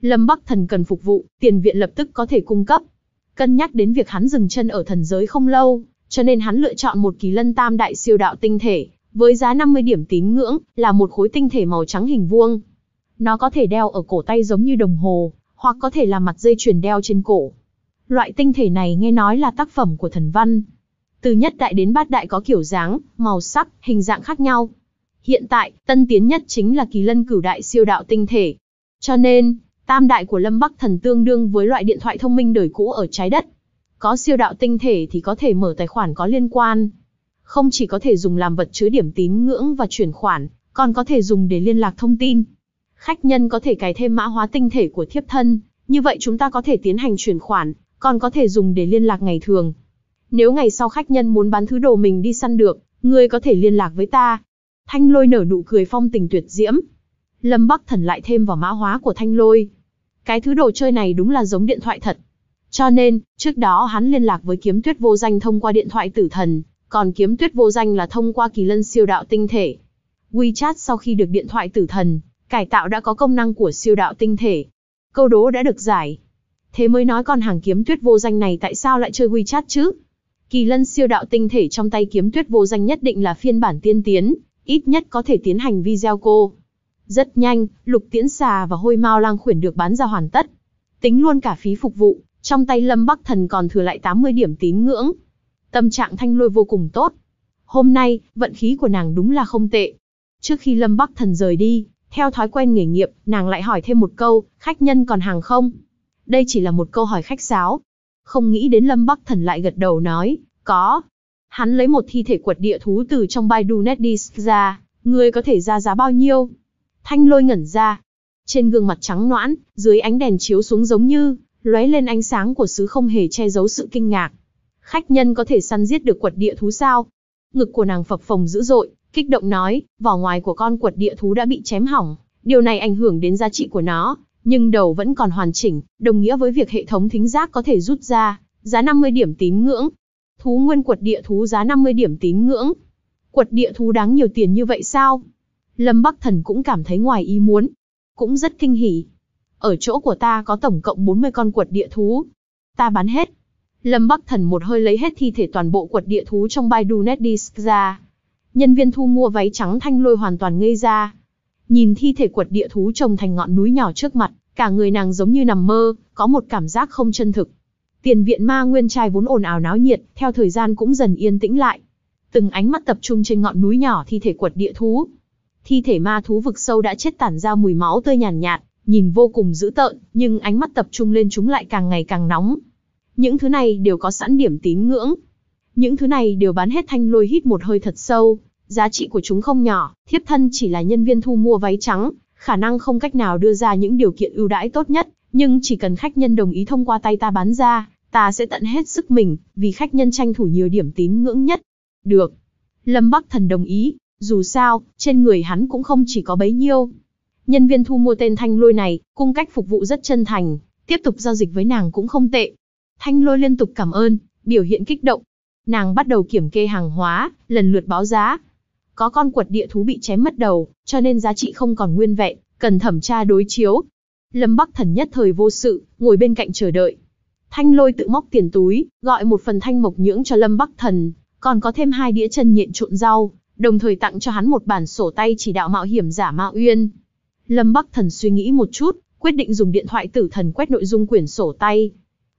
Lâm Bắc Thần cần phục vụ, tiền viện lập tức có thể cung cấp. Cân nhắc đến việc hắn dừng chân ở thần giới không lâu, cho nên hắn lựa chọn một kỳ lân tam đại siêu đạo tinh thể, với giá 50 điểm tín ngưỡng, là một khối tinh thể màu trắng hình vuông. Nó có thể đeo ở cổ tay giống như đồng hồ, hoặc có thể là mặt dây chuyền đeo trên cổ. Loại tinh thể này nghe nói là tác phẩm của thần văn, từ nhất đại đến bát đại có kiểu dáng, màu sắc, hình dạng khác nhau. Hiện tại, tân tiến nhất chính là kỳ lân cửu đại siêu đạo tinh thể. Cho nên, tam đại của Lâm Bắc Thần tương đương với loại điện thoại thông minh đời cũ ở trái đất. Có siêu đạo tinh thể thì có thể mở tài khoản có liên quan. Không chỉ có thể dùng làm vật chứa điểm tín ngưỡng và chuyển khoản, còn có thể dùng để liên lạc thông tin. Khách nhân có thể cài thêm mã hóa tinh thể của thiếp thân, như vậy chúng ta có thể tiến hành chuyển khoản, còn có thể dùng để liên lạc ngày thường nếu ngày sau khách nhân muốn bán thứ đồ mình đi săn được, ngươi có thể liên lạc với ta. Thanh lôi nở nụ cười phong tình tuyệt diễm. Lâm Bắc Thần lại thêm vào mã hóa của Thanh lôi. Cái thứ đồ chơi này đúng là giống điện thoại thật. Cho nên, trước đó hắn liên lạc với kiếm tuyết vô danh thông qua điện thoại tử thần, còn kiếm tuyết vô danh là thông qua kỳ lân siêu đạo tinh thể. WeChat sau khi được điện thoại tử thần, cải tạo đã có công năng của siêu đạo tinh thể. Câu đố đã được giải. Thế mới nói con hàng kiếm tuyết vô danh này tại sao lại chơi WeChat chứ? Kỳ lân siêu đạo tinh thể trong tay kiếm tuyết vô danh nhất định là phiên bản tiên tiến, ít nhất có thể tiến hành video cô. Rất nhanh, lục tiễn xà và hôi mao lang khuyển được bán ra hoàn tất. Tính luôn cả phí phục vụ, trong tay lâm bắc thần còn thừa lại 80 điểm tín ngưỡng. Tâm trạng thanh lôi vô cùng tốt. Hôm nay, vận khí của nàng đúng là không tệ. Trước khi lâm bắc thần rời đi, theo thói quen nghề nghiệp, nàng lại hỏi thêm một câu, khách nhân còn hàng không? Đây chỉ là một câu hỏi khách sáo, không nghĩ đến Lâm Bắc Thần lại gật đầu nói, có. Hắn lấy một thi thể quật địa thú từ trong Baidu Netdisk ra, ngươi có thể ra giá bao nhiêu? Thanh lôi ngẩn ra. Trên gương mặt trắng noãn, dưới ánh đèn chiếu xuống giống như, lóe lên ánh sáng của sứ không hề che giấu sự kinh ngạc. Khách nhân có thể săn giết được quật địa thú sao? Ngực của nàng phập phồng dữ dội, kích động nói, vỏ ngoài của con quật địa thú đã bị chém hỏng, điều này ảnh hưởng đến giá trị của nó, nhưng đầu vẫn còn hoàn chỉnh, đồng nghĩa với việc hệ thống thính giác có thể rút ra giá 50 điểm tín ngưỡng. Thú nguyên quật địa thú giá 50 điểm tín ngưỡng. Quật địa thú đáng nhiều tiền như vậy sao? Lâm Bắc Thần cũng cảm thấy ngoài ý muốn, cũng rất kinh hỉ. Ở chỗ của ta có tổng cộng 40 con quật địa thú, ta bán hết. Lâm Bắc Thần một hơi lấy hết thi thể toàn bộ quật địa thú trong Baidu Netdisk ra. Nhân viên thu mua váy trắng thanh lôi hoàn toàn ngây ra, Nhìn thi thể quật địa thú trồng thành ngọn núi nhỏ trước mặt, cả người nàng giống như nằm mơ, có một cảm giác không chân thực. Tiền viện ma nguyên trai vốn ồn ào náo nhiệt, theo thời gian cũng dần yên tĩnh lại. Từng ánh mắt tập trung trên ngọn núi nhỏ thi thể quật địa thú. Thi thể ma thú vực sâu đã chết tản ra mùi máu tươi nhàn nhạt, nhạt, nhìn vô cùng dữ tợn, nhưng ánh mắt tập trung lên chúng lại càng ngày càng nóng. Những thứ này đều có sẵn điểm tín ngưỡng. Những thứ này đều bán hết thanh lôi hít một hơi thật sâu, Giá trị của chúng không nhỏ, thiếp thân chỉ là nhân viên thu mua váy trắng, khả năng không cách nào đưa ra những điều kiện ưu đãi tốt nhất, nhưng chỉ cần khách nhân đồng ý thông qua tay ta bán ra, ta sẽ tận hết sức mình, vì khách nhân tranh thủ nhiều điểm tín ngưỡng nhất. Được. Lâm Bắc Thần đồng ý, dù sao, trên người hắn cũng không chỉ có bấy nhiêu. Nhân viên thu mua tên Thanh Lôi này, cung cách phục vụ rất chân thành, tiếp tục giao dịch với nàng cũng không tệ. Thanh Lôi liên tục cảm ơn, biểu hiện kích động. Nàng bắt đầu kiểm kê hàng hóa, lần lượt báo giá, có con quật địa thú bị chém mất đầu, cho nên giá trị không còn nguyên vẹn, cần thẩm tra đối chiếu. Lâm Bắc Thần nhất thời vô sự, ngồi bên cạnh chờ đợi. Thanh Lôi tự móc tiền túi, gọi một phần thanh mộc nhưỡng cho Lâm Bắc Thần, còn có thêm hai đĩa chân nhện trộn rau, đồng thời tặng cho hắn một bản sổ tay chỉ đạo mạo hiểm giả Mạo Uyên. Lâm Bắc Thần suy nghĩ một chút, quyết định dùng điện thoại tử thần quét nội dung quyển sổ tay.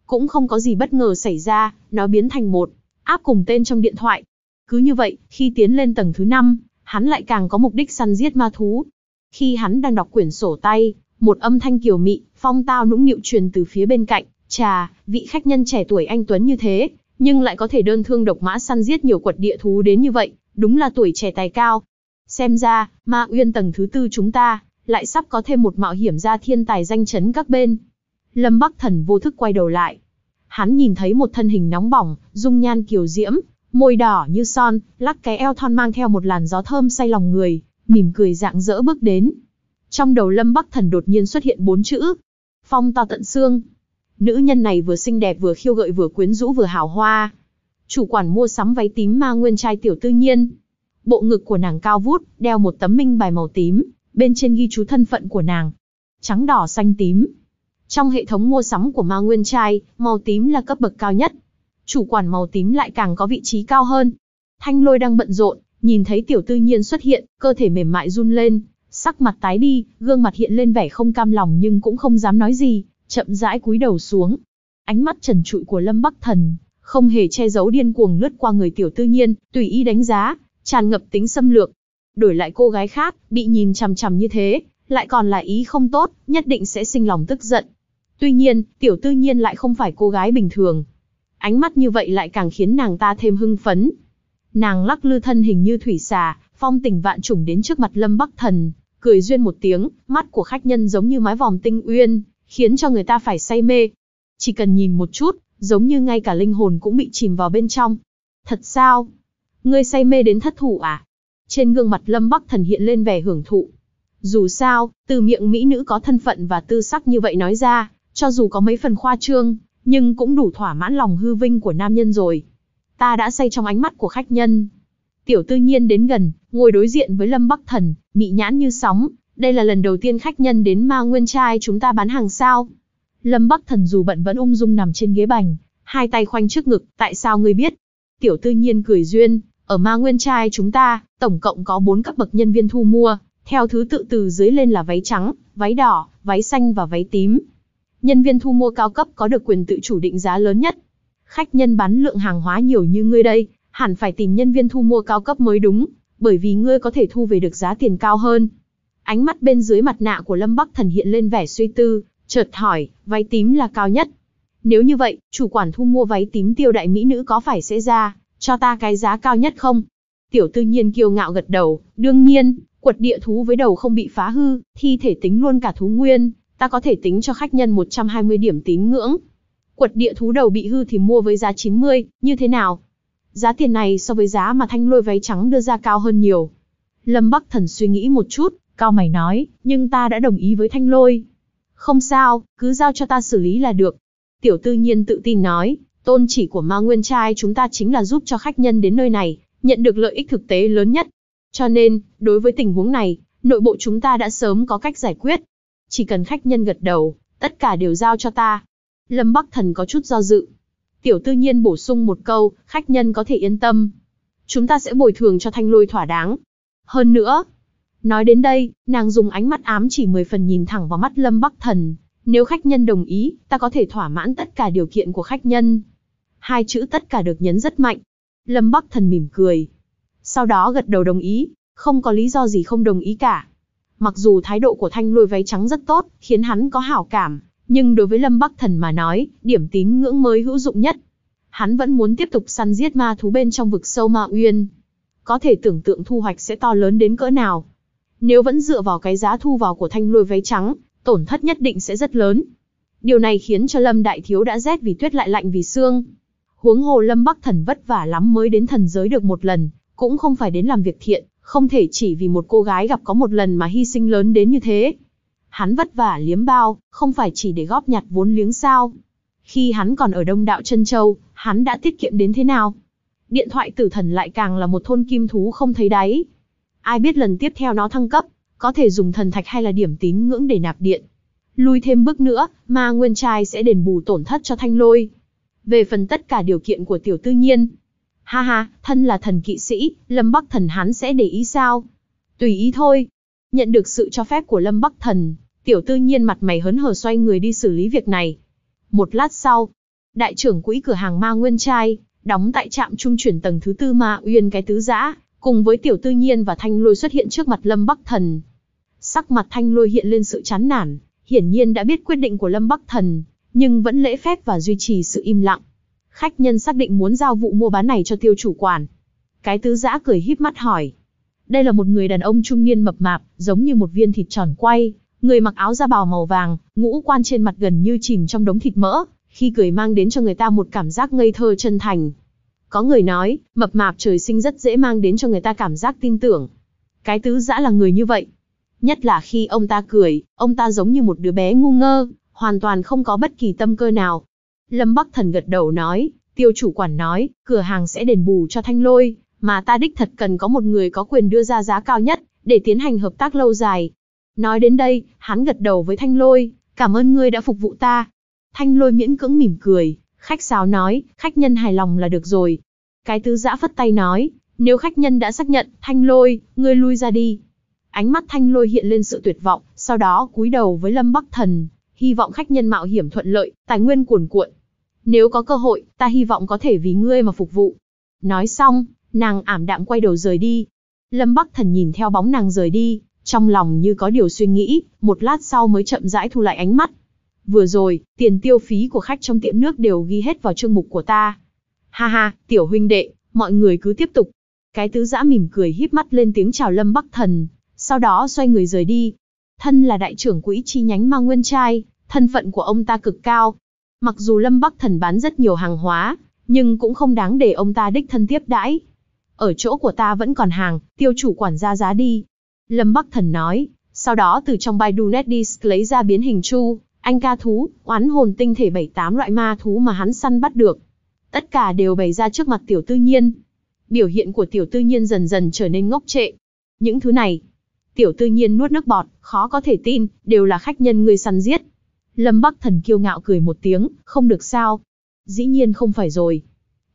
Cũng không có gì bất ngờ xảy ra, nó biến thành một áp cùng tên trong điện thoại, cứ như vậy, khi tiến lên tầng thứ 5, hắn lại càng có mục đích săn giết ma thú. Khi hắn đang đọc quyển sổ tay, một âm thanh kiều mị, phong tao nũng nịu truyền từ phía bên cạnh, "Chà, vị khách nhân trẻ tuổi anh tuấn như thế, nhưng lại có thể đơn thương độc mã săn giết nhiều quật địa thú đến như vậy, đúng là tuổi trẻ tài cao. Xem ra, Ma Uyên tầng thứ tư chúng ta lại sắp có thêm một mạo hiểm gia thiên tài danh chấn các bên." Lâm Bắc Thần vô thức quay đầu lại. Hắn nhìn thấy một thân hình nóng bỏng, dung nhan kiều diễm, môi đỏ như son, lắc cái eo thon mang theo một làn gió thơm say lòng người, mỉm cười dạng dỡ bước đến. Trong đầu Lâm Bắc Thần đột nhiên xuất hiện bốn chữ. Phong to tận xương. Nữ nhân này vừa xinh đẹp vừa khiêu gợi vừa quyến rũ vừa hào hoa. Chủ quản mua sắm váy tím ma nguyên trai tiểu tư nhiên. Bộ ngực của nàng cao vút, đeo một tấm minh bài màu tím, bên trên ghi chú thân phận của nàng. Trắng đỏ xanh tím. Trong hệ thống mua sắm của ma nguyên trai, màu tím là cấp bậc cao nhất chủ quản màu tím lại càng có vị trí cao hơn. Thanh lôi đang bận rộn, nhìn thấy tiểu tư nhiên xuất hiện, cơ thể mềm mại run lên, sắc mặt tái đi, gương mặt hiện lên vẻ không cam lòng nhưng cũng không dám nói gì, chậm rãi cúi đầu xuống. Ánh mắt trần trụi của Lâm Bắc Thần, không hề che giấu điên cuồng lướt qua người tiểu tư nhiên, tùy ý đánh giá, tràn ngập tính xâm lược. Đổi lại cô gái khác, bị nhìn chằm chằm như thế, lại còn là ý không tốt, nhất định sẽ sinh lòng tức giận. Tuy nhiên, tiểu tư nhiên lại không phải cô gái bình thường, ánh mắt như vậy lại càng khiến nàng ta thêm hưng phấn. Nàng lắc lư thân hình như thủy xà, phong tình vạn trùng đến trước mặt Lâm Bắc Thần, cười duyên một tiếng, mắt của khách nhân giống như mái vòm tinh uyên, khiến cho người ta phải say mê. Chỉ cần nhìn một chút, giống như ngay cả linh hồn cũng bị chìm vào bên trong. Thật sao? Ngươi say mê đến thất thủ à? Trên gương mặt Lâm Bắc Thần hiện lên vẻ hưởng thụ. Dù sao, từ miệng mỹ nữ có thân phận và tư sắc như vậy nói ra, cho dù có mấy phần khoa trương, nhưng cũng đủ thỏa mãn lòng hư vinh của nam nhân rồi. Ta đã say trong ánh mắt của khách nhân. Tiểu tư nhiên đến gần, ngồi đối diện với Lâm Bắc Thần, mị nhãn như sóng. Đây là lần đầu tiên khách nhân đến ma nguyên trai chúng ta bán hàng sao. Lâm Bắc Thần dù bận vẫn ung dung nằm trên ghế bành, hai tay khoanh trước ngực, tại sao ngươi biết? Tiểu tư nhiên cười duyên, ở ma nguyên trai chúng ta, tổng cộng có bốn cấp bậc nhân viên thu mua, theo thứ tự từ dưới lên là váy trắng, váy đỏ, váy xanh và váy tím nhân viên thu mua cao cấp có được quyền tự chủ định giá lớn nhất. Khách nhân bán lượng hàng hóa nhiều như ngươi đây, hẳn phải tìm nhân viên thu mua cao cấp mới đúng, bởi vì ngươi có thể thu về được giá tiền cao hơn. Ánh mắt bên dưới mặt nạ của Lâm Bắc Thần hiện lên vẻ suy tư, chợt hỏi, váy tím là cao nhất. Nếu như vậy, chủ quản thu mua váy tím tiêu đại mỹ nữ có phải sẽ ra, cho ta cái giá cao nhất không? Tiểu tư nhiên kiêu ngạo gật đầu, đương nhiên, quật địa thú với đầu không bị phá hư, thi thể tính luôn cả thú nguyên, ta có thể tính cho khách nhân 120 điểm tín ngưỡng. Quật địa thú đầu bị hư thì mua với giá 90, như thế nào? Giá tiền này so với giá mà thanh lôi váy trắng đưa ra cao hơn nhiều. Lâm Bắc Thần suy nghĩ một chút, cao mày nói, nhưng ta đã đồng ý với thanh lôi. Không sao, cứ giao cho ta xử lý là được. Tiểu tư nhiên tự tin nói, tôn chỉ của ma nguyên trai chúng ta chính là giúp cho khách nhân đến nơi này, nhận được lợi ích thực tế lớn nhất. Cho nên, đối với tình huống này, nội bộ chúng ta đã sớm có cách giải quyết chỉ cần khách nhân gật đầu, tất cả đều giao cho ta. Lâm Bắc Thần có chút do dự. Tiểu tư nhiên bổ sung một câu, khách nhân có thể yên tâm. Chúng ta sẽ bồi thường cho thanh lôi thỏa đáng. Hơn nữa, nói đến đây, nàng dùng ánh mắt ám chỉ mười phần nhìn thẳng vào mắt Lâm Bắc Thần. Nếu khách nhân đồng ý, ta có thể thỏa mãn tất cả điều kiện của khách nhân. Hai chữ tất cả được nhấn rất mạnh. Lâm Bắc Thần mỉm cười. Sau đó gật đầu đồng ý, không có lý do gì không đồng ý cả. Mặc dù thái độ của thanh lôi váy trắng rất tốt, khiến hắn có hảo cảm, nhưng đối với Lâm Bắc Thần mà nói, điểm tín ngưỡng mới hữu dụng nhất. Hắn vẫn muốn tiếp tục săn giết ma thú bên trong vực sâu Ma Uyên. Có thể tưởng tượng thu hoạch sẽ to lớn đến cỡ nào. Nếu vẫn dựa vào cái giá thu vào của thanh lôi váy trắng, tổn thất nhất định sẽ rất lớn. Điều này khiến cho Lâm Đại Thiếu đã rét vì tuyết lại lạnh vì xương. Huống hồ Lâm Bắc Thần vất vả lắm mới đến thần giới được một lần, cũng không phải đến làm việc thiện, không thể chỉ vì một cô gái gặp có một lần mà hy sinh lớn đến như thế. Hắn vất vả liếm bao, không phải chỉ để góp nhặt vốn liếng sao. Khi hắn còn ở đông đạo Trân Châu, hắn đã tiết kiệm đến thế nào? Điện thoại tử thần lại càng là một thôn kim thú không thấy đáy. Ai biết lần tiếp theo nó thăng cấp, có thể dùng thần thạch hay là điểm tín ngưỡng để nạp điện. Lùi thêm bước nữa, ma nguyên trai sẽ đền bù tổn thất cho thanh lôi. Về phần tất cả điều kiện của tiểu tư nhiên, Ha ha, thân là thần kỵ sĩ, Lâm Bắc Thần hắn sẽ để ý sao? Tùy ý thôi. Nhận được sự cho phép của Lâm Bắc Thần, tiểu tư nhiên mặt mày hớn hở xoay người đi xử lý việc này. Một lát sau, đại trưởng quỹ cửa hàng ma nguyên trai, đóng tại trạm trung chuyển tầng thứ tư ma uyên cái tứ giã, cùng với tiểu tư nhiên và thanh lôi xuất hiện trước mặt Lâm Bắc Thần. Sắc mặt thanh lôi hiện lên sự chán nản, hiển nhiên đã biết quyết định của Lâm Bắc Thần, nhưng vẫn lễ phép và duy trì sự im lặng. Khách nhân xác định muốn giao vụ mua bán này cho tiêu chủ quản. Cái tứ giã cười híp mắt hỏi. Đây là một người đàn ông trung niên mập mạp, giống như một viên thịt tròn quay, người mặc áo da bào màu vàng, ngũ quan trên mặt gần như chìm trong đống thịt mỡ, khi cười mang đến cho người ta một cảm giác ngây thơ chân thành. Có người nói, mập mạp trời sinh rất dễ mang đến cho người ta cảm giác tin tưởng. Cái tứ giã là người như vậy. Nhất là khi ông ta cười, ông ta giống như một đứa bé ngu ngơ, hoàn toàn không có bất kỳ tâm cơ nào, Lâm Bắc Thần gật đầu nói, tiêu chủ quản nói, cửa hàng sẽ đền bù cho thanh lôi, mà ta đích thật cần có một người có quyền đưa ra giá cao nhất, để tiến hành hợp tác lâu dài. Nói đến đây, hắn gật đầu với thanh lôi, cảm ơn ngươi đã phục vụ ta. Thanh lôi miễn cưỡng mỉm cười, khách sáo nói, khách nhân hài lòng là được rồi. Cái tứ giã phất tay nói, nếu khách nhân đã xác nhận, thanh lôi, ngươi lui ra đi. Ánh mắt thanh lôi hiện lên sự tuyệt vọng, sau đó cúi đầu với Lâm Bắc Thần, hy vọng khách nhân mạo hiểm thuận lợi, tài nguyên cuồn cuộn, nếu có cơ hội, ta hy vọng có thể vì ngươi mà phục vụ. Nói xong, nàng ảm đạm quay đầu rời đi. Lâm Bắc Thần nhìn theo bóng nàng rời đi, trong lòng như có điều suy nghĩ, một lát sau mới chậm rãi thu lại ánh mắt. Vừa rồi, tiền tiêu phí của khách trong tiệm nước đều ghi hết vào chương mục của ta. Ha ha, tiểu huynh đệ, mọi người cứ tiếp tục. Cái tứ giã mỉm cười híp mắt lên tiếng chào Lâm Bắc Thần, sau đó xoay người rời đi. Thân là đại trưởng quỹ chi nhánh ma nguyên trai, thân phận của ông ta cực cao, Mặc dù Lâm Bắc Thần bán rất nhiều hàng hóa, nhưng cũng không đáng để ông ta đích thân tiếp đãi. Ở chỗ của ta vẫn còn hàng, tiêu chủ quản gia giá đi. Lâm Bắc Thần nói, sau đó từ trong Baidu Netdisk lấy ra biến hình chu, anh ca thú, oán hồn tinh thể 78 loại ma thú mà hắn săn bắt được. Tất cả đều bày ra trước mặt tiểu tư nhiên. Biểu hiện của tiểu tư nhiên dần dần trở nên ngốc trệ. Những thứ này, tiểu tư nhiên nuốt nước bọt, khó có thể tin, đều là khách nhân người săn giết. Lâm Bắc Thần kiêu ngạo cười một tiếng, không được sao. Dĩ nhiên không phải rồi.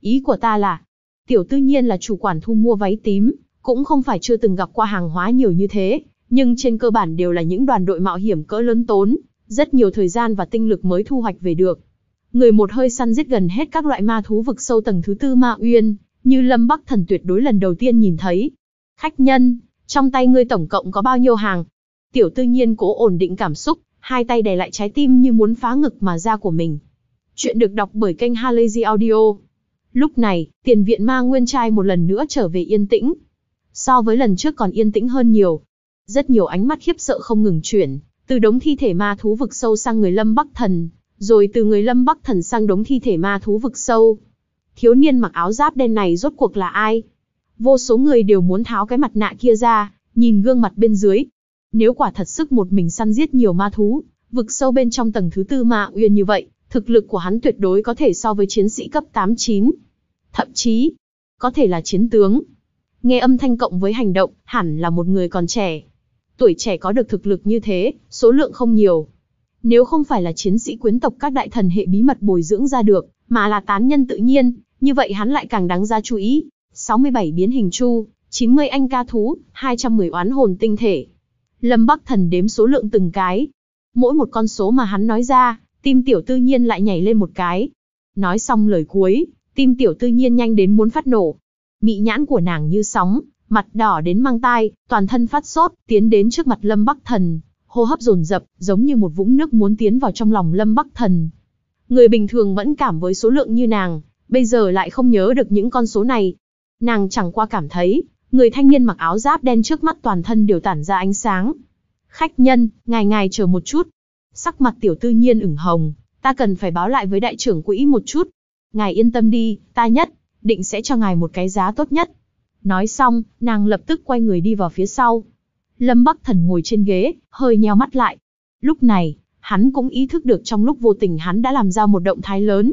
Ý của ta là, tiểu tư nhiên là chủ quản thu mua váy tím, cũng không phải chưa từng gặp qua hàng hóa nhiều như thế, nhưng trên cơ bản đều là những đoàn đội mạo hiểm cỡ lớn tốn, rất nhiều thời gian và tinh lực mới thu hoạch về được. Người một hơi săn giết gần hết các loại ma thú vực sâu tầng thứ tư ma uyên, như Lâm Bắc Thần tuyệt đối lần đầu tiên nhìn thấy. Khách nhân, trong tay ngươi tổng cộng có bao nhiêu hàng? Tiểu tư nhiên cố ổn định cảm xúc, hai tay đè lại trái tim như muốn phá ngực mà ra của mình. Chuyện được đọc bởi kênh Halazy Audio. Lúc này, tiền viện ma nguyên trai một lần nữa trở về yên tĩnh. So với lần trước còn yên tĩnh hơn nhiều. Rất nhiều ánh mắt khiếp sợ không ngừng chuyển, từ đống thi thể ma thú vực sâu sang người lâm bắc thần, rồi từ người lâm bắc thần sang đống thi thể ma thú vực sâu. Thiếu niên mặc áo giáp đen này rốt cuộc là ai? Vô số người đều muốn tháo cái mặt nạ kia ra, nhìn gương mặt bên dưới, nếu quả thật sức một mình săn giết nhiều ma thú, vực sâu bên trong tầng thứ tư ma uyên như vậy, thực lực của hắn tuyệt đối có thể so với chiến sĩ cấp 8-9. Thậm chí, có thể là chiến tướng. Nghe âm thanh cộng với hành động, hẳn là một người còn trẻ. Tuổi trẻ có được thực lực như thế, số lượng không nhiều. Nếu không phải là chiến sĩ quyến tộc các đại thần hệ bí mật bồi dưỡng ra được, mà là tán nhân tự nhiên, như vậy hắn lại càng đáng ra chú ý. 67 biến hình chu, 90 anh ca thú, 210 oán hồn tinh thể, Lâm Bắc Thần đếm số lượng từng cái. Mỗi một con số mà hắn nói ra, tim tiểu tư nhiên lại nhảy lên một cái. Nói xong lời cuối, tim tiểu tư nhiên nhanh đến muốn phát nổ. Mị nhãn của nàng như sóng, mặt đỏ đến mang tai, toàn thân phát sốt, tiến đến trước mặt Lâm Bắc Thần, hô hấp dồn dập, giống như một vũng nước muốn tiến vào trong lòng Lâm Bắc Thần. Người bình thường vẫn cảm với số lượng như nàng, bây giờ lại không nhớ được những con số này. Nàng chẳng qua cảm thấy, người thanh niên mặc áo giáp đen trước mắt toàn thân đều tản ra ánh sáng. Khách nhân, ngài ngài chờ một chút. Sắc mặt tiểu tư nhiên ửng hồng, ta cần phải báo lại với đại trưởng quỹ một chút. Ngài yên tâm đi, ta nhất, định sẽ cho ngài một cái giá tốt nhất. Nói xong, nàng lập tức quay người đi vào phía sau. Lâm Bắc Thần ngồi trên ghế, hơi nheo mắt lại. Lúc này, hắn cũng ý thức được trong lúc vô tình hắn đã làm ra một động thái lớn.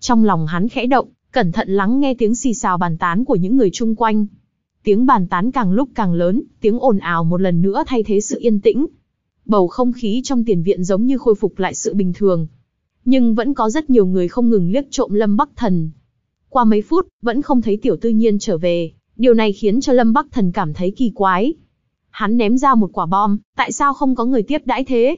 Trong lòng hắn khẽ động, cẩn thận lắng nghe tiếng xì xào bàn tán của những người chung quanh tiếng bàn tán càng lúc càng lớn, tiếng ồn ào một lần nữa thay thế sự yên tĩnh. Bầu không khí trong tiền viện giống như khôi phục lại sự bình thường. Nhưng vẫn có rất nhiều người không ngừng liếc trộm Lâm Bắc Thần. Qua mấy phút, vẫn không thấy Tiểu Tư Nhiên trở về, điều này khiến cho Lâm Bắc Thần cảm thấy kỳ quái. Hắn ném ra một quả bom, tại sao không có người tiếp đãi thế?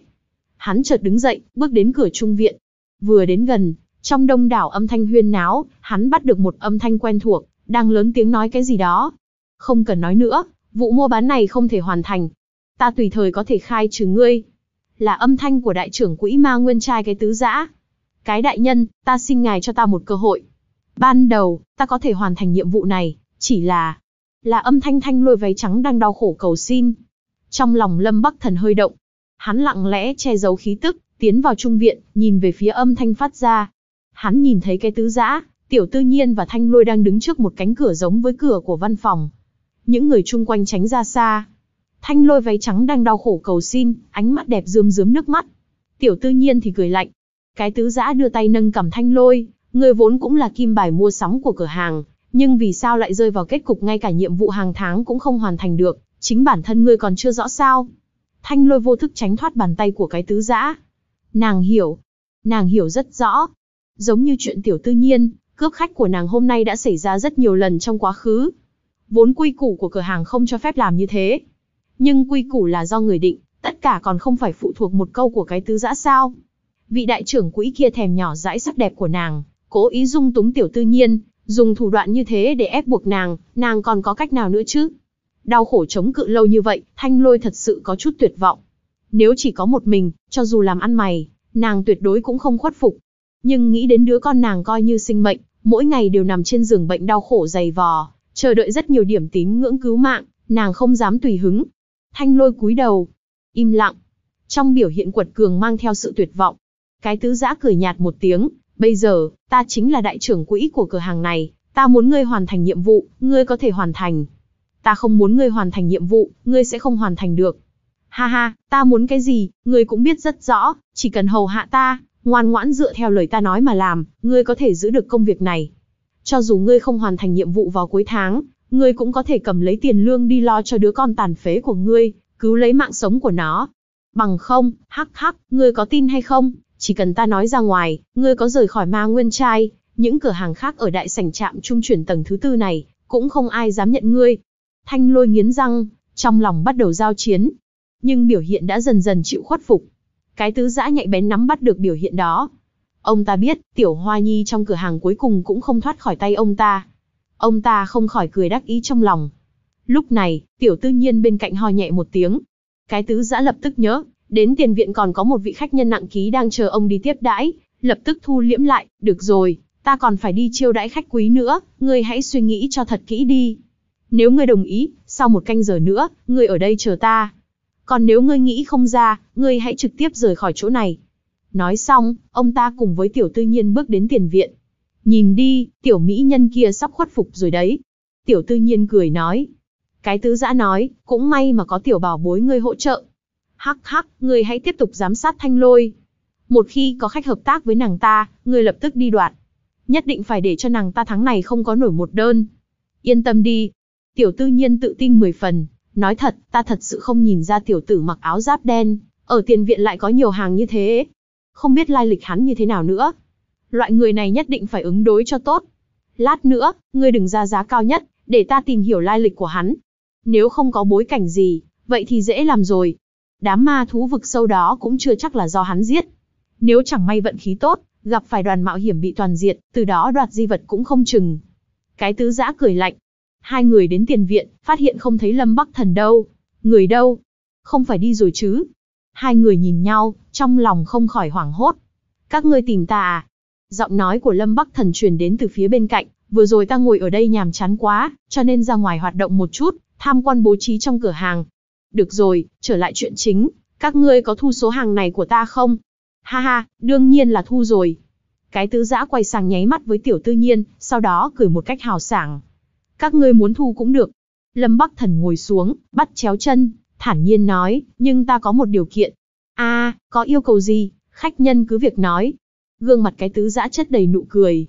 Hắn chợt đứng dậy, bước đến cửa trung viện. Vừa đến gần, trong đông đảo âm thanh huyên náo, hắn bắt được một âm thanh quen thuộc, đang lớn tiếng nói cái gì đó, không cần nói nữa, vụ mua bán này không thể hoàn thành. Ta tùy thời có thể khai trừ ngươi. Là âm thanh của đại trưởng quỹ ma nguyên trai cái tứ giã. Cái đại nhân, ta xin ngài cho ta một cơ hội. Ban đầu, ta có thể hoàn thành nhiệm vụ này, chỉ là... Là âm thanh thanh lôi váy trắng đang đau khổ cầu xin. Trong lòng lâm bắc thần hơi động. Hắn lặng lẽ che giấu khí tức, tiến vào trung viện, nhìn về phía âm thanh phát ra. Hắn nhìn thấy cái tứ giã, tiểu tư nhiên và thanh lôi đang đứng trước một cánh cửa giống với cửa của văn phòng những người chung quanh tránh ra xa. Thanh lôi váy trắng đang đau khổ cầu xin, ánh mắt đẹp rơm rớm nước mắt. Tiểu tư nhiên thì cười lạnh. Cái tứ giã đưa tay nâng cầm thanh lôi, người vốn cũng là kim bài mua sắm của cửa hàng, nhưng vì sao lại rơi vào kết cục ngay cả nhiệm vụ hàng tháng cũng không hoàn thành được, chính bản thân ngươi còn chưa rõ sao. Thanh lôi vô thức tránh thoát bàn tay của cái tứ giã. Nàng hiểu, nàng hiểu rất rõ. Giống như chuyện tiểu tư nhiên, cướp khách của nàng hôm nay đã xảy ra rất nhiều lần trong quá khứ, Vốn quy củ của cửa hàng không cho phép làm như thế. Nhưng quy củ là do người định, tất cả còn không phải phụ thuộc một câu của cái tứ dã sao. Vị đại trưởng quỹ kia thèm nhỏ dãi sắc đẹp của nàng, cố ý dung túng tiểu tư nhiên, dùng thủ đoạn như thế để ép buộc nàng, nàng còn có cách nào nữa chứ? Đau khổ chống cự lâu như vậy, thanh lôi thật sự có chút tuyệt vọng. Nếu chỉ có một mình, cho dù làm ăn mày, nàng tuyệt đối cũng không khuất phục. Nhưng nghĩ đến đứa con nàng coi như sinh mệnh, mỗi ngày đều nằm trên giường bệnh đau khổ dày vò, chờ đợi rất nhiều điểm tín ngưỡng cứu mạng, nàng không dám tùy hứng. Thanh lôi cúi đầu, im lặng. Trong biểu hiện quật cường mang theo sự tuyệt vọng. Cái tứ giã cười nhạt một tiếng, bây giờ, ta chính là đại trưởng quỹ của cửa hàng này, ta muốn ngươi hoàn thành nhiệm vụ, ngươi có thể hoàn thành. Ta không muốn ngươi hoàn thành nhiệm vụ, ngươi sẽ không hoàn thành được. Ha ha, ta muốn cái gì, ngươi cũng biết rất rõ, chỉ cần hầu hạ ta, ngoan ngoãn dựa theo lời ta nói mà làm, ngươi có thể giữ được công việc này. Cho dù ngươi không hoàn thành nhiệm vụ vào cuối tháng, ngươi cũng có thể cầm lấy tiền lương đi lo cho đứa con tàn phế của ngươi, cứu lấy mạng sống của nó. Bằng không, hắc hắc, ngươi có tin hay không? Chỉ cần ta nói ra ngoài, ngươi có rời khỏi ma nguyên trai, những cửa hàng khác ở đại sảnh trạm trung chuyển tầng thứ tư này, cũng không ai dám nhận ngươi. Thanh lôi nghiến răng, trong lòng bắt đầu giao chiến. Nhưng biểu hiện đã dần dần chịu khuất phục. Cái tứ giã nhạy bén nắm bắt được biểu hiện đó, Ông ta biết, tiểu hoa nhi trong cửa hàng cuối cùng cũng không thoát khỏi tay ông ta. Ông ta không khỏi cười đắc ý trong lòng. Lúc này, tiểu tư nhiên bên cạnh ho nhẹ một tiếng. Cái tứ giã lập tức nhớ, đến tiền viện còn có một vị khách nhân nặng ký đang chờ ông đi tiếp đãi, lập tức thu liễm lại, được rồi, ta còn phải đi chiêu đãi khách quý nữa, ngươi hãy suy nghĩ cho thật kỹ đi. Nếu ngươi đồng ý, sau một canh giờ nữa, ngươi ở đây chờ ta. Còn nếu ngươi nghĩ không ra, ngươi hãy trực tiếp rời khỏi chỗ này, Nói xong, ông ta cùng với tiểu tư nhiên bước đến tiền viện. Nhìn đi, tiểu mỹ nhân kia sắp khuất phục rồi đấy. Tiểu tư nhiên cười nói. Cái tứ giã nói, cũng may mà có tiểu bảo bối ngươi hỗ trợ. Hắc hắc, ngươi hãy tiếp tục giám sát thanh lôi. Một khi có khách hợp tác với nàng ta, ngươi lập tức đi đoạn. Nhất định phải để cho nàng ta tháng này không có nổi một đơn. Yên tâm đi. Tiểu tư nhiên tự tin mười phần. Nói thật, ta thật sự không nhìn ra tiểu tử mặc áo giáp đen. Ở tiền viện lại có nhiều hàng như thế, không biết lai lịch hắn như thế nào nữa. Loại người này nhất định phải ứng đối cho tốt. Lát nữa, ngươi đừng ra giá cao nhất, để ta tìm hiểu lai lịch của hắn. Nếu không có bối cảnh gì, vậy thì dễ làm rồi. Đám ma thú vực sâu đó cũng chưa chắc là do hắn giết. Nếu chẳng may vận khí tốt, gặp phải đoàn mạo hiểm bị toàn diệt, từ đó đoạt di vật cũng không chừng. Cái tứ giã cười lạnh. Hai người đến tiền viện, phát hiện không thấy Lâm Bắc Thần đâu. Người đâu? Không phải đi rồi chứ? Hai người nhìn nhau, trong lòng không khỏi hoảng hốt. Các ngươi tìm ta à? Giọng nói của Lâm Bắc Thần truyền đến từ phía bên cạnh, vừa rồi ta ngồi ở đây nhàm chán quá, cho nên ra ngoài hoạt động một chút, tham quan bố trí trong cửa hàng. Được rồi, trở lại chuyện chính, các ngươi có thu số hàng này của ta không? Ha ha, đương nhiên là thu rồi. Cái tứ giã quay sang nháy mắt với tiểu tư nhiên, sau đó cười một cách hào sảng. Các ngươi muốn thu cũng được. Lâm Bắc Thần ngồi xuống, bắt chéo chân, thản nhiên nói, nhưng ta có một điều kiện. a có yêu cầu gì, khách nhân cứ việc nói. Gương mặt cái tứ giã chất đầy nụ cười.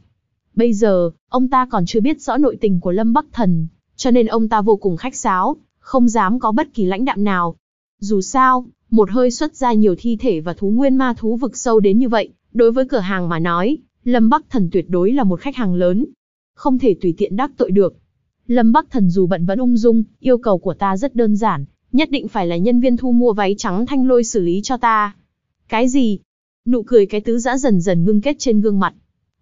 Bây giờ, ông ta còn chưa biết rõ nội tình của Lâm Bắc Thần, cho nên ông ta vô cùng khách sáo, không dám có bất kỳ lãnh đạm nào. Dù sao, một hơi xuất ra nhiều thi thể và thú nguyên ma thú vực sâu đến như vậy, đối với cửa hàng mà nói, Lâm Bắc Thần tuyệt đối là một khách hàng lớn. Không thể tùy tiện đắc tội được. Lâm Bắc Thần dù bận vẫn ung dung, yêu cầu của ta rất đơn giản, nhất định phải là nhân viên thu mua váy trắng thanh lôi xử lý cho ta. Cái gì? Nụ cười cái tứ giã dần dần ngưng kết trên gương mặt.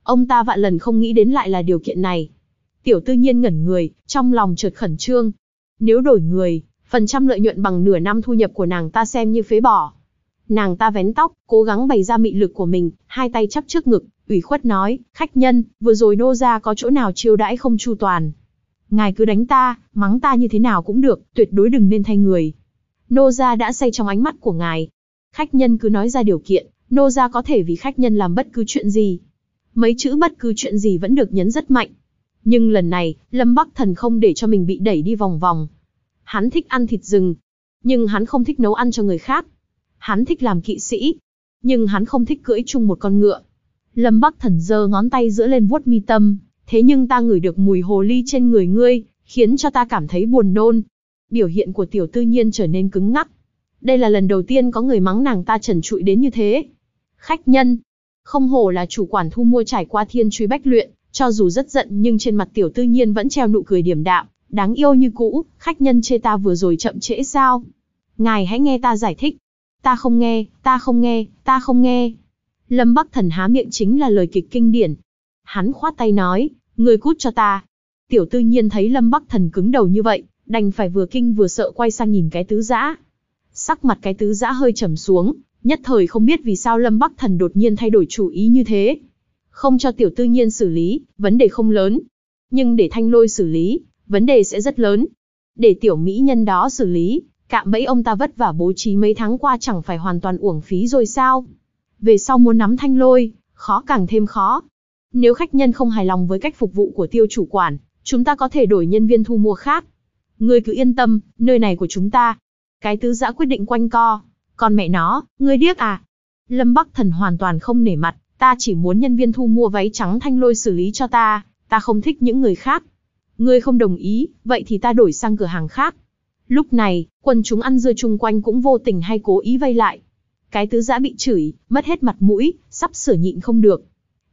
Ông ta vạn lần không nghĩ đến lại là điều kiện này. Tiểu tư nhiên ngẩn người, trong lòng chợt khẩn trương. Nếu đổi người, phần trăm lợi nhuận bằng nửa năm thu nhập của nàng ta xem như phế bỏ. Nàng ta vén tóc, cố gắng bày ra mị lực của mình, hai tay chắp trước ngực, ủy khuất nói, khách nhân, vừa rồi nô ra có chỗ nào chiêu đãi không chu toàn, ngài cứ đánh ta, mắng ta như thế nào cũng được, tuyệt đối đừng nên thay người. Nô gia đã say trong ánh mắt của ngài. Khách nhân cứ nói ra điều kiện, nô gia có thể vì khách nhân làm bất cứ chuyện gì. Mấy chữ bất cứ chuyện gì vẫn được nhấn rất mạnh. Nhưng lần này, Lâm Bắc Thần không để cho mình bị đẩy đi vòng vòng. Hắn thích ăn thịt rừng, nhưng hắn không thích nấu ăn cho người khác. Hắn thích làm kỵ sĩ, nhưng hắn không thích cưỡi chung một con ngựa. Lâm Bắc Thần giơ ngón tay giữa lên vuốt mi tâm, thế nhưng ta ngửi được mùi hồ ly trên người ngươi, khiến cho ta cảm thấy buồn nôn. Biểu hiện của tiểu tư nhiên trở nên cứng ngắc. Đây là lần đầu tiên có người mắng nàng ta trần trụi đến như thế. Khách nhân, không hổ là chủ quản thu mua trải qua thiên truy bách luyện, cho dù rất giận nhưng trên mặt tiểu tư nhiên vẫn treo nụ cười điểm đạm, đáng yêu như cũ, khách nhân chê ta vừa rồi chậm trễ sao. Ngài hãy nghe ta giải thích. Ta không nghe, ta không nghe, ta không nghe. Lâm Bắc Thần há miệng chính là lời kịch kinh điển, Hắn khoát tay nói, người cút cho ta. Tiểu tư nhiên thấy lâm bắc thần cứng đầu như vậy, đành phải vừa kinh vừa sợ quay sang nhìn cái tứ giã. Sắc mặt cái tứ giã hơi trầm xuống, nhất thời không biết vì sao lâm bắc thần đột nhiên thay đổi chủ ý như thế. Không cho tiểu tư nhiên xử lý, vấn đề không lớn. Nhưng để thanh lôi xử lý, vấn đề sẽ rất lớn. Để tiểu mỹ nhân đó xử lý, cạm bẫy ông ta vất vả bố trí mấy tháng qua chẳng phải hoàn toàn uổng phí rồi sao? Về sau muốn nắm thanh lôi, khó càng thêm khó, nếu khách nhân không hài lòng với cách phục vụ của tiêu chủ quản, chúng ta có thể đổi nhân viên thu mua khác. Ngươi cứ yên tâm, nơi này của chúng ta. Cái tứ giã quyết định quanh co. Còn mẹ nó, ngươi điếc à? Lâm Bắc Thần hoàn toàn không nể mặt, ta chỉ muốn nhân viên thu mua váy trắng thanh lôi xử lý cho ta, ta không thích những người khác. Ngươi không đồng ý, vậy thì ta đổi sang cửa hàng khác. Lúc này, quần chúng ăn dưa chung quanh cũng vô tình hay cố ý vây lại. Cái tứ giã bị chửi, mất hết mặt mũi, sắp sửa nhịn không được,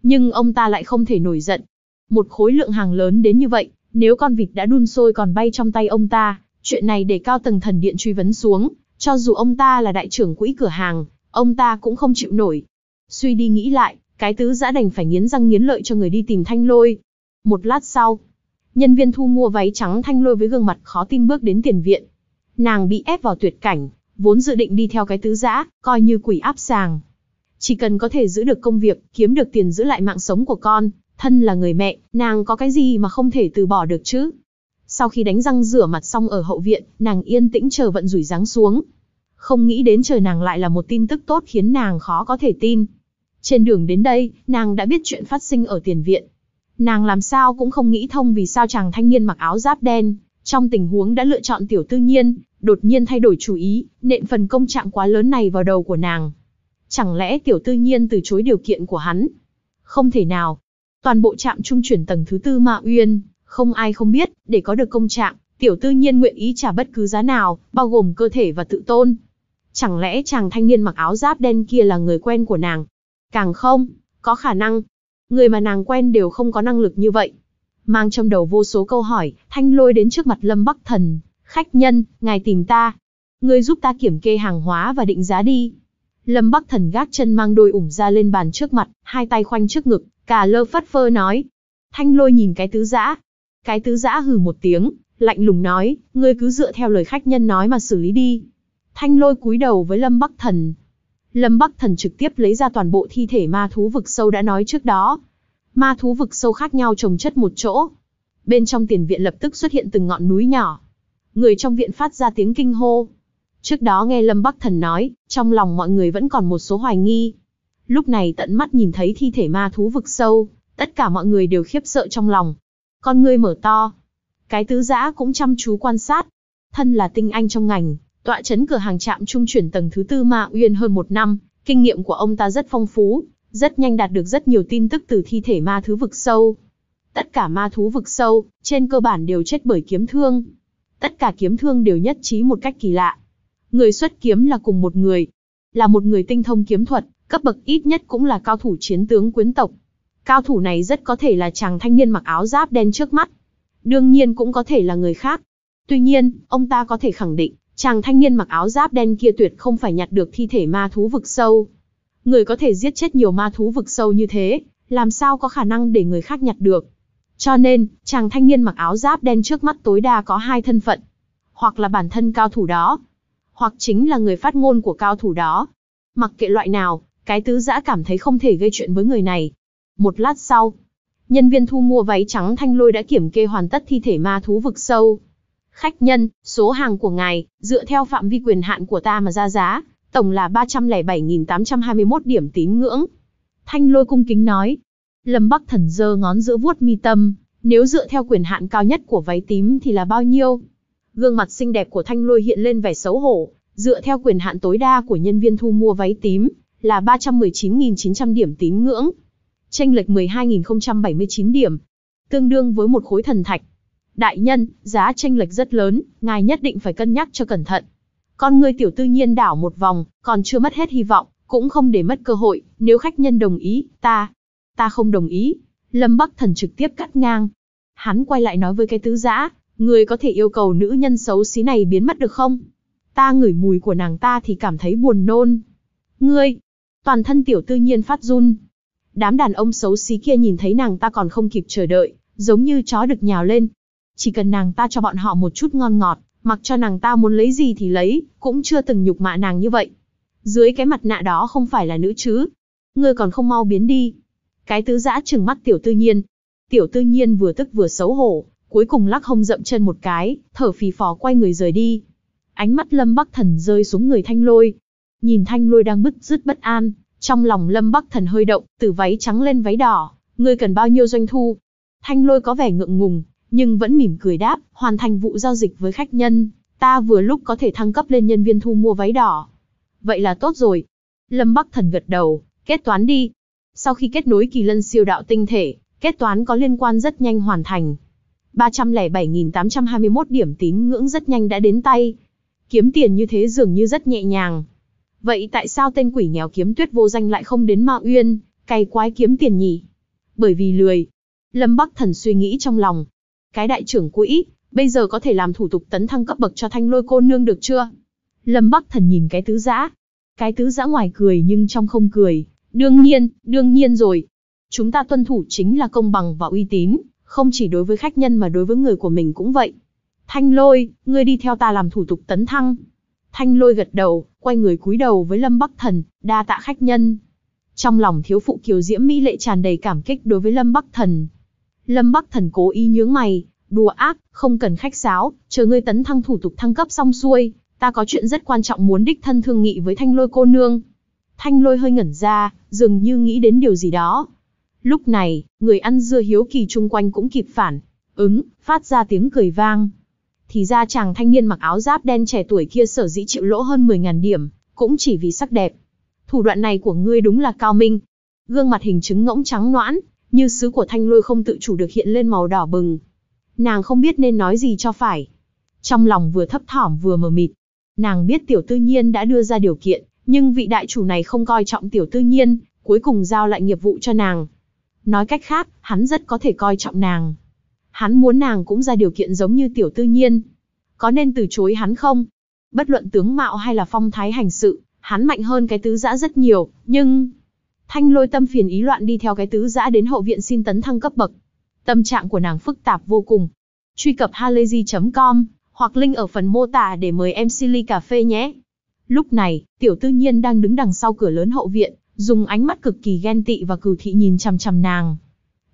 nhưng ông ta lại không thể nổi giận. Một khối lượng hàng lớn đến như vậy, nếu con vịt đã đun sôi còn bay trong tay ông ta, chuyện này để cao tầng thần điện truy vấn xuống, cho dù ông ta là đại trưởng quỹ cửa hàng, ông ta cũng không chịu nổi. Suy đi nghĩ lại, cái tứ giã đành phải nghiến răng nghiến lợi cho người đi tìm thanh lôi. Một lát sau, nhân viên thu mua váy trắng thanh lôi với gương mặt khó tin bước đến tiền viện. Nàng bị ép vào tuyệt cảnh, vốn dự định đi theo cái tứ giã, coi như quỷ áp sàng, chỉ cần có thể giữ được công việc, kiếm được tiền giữ lại mạng sống của con, thân là người mẹ, nàng có cái gì mà không thể từ bỏ được chứ? Sau khi đánh răng rửa mặt xong ở hậu viện, nàng yên tĩnh chờ vận rủi giáng xuống. Không nghĩ đến trời nàng lại là một tin tức tốt khiến nàng khó có thể tin. Trên đường đến đây, nàng đã biết chuyện phát sinh ở tiền viện. Nàng làm sao cũng không nghĩ thông vì sao chàng thanh niên mặc áo giáp đen, trong tình huống đã lựa chọn tiểu tư nhiên, đột nhiên thay đổi chủ ý, nện phần công trạng quá lớn này vào đầu của nàng. Chẳng lẽ tiểu tư nhiên từ chối điều kiện của hắn? Không thể nào. Toàn bộ trạm trung chuyển tầng thứ tư ma Uyên, không ai không biết, để có được công trạng, tiểu tư nhiên nguyện ý trả bất cứ giá nào, bao gồm cơ thể và tự tôn. Chẳng lẽ chàng thanh niên mặc áo giáp đen kia là người quen của nàng? Càng không, có khả năng. Người mà nàng quen đều không có năng lực như vậy. Mang trong đầu vô số câu hỏi, thanh lôi đến trước mặt Lâm Bắc Thần. Khách nhân, ngài tìm ta. Người giúp ta kiểm kê hàng hóa và định giá đi. Lâm Bắc Thần gác chân mang đôi ủng ra lên bàn trước mặt, hai tay khoanh trước ngực, cà lơ phất phơ nói. Thanh lôi nhìn cái tứ giã. Cái tứ giã hừ một tiếng, lạnh lùng nói, ngươi cứ dựa theo lời khách nhân nói mà xử lý đi. Thanh lôi cúi đầu với Lâm Bắc Thần. Lâm Bắc Thần trực tiếp lấy ra toàn bộ thi thể ma thú vực sâu đã nói trước đó. Ma thú vực sâu khác nhau trồng chất một chỗ. Bên trong tiền viện lập tức xuất hiện từng ngọn núi nhỏ. Người trong viện phát ra tiếng kinh hô, Trước đó nghe Lâm Bắc Thần nói, trong lòng mọi người vẫn còn một số hoài nghi. Lúc này tận mắt nhìn thấy thi thể ma thú vực sâu, tất cả mọi người đều khiếp sợ trong lòng. Con ngươi mở to. Cái tứ giã cũng chăm chú quan sát. Thân là tinh anh trong ngành, tọa chấn cửa hàng trạm trung chuyển tầng thứ tư Ma Uyên hơn một năm, kinh nghiệm của ông ta rất phong phú, rất nhanh đạt được rất nhiều tin tức từ thi thể ma thú vực sâu. Tất cả ma thú vực sâu, trên cơ bản đều chết bởi kiếm thương. Tất cả kiếm thương đều nhất trí một cách kỳ lạ, Người xuất kiếm là cùng một người, là một người tinh thông kiếm thuật, cấp bậc ít nhất cũng là cao thủ chiến tướng quyến tộc. Cao thủ này rất có thể là chàng thanh niên mặc áo giáp đen trước mắt. Đương nhiên cũng có thể là người khác. Tuy nhiên, ông ta có thể khẳng định, chàng thanh niên mặc áo giáp đen kia tuyệt không phải nhặt được thi thể ma thú vực sâu. Người có thể giết chết nhiều ma thú vực sâu như thế, làm sao có khả năng để người khác nhặt được. Cho nên, chàng thanh niên mặc áo giáp đen trước mắt tối đa có hai thân phận. Hoặc là bản thân cao thủ đó, hoặc chính là người phát ngôn của cao thủ đó. Mặc kệ loại nào, cái tứ giã cảm thấy không thể gây chuyện với người này. Một lát sau, nhân viên thu mua váy trắng thanh lôi đã kiểm kê hoàn tất thi thể ma thú vực sâu. Khách nhân, số hàng của ngài, dựa theo phạm vi quyền hạn của ta mà ra giá, tổng là 307.821 điểm tín ngưỡng. Thanh lôi cung kính nói. Lâm Bắc Thần giơ ngón giữa vuốt mi tâm, nếu dựa theo quyền hạn cao nhất của váy tím thì là bao nhiêu? Gương mặt xinh đẹp của Thanh Lôi hiện lên vẻ xấu hổ, dựa theo quyền hạn tối đa của nhân viên thu mua váy tím, là 319.900 điểm tín ngưỡng. Tranh lệch 12.079 điểm, tương đương với một khối thần thạch. Đại nhân, giá tranh lệch rất lớn, ngài nhất định phải cân nhắc cho cẩn thận. Con người tiểu tư nhiên đảo một vòng, còn chưa mất hết hy vọng, cũng không để mất cơ hội, nếu khách nhân đồng ý, ta, ta không đồng ý. Lâm Bắc Thần trực tiếp cắt ngang. Hắn quay lại nói với cái tứ giã, Ngươi có thể yêu cầu nữ nhân xấu xí này biến mất được không? Ta ngửi mùi của nàng ta thì cảm thấy buồn nôn. Ngươi! Toàn thân tiểu tư nhiên phát run. Đám đàn ông xấu xí kia nhìn thấy nàng ta còn không kịp chờ đợi, giống như chó được nhào lên. Chỉ cần nàng ta cho bọn họ một chút ngon ngọt, mặc cho nàng ta muốn lấy gì thì lấy, cũng chưa từng nhục mạ nàng như vậy. Dưới cái mặt nạ đó không phải là nữ chứ. Ngươi còn không mau biến đi. Cái tứ giã trừng mắt tiểu tư nhiên. Tiểu tư nhiên vừa tức vừa xấu hổ, cuối cùng lắc hông dậm chân một cái, thở phì phò quay người rời đi. Ánh mắt Lâm Bắc Thần rơi xuống người Thanh Lôi. Nhìn Thanh Lôi đang bứt rứt bất an, trong lòng Lâm Bắc Thần hơi động, từ váy trắng lên váy đỏ, ngươi cần bao nhiêu doanh thu? Thanh Lôi có vẻ ngượng ngùng, nhưng vẫn mỉm cười đáp, hoàn thành vụ giao dịch với khách nhân, ta vừa lúc có thể thăng cấp lên nhân viên thu mua váy đỏ. Vậy là tốt rồi. Lâm Bắc Thần gật đầu, kết toán đi. Sau khi kết nối kỳ lân siêu đạo tinh thể, kết toán có liên quan rất nhanh hoàn thành. 307.821 điểm tín ngưỡng rất nhanh đã đến tay. Kiếm tiền như thế dường như rất nhẹ nhàng. Vậy tại sao tên quỷ nghèo kiếm tuyết vô danh lại không đến Ma Uyên, cay quái kiếm tiền nhỉ? Bởi vì lười. Lâm Bắc Thần suy nghĩ trong lòng. Cái đại trưởng quỹ, bây giờ có thể làm thủ tục tấn thăng cấp bậc cho thanh lôi cô nương được chưa? Lâm Bắc Thần nhìn cái tứ giã. Cái tứ giã ngoài cười nhưng trong không cười. Đương nhiên, đương nhiên rồi. Chúng ta tuân thủ chính là công bằng và uy tín, không chỉ đối với khách nhân mà đối với người của mình cũng vậy. Thanh lôi, ngươi đi theo ta làm thủ tục tấn thăng. Thanh lôi gật đầu, quay người cúi đầu với Lâm Bắc Thần, đa tạ khách nhân. Trong lòng thiếu phụ kiều diễm mỹ lệ tràn đầy cảm kích đối với Lâm Bắc Thần. Lâm Bắc Thần cố ý nhướng mày, đùa ác, không cần khách sáo, chờ ngươi tấn thăng thủ tục thăng cấp xong xuôi, ta có chuyện rất quan trọng muốn đích thân thương nghị với thanh lôi cô nương. Thanh lôi hơi ngẩn ra, dường như nghĩ đến điều gì đó, Lúc này, người ăn dưa hiếu kỳ chung quanh cũng kịp phản, ứng, phát ra tiếng cười vang. Thì ra chàng thanh niên mặc áo giáp đen trẻ tuổi kia sở dĩ chịu lỗ hơn 10.000 điểm, cũng chỉ vì sắc đẹp. Thủ đoạn này của ngươi đúng là cao minh. Gương mặt hình trứng ngỗng trắng noãn, như sứ của thanh lôi không tự chủ được hiện lên màu đỏ bừng. Nàng không biết nên nói gì cho phải. Trong lòng vừa thấp thỏm vừa mờ mịt. Nàng biết tiểu tư nhiên đã đưa ra điều kiện, nhưng vị đại chủ này không coi trọng tiểu tư nhiên, cuối cùng giao lại nghiệp vụ cho nàng. Nói cách khác, hắn rất có thể coi trọng nàng. Hắn muốn nàng cũng ra điều kiện giống như tiểu tư nhiên. Có nên từ chối hắn không? Bất luận tướng mạo hay là phong thái hành sự, hắn mạnh hơn cái tứ giã rất nhiều, nhưng... Thanh lôi tâm phiền ý loạn đi theo cái tứ giã đến hậu viện xin tấn thăng cấp bậc. Tâm trạng của nàng phức tạp vô cùng. Truy cập halayzi.com hoặc link ở phần mô tả để mời em Silly Cà Phê nhé. Lúc này, tiểu tư nhiên đang đứng đằng sau cửa lớn hậu viện, dùng ánh mắt cực kỳ ghen tị và cừu thị nhìn chằm chằm nàng.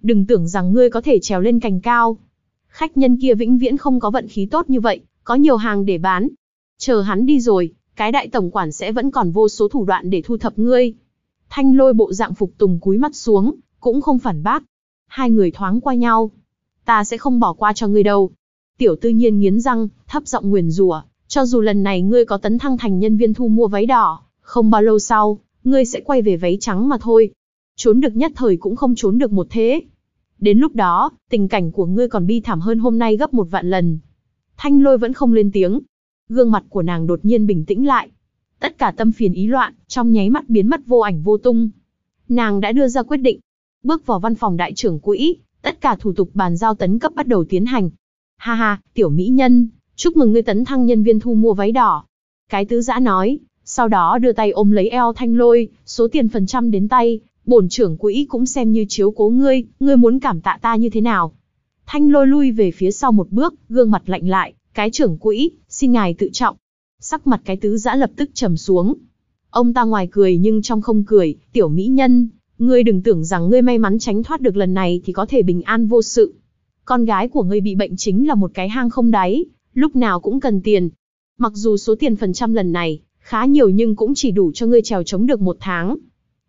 Đừng tưởng rằng ngươi có thể trèo lên cành cao. Khách nhân kia vĩnh viễn không có vận khí tốt như vậy, có nhiều hàng để bán. Chờ hắn đi rồi, cái đại tổng quản sẽ vẫn còn vô số thủ đoạn để thu thập ngươi. Thanh lôi bộ dạng phục tùng cúi mắt xuống, cũng không phản bác. Hai người thoáng qua nhau. Ta sẽ không bỏ qua cho ngươi đâu. Tiểu tư nhiên nghiến răng, thấp giọng nguyền rủa. Cho dù lần này ngươi có tấn thăng thành nhân viên thu mua váy đỏ, không bao lâu sau, ngươi sẽ quay về váy trắng mà thôi. Trốn được nhất thời cũng không trốn được một thế. Đến lúc đó, tình cảnh của ngươi còn bi thảm hơn hôm nay gấp một vạn lần. Thanh lôi vẫn không lên tiếng. Gương mặt của nàng đột nhiên bình tĩnh lại. Tất cả tâm phiền ý loạn, trong nháy mắt biến mất vô ảnh vô tung. Nàng đã đưa ra quyết định. Bước vào văn phòng đại trưởng quỹ, tất cả thủ tục bàn giao tấn cấp bắt đầu tiến hành. Ha ha, tiểu mỹ nhân, chúc mừng ngươi tấn thăng nhân viên thu mua váy đỏ. Cái tứ giã nói, sau đó đưa tay ôm lấy eo thanh lôi, số tiền phần trăm đến tay, bổn trưởng quỹ cũng xem như chiếu cố ngươi, ngươi muốn cảm tạ ta như thế nào. Thanh lôi lui về phía sau một bước, gương mặt lạnh lại, cái trưởng quỹ, xin ngài tự trọng. Sắc mặt cái tứ giã lập tức trầm xuống. Ông ta ngoài cười nhưng trong không cười, tiểu mỹ nhân, ngươi đừng tưởng rằng ngươi may mắn tránh thoát được lần này thì có thể bình an vô sự. Con gái của ngươi bị bệnh chính là một cái hang không đáy, lúc nào cũng cần tiền. Mặc dù số tiền phần trăm lần này khá nhiều nhưng cũng chỉ đủ cho ngươi trèo chống được một tháng.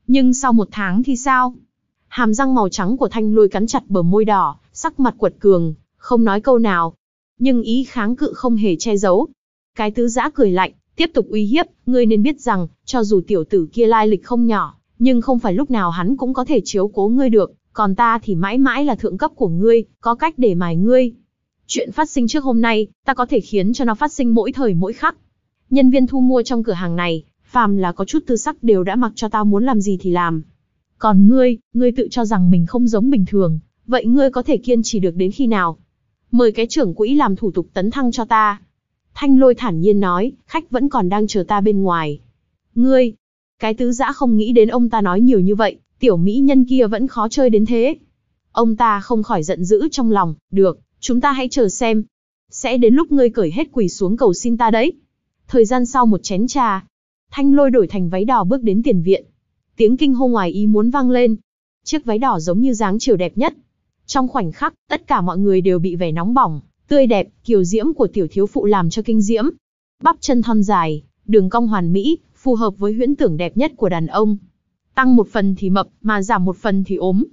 Nhưng sau một tháng thì sao? Hàm răng màu trắng của thanh lôi cắn chặt bờ môi đỏ, sắc mặt quật cường, không nói câu nào. Nhưng ý kháng cự không hề che giấu. Cái tứ giã cười lạnh, tiếp tục uy hiếp, ngươi nên biết rằng, cho dù tiểu tử kia lai lịch không nhỏ, nhưng không phải lúc nào hắn cũng có thể chiếu cố ngươi được, còn ta thì mãi mãi là thượng cấp của ngươi, có cách để mài ngươi. Chuyện phát sinh trước hôm nay, ta có thể khiến cho nó phát sinh mỗi thời mỗi khắc nhân viên thu mua trong cửa hàng này, phàm là có chút tư sắc đều đã mặc cho tao muốn làm gì thì làm. Còn ngươi, ngươi tự cho rằng mình không giống bình thường, vậy ngươi có thể kiên trì được đến khi nào? Mời cái trưởng quỹ làm thủ tục tấn thăng cho ta. Thanh lôi thản nhiên nói, khách vẫn còn đang chờ ta bên ngoài. Ngươi, cái tứ giã không nghĩ đến ông ta nói nhiều như vậy, tiểu mỹ nhân kia vẫn khó chơi đến thế. Ông ta không khỏi giận dữ trong lòng, được, chúng ta hãy chờ xem. Sẽ đến lúc ngươi cởi hết quỷ xuống cầu xin ta đấy. Thời gian sau một chén trà, Thanh Lôi đổi thành váy đỏ bước đến tiền viện. Tiếng kinh hô ngoài ý muốn vang lên. Chiếc váy đỏ giống như dáng chiều đẹp nhất. Trong khoảnh khắc, tất cả mọi người đều bị vẻ nóng bỏng, tươi đẹp, kiều diễm của tiểu thiếu phụ làm cho kinh diễm. Bắp chân thon dài, đường cong hoàn mỹ, phù hợp với huyễn tưởng đẹp nhất của đàn ông. Tăng một phần thì mập, mà giảm một phần thì ốm.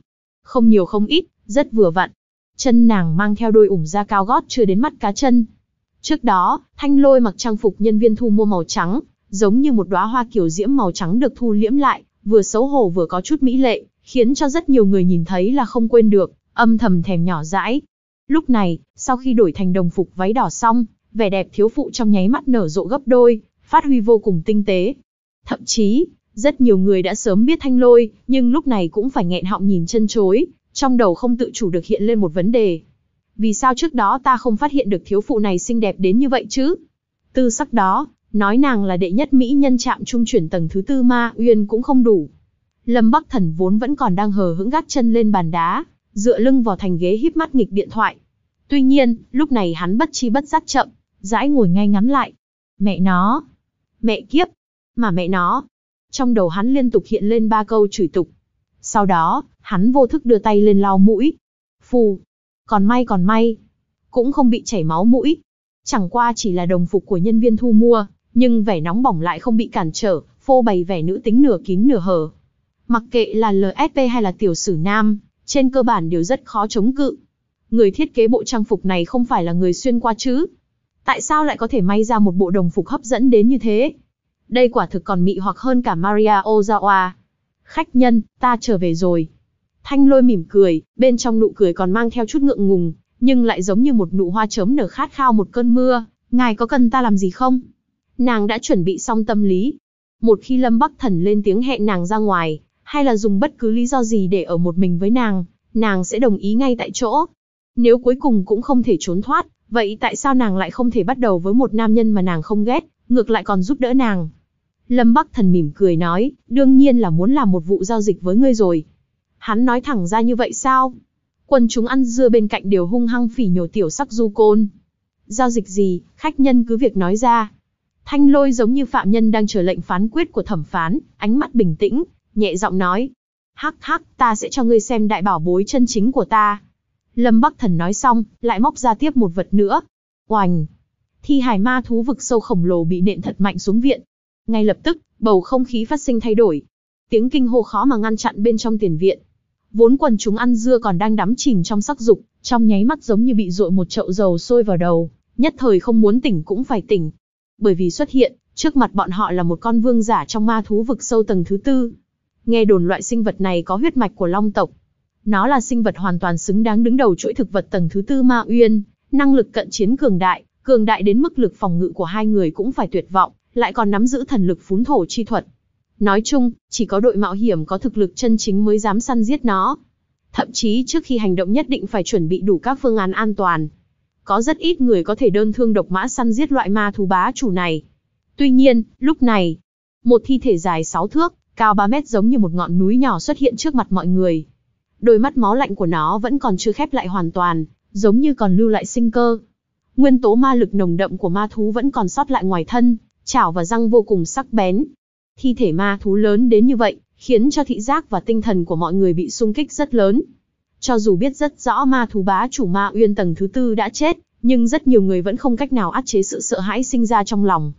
Không nhiều không ít, rất vừa vặn. Chân nàng mang theo đôi ủng da cao gót chưa đến mắt cá chân, Trước đó, Thanh Lôi mặc trang phục nhân viên thu mua màu trắng, giống như một đóa hoa kiểu diễm màu trắng được thu liễm lại, vừa xấu hổ vừa có chút mỹ lệ, khiến cho rất nhiều người nhìn thấy là không quên được, âm thầm thèm nhỏ dãi. Lúc này, sau khi đổi thành đồng phục váy đỏ xong, vẻ đẹp thiếu phụ trong nháy mắt nở rộ gấp đôi, phát huy vô cùng tinh tế. Thậm chí, rất nhiều người đã sớm biết Thanh Lôi, nhưng lúc này cũng phải nghẹn họng nhìn chân chối, trong đầu không tự chủ được hiện lên một vấn đề, vì sao trước đó ta không phát hiện được thiếu phụ này xinh đẹp đến như vậy chứ? Tư sắc đó, nói nàng là đệ nhất mỹ nhân chạm trung chuyển tầng thứ tư ma uyên cũng không đủ. Lâm Bắc Thần vốn vẫn còn đang hờ hững gác chân lên bàn đá, dựa lưng vào thành ghế híp mắt nghịch điện thoại. Tuy nhiên, lúc này hắn bất chi bất giác chậm, rãi ngồi ngay ngắn lại. Mẹ nó, mẹ kiếp, mà mẹ nó. Trong đầu hắn liên tục hiện lên ba câu chửi tục. Sau đó, hắn vô thức đưa tay lên lau mũi. Phù, còn may còn may, cũng không bị chảy máu mũi. Chẳng qua chỉ là đồng phục của nhân viên thu mua, nhưng vẻ nóng bỏng lại không bị cản trở, phô bày vẻ nữ tính nửa kín nửa hở. Mặc kệ là LSP hay là tiểu sử nam, trên cơ bản đều rất khó chống cự. Người thiết kế bộ trang phục này không phải là người xuyên qua chứ. Tại sao lại có thể may ra một bộ đồng phục hấp dẫn đến như thế? Đây quả thực còn mị hoặc hơn cả Maria Ozawa. Khách nhân, ta trở về rồi. Thanh lôi mỉm cười, bên trong nụ cười còn mang theo chút ngượng ngùng, nhưng lại giống như một nụ hoa chớm nở khát khao một cơn mưa. Ngài có cần ta làm gì không? Nàng đã chuẩn bị xong tâm lý. Một khi Lâm Bắc Thần lên tiếng hẹn nàng ra ngoài, hay là dùng bất cứ lý do gì để ở một mình với nàng, nàng sẽ đồng ý ngay tại chỗ. Nếu cuối cùng cũng không thể trốn thoát, vậy tại sao nàng lại không thể bắt đầu với một nam nhân mà nàng không ghét, ngược lại còn giúp đỡ nàng? Lâm Bắc Thần mỉm cười nói, đương nhiên là muốn làm một vụ giao dịch với ngươi rồi, Hắn nói thẳng ra như vậy sao? Quân chúng ăn dưa bên cạnh đều hung hăng phỉ nhổ tiểu sắc du côn. Giao dịch gì, khách nhân cứ việc nói ra. Thanh lôi giống như phạm nhân đang chờ lệnh phán quyết của thẩm phán, ánh mắt bình tĩnh, nhẹ giọng nói. Hắc hắc, ta sẽ cho ngươi xem đại bảo bối chân chính của ta. Lâm Bắc Thần nói xong, lại móc ra tiếp một vật nữa. Oành! Thi hải ma thú vực sâu khổng lồ bị nện thật mạnh xuống viện. Ngay lập tức, bầu không khí phát sinh thay đổi. Tiếng kinh hô khó mà ngăn chặn bên trong tiền viện, Vốn quần chúng ăn dưa còn đang đắm chìm trong sắc dục, trong nháy mắt giống như bị dội một chậu dầu sôi vào đầu, nhất thời không muốn tỉnh cũng phải tỉnh. Bởi vì xuất hiện, trước mặt bọn họ là một con vương giả trong ma thú vực sâu tầng thứ tư. Nghe đồn loại sinh vật này có huyết mạch của long tộc. Nó là sinh vật hoàn toàn xứng đáng đứng đầu chuỗi thực vật tầng thứ tư ma uyên, năng lực cận chiến cường đại, cường đại đến mức lực phòng ngự của hai người cũng phải tuyệt vọng, lại còn nắm giữ thần lực phún thổ chi thuật. Nói chung, chỉ có đội mạo hiểm có thực lực chân chính mới dám săn giết nó. Thậm chí trước khi hành động nhất định phải chuẩn bị đủ các phương án an toàn. Có rất ít người có thể đơn thương độc mã săn giết loại ma thú bá chủ này. Tuy nhiên, lúc này, một thi thể dài 6 thước, cao 3 mét giống như một ngọn núi nhỏ xuất hiện trước mặt mọi người. Đôi mắt máu lạnh của nó vẫn còn chưa khép lại hoàn toàn, giống như còn lưu lại sinh cơ. Nguyên tố ma lực nồng đậm của ma thú vẫn còn sót lại ngoài thân, chảo và răng vô cùng sắc bén, Thi thể ma thú lớn đến như vậy, khiến cho thị giác và tinh thần của mọi người bị xung kích rất lớn. Cho dù biết rất rõ ma thú bá chủ ma uyên tầng thứ tư đã chết, nhưng rất nhiều người vẫn không cách nào áp chế sự sợ hãi sinh ra trong lòng.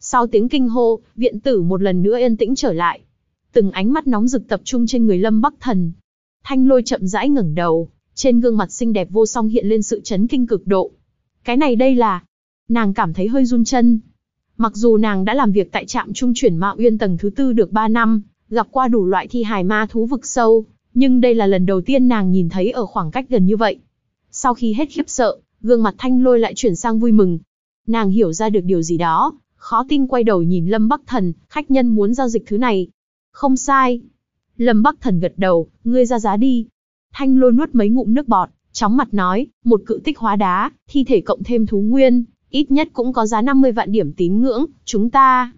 Sau tiếng kinh hô, viện tử một lần nữa yên tĩnh trở lại. Từng ánh mắt nóng rực tập trung trên người Lâm Bắc Thần. Thanh lôi chậm rãi ngẩng đầu, trên gương mặt xinh đẹp vô song hiện lên sự chấn kinh cực độ. Cái này đây là... Nàng cảm thấy hơi run chân. Mặc dù nàng đã làm việc tại trạm trung chuyển Mạo Uyên tầng thứ tư được 3 năm, gặp qua đủ loại thi hài ma thú vực sâu, nhưng đây là lần đầu tiên nàng nhìn thấy ở khoảng cách gần như vậy. Sau khi hết khiếp sợ, gương mặt thanh lôi lại chuyển sang vui mừng. Nàng hiểu ra được điều gì đó, khó tin quay đầu nhìn Lâm Bắc Thần, khách nhân muốn giao dịch thứ này. Không sai. Lâm Bắc Thần gật đầu, ngươi ra giá đi. Thanh lôi nuốt mấy ngụm nước bọt, chóng mặt nói, một cự tích hóa đá, thi thể cộng thêm thú nguyên, ít nhất cũng có giá 50 vạn điểm tín ngưỡng, chúng ta...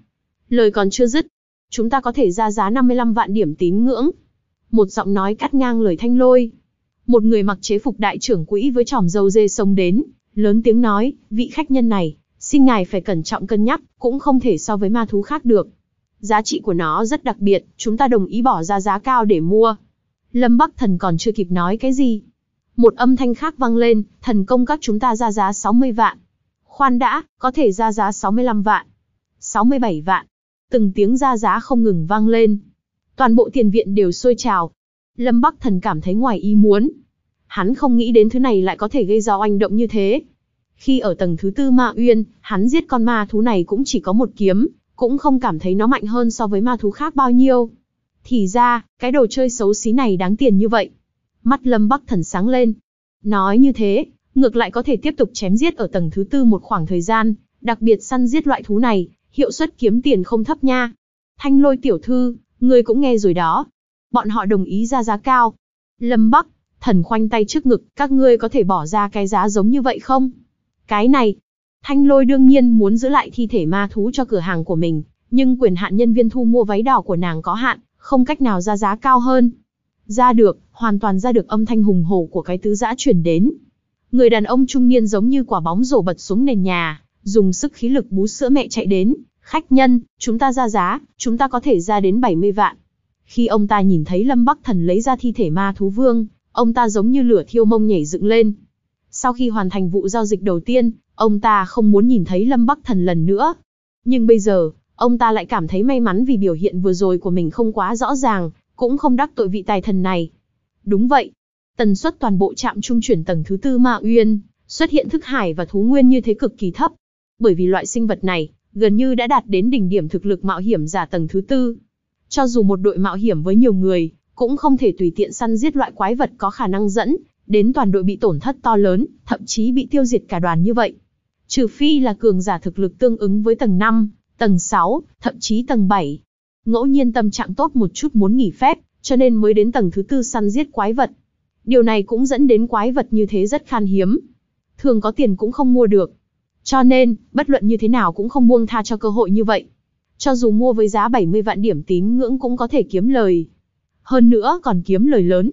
Lời còn chưa dứt, chúng ta có thể ra giá 55 vạn điểm tín ngưỡng. Một giọng nói cắt ngang lời thanh lôi. Một người mặc chế phục đại trưởng quỹ với tròm dâu dê sông đến, lớn tiếng nói, vị khách nhân này, xin ngài phải cẩn trọng cân nhắc, cũng không thể so với ma thú khác được. Giá trị của nó rất đặc biệt, chúng ta đồng ý bỏ ra giá cao để mua. Lâm Bắc Thần còn chưa kịp nói cái gì. Một âm thanh khác vang lên, thần công các chúng ta ra giá 60 vạn. Khoan đã, có thể ra giá 65 vạn, 67 vạn. Từng tiếng ra giá không ngừng vang lên. Toàn bộ tiền viện đều sôi trào. Lâm Bắc Thần cảm thấy ngoài ý muốn. Hắn không nghĩ đến thứ này lại có thể gây ra oanh động như thế. Khi ở tầng thứ tư ma uyên, hắn giết con ma thú này cũng chỉ có một kiếm, cũng không cảm thấy nó mạnh hơn so với ma thú khác bao nhiêu. Thì ra, cái đồ chơi xấu xí này đáng tiền như vậy. Mắt Lâm Bắc Thần sáng lên. Nói như thế, ngược lại có thể tiếp tục chém giết ở tầng thứ tư một khoảng thời gian, đặc biệt săn giết loại thú này, hiệu suất kiếm tiền không thấp nha. Thanh lôi tiểu thư, ngươi cũng nghe rồi đó. Bọn họ đồng ý ra giá cao. Lâm Bắc, thần khoanh tay trước ngực, các ngươi có thể bỏ ra cái giá giống như vậy không? Cái này, Thanh lôi đương nhiên muốn giữ lại thi thể ma thú cho cửa hàng của mình, nhưng quyền hạn nhân viên thu mua váy đỏ của nàng có hạn, không cách nào ra giá cao hơn. Ra được, hoàn toàn ra được âm thanh hùng hổ của cái tứ giã chuyển đến, Người đàn ông trung niên giống như quả bóng rổ bật xuống nền nhà, dùng sức khí lực bú sữa mẹ chạy đến. Khách nhân, chúng ta ra giá, chúng ta có thể ra đến 70 vạn. Khi ông ta nhìn thấy Lâm Bắc Thần lấy ra thi thể ma thú vương, ông ta giống như lửa thiêu mông nhảy dựng lên. Sau khi hoàn thành vụ giao dịch đầu tiên, ông ta không muốn nhìn thấy Lâm Bắc Thần lần nữa. Nhưng bây giờ, ông ta lại cảm thấy may mắn vì biểu hiện vừa rồi của mình không quá rõ ràng, cũng không đắc tội vị tài thần này. Đúng vậy, Tần suất toàn bộ trạm trung chuyển tầng thứ tư Ma Uyên, xuất hiện thức hải và thú nguyên như thế cực kỳ thấp. Bởi vì loại sinh vật này, gần như đã đạt đến đỉnh điểm thực lực mạo hiểm giả tầng thứ tư. Cho dù một đội mạo hiểm với nhiều người, cũng không thể tùy tiện săn giết loại quái vật có khả năng dẫn, đến toàn đội bị tổn thất to lớn, thậm chí bị tiêu diệt cả đoàn như vậy. Trừ phi là cường giả thực lực tương ứng với tầng 5, tầng 6, thậm chí tầng 7. Ngẫu nhiên tâm trạng tốt một chút muốn nghỉ phép, cho nên mới đến tầng thứ tư săn giết quái vật. Điều này cũng dẫn đến quái vật như thế rất khan hiếm. Thường có tiền cũng không mua được. Cho nên, bất luận như thế nào cũng không buông tha cho cơ hội như vậy. Cho dù mua với giá 70 vạn điểm tín ngưỡng cũng có thể kiếm lời. Hơn nữa còn kiếm lời lớn.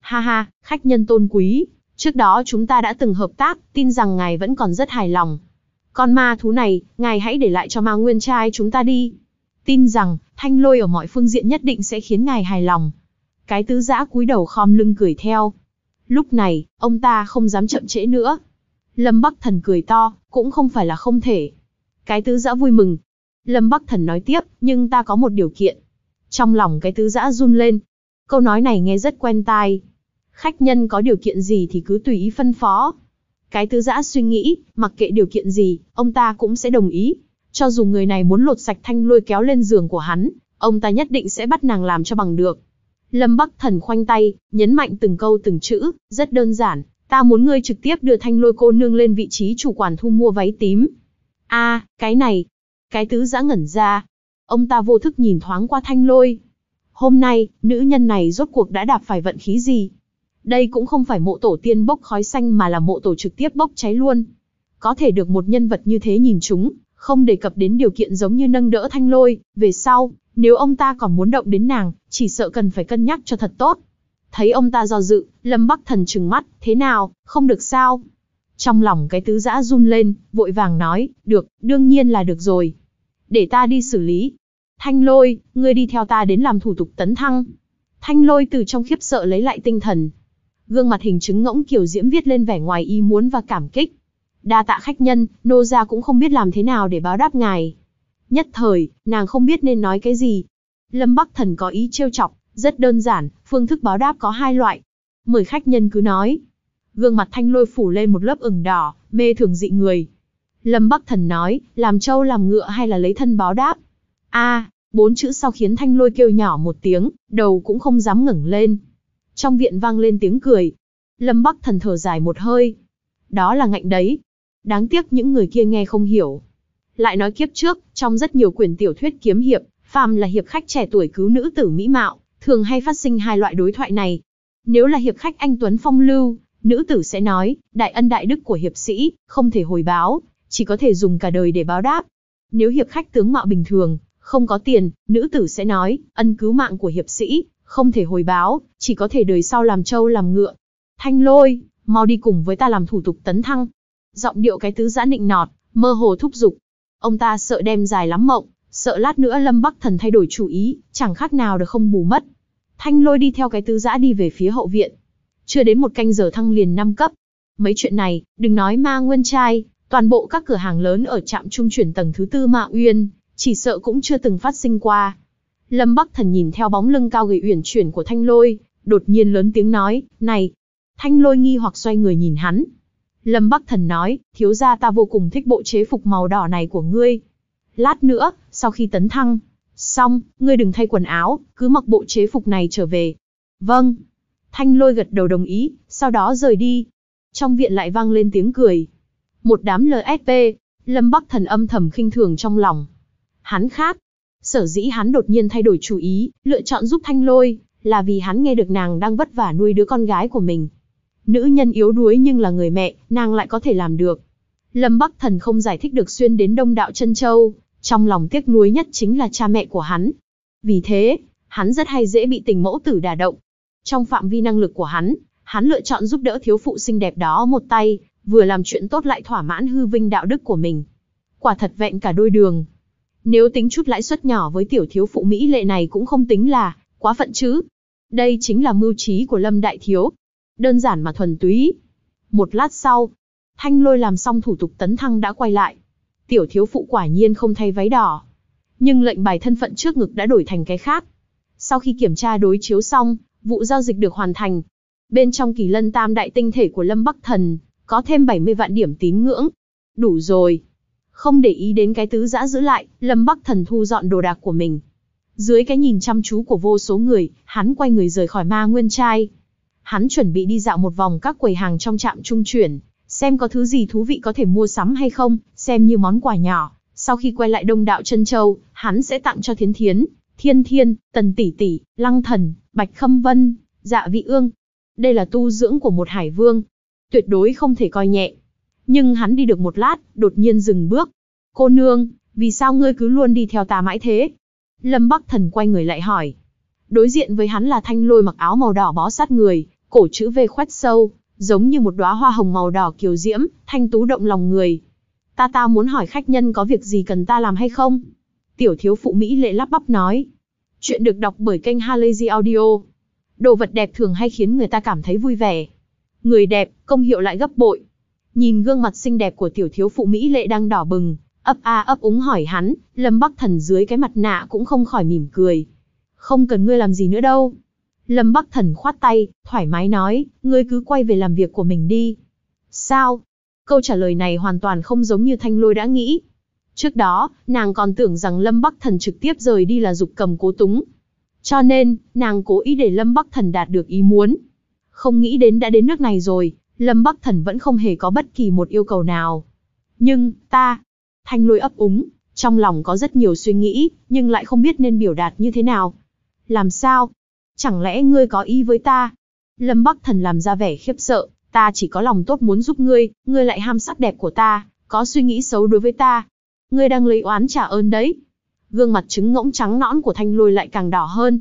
Ha ha, khách nhân tôn quý, trước đó chúng ta đã từng hợp tác, tin rằng ngài vẫn còn rất hài lòng. Con ma thú này, ngài hãy để lại cho ma nguyên trai chúng ta đi. Tin rằng, thanh lôi ở mọi phương diện nhất định sẽ khiến ngài hài lòng. Cái tứ giã cúi đầu khom lưng cười theo, Lúc này, ông ta không dám chậm trễ nữa. Lâm Bắc Thần cười to, cũng không phải là không thể. Cái tứ giã vui mừng. Lâm Bắc Thần nói tiếp, nhưng ta có một điều kiện. Trong lòng cái tứ giã run lên. Câu nói này nghe rất quen tai. Khách nhân có điều kiện gì thì cứ tùy ý phân phó. Cái tứ giã suy nghĩ, mặc kệ điều kiện gì, ông ta cũng sẽ đồng ý. Cho dù người này muốn lột sạch thanh lôi kéo lên giường của hắn, ông ta nhất định sẽ bắt nàng làm cho bằng được. Lâm Bắc Thần khoanh tay, nhấn mạnh từng câu từng chữ, rất đơn giản, ta muốn ngươi trực tiếp đưa thanh lôi cô nương lên vị trí chủ quản thu mua váy tím. a à, cái này, cái tứ giã ngẩn ra. Ông ta vô thức nhìn thoáng qua thanh lôi. Hôm nay, nữ nhân này rốt cuộc đã đạp phải vận khí gì? Đây cũng không phải mộ tổ tiên bốc khói xanh mà là mộ tổ trực tiếp bốc cháy luôn. Có thể được một nhân vật như thế nhìn chúng, không đề cập đến điều kiện giống như nâng đỡ thanh lôi, về sau, nếu ông ta còn muốn động đến nàng, chỉ sợ cần phải cân nhắc cho thật tốt. Thấy ông ta do dự, Lâm Bắc Thần trừng mắt, thế nào, không được sao? Trong lòng cái tứ giã run lên, vội vàng nói, được, đương nhiên là được rồi. Để ta đi xử lý. Thanh lôi, ngươi đi theo ta đến làm thủ tục tấn thăng. Thanh lôi từ trong khiếp sợ lấy lại tinh thần. Gương mặt hình chứng ngỗng kiểu diễm viết lên vẻ ngoài y muốn và cảm kích. Đa tạ khách nhân, nô gia cũng không biết làm thế nào để báo đáp ngài. Nhất thời, nàng không biết nên nói cái gì. Lâm Bắc Thần có ý trêu chọc, rất đơn giản, phương thức báo đáp có hai loại. Mời khách nhân cứ nói. Gương mặt thanh lôi phủ lên một lớp ửng đỏ, mê thường dị người. Lâm Bắc Thần nói, làm trâu làm ngựa hay là lấy thân báo đáp. a bốn chữ sau khiến thanh lôi kêu nhỏ một tiếng, đầu cũng không dám ngẩng lên. Trong viện vang lên tiếng cười. Lâm Bắc Thần thở dài một hơi. Đó là ngạnh đấy. Đáng tiếc những người kia nghe không hiểu, lại nói kiếp trước, trong rất nhiều quyển tiểu thuyết kiếm hiệp, phàm là hiệp khách trẻ tuổi cứu nữ tử mỹ mạo, thường hay phát sinh hai loại đối thoại này. Nếu là hiệp khách anh Tuấn Phong Lưu, nữ tử sẽ nói, đại ân đại đức của hiệp sĩ, không thể hồi báo, chỉ có thể dùng cả đời để báo đáp. Nếu hiệp khách tướng mạo bình thường, không có tiền, nữ tử sẽ nói, ân cứu mạng của hiệp sĩ, không thể hồi báo, chỉ có thể đời sau làm trâu làm ngựa. Thanh lôi, mau đi cùng với ta làm thủ tục tấn thăng. Giọng điệu cái tứ giã nịnh nọt, mơ hồ thúc giục, Ông ta sợ đem dài lắm mộng, sợ lát nữa Lâm Bắc Thần thay đổi chủ ý, chẳng khác nào được không bù mất. Thanh lôi đi theo cái tứ dã đi về phía hậu viện. Chưa đến một canh giờ thăng liền năm cấp. Mấy chuyện này, đừng nói ma nguyên trai, toàn bộ các cửa hàng lớn ở trạm trung chuyển tầng thứ tư Mạ Uyên, chỉ sợ cũng chưa từng phát sinh qua. Lâm Bắc Thần nhìn theo bóng lưng cao gầy uyển chuyển của Thanh Lôi, đột nhiên lớn tiếng nói, "Này." Thanh Lôi nghi hoặc xoay người nhìn hắn, Lâm Bắc Thần nói, thiếu gia ta vô cùng thích bộ chế phục màu đỏ này của ngươi. Lát nữa, sau khi tấn thăng, xong, ngươi đừng thay quần áo, cứ mặc bộ chế phục này trở về. Vâng. Thanh lôi gật đầu đồng ý, sau đó rời đi. Trong viện lại vang lên tiếng cười. Một đám LSP, Lâm Bắc Thần âm thầm khinh thường trong lòng. Hắn khác. Sở dĩ hắn đột nhiên thay đổi chủ ý, lựa chọn giúp Thanh lôi, là vì hắn nghe được nàng đang vất vả nuôi đứa con gái của mình, Nữ nhân yếu đuối nhưng là người mẹ, nàng lại có thể làm được. Lâm Bắc Thần không giải thích được xuyên đến đông đạo Trân Châu, trong lòng tiếc nuối nhất chính là cha mẹ của hắn. Vì thế, hắn rất hay dễ bị tình mẫu tử đả động. Trong phạm vi năng lực của hắn, hắn lựa chọn giúp đỡ thiếu phụ xinh đẹp đó một tay, vừa làm chuyện tốt lại thỏa mãn hư vinh đạo đức của mình. Quả thật vẹn cả đôi đường. Nếu tính chút lãi suất nhỏ với tiểu thiếu phụ Mỹ lệ này cũng không tính là quá phận chứ. Đây chính là mưu trí của Lâm Đại Thiếu, Đơn giản mà thuần túy. Một lát sau, Thanh Lôi làm xong thủ tục tấn thăng đã quay lại. Tiểu thiếu phụ quả nhiên không thay váy đỏ. Nhưng lệnh bài thân phận trước ngực đã đổi thành cái khác. Sau khi kiểm tra đối chiếu xong, vụ giao dịch được hoàn thành. Bên trong kỳ lân tam đại tinh thể của Lâm Bắc Thần, có thêm 70 vạn điểm tín ngưỡng. Đủ rồi. Không để ý đến cái tứ giã giữ lại, Lâm Bắc Thần thu dọn đồ đạc của mình. Dưới cái nhìn chăm chú của vô số người, hắn quay người rời khỏi ma nguyên trai hắn chuẩn bị đi dạo một vòng các quầy hàng trong trạm trung chuyển, xem có thứ gì thú vị có thể mua sắm hay không, xem như món quà nhỏ. Sau khi quay lại Đông Đạo Trân Châu, hắn sẽ tặng cho Thiến Thiến, Thiên Thiên, Tần Tỷ Tỷ, Lăng Thần, Bạch Khâm Vân, Dạ Vị Ương. Đây là tu dưỡng của một hải vương. Tuyệt đối không thể coi nhẹ. Nhưng hắn đi được một lát, đột nhiên dừng bước. Cô nương, vì sao ngươi cứ luôn đi theo ta mãi thế? Lâm Bắc Thần quay người lại hỏi. Đối diện với hắn là thanh lôi mặc áo màu đỏ bó sát người, cổ chữ V khoét sâu, giống như một đóa hoa hồng màu đỏ kiều diễm, thanh tú động lòng người. Ta ta muốn hỏi khách nhân có việc gì cần ta làm hay không? Tiểu thiếu phụ Mỹ lệ lắp bắp nói. Chuyện được đọc bởi kênh Halazy Audio. Đồ vật đẹp thường hay khiến người ta cảm thấy vui vẻ. Người đẹp, công hiệu lại gấp bội. Nhìn gương mặt xinh đẹp của tiểu thiếu phụ Mỹ lệ đang đỏ bừng, ấp a ấp úng hỏi hắn, Lâm Bắc Thần dưới cái mặt nạ cũng không khỏi mỉm cười. Không cần ngươi làm gì nữa đâu, Lâm Bắc Thần khoát tay, thoải mái nói, ngươi cứ quay về làm việc của mình đi. Sao? Câu trả lời này hoàn toàn không giống như Thanh Lôi đã nghĩ. Trước đó, nàng còn tưởng rằng Lâm Bắc Thần trực tiếp rời đi là dục cầm cố túng. Cho nên, nàng cố ý để Lâm Bắc Thần đạt được ý muốn. Không nghĩ đến đã đến nước này rồi, Lâm Bắc Thần vẫn không hề có bất kỳ một yêu cầu nào. Nhưng, ta... Thanh Lôi ấp úng, trong lòng có rất nhiều suy nghĩ, nhưng lại không biết nên biểu đạt như thế nào. Làm sao, Chẳng lẽ ngươi có ý với ta? Lâm Bắc Thần làm ra vẻ khiếp sợ, ta chỉ có lòng tốt muốn giúp ngươi, ngươi lại ham sắc đẹp của ta, có suy nghĩ xấu đối với ta. Ngươi đang lấy oán trả ơn đấy. Gương mặt trứng ngỗng trắng nõn của thanh lôi lại càng đỏ hơn.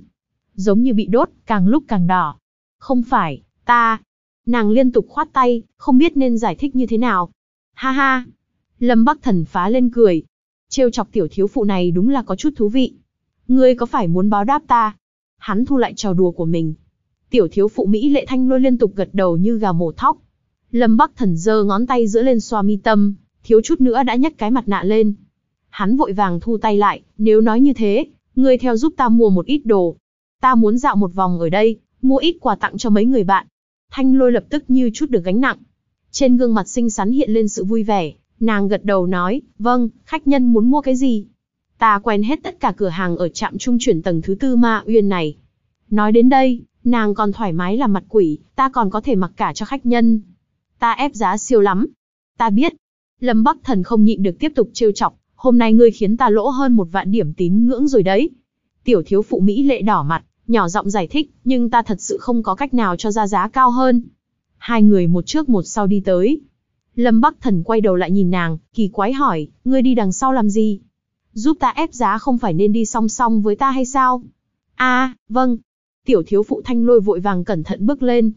Giống như bị đốt, càng lúc càng đỏ. Không phải, ta. Nàng liên tục khoát tay, không biết nên giải thích như thế nào. Ha ha. Lâm Bắc Thần phá lên cười. Trêu chọc tiểu thiếu phụ này đúng là có chút thú vị. Ngươi có phải muốn báo đáp ta, Hắn thu lại trò đùa của mình. Tiểu thiếu phụ Mỹ lệ thanh lôi liên tục gật đầu như gà mổ thóc. Lâm Bắc Thần dơ ngón tay giữa lên xoa mi tâm, thiếu chút nữa đã nhấc cái mặt nạ lên. Hắn vội vàng thu tay lại, nếu nói như thế, ngươi theo giúp ta mua một ít đồ. Ta muốn dạo một vòng ở đây, mua ít quà tặng cho mấy người bạn. Thanh lôi lập tức như chút được gánh nặng. Trên gương mặt xinh xắn hiện lên sự vui vẻ, nàng gật đầu nói, vâng, khách nhân muốn mua cái gì, Ta quen hết tất cả cửa hàng ở trạm trung chuyển tầng thứ tư ma uyên này. Nói đến đây, nàng còn thoải mái là mặt quỷ, ta còn có thể mặc cả cho khách nhân. Ta ép giá siêu lắm. Ta biết. Lâm Bắc Thần không nhịn được tiếp tục trêu chọc, hôm nay ngươi khiến ta lỗ hơn một vạn điểm tín ngưỡng rồi đấy. Tiểu thiếu phụ Mỹ lệ đỏ mặt, nhỏ giọng giải thích, nhưng ta thật sự không có cách nào cho ra giá cao hơn. Hai người một trước một sau đi tới. Lâm Bắc Thần quay đầu lại nhìn nàng, kỳ quái hỏi, ngươi đi đằng sau làm gì? giúp ta ép giá không phải nên đi song song với ta hay sao? a vâng. Tiểu thiếu phụ thanh lôi vội vàng cẩn thận bước lên.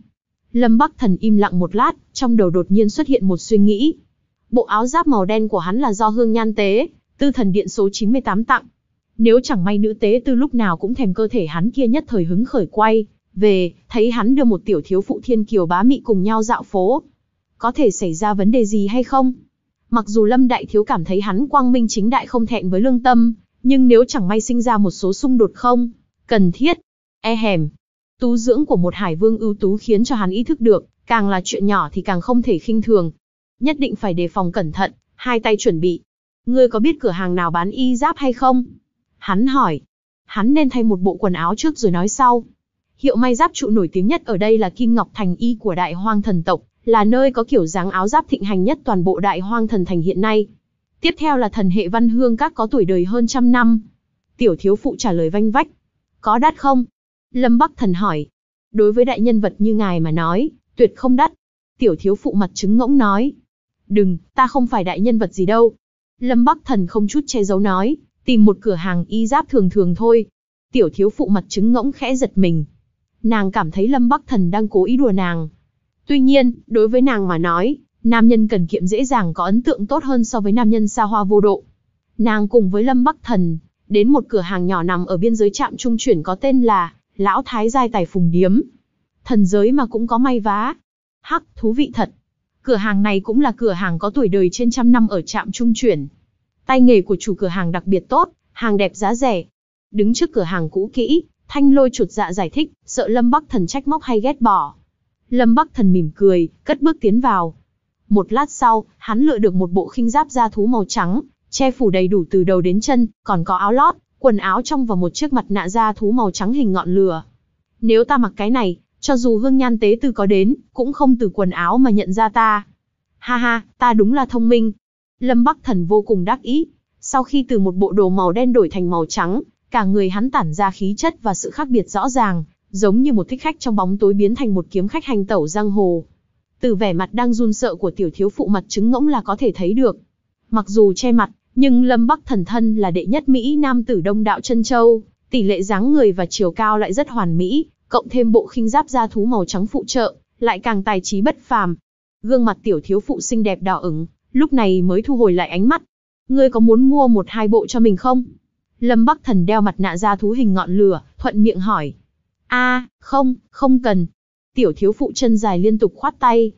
Lâm Bắc Thần im lặng một lát, trong đầu đột nhiên xuất hiện một suy nghĩ. Bộ áo giáp màu đen của hắn là do hương nhan tế, tư thần điện số 98 tặng. Nếu chẳng may nữ tế từ lúc nào cũng thèm cơ thể hắn kia nhất thời hứng khởi quay, về, thấy hắn đưa một tiểu thiếu phụ thiên kiều bá mị cùng nhau dạo phố. Có thể xảy ra vấn đề gì hay không? Mặc dù Lâm Đại Thiếu cảm thấy hắn quang minh chính đại không thẹn với lương tâm, nhưng nếu chẳng may sinh ra một số xung đột không, cần thiết, e hèm. Tú dưỡng của một hải vương ưu tú khiến cho hắn ý thức được, càng là chuyện nhỏ thì càng không thể khinh thường. Nhất định phải đề phòng cẩn thận, hai tay chuẩn bị. Ngươi có biết cửa hàng nào bán y giáp hay không? Hắn hỏi. Hắn nên thay một bộ quần áo trước rồi nói sau. Hiệu may giáp trụ nổi tiếng nhất ở đây là Kim Ngọc Thành Y của Đại Hoang Thần Tộc, là nơi có kiểu dáng áo giáp thịnh hành nhất toàn bộ đại hoang thần thành hiện nay. Tiếp theo là thần hệ văn hương các có tuổi đời hơn trăm năm. Tiểu thiếu phụ trả lời vanh vách. Có đắt không? Lâm Bắc thần hỏi. Đối với đại nhân vật như ngài mà nói, tuyệt không đắt. Tiểu thiếu phụ mặt trứng ngỗng nói. Đừng, ta không phải đại nhân vật gì đâu. Lâm Bắc thần không chút che giấu nói, tìm một cửa hàng y giáp thường thường thôi. Tiểu thiếu phụ mặt trứng ngỗng khẽ giật mình. Nàng cảm thấy Lâm Bắc thần đang cố ý đùa nàng, Tuy nhiên, đối với nàng mà nói, nam nhân cần kiệm dễ dàng có ấn tượng tốt hơn so với nam nhân xa hoa vô độ. Nàng cùng với Lâm Bắc Thần, đến một cửa hàng nhỏ nằm ở biên giới trạm trung chuyển có tên là Lão Thái Giai Tài Phùng Điếm. Thần giới mà cũng có may vá. Hắc, thú vị thật. Cửa hàng này cũng là cửa hàng có tuổi đời trên trăm năm ở trạm trung chuyển. Tay nghề của chủ cửa hàng đặc biệt tốt, hàng đẹp giá rẻ. Đứng trước cửa hàng cũ kỹ, Thanh Lôi chuột dạ giải thích, sợ Lâm Bắc Thần trách móc hay ghét bỏ, Lâm Bắc Thần mỉm cười, cất bước tiến vào. Một lát sau, hắn lựa được một bộ khinh giáp da thú màu trắng, che phủ đầy đủ từ đầu đến chân, còn có áo lót, quần áo trong và một chiếc mặt nạ da thú màu trắng hình ngọn lửa. Nếu ta mặc cái này, cho dù hương nhan tế từ có đến, cũng không từ quần áo mà nhận ra ta. Ha ha, ta đúng là thông minh. Lâm Bắc Thần vô cùng đắc ý. Sau khi từ một bộ đồ màu đen đổi thành màu trắng, cả người hắn tản ra khí chất và sự khác biệt rõ ràng giống như một thích khách trong bóng tối biến thành một kiếm khách hành tẩu giang hồ. Từ vẻ mặt đang run sợ của tiểu thiếu phụ mặt trứng ngỗng là có thể thấy được. Mặc dù che mặt, nhưng Lâm Bắc Thần thân là đệ nhất Mỹ nam tử đông đạo chân châu, tỷ lệ dáng người và chiều cao lại rất hoàn mỹ, cộng thêm bộ khinh giáp da thú màu trắng phụ trợ, lại càng tài trí bất phàm. Gương mặt tiểu thiếu phụ xinh đẹp đỏ ửng, lúc này mới thu hồi lại ánh mắt. Ngươi có muốn mua một hai bộ cho mình không? Lâm Bắc Thần đeo mặt nạ da thú hình ngọn lửa, thuận miệng hỏi a không, không cần. Tiểu thiếu phụ chân dài liên tục khoát tay.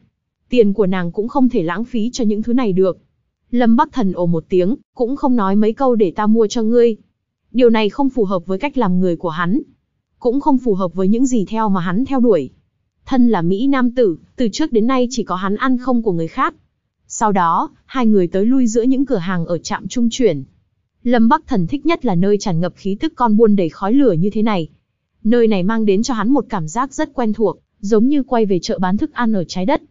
Tiền của nàng cũng không thể lãng phí cho những thứ này được. Lâm Bắc Thần ồ một tiếng, cũng không nói mấy câu để ta mua cho ngươi. Điều này không phù hợp với cách làm người của hắn. Cũng không phù hợp với những gì theo mà hắn theo đuổi. Thân là Mỹ Nam Tử, từ trước đến nay chỉ có hắn ăn không của người khác. Sau đó, hai người tới lui giữa những cửa hàng ở trạm trung chuyển. Lâm Bắc Thần thích nhất là nơi tràn ngập khí tức con buôn đầy khói lửa như thế này, Nơi này mang đến cho hắn một cảm giác rất quen thuộc, giống như quay về chợ bán thức ăn ở trái đất.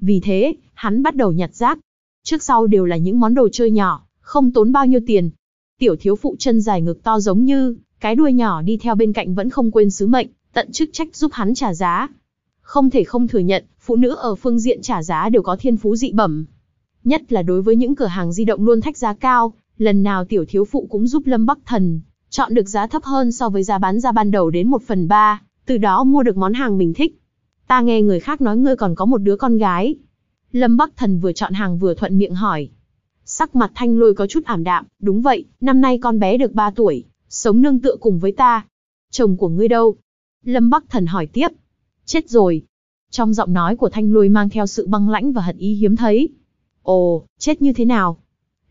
Vì thế, hắn bắt đầu nhặt rác. Trước sau đều là những món đồ chơi nhỏ, không tốn bao nhiêu tiền. Tiểu thiếu phụ chân dài ngực to giống như, cái đuôi nhỏ đi theo bên cạnh vẫn không quên sứ mệnh, tận chức trách giúp hắn trả giá. Không thể không thừa nhận, phụ nữ ở phương diện trả giá đều có thiên phú dị bẩm. Nhất là đối với những cửa hàng di động luôn thách giá cao, lần nào tiểu thiếu phụ cũng giúp Lâm Bắc Thần chọn được giá thấp hơn so với giá bán ra ban đầu đến 1 phần 3, từ đó mua được món hàng mình thích. Ta nghe người khác nói ngươi còn có một đứa con gái. Lâm Bắc Thần vừa chọn hàng vừa thuận miệng hỏi. Sắc mặt thanh lôi có chút ảm đạm, đúng vậy, năm nay con bé được 3 tuổi, sống nương tựa cùng với ta. Chồng của ngươi đâu? Lâm Bắc Thần hỏi tiếp. Chết rồi. Trong giọng nói của thanh lôi mang theo sự băng lãnh và hận ý hiếm thấy. Ồ, chết như thế nào?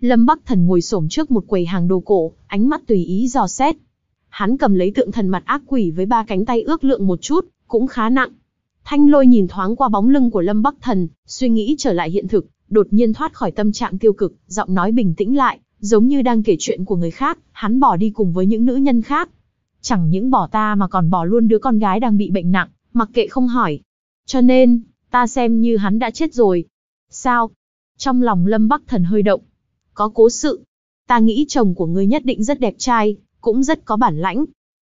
Lâm Bắc Thần ngồi xổm trước một quầy hàng đồ cổ, ánh mắt tùy ý dò xét. Hắn cầm lấy tượng thần mặt ác quỷ với ba cánh tay ước lượng một chút, cũng khá nặng. Thanh lôi nhìn thoáng qua bóng lưng của Lâm Bắc Thần, suy nghĩ trở lại hiện thực, đột nhiên thoát khỏi tâm trạng tiêu cực, giọng nói bình tĩnh lại, giống như đang kể chuyện của người khác, hắn bỏ đi cùng với những nữ nhân khác. Chẳng những bỏ ta mà còn bỏ luôn đứa con gái đang bị bệnh nặng, mặc kệ không hỏi. Cho nên, ta xem như hắn đã chết rồi. Sao? Trong lòng Lâm Bắc Thần hơi động, có cố sự. Ta nghĩ chồng của ngươi nhất định rất đẹp trai, cũng rất có bản lãnh.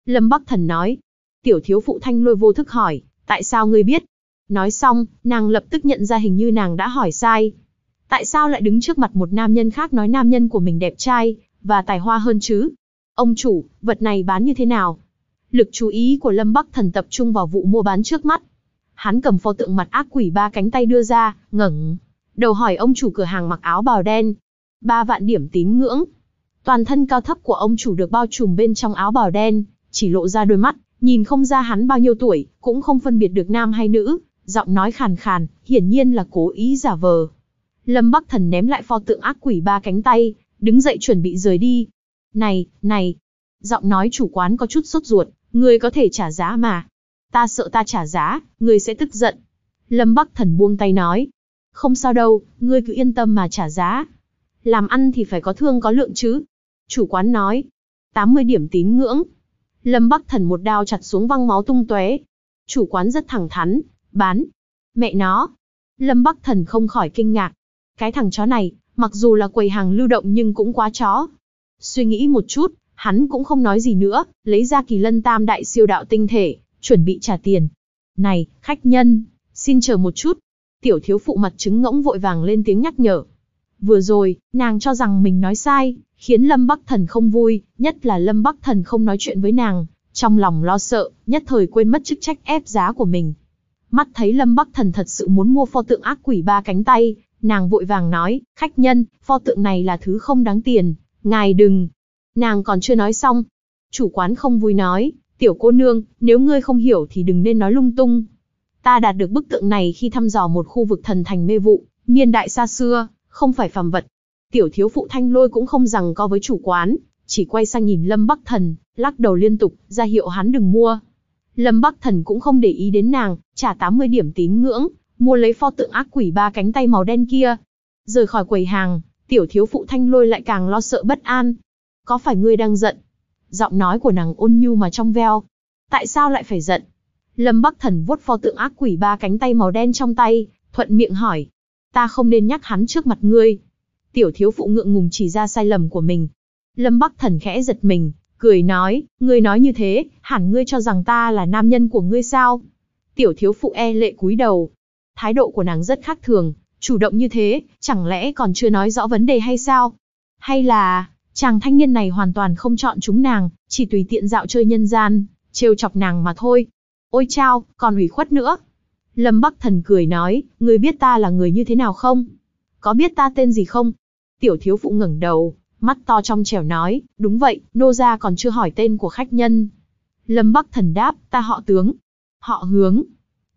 Lâm Bắc Thần nói. Tiểu thiếu phụ thanh lôi vô thức hỏi, tại sao ngươi biết? Nói xong, nàng lập tức nhận ra hình như nàng đã hỏi sai. Tại sao lại đứng trước mặt một nam nhân khác nói nam nhân của mình đẹp trai, và tài hoa hơn chứ? Ông chủ, vật này bán như thế nào? Lực chú ý của Lâm Bắc Thần tập trung vào vụ mua bán trước mắt. Hắn cầm pho tượng mặt ác quỷ ba cánh tay đưa ra, ngẩng đầu hỏi ông chủ cửa hàng mặc áo bào đen, 3 vạn điểm tín ngưỡng. Toàn thân cao thấp của ông chủ được bao trùm bên trong áo bào đen, chỉ lộ ra đôi mắt, nhìn không ra hắn bao nhiêu tuổi, cũng không phân biệt được nam hay nữ, giọng nói khàn khàn, hiển nhiên là cố ý giả vờ. Lâm Bắc Thần ném lại pho tượng ác quỷ ba cánh tay, đứng dậy chuẩn bị rời đi. Này, này, giọng nói chủ quán có chút sốt ruột, người có thể trả giá mà. Ta sợ ta trả giá, người sẽ tức giận. Lâm Bắc Thần buông tay nói, không sao đâu, ngươi cứ yên tâm mà trả giá, làm ăn thì phải có thương có lượng chứ. Chủ quán nói, 80 điểm tín ngưỡng. Lâm Bắc Thần một đao chặt xuống văng máu tung tóe. Chủ quán rất thẳng thắn, bán. Mẹ nó. Lâm Bắc Thần không khỏi kinh ngạc. Cái thằng chó này, mặc dù là quầy hàng lưu động nhưng cũng quá chó. Suy nghĩ một chút, hắn cũng không nói gì nữa, lấy ra kỳ lân tam đại siêu đạo tinh thể, chuẩn bị trả tiền. Này, khách nhân, xin chờ một chút. Tiểu thiếu phụ mặt trứng ngỗng vội vàng lên tiếng nhắc nhở. Vừa rồi, nàng cho rằng mình nói sai, khiến Lâm Bắc Thần không vui, nhất là Lâm Bắc Thần không nói chuyện với nàng, trong lòng lo sợ, nhất thời quên mất chức trách ép giá của mình. Mắt thấy Lâm Bắc Thần thật sự muốn mua pho tượng ác quỷ ba cánh tay, nàng vội vàng nói, khách nhân, pho tượng này là thứ không đáng tiền, ngài đừng. Nàng còn chưa nói xong. Chủ quán không vui nói, tiểu cô nương, nếu ngươi không hiểu thì đừng nên nói lung tung. Ta đạt được bức tượng này khi thăm dò một khu vực thần thành mê vụ, niên đại xa xưa, không phải phàm vật. Tiểu thiếu phụ thanh lôi cũng không rằng co với chủ quán, chỉ quay sang nhìn Lâm Bắc Thần, lắc đầu liên tục, ra hiệu hắn đừng mua. Lâm Bắc Thần cũng không để ý đến nàng, trả 80 điểm tín ngưỡng, mua lấy pho tượng ác quỷ ba cánh tay màu đen kia. Rời khỏi quầy hàng, tiểu thiếu phụ thanh lôi lại càng lo sợ bất an. Có phải ngươi đang giận? Giọng nói của nàng ôn nhu mà trong veo. Tại sao lại phải giận? Lâm Bắc Thần vuốt pho tượng ác quỷ ba cánh tay màu đen trong tay, thuận miệng hỏi ta không nên nhắc hắn trước mặt ngươi. Tiểu thiếu phụ ngượng ngùng chỉ ra sai lầm của mình. Lâm Bắc Thần khẽ giật mình, cười nói, ngươi nói như thế, hẳn ngươi cho rằng ta là nam nhân của ngươi sao? Tiểu thiếu phụ e lệ cúi đầu. Thái độ của nàng rất khác thường, chủ động như thế, chẳng lẽ còn chưa nói rõ vấn đề hay sao? Hay là, chàng thanh niên này hoàn toàn không chọn chúng nàng, chỉ tùy tiện dạo chơi nhân gian, trêu chọc nàng mà thôi. Ôi chao, còn hủy khuất nữa. Lâm Bắc Thần cười nói, ngươi biết ta là người như thế nào không? Có biết ta tên gì không? Tiểu thiếu phụ ngẩng đầu, mắt to trong trẻo nói, đúng vậy, nô gia còn chưa hỏi tên của khách nhân. Lâm Bắc Thần đáp, ta họ tướng. Họ hướng.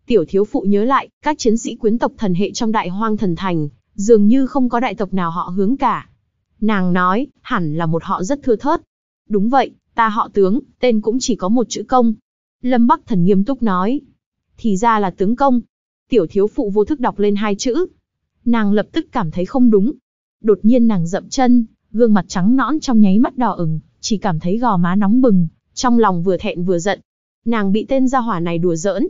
Tiểu thiếu phụ nhớ lại, các chiến sĩ quyến tộc thần hệ trong đại hoang thần thành, dường như không có đại tộc nào họ hướng cả. Nàng nói, hẳn là một họ rất thưa thớt. Đúng vậy, ta họ tướng, tên cũng chỉ có một chữ công. Lâm Bắc Thần nghiêm túc nói, thì ra là tướng công. Tiểu thiếu phụ vô thức đọc lên hai chữ. Nàng lập tức cảm thấy không đúng. Đột nhiên nàng dậm chân, gương mặt trắng nõn trong nháy mắt đỏ ửng, chỉ cảm thấy gò má nóng bừng, trong lòng vừa thẹn vừa giận. Nàng bị tên gia hỏa này đùa giỡn.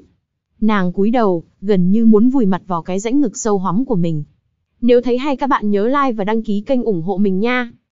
Nàng cúi đầu, gần như muốn vùi mặt vào cái rãnh ngực sâu hóm của mình. Nếu thấy hay các bạn nhớ like và đăng ký kênh ủng hộ mình nha.